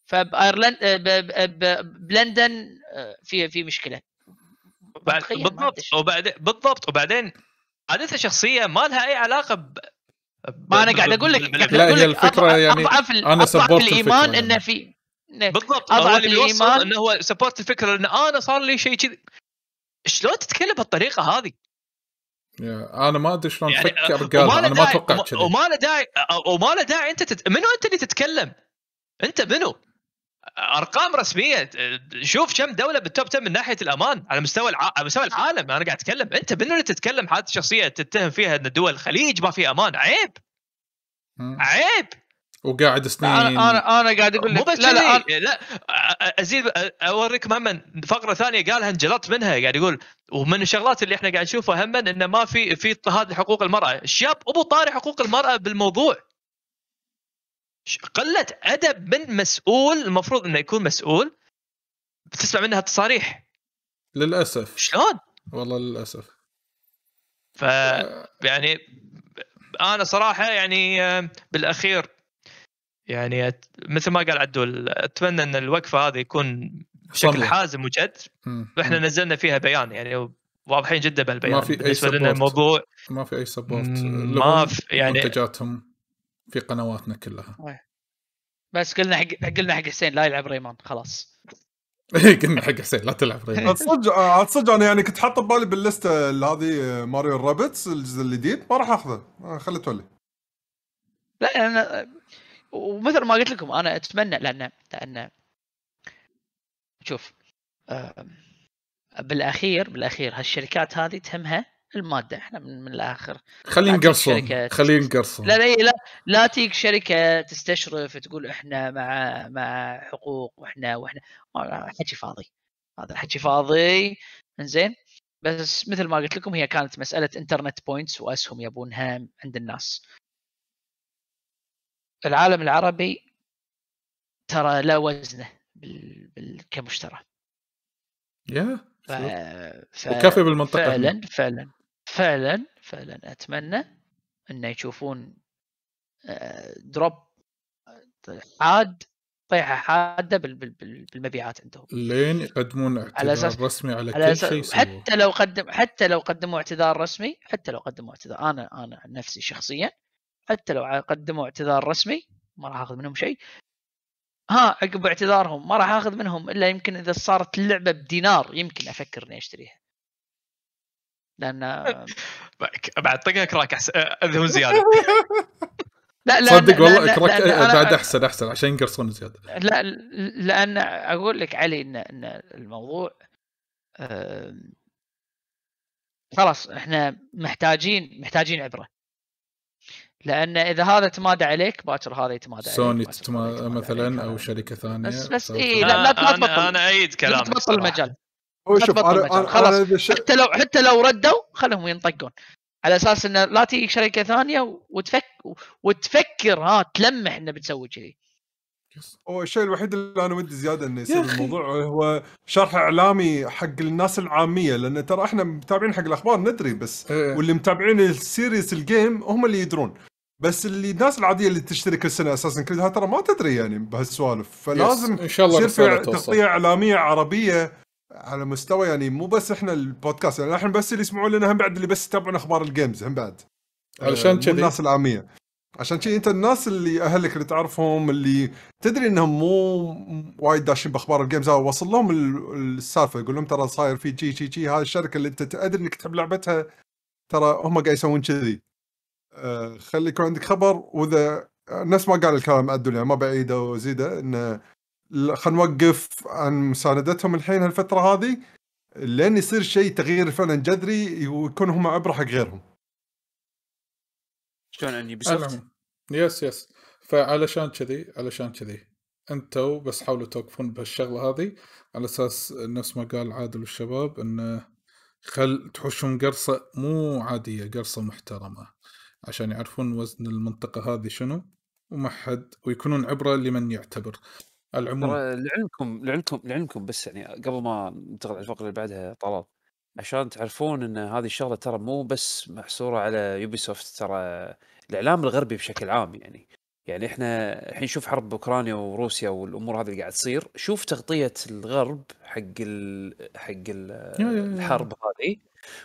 فبايرلند آه، بلندن آه، في في مشكله بالضبط وبعدين بالضبط وبعدين حادثه شخصيه ما لها اي علاقه ما انا قاعد اقول لك قاعد اقول لك الفكره أضع يعني اضعف انا سبورت الايمان يعني. انه في بالضبط اضعف الايمان انه هو سبورت الفكره لان انا صار لي شيء كذي شلون تتكلم بالطريقه هذه؟ انا ما ادري شلون يعني فكر قال انا ما توقعت كذي وما له داعي وما له داعي انت تت... منو انت اللي تتكلم؟ انت منو؟ ارقام رسميه شوف كم دوله بالتوب 10 من ناحيه الامان على مستوى الع... على مستوى العالم انا قاعد اتكلم انت اللي تتكلم حالات شخصيه تتهم فيها ان دول الخليج ما في امان عيب عيب وقاعد سنين انا انا, قاعد اقول لك لا لا, أنا... لا ازيد اوريك مهما فقره ثانيه قالها انجلطت منها قاعد يقول ومن الشغلات اللي احنا قاعد نشوفها هم انه ما في في اضطهاد لحقوق المراه الشاب ابو طاري حقوق المراه بالموضوع قله ادب من مسؤول المفروض انه يكون مسؤول بتسمع منها تصاريح للاسف شلون؟ والله للاسف ف يعني انا صراحه يعني بالاخير يعني مثل ما قال عدول اتمنى ان الوقفه هذه يكون بشكل حازم وجد واحنا نزلنا فيها بيان يعني واضحين جدا بالبيان ما في بالنسبه لنا الموضوع ما في اي سبورت ما في يعني منتجاتهم في قنواتنا كلها بس قلنا حق قلنا حق حسين لا يلعب ريمان خلاص ايه قلنا حق حسين لا تلعب ريمان صدق صدق انا يعني كنت حاط ببالي باللسته هذه ماريو رابتس الجزء الجديد ما راح اخذه آه، خليته لي لا انا ومثل ما قلت لكم انا اتمنى لان لان شوف بالأخير بالأخير هالشركات هذه تهمها الماده احنا من, من الاخر خلينا نقرصهم خلينا نقرصهم لا لا لا, لا تيك شركه تستشرف تقول احنا مع مع حقوق واحنا واحنا حكي فاضي هذا حكي فاضي زين بس مثل ما قلت لكم هي كانت مساله انترنت بوينتس واسهم يبونها عند الناس العالم العربي ترى لا وزنه بال... بال... كمشترى يا yeah. ف... ف... وكافي بالمنطقه فعلا فعلا فعلا فعلا اتمنى انه يشوفون دروب آه، حاد آه، طيحه حاده بالمبيعات عندهم لين يقدمون اعتذار على أساس رسمي على, على كل أساس... شيء سوى. حتى لو قدم حتى لو قدموا اعتذار رسمي حتى لو قدموا اعتذار انا انا نفسي شخصيا حتى لو قدموا اعتذار رسمي ما راح اخذ منهم شيء ها عقب اعتذارهم ما راح اخذ منهم الا يمكن اذا صارت اللعبه بدينار يمكن افكر اني اشتريها لان بعد طقها كراك احسن اذهن زياده لا لا صدق والله كراك بعد احسن احسن عشان ينقرصون زياده لا لان اقول لك علي ان ان الموضوع خلاص احنا محتاجين محتاجين عبره لان اذا هذا تمادى عليك باكر هذا يتمادى عليك سوني مثلا عليك. او شركه ثانيه بس بس اي لا, لا تبطل انا اعيد كلامك تبطل المجال هو شوف خلاص حتى لو حتى لو ردوا خلهم ينطقون على اساس انه لا تجيك شركه ثانيه وتفك وتفكر ها تلمح انه بتسوي كذي هو الشيء الوحيد اللي انا ودي زياده انه يصير الموضوع هو شرح اعلامي حق الناس العاميه لان ترى احنا متابعين حق الاخبار ندري بس إيه. واللي متابعين السيريس الجيم هم اللي يدرون بس اللي الناس العاديه اللي تشتري كل سنه اساسا كلها ترى ما تدري يعني بهالسوالف فلازم ان شاء الله يصير في تغطيه اعلاميه عربيه على مستوى يعني مو بس احنا البودكاست يعني احنا بس اللي يسمعون لنا هم بعد اللي بس يتابعون اخبار الجيمز هم بعد علشان آه، كذي الناس العاميه عشان كذي انت الناس اللي اهلك اللي تعرفهم اللي تدري انهم مو وايد داشين باخبار الجيمز او آه، وصل لهم السالفه يقول لهم ترى صاير في جي جي جي هاي الشركه اللي انت تدري انك تحب لعبتها ترى هم قاعد يسوون كذي آه، خلي يكون عندك خبر واذا نفس ما قال الكلام عدل يعني ما بعيده وزيده انه خلينا نوقف عن مساندتهم الحين هالفتره هذه لين يصير شيء تغيير فعلا جذري ويكون هم عبره حق غيرهم. شلون اني بسوفت؟ يس يس فعلشان كذي علشان كذي انتوا بس حاولوا توقفون بهالشغله هذه على اساس نفس ما قال عادل والشباب انه خل تحوشهم قرصه مو عاديه قرصه محترمه عشان يعرفون وزن المنطقه هذه شنو وما حد ويكونون عبره لمن يعتبر العموم لعلمكم لعلمكم لعلمكم بس يعني قبل ما ننتقل على الفقره اللي بعدها طلال عشان تعرفون ان هذه الشغله ترى مو بس محصوره على يوبي سوفت ترى الاعلام الغربي بشكل عام يعني يعني احنا الحين نشوف حرب اوكرانيا وروسيا والامور هذه اللي قاعد تصير شوف تغطيه الغرب حق الـ حق الـ الحرب هذه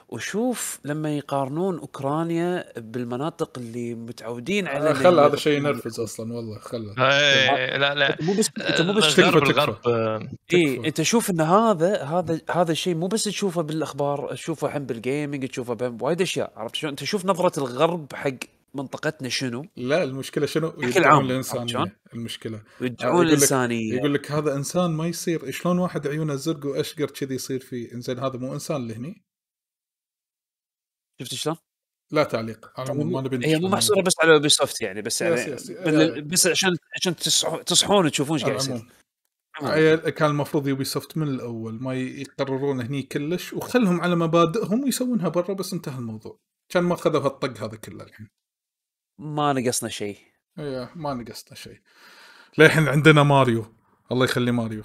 وشوف لما يقارنون اوكرانيا بالمناطق اللي متعودين آه، على خلى هذا شيء ينرفز اصلا والله خل آه، إيه، إيه، إيه، لا لا مو بس انت مو بس تشوف الغرب آه، اي انت شوف ان هذا هذا هذا الشيء مو بس تشوفه بالاخبار تشوفه هم بالجيمنج تشوفه وايد اشياء عرفت شلون انت شوف نظره الغرب حق منطقتنا شنو؟ لا المشكله شنو؟ يدعون الانسانيه المشكله يدعون الانسانيه يقول لك هذا انسان ما يصير شلون واحد عيونه زرق واشقر كذي يصير فيه انزين هذا مو انسان لهني شفت شلون؟ لا تعليق على ما نبي هي مو محصوره بس على اوبي سوفت يعني بس يعني آه. بس عشان عشان تصحون تشوفون ايش قاعد يصير كان المفروض يوبي سوفت من الاول ما يقررون هني كلش وخلهم على مبادئهم ويسوونها برا بس انتهى الموضوع كان ما اخذوا هالطق هذا كله الحين ما نقصنا شيء ايه ما نقصنا شيء للحين عندنا ماريو الله يخلي ماريو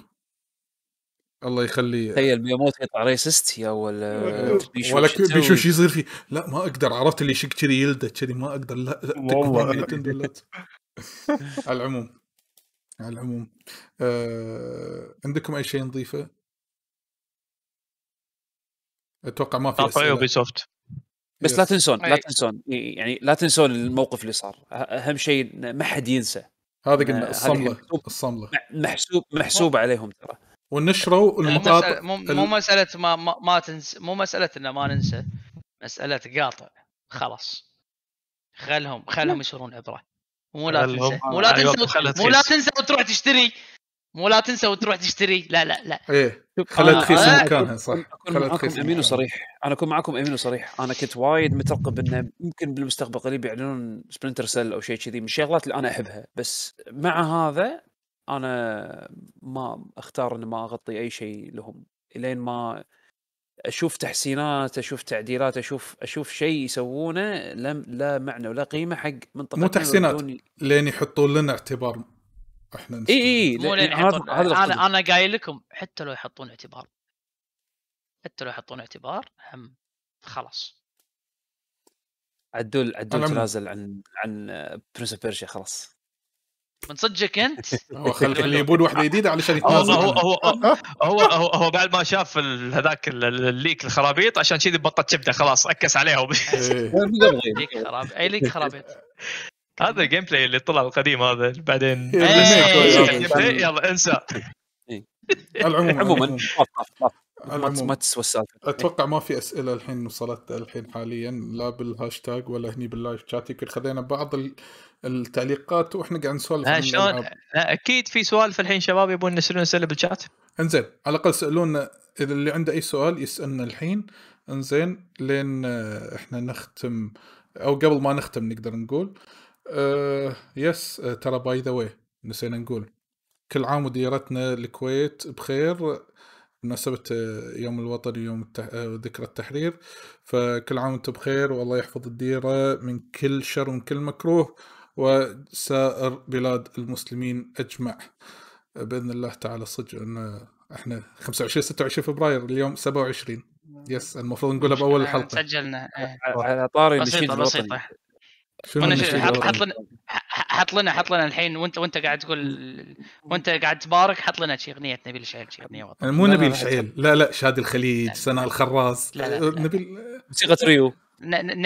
الله يخليه تخيل بيموت يطلع ريسست يا ولا ولا بيشو شو يصير فيه لا ما اقدر عرفت اللي يشق كذي يلده كذي ما اقدر لا, والله على العموم على العموم آه... عندكم اي شيء نضيفه؟ اتوقع ما في طبعا يوبي سوفت بس لا تنسون لا طيب. تنسون يعني لا تنسون الموقف اللي صار أه- اهم شيء ما حد ينسى هذا قلنا الصمله أه، الصمله محسوب محسوب عليهم ترى ونشروا يعني المقاطع مو, مسألة مو مساله ما, ما, ما تنسى مو مساله ان ما ننسى مساله قاطع خلاص خلهم خلهم يصيرون عبره مو لا تنسى مو لا أيوة، تنسى مو لا تنسى وتروح تشتري مو لا تنسى وتروح تشتري لا لا لا ايه خلت في آه مكانها صح اكون معاكم امين وصريح انا اكون معاكم امين وصريح انا كنت وايد مترقب انه ممكن بالمستقبل قريب يعلنون سبلنتر سيل او شيء كذي من الشغلات اللي انا احبها بس مع هذا انا ما اختار اني ما اغطي اي شيء لهم الين ما اشوف تحسينات اشوف تعديلات اشوف اشوف شيء يسوونه لم لا معنى ولا قيمه حق منطقه مو تحسينات لين يحطون لنا اعتبار احنا اي اي مو لين يحطون انا انا قايل لكم حتى لو يحطون اعتبار حتى لو يحطون اعتبار هم خلاص عدول عدول تنازل عن عن برنس بيرشي خلاص من صدقك انت هو خلي اللي يبون واحده جديده علشان يتنازل هو هو هو هو, هو بعد ما شاف هذاك الليك الخرابيط عشان كذي بطت شبده خلاص اكس عليهم إيه. ليك اي ليك خرابيط هذا الجيم بلاي اللي طلع القديم هذا بعدين إيه، إيه، يلا انسى العموم عموما يعني. ما تسوى السالفه اتوقع ما في اسئله الحين وصلت الحين حاليا لا بالهاشتاج ولا هني باللايف شات يمكن خذينا بعض التعليقات واحنا قاعد نسولف شلون اكيد في سوالف الحين شباب يبون يسالون اسئله بالشات انزين على الاقل سالونا اذا اللي عنده اي سؤال يسالنا الحين انزين لين آه، احنا نختم او قبل ما نختم نقدر نقول أه يس آه، ترى باي ذا واي نسينا نقول كل عام وديرتنا الكويت بخير بمناسبة آه، يوم الوطني يوم التح... آه، ذكرى التحرير فكل عام وانتم بخير والله يحفظ الديرة من كل شر ومن كل مكروه وسائر بلاد المسلمين أجمع بإذن الله تعالى صدق أن احنا 25 26 فبراير اليوم 27 يس المفروض نقولها بأول الحلقة سجلنا على آه. طاري بسيطة بسيطة شنو حط لنا حط لنا إيه. الحين وانت وانت قاعد تقول وانت قاعد تبارك حط لنا شي اغنيه نبيل شعيل شي اغنيه وطنية مو نبيل شعيل لا لا شادي الخليج سناء الخراس لا لا, لا. نبيل موسيقى تريو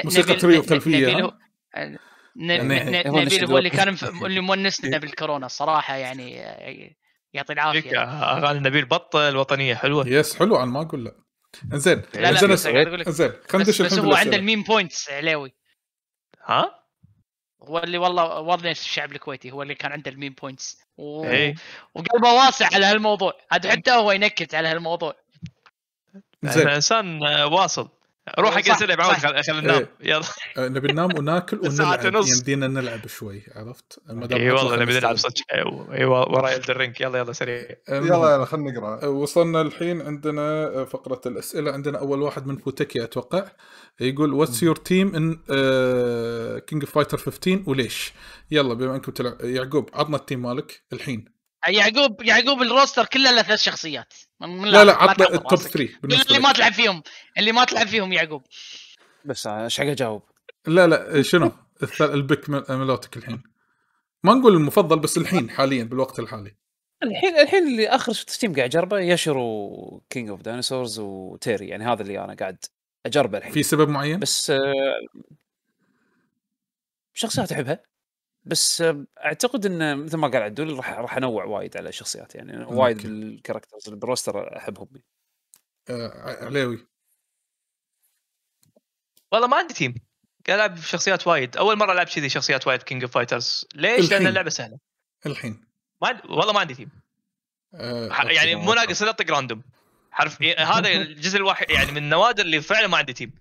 موسيقى تريو خلفيه نبيل يعني إيه، هو اللي كان اللي مونسنا إيه. بالكورونا الصراحه يعني آه، يعطي العافيه اغاني نبيل بطل وطنيه حلوه يس حلو انا ما اقول لا انزين لا لا انزين خلينا ندش بس هو عنده الميم بوينتس علاوي ها؟ هو اللي والله وضني الشعب الكويتي هو اللي كان عنده المين بوينتس و... إيه. وقلبه واسع على هالموضوع عاد حتى هو ينكت على هالموضوع انسان آه، واصل روح اجلس العب عود خلينا ننام إيه. يلا آه، نبي ننام وناكل ونلعب يمدينا نلعب شوي عرفت؟ اي والله نبي نلعب صدق اي أيوة، أيوة، وراي الدرينك يلا يلا سريع يلا يلا خلينا نقرا آه، وصلنا الحين عندنا آه، فقره الاسئله عندنا اول واحد من فوتكي اتوقع يقول واتس يور تيم ان كينج اوف فايتر 15 وليش؟ يلا بما انكم تلعب يعقوب عطنا التيم مالك الحين يعقوب يعقوب الروستر كله له ثلاث شخصيات لا لا عطنا التوب 3 اللي ما تلعب فيهم اللي ما تلعب فيهم يعقوب بس آه، ايش حق اجاوب؟ لا لا شنو؟ البك ملوتك الحين ما نقول المفضل بس الحين حاليا بالوقت الحالي الحين الحين اللي اخر ستيم قاعد اجربه يشرو كينج اوف داينوسورز وتيري يعني هذا اللي انا قاعد اجربه الحين في سبب معين؟ بس آه، شخصيات احبها بس اعتقد انه مثل ما قال عدول راح راح انوع وايد على الشخصيات يعني وايد الكاركترز البروستر احبهم آه عليوي والله ما عندي تيم قاعد العب شخصيات وايد اول مره العب كذي شخصيات وايد كينج اوف فايترز ليش؟ الحين. لان اللعبه سهله الحين ما والله ما عندي تيم آه يعني مو ناقص الا طق راندوم حرف إيه، هذا الجزء الواحد يعني من النوادر اللي فعلا ما عندي تيم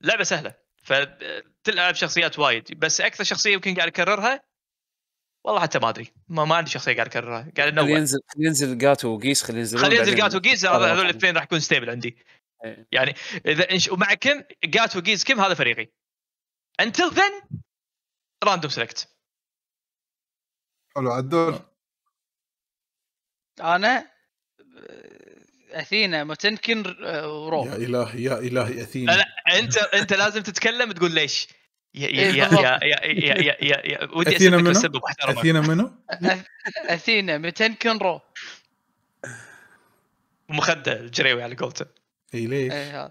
لعبه سهله فتلعب شخصيات وايد بس اكثر شخصيه يمكن قاعد اكررها والله حتى ما ادري ما, ما عندي شخصيه قاعد اكررها قاعد انوع ينزل خلي ينزل جاتو وقيس خلي ينزل خلي ينزل جاتو وقيس هذول الاثنين راح يكون ستيبل عندي إيه. يعني اذا ومع كم جاتو وقيس كم هذا فريقي انتل ذن راندوم سلكت حلو عدول انا اثينا متنكن آه، رو يا الهي يا الهي اثينا لا انت انت لازم تتكلم تقول ليش يا يا إيه، يا يا يا يا يا ودي اثينا منو؟ اثينا منو؟ اثينا متنكن رو مخده الجريوي على قولته اي ليش؟ إيه،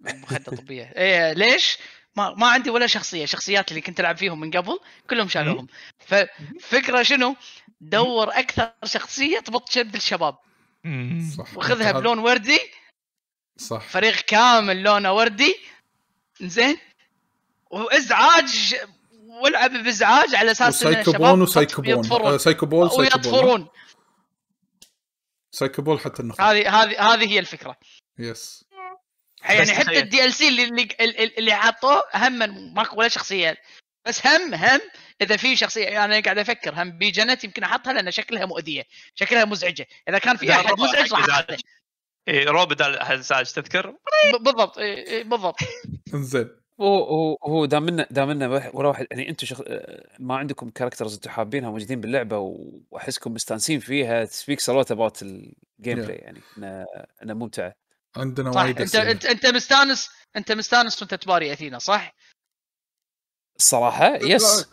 مخده طبيه اي ليش؟ ما ما عندي ولا شخصيه الشخصيات اللي كنت العب فيهم من قبل كلهم شالوهم ففكره شنو دور اكثر شخصيه تبط شد الشباب صح وخذها بلون وردي صح فريق كامل لونه وردي زين وازعاج والعب بازعاج على اساس ان الشباب وسايكوبون آه، سايكوبول ويطفرون سايكوبول حتى النخل هذه هذه هذه هي الفكره يس يعني حتى الدي ال سي اللي اللي, اللي عطوه هم ماكو ولا شخصيه بس هم هم اذا في شخصيه يعني انا قاعد افكر هم بجنت يمكن احطها لان شكلها مؤذيه شكلها مزعجه اذا كان في احد مزعج راح احطها اي رو بدال ساج تذكر بالضبط اي إيه، بالضبط زين هو هو هو دام انه دام انه واحد يعني انتم شخ... ما عندكم كاركترز انتم حابينها موجودين باللعبه واحسكم مستانسين فيها سبيكس سلوت اباوت الجيم بلاي يعني انها انه ممتعه عندنا وايد انت انت انت مستانس انت مستانس وانت تباري اثينا صح؟ الصراحه يس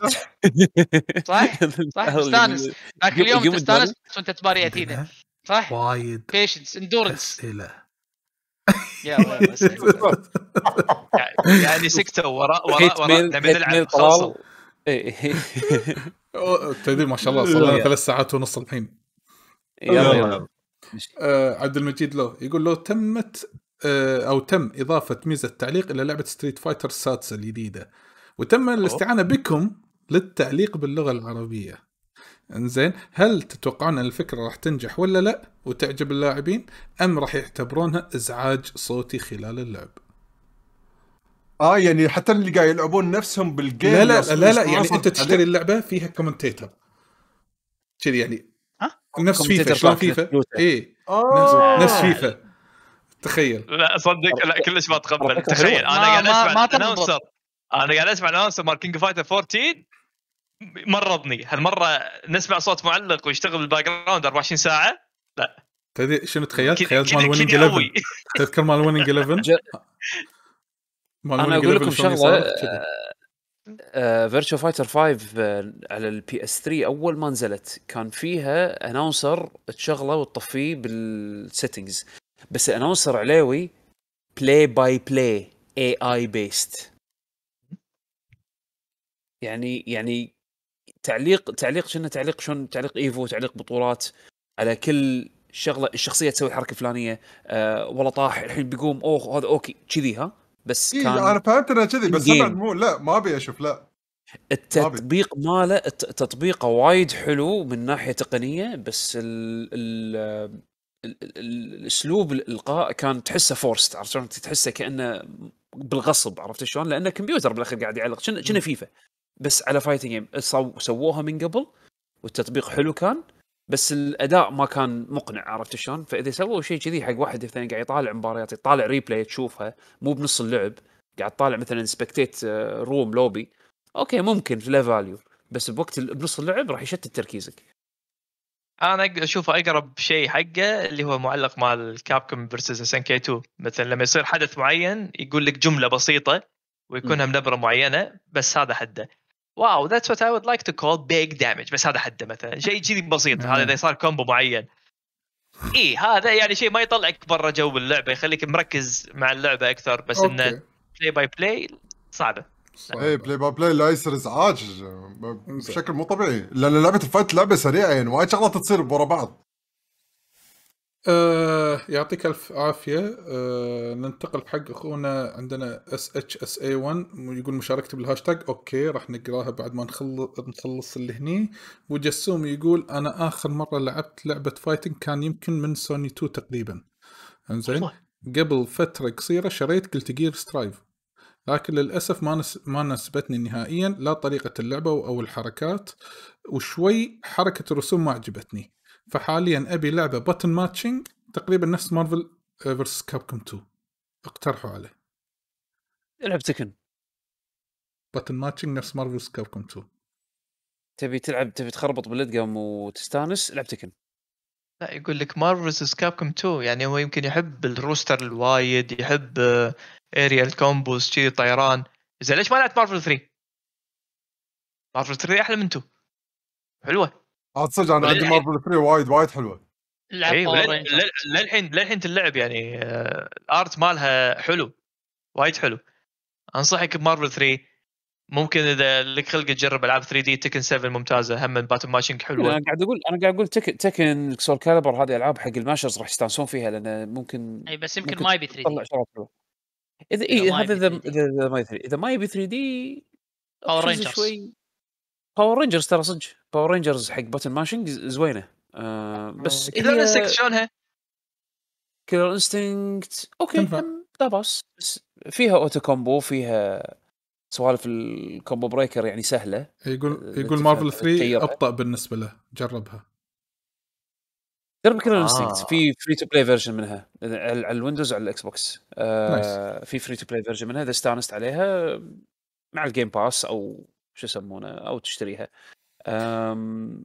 صح صح تستانس ذاك اليوم تستانس وانت تباري اتينا صح وايد بيشنس اندورنس اسئله يا يعني, يعني سكتوا وراء وراء وراء لما نلعب خلصوا تدري ما شاء الله صار لنا ثلاث ساعات ونص الحين يلا يلا آه، عبد المجيد لو يقول لو تمت آه، او تم اضافه ميزه تعليق الى لعبه ستريت فايتر السادسه الجديده وتم الاستعانه بكم للتعليق باللغه العربيه انزين هل تتوقعون ان الفكره راح تنجح ولا لا وتعجب اللاعبين ام راح يعتبرونها ازعاج صوتي خلال اللعب اه يعني حتى اللي قاعد يلعبون نفسهم بالجيم لا لا لا, لا, لا يعني انت تشتري اللعبه فيها كومنتيتر كذي يعني آه؟ نفس فيفا شلون فيفا اي آه. نفس فيفا تخيل لا صدق لا كلش ما تقبل تخيل انا قاعد اسمع ما, ما انا قاعد اسمع الانسر مال كينج فايتر 14 مرضني هالمره نسمع صوت معلق ويشتغل بالباك جراوند 24 ساعه لا تدري شنو تخيلت؟ تخيلت مال ويننج 11 تذكر مال ويننج 11 انا اقول لكم شغله فيرتشو فايتر 5 على البي اس 3 اول ما نزلت كان فيها اناونسر تشغله وتطفيه بالسيتنجز بس الاناونسر عليوي بلاي باي بلاي اي اي بيست يعني يعني تعليق تعليق شنو تعليق شلون تعليق ايفو تعليق بطولات على كل شغله الشخصيه تسوي الحركه الفلانيه آه والله طاح الحين بيقوم اوه هذا اوكي كذي ها بس إيه كان انا فهمت انه كذي بس طبعا مو لا ما ابي اشوف لا التطبيق ماله تطبيقه وايد حلو من ناحيه تقنيه بس ال الاسلوب الالقاء كان تحسه فورست عرفت شلون تحسه كانه بالغصب عرفت شلون؟ لانه كمبيوتر بالاخير قاعد يعلق شنو شنو فيفا بس على فايتنج جيم سووها من قبل والتطبيق حلو كان بس الاداء ما كان مقنع عرفت شلون؟ فاذا سووا شيء كذي حق واحد الثاني قاعد يطالع مباريات يطالع ريبلاي تشوفها مو بنص اللعب قاعد طالع مثلا سبكتيت روم لوبي اوكي ممكن لا فاليو بس بوقت بنص اللعب راح يشتت تركيزك انا اشوف اقرب شيء حقه اللي هو معلق مع الكابكوم فيرسز اس ان كي 2 مثلا لما يصير حدث معين يقول لك جمله بسيطه ويكونها بنبره معينه بس هذا حده واو ذاتس وات اي وود لايك تو كول بيج دامج بس هذا حده مثلا شيء كذي بسيط نعم. هذا اذا صار كومبو معين اي هذا يعني شيء ما يطلعك برا جو اللعبه يخليك مركز مع اللعبه اكثر بس انه بلاي باي بلاي صعبه اي بلاي باي بلاي لا يصير ازعاج بشكل مو طبيعي لان لعبه الفايت لعبه سريعه يعني وايد شغلات تصير ورا بعض آه يعطيك الف عافيه آه ننتقل حق اخونا عندنا اس اتش اس اي 1 يقول مشاركتي بالهاشتاج اوكي راح نقراها بعد ما نخلص نخلص اللي هني وجسوم يقول انا اخر مره لعبت لعبه فايتنج كان يمكن من سوني 2 تقريبا انزين قبل فتره قصيره شريت قلت جير سترايف لكن للاسف ما نس... ما ناسبتني نهائيا لا طريقه اللعبه او الحركات وشوي حركه الرسوم ما عجبتني فحاليا ابي لعبه بوتن ماتشنج تقريبا نفس مارفل كاب كوم 2 اقترحوا عليه العب تكن بوتن ماتشنج نفس مارفل كاب كوم 2 تبي تلعب تبي تخربط بالادقم وتستانس العب تكن لا يقول لك مارفل كاب كوم 2 يعني هو يمكن يحب الروستر الوايد يحب اريال آه، كومبوز شي طيران زين ليش ما لعبت مارفل 3 مارفل 3 احلى من 2 حلوه عاد صدق انا عندي مارفل 3 وايد وايد حلوه إيه، للحين للحين تلعب يعني الارت آه، مالها حلو وايد حلو انصحك بمارفل 3 ممكن اذا لك خلق تجرب العاب 3 دي تكن 7 ممتازه هم باتم ماشنج حلوه انا قاعد اقول انا قاعد اقول تكن تكن سول كالبر هذه العاب حق الماشرز راح يستانسون فيها لان ممكن اي بس يمكن ما يبي 3 دي يطلع شغلات حلوه اذا اي هذا اذا ما يبي 3 دي او رينجرز شوي باور رينجرز ترى صدق باور رينجرز حق بوتن ماشنج زوينه آه, آه، بس كيلر انستنكت شلونها؟ كيلر انستنكت اوكي لا باس بس فيها اوتو كومبو فيها سوالف الكومبو بريكر يعني سهله يقول آه، يقول مارفل 3 ابطا بالنسبه له جربها جرب كيلر انستنكت آه. في فري تو بلاي فيرجن منها على الويندوز على الاكس بوكس في فري تو بلاي فيرجن منها اذا استانست عليها مع الجيم باس او شو يسمونه او تشتريها آمم،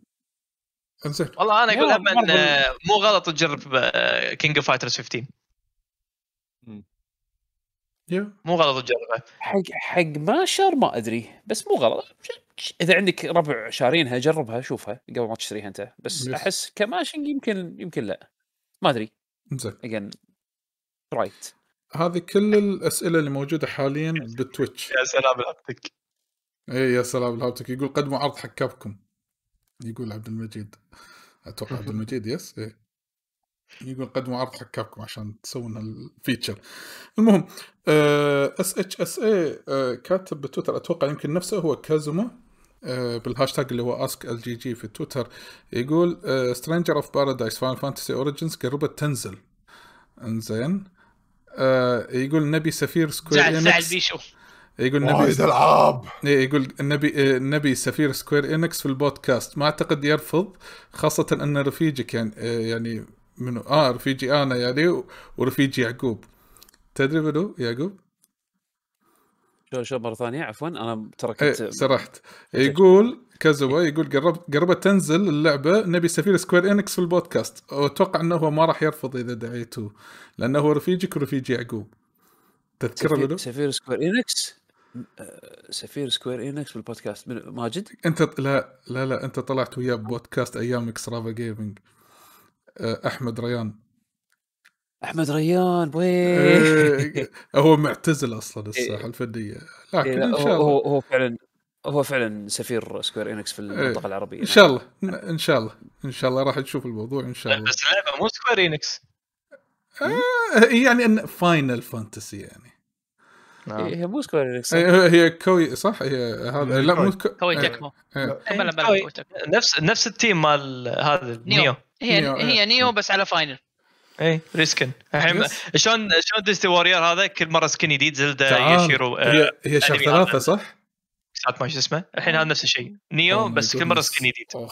انزين والله انا اقول من مو غلط تجرب كينج اوف فايترز 15 مو غلط تجربه حق حق ما ما ادري بس مو غلط اذا عندك ربع شارينها جربها شوفها قبل ما تشتريها انت بس yes. احس كماشنج يمكن يمكن لا ما ادري زين رايت هذه كل الاسئله اللي موجوده حاليا بالتويتش يا سلام عليك اي يا سلام لهوتك يقول قدموا عرض حق كابكم يقول عبد المجيد اتوقع عبد المجيد يس إيه. يقول قدموا عرض حق كابكم عشان تسوون الفيتشر المهم اس اتش اس اي كاتب بتويتر اتوقع يمكن نفسه هو كازوما آه، بالهاشتاج اللي هو اسك ال جي جي في تويتر يقول سترينجر اوف بارادايس فاينل فانتسي اوريجنز قربت تنزل انزين آه، يقول نبي سفير سكوير زعل زعل بيشو يقول نبي العاب إيه، يقول النبي إيه، النبي سفير سكوير انكس في البودكاست ما اعتقد يرفض خاصه ان رفيجك يعني إيه، يعني منو اه رفيجي انا يعني ورفيجي يعقوب تدري منو يعقوب؟ شو شو مره ثانيه عفوا انا تركت ايه سرحت يقول كازوا يقول قربت قربت تنزل اللعبه نبي سفير سكوير انكس في البودكاست واتوقع انه هو ما راح يرفض اذا دعيته لانه هو رفيجك ورفيجي يعقوب تذكر سفير, سفير سكوير انكس سفير سكوير انكس بالبودكاست من ماجد انت لا لا لا انت طلعت وياه بودكاست ايام اكسترافا جيمنج آه، احمد ريان احمد ريان ايه هو معتزل اصلا إيه. الساحه الفنيه لكن إيه، ان شاء الله هو هو فعلا هو فعلا سفير سكوير انكس في إيه، المنطقه العربيه ان شاء الله ان شاء الله ان شاء الله راح نشوف الموضوع ان شاء الله بس اللعبه مو سكوير انكس آه، يعني فاينل فانتسي يعني نعم. إيه، هي مو سكوير انكس إيه، إيه، هي, كوي صح هي هذا لا مو كوي تكمو نفس نفس التيم مال هذا نيو هي نيو. هي نيو بس على فاينل اي ريسكن الحين شلون شلون ديستي وورير هذا كل مره سكن جديد زلدا يشيرو هي آه، هي شهر ثلاثه صح؟ ساعات ما شو اسمه الحين هذا نفس الشيء نيو بس كل مره سكن جديد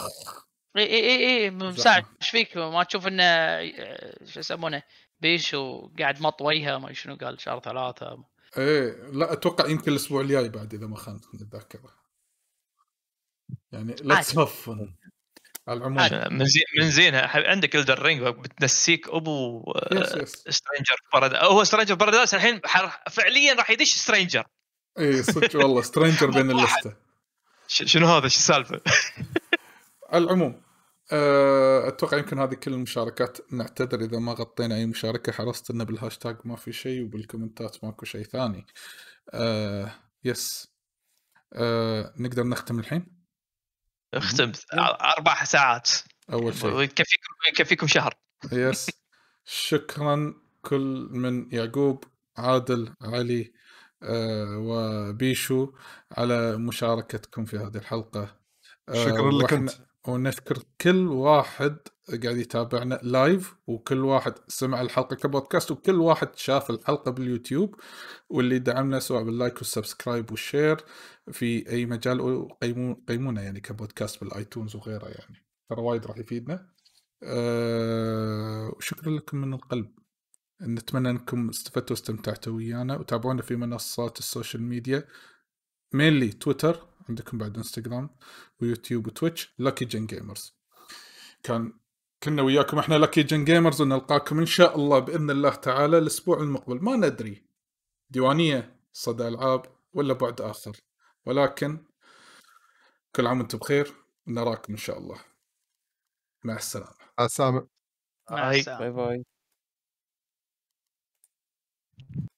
اي اي اي مساعد ايش فيك ما تشوف انه آه، شو يسمونه بيشو قاعد مط وجهه ما شنو قال شهر ثلاثه ايه لا اتوقع يمكن الاسبوع الجاي بعد اذا ما خانتني الذاكره يعني لا تسفن على العموم من زين من زينها عندك الدر رينج بتنسيك ابو سترينجر آه، بارادايس هو سترينجر بارادايس الحين فعليا راح يدش سترينجر اي صدق والله سترينجر بين اللسته شنو هذا شو السالفه؟ على العموم آه، اتوقع يمكن هذه كل المشاركات نعتذر اذا ما غطينا اي مشاركه حرصت انه بالهاشتاج ما في شيء وبالكومنتات ماكو شيء ثاني أه يس أه نقدر نختم الحين اختم اربع ساعات اول شيء يكفيكم يكفيكم شهر يس شكرا كل من يعقوب عادل علي أه وبيشو على مشاركتكم في هذه الحلقه أه شكرا لك انت ونذكر كل واحد قاعد يتابعنا لايف وكل واحد سمع الحلقة كبودكاست وكل واحد شاف الحلقة باليوتيوب واللي دعمنا سواء باللايك والسبسكرايب والشير في أي مجال قيمونا يعني كبودكاست بالآيتونز وغيره يعني ترى وايد راح يفيدنا أه وشكرا لكم من القلب نتمنى انكم استفدتوا واستمتعتوا ويانا وتابعونا في منصات السوشيال ميديا مينلي تويتر عندكم بعد انستغرام ويوتيوب وتويتش لاكي جن جيمرز كان كنا وياكم احنا لاكي جن جيمرز ونلقاكم ان شاء الله باذن الله تعالى الاسبوع المقبل ما ندري ديوانيه صدى العاب ولا بعد اخر ولكن كل عام وانتم بخير نراكم ان شاء الله مع السلامه مع السلامه باي باي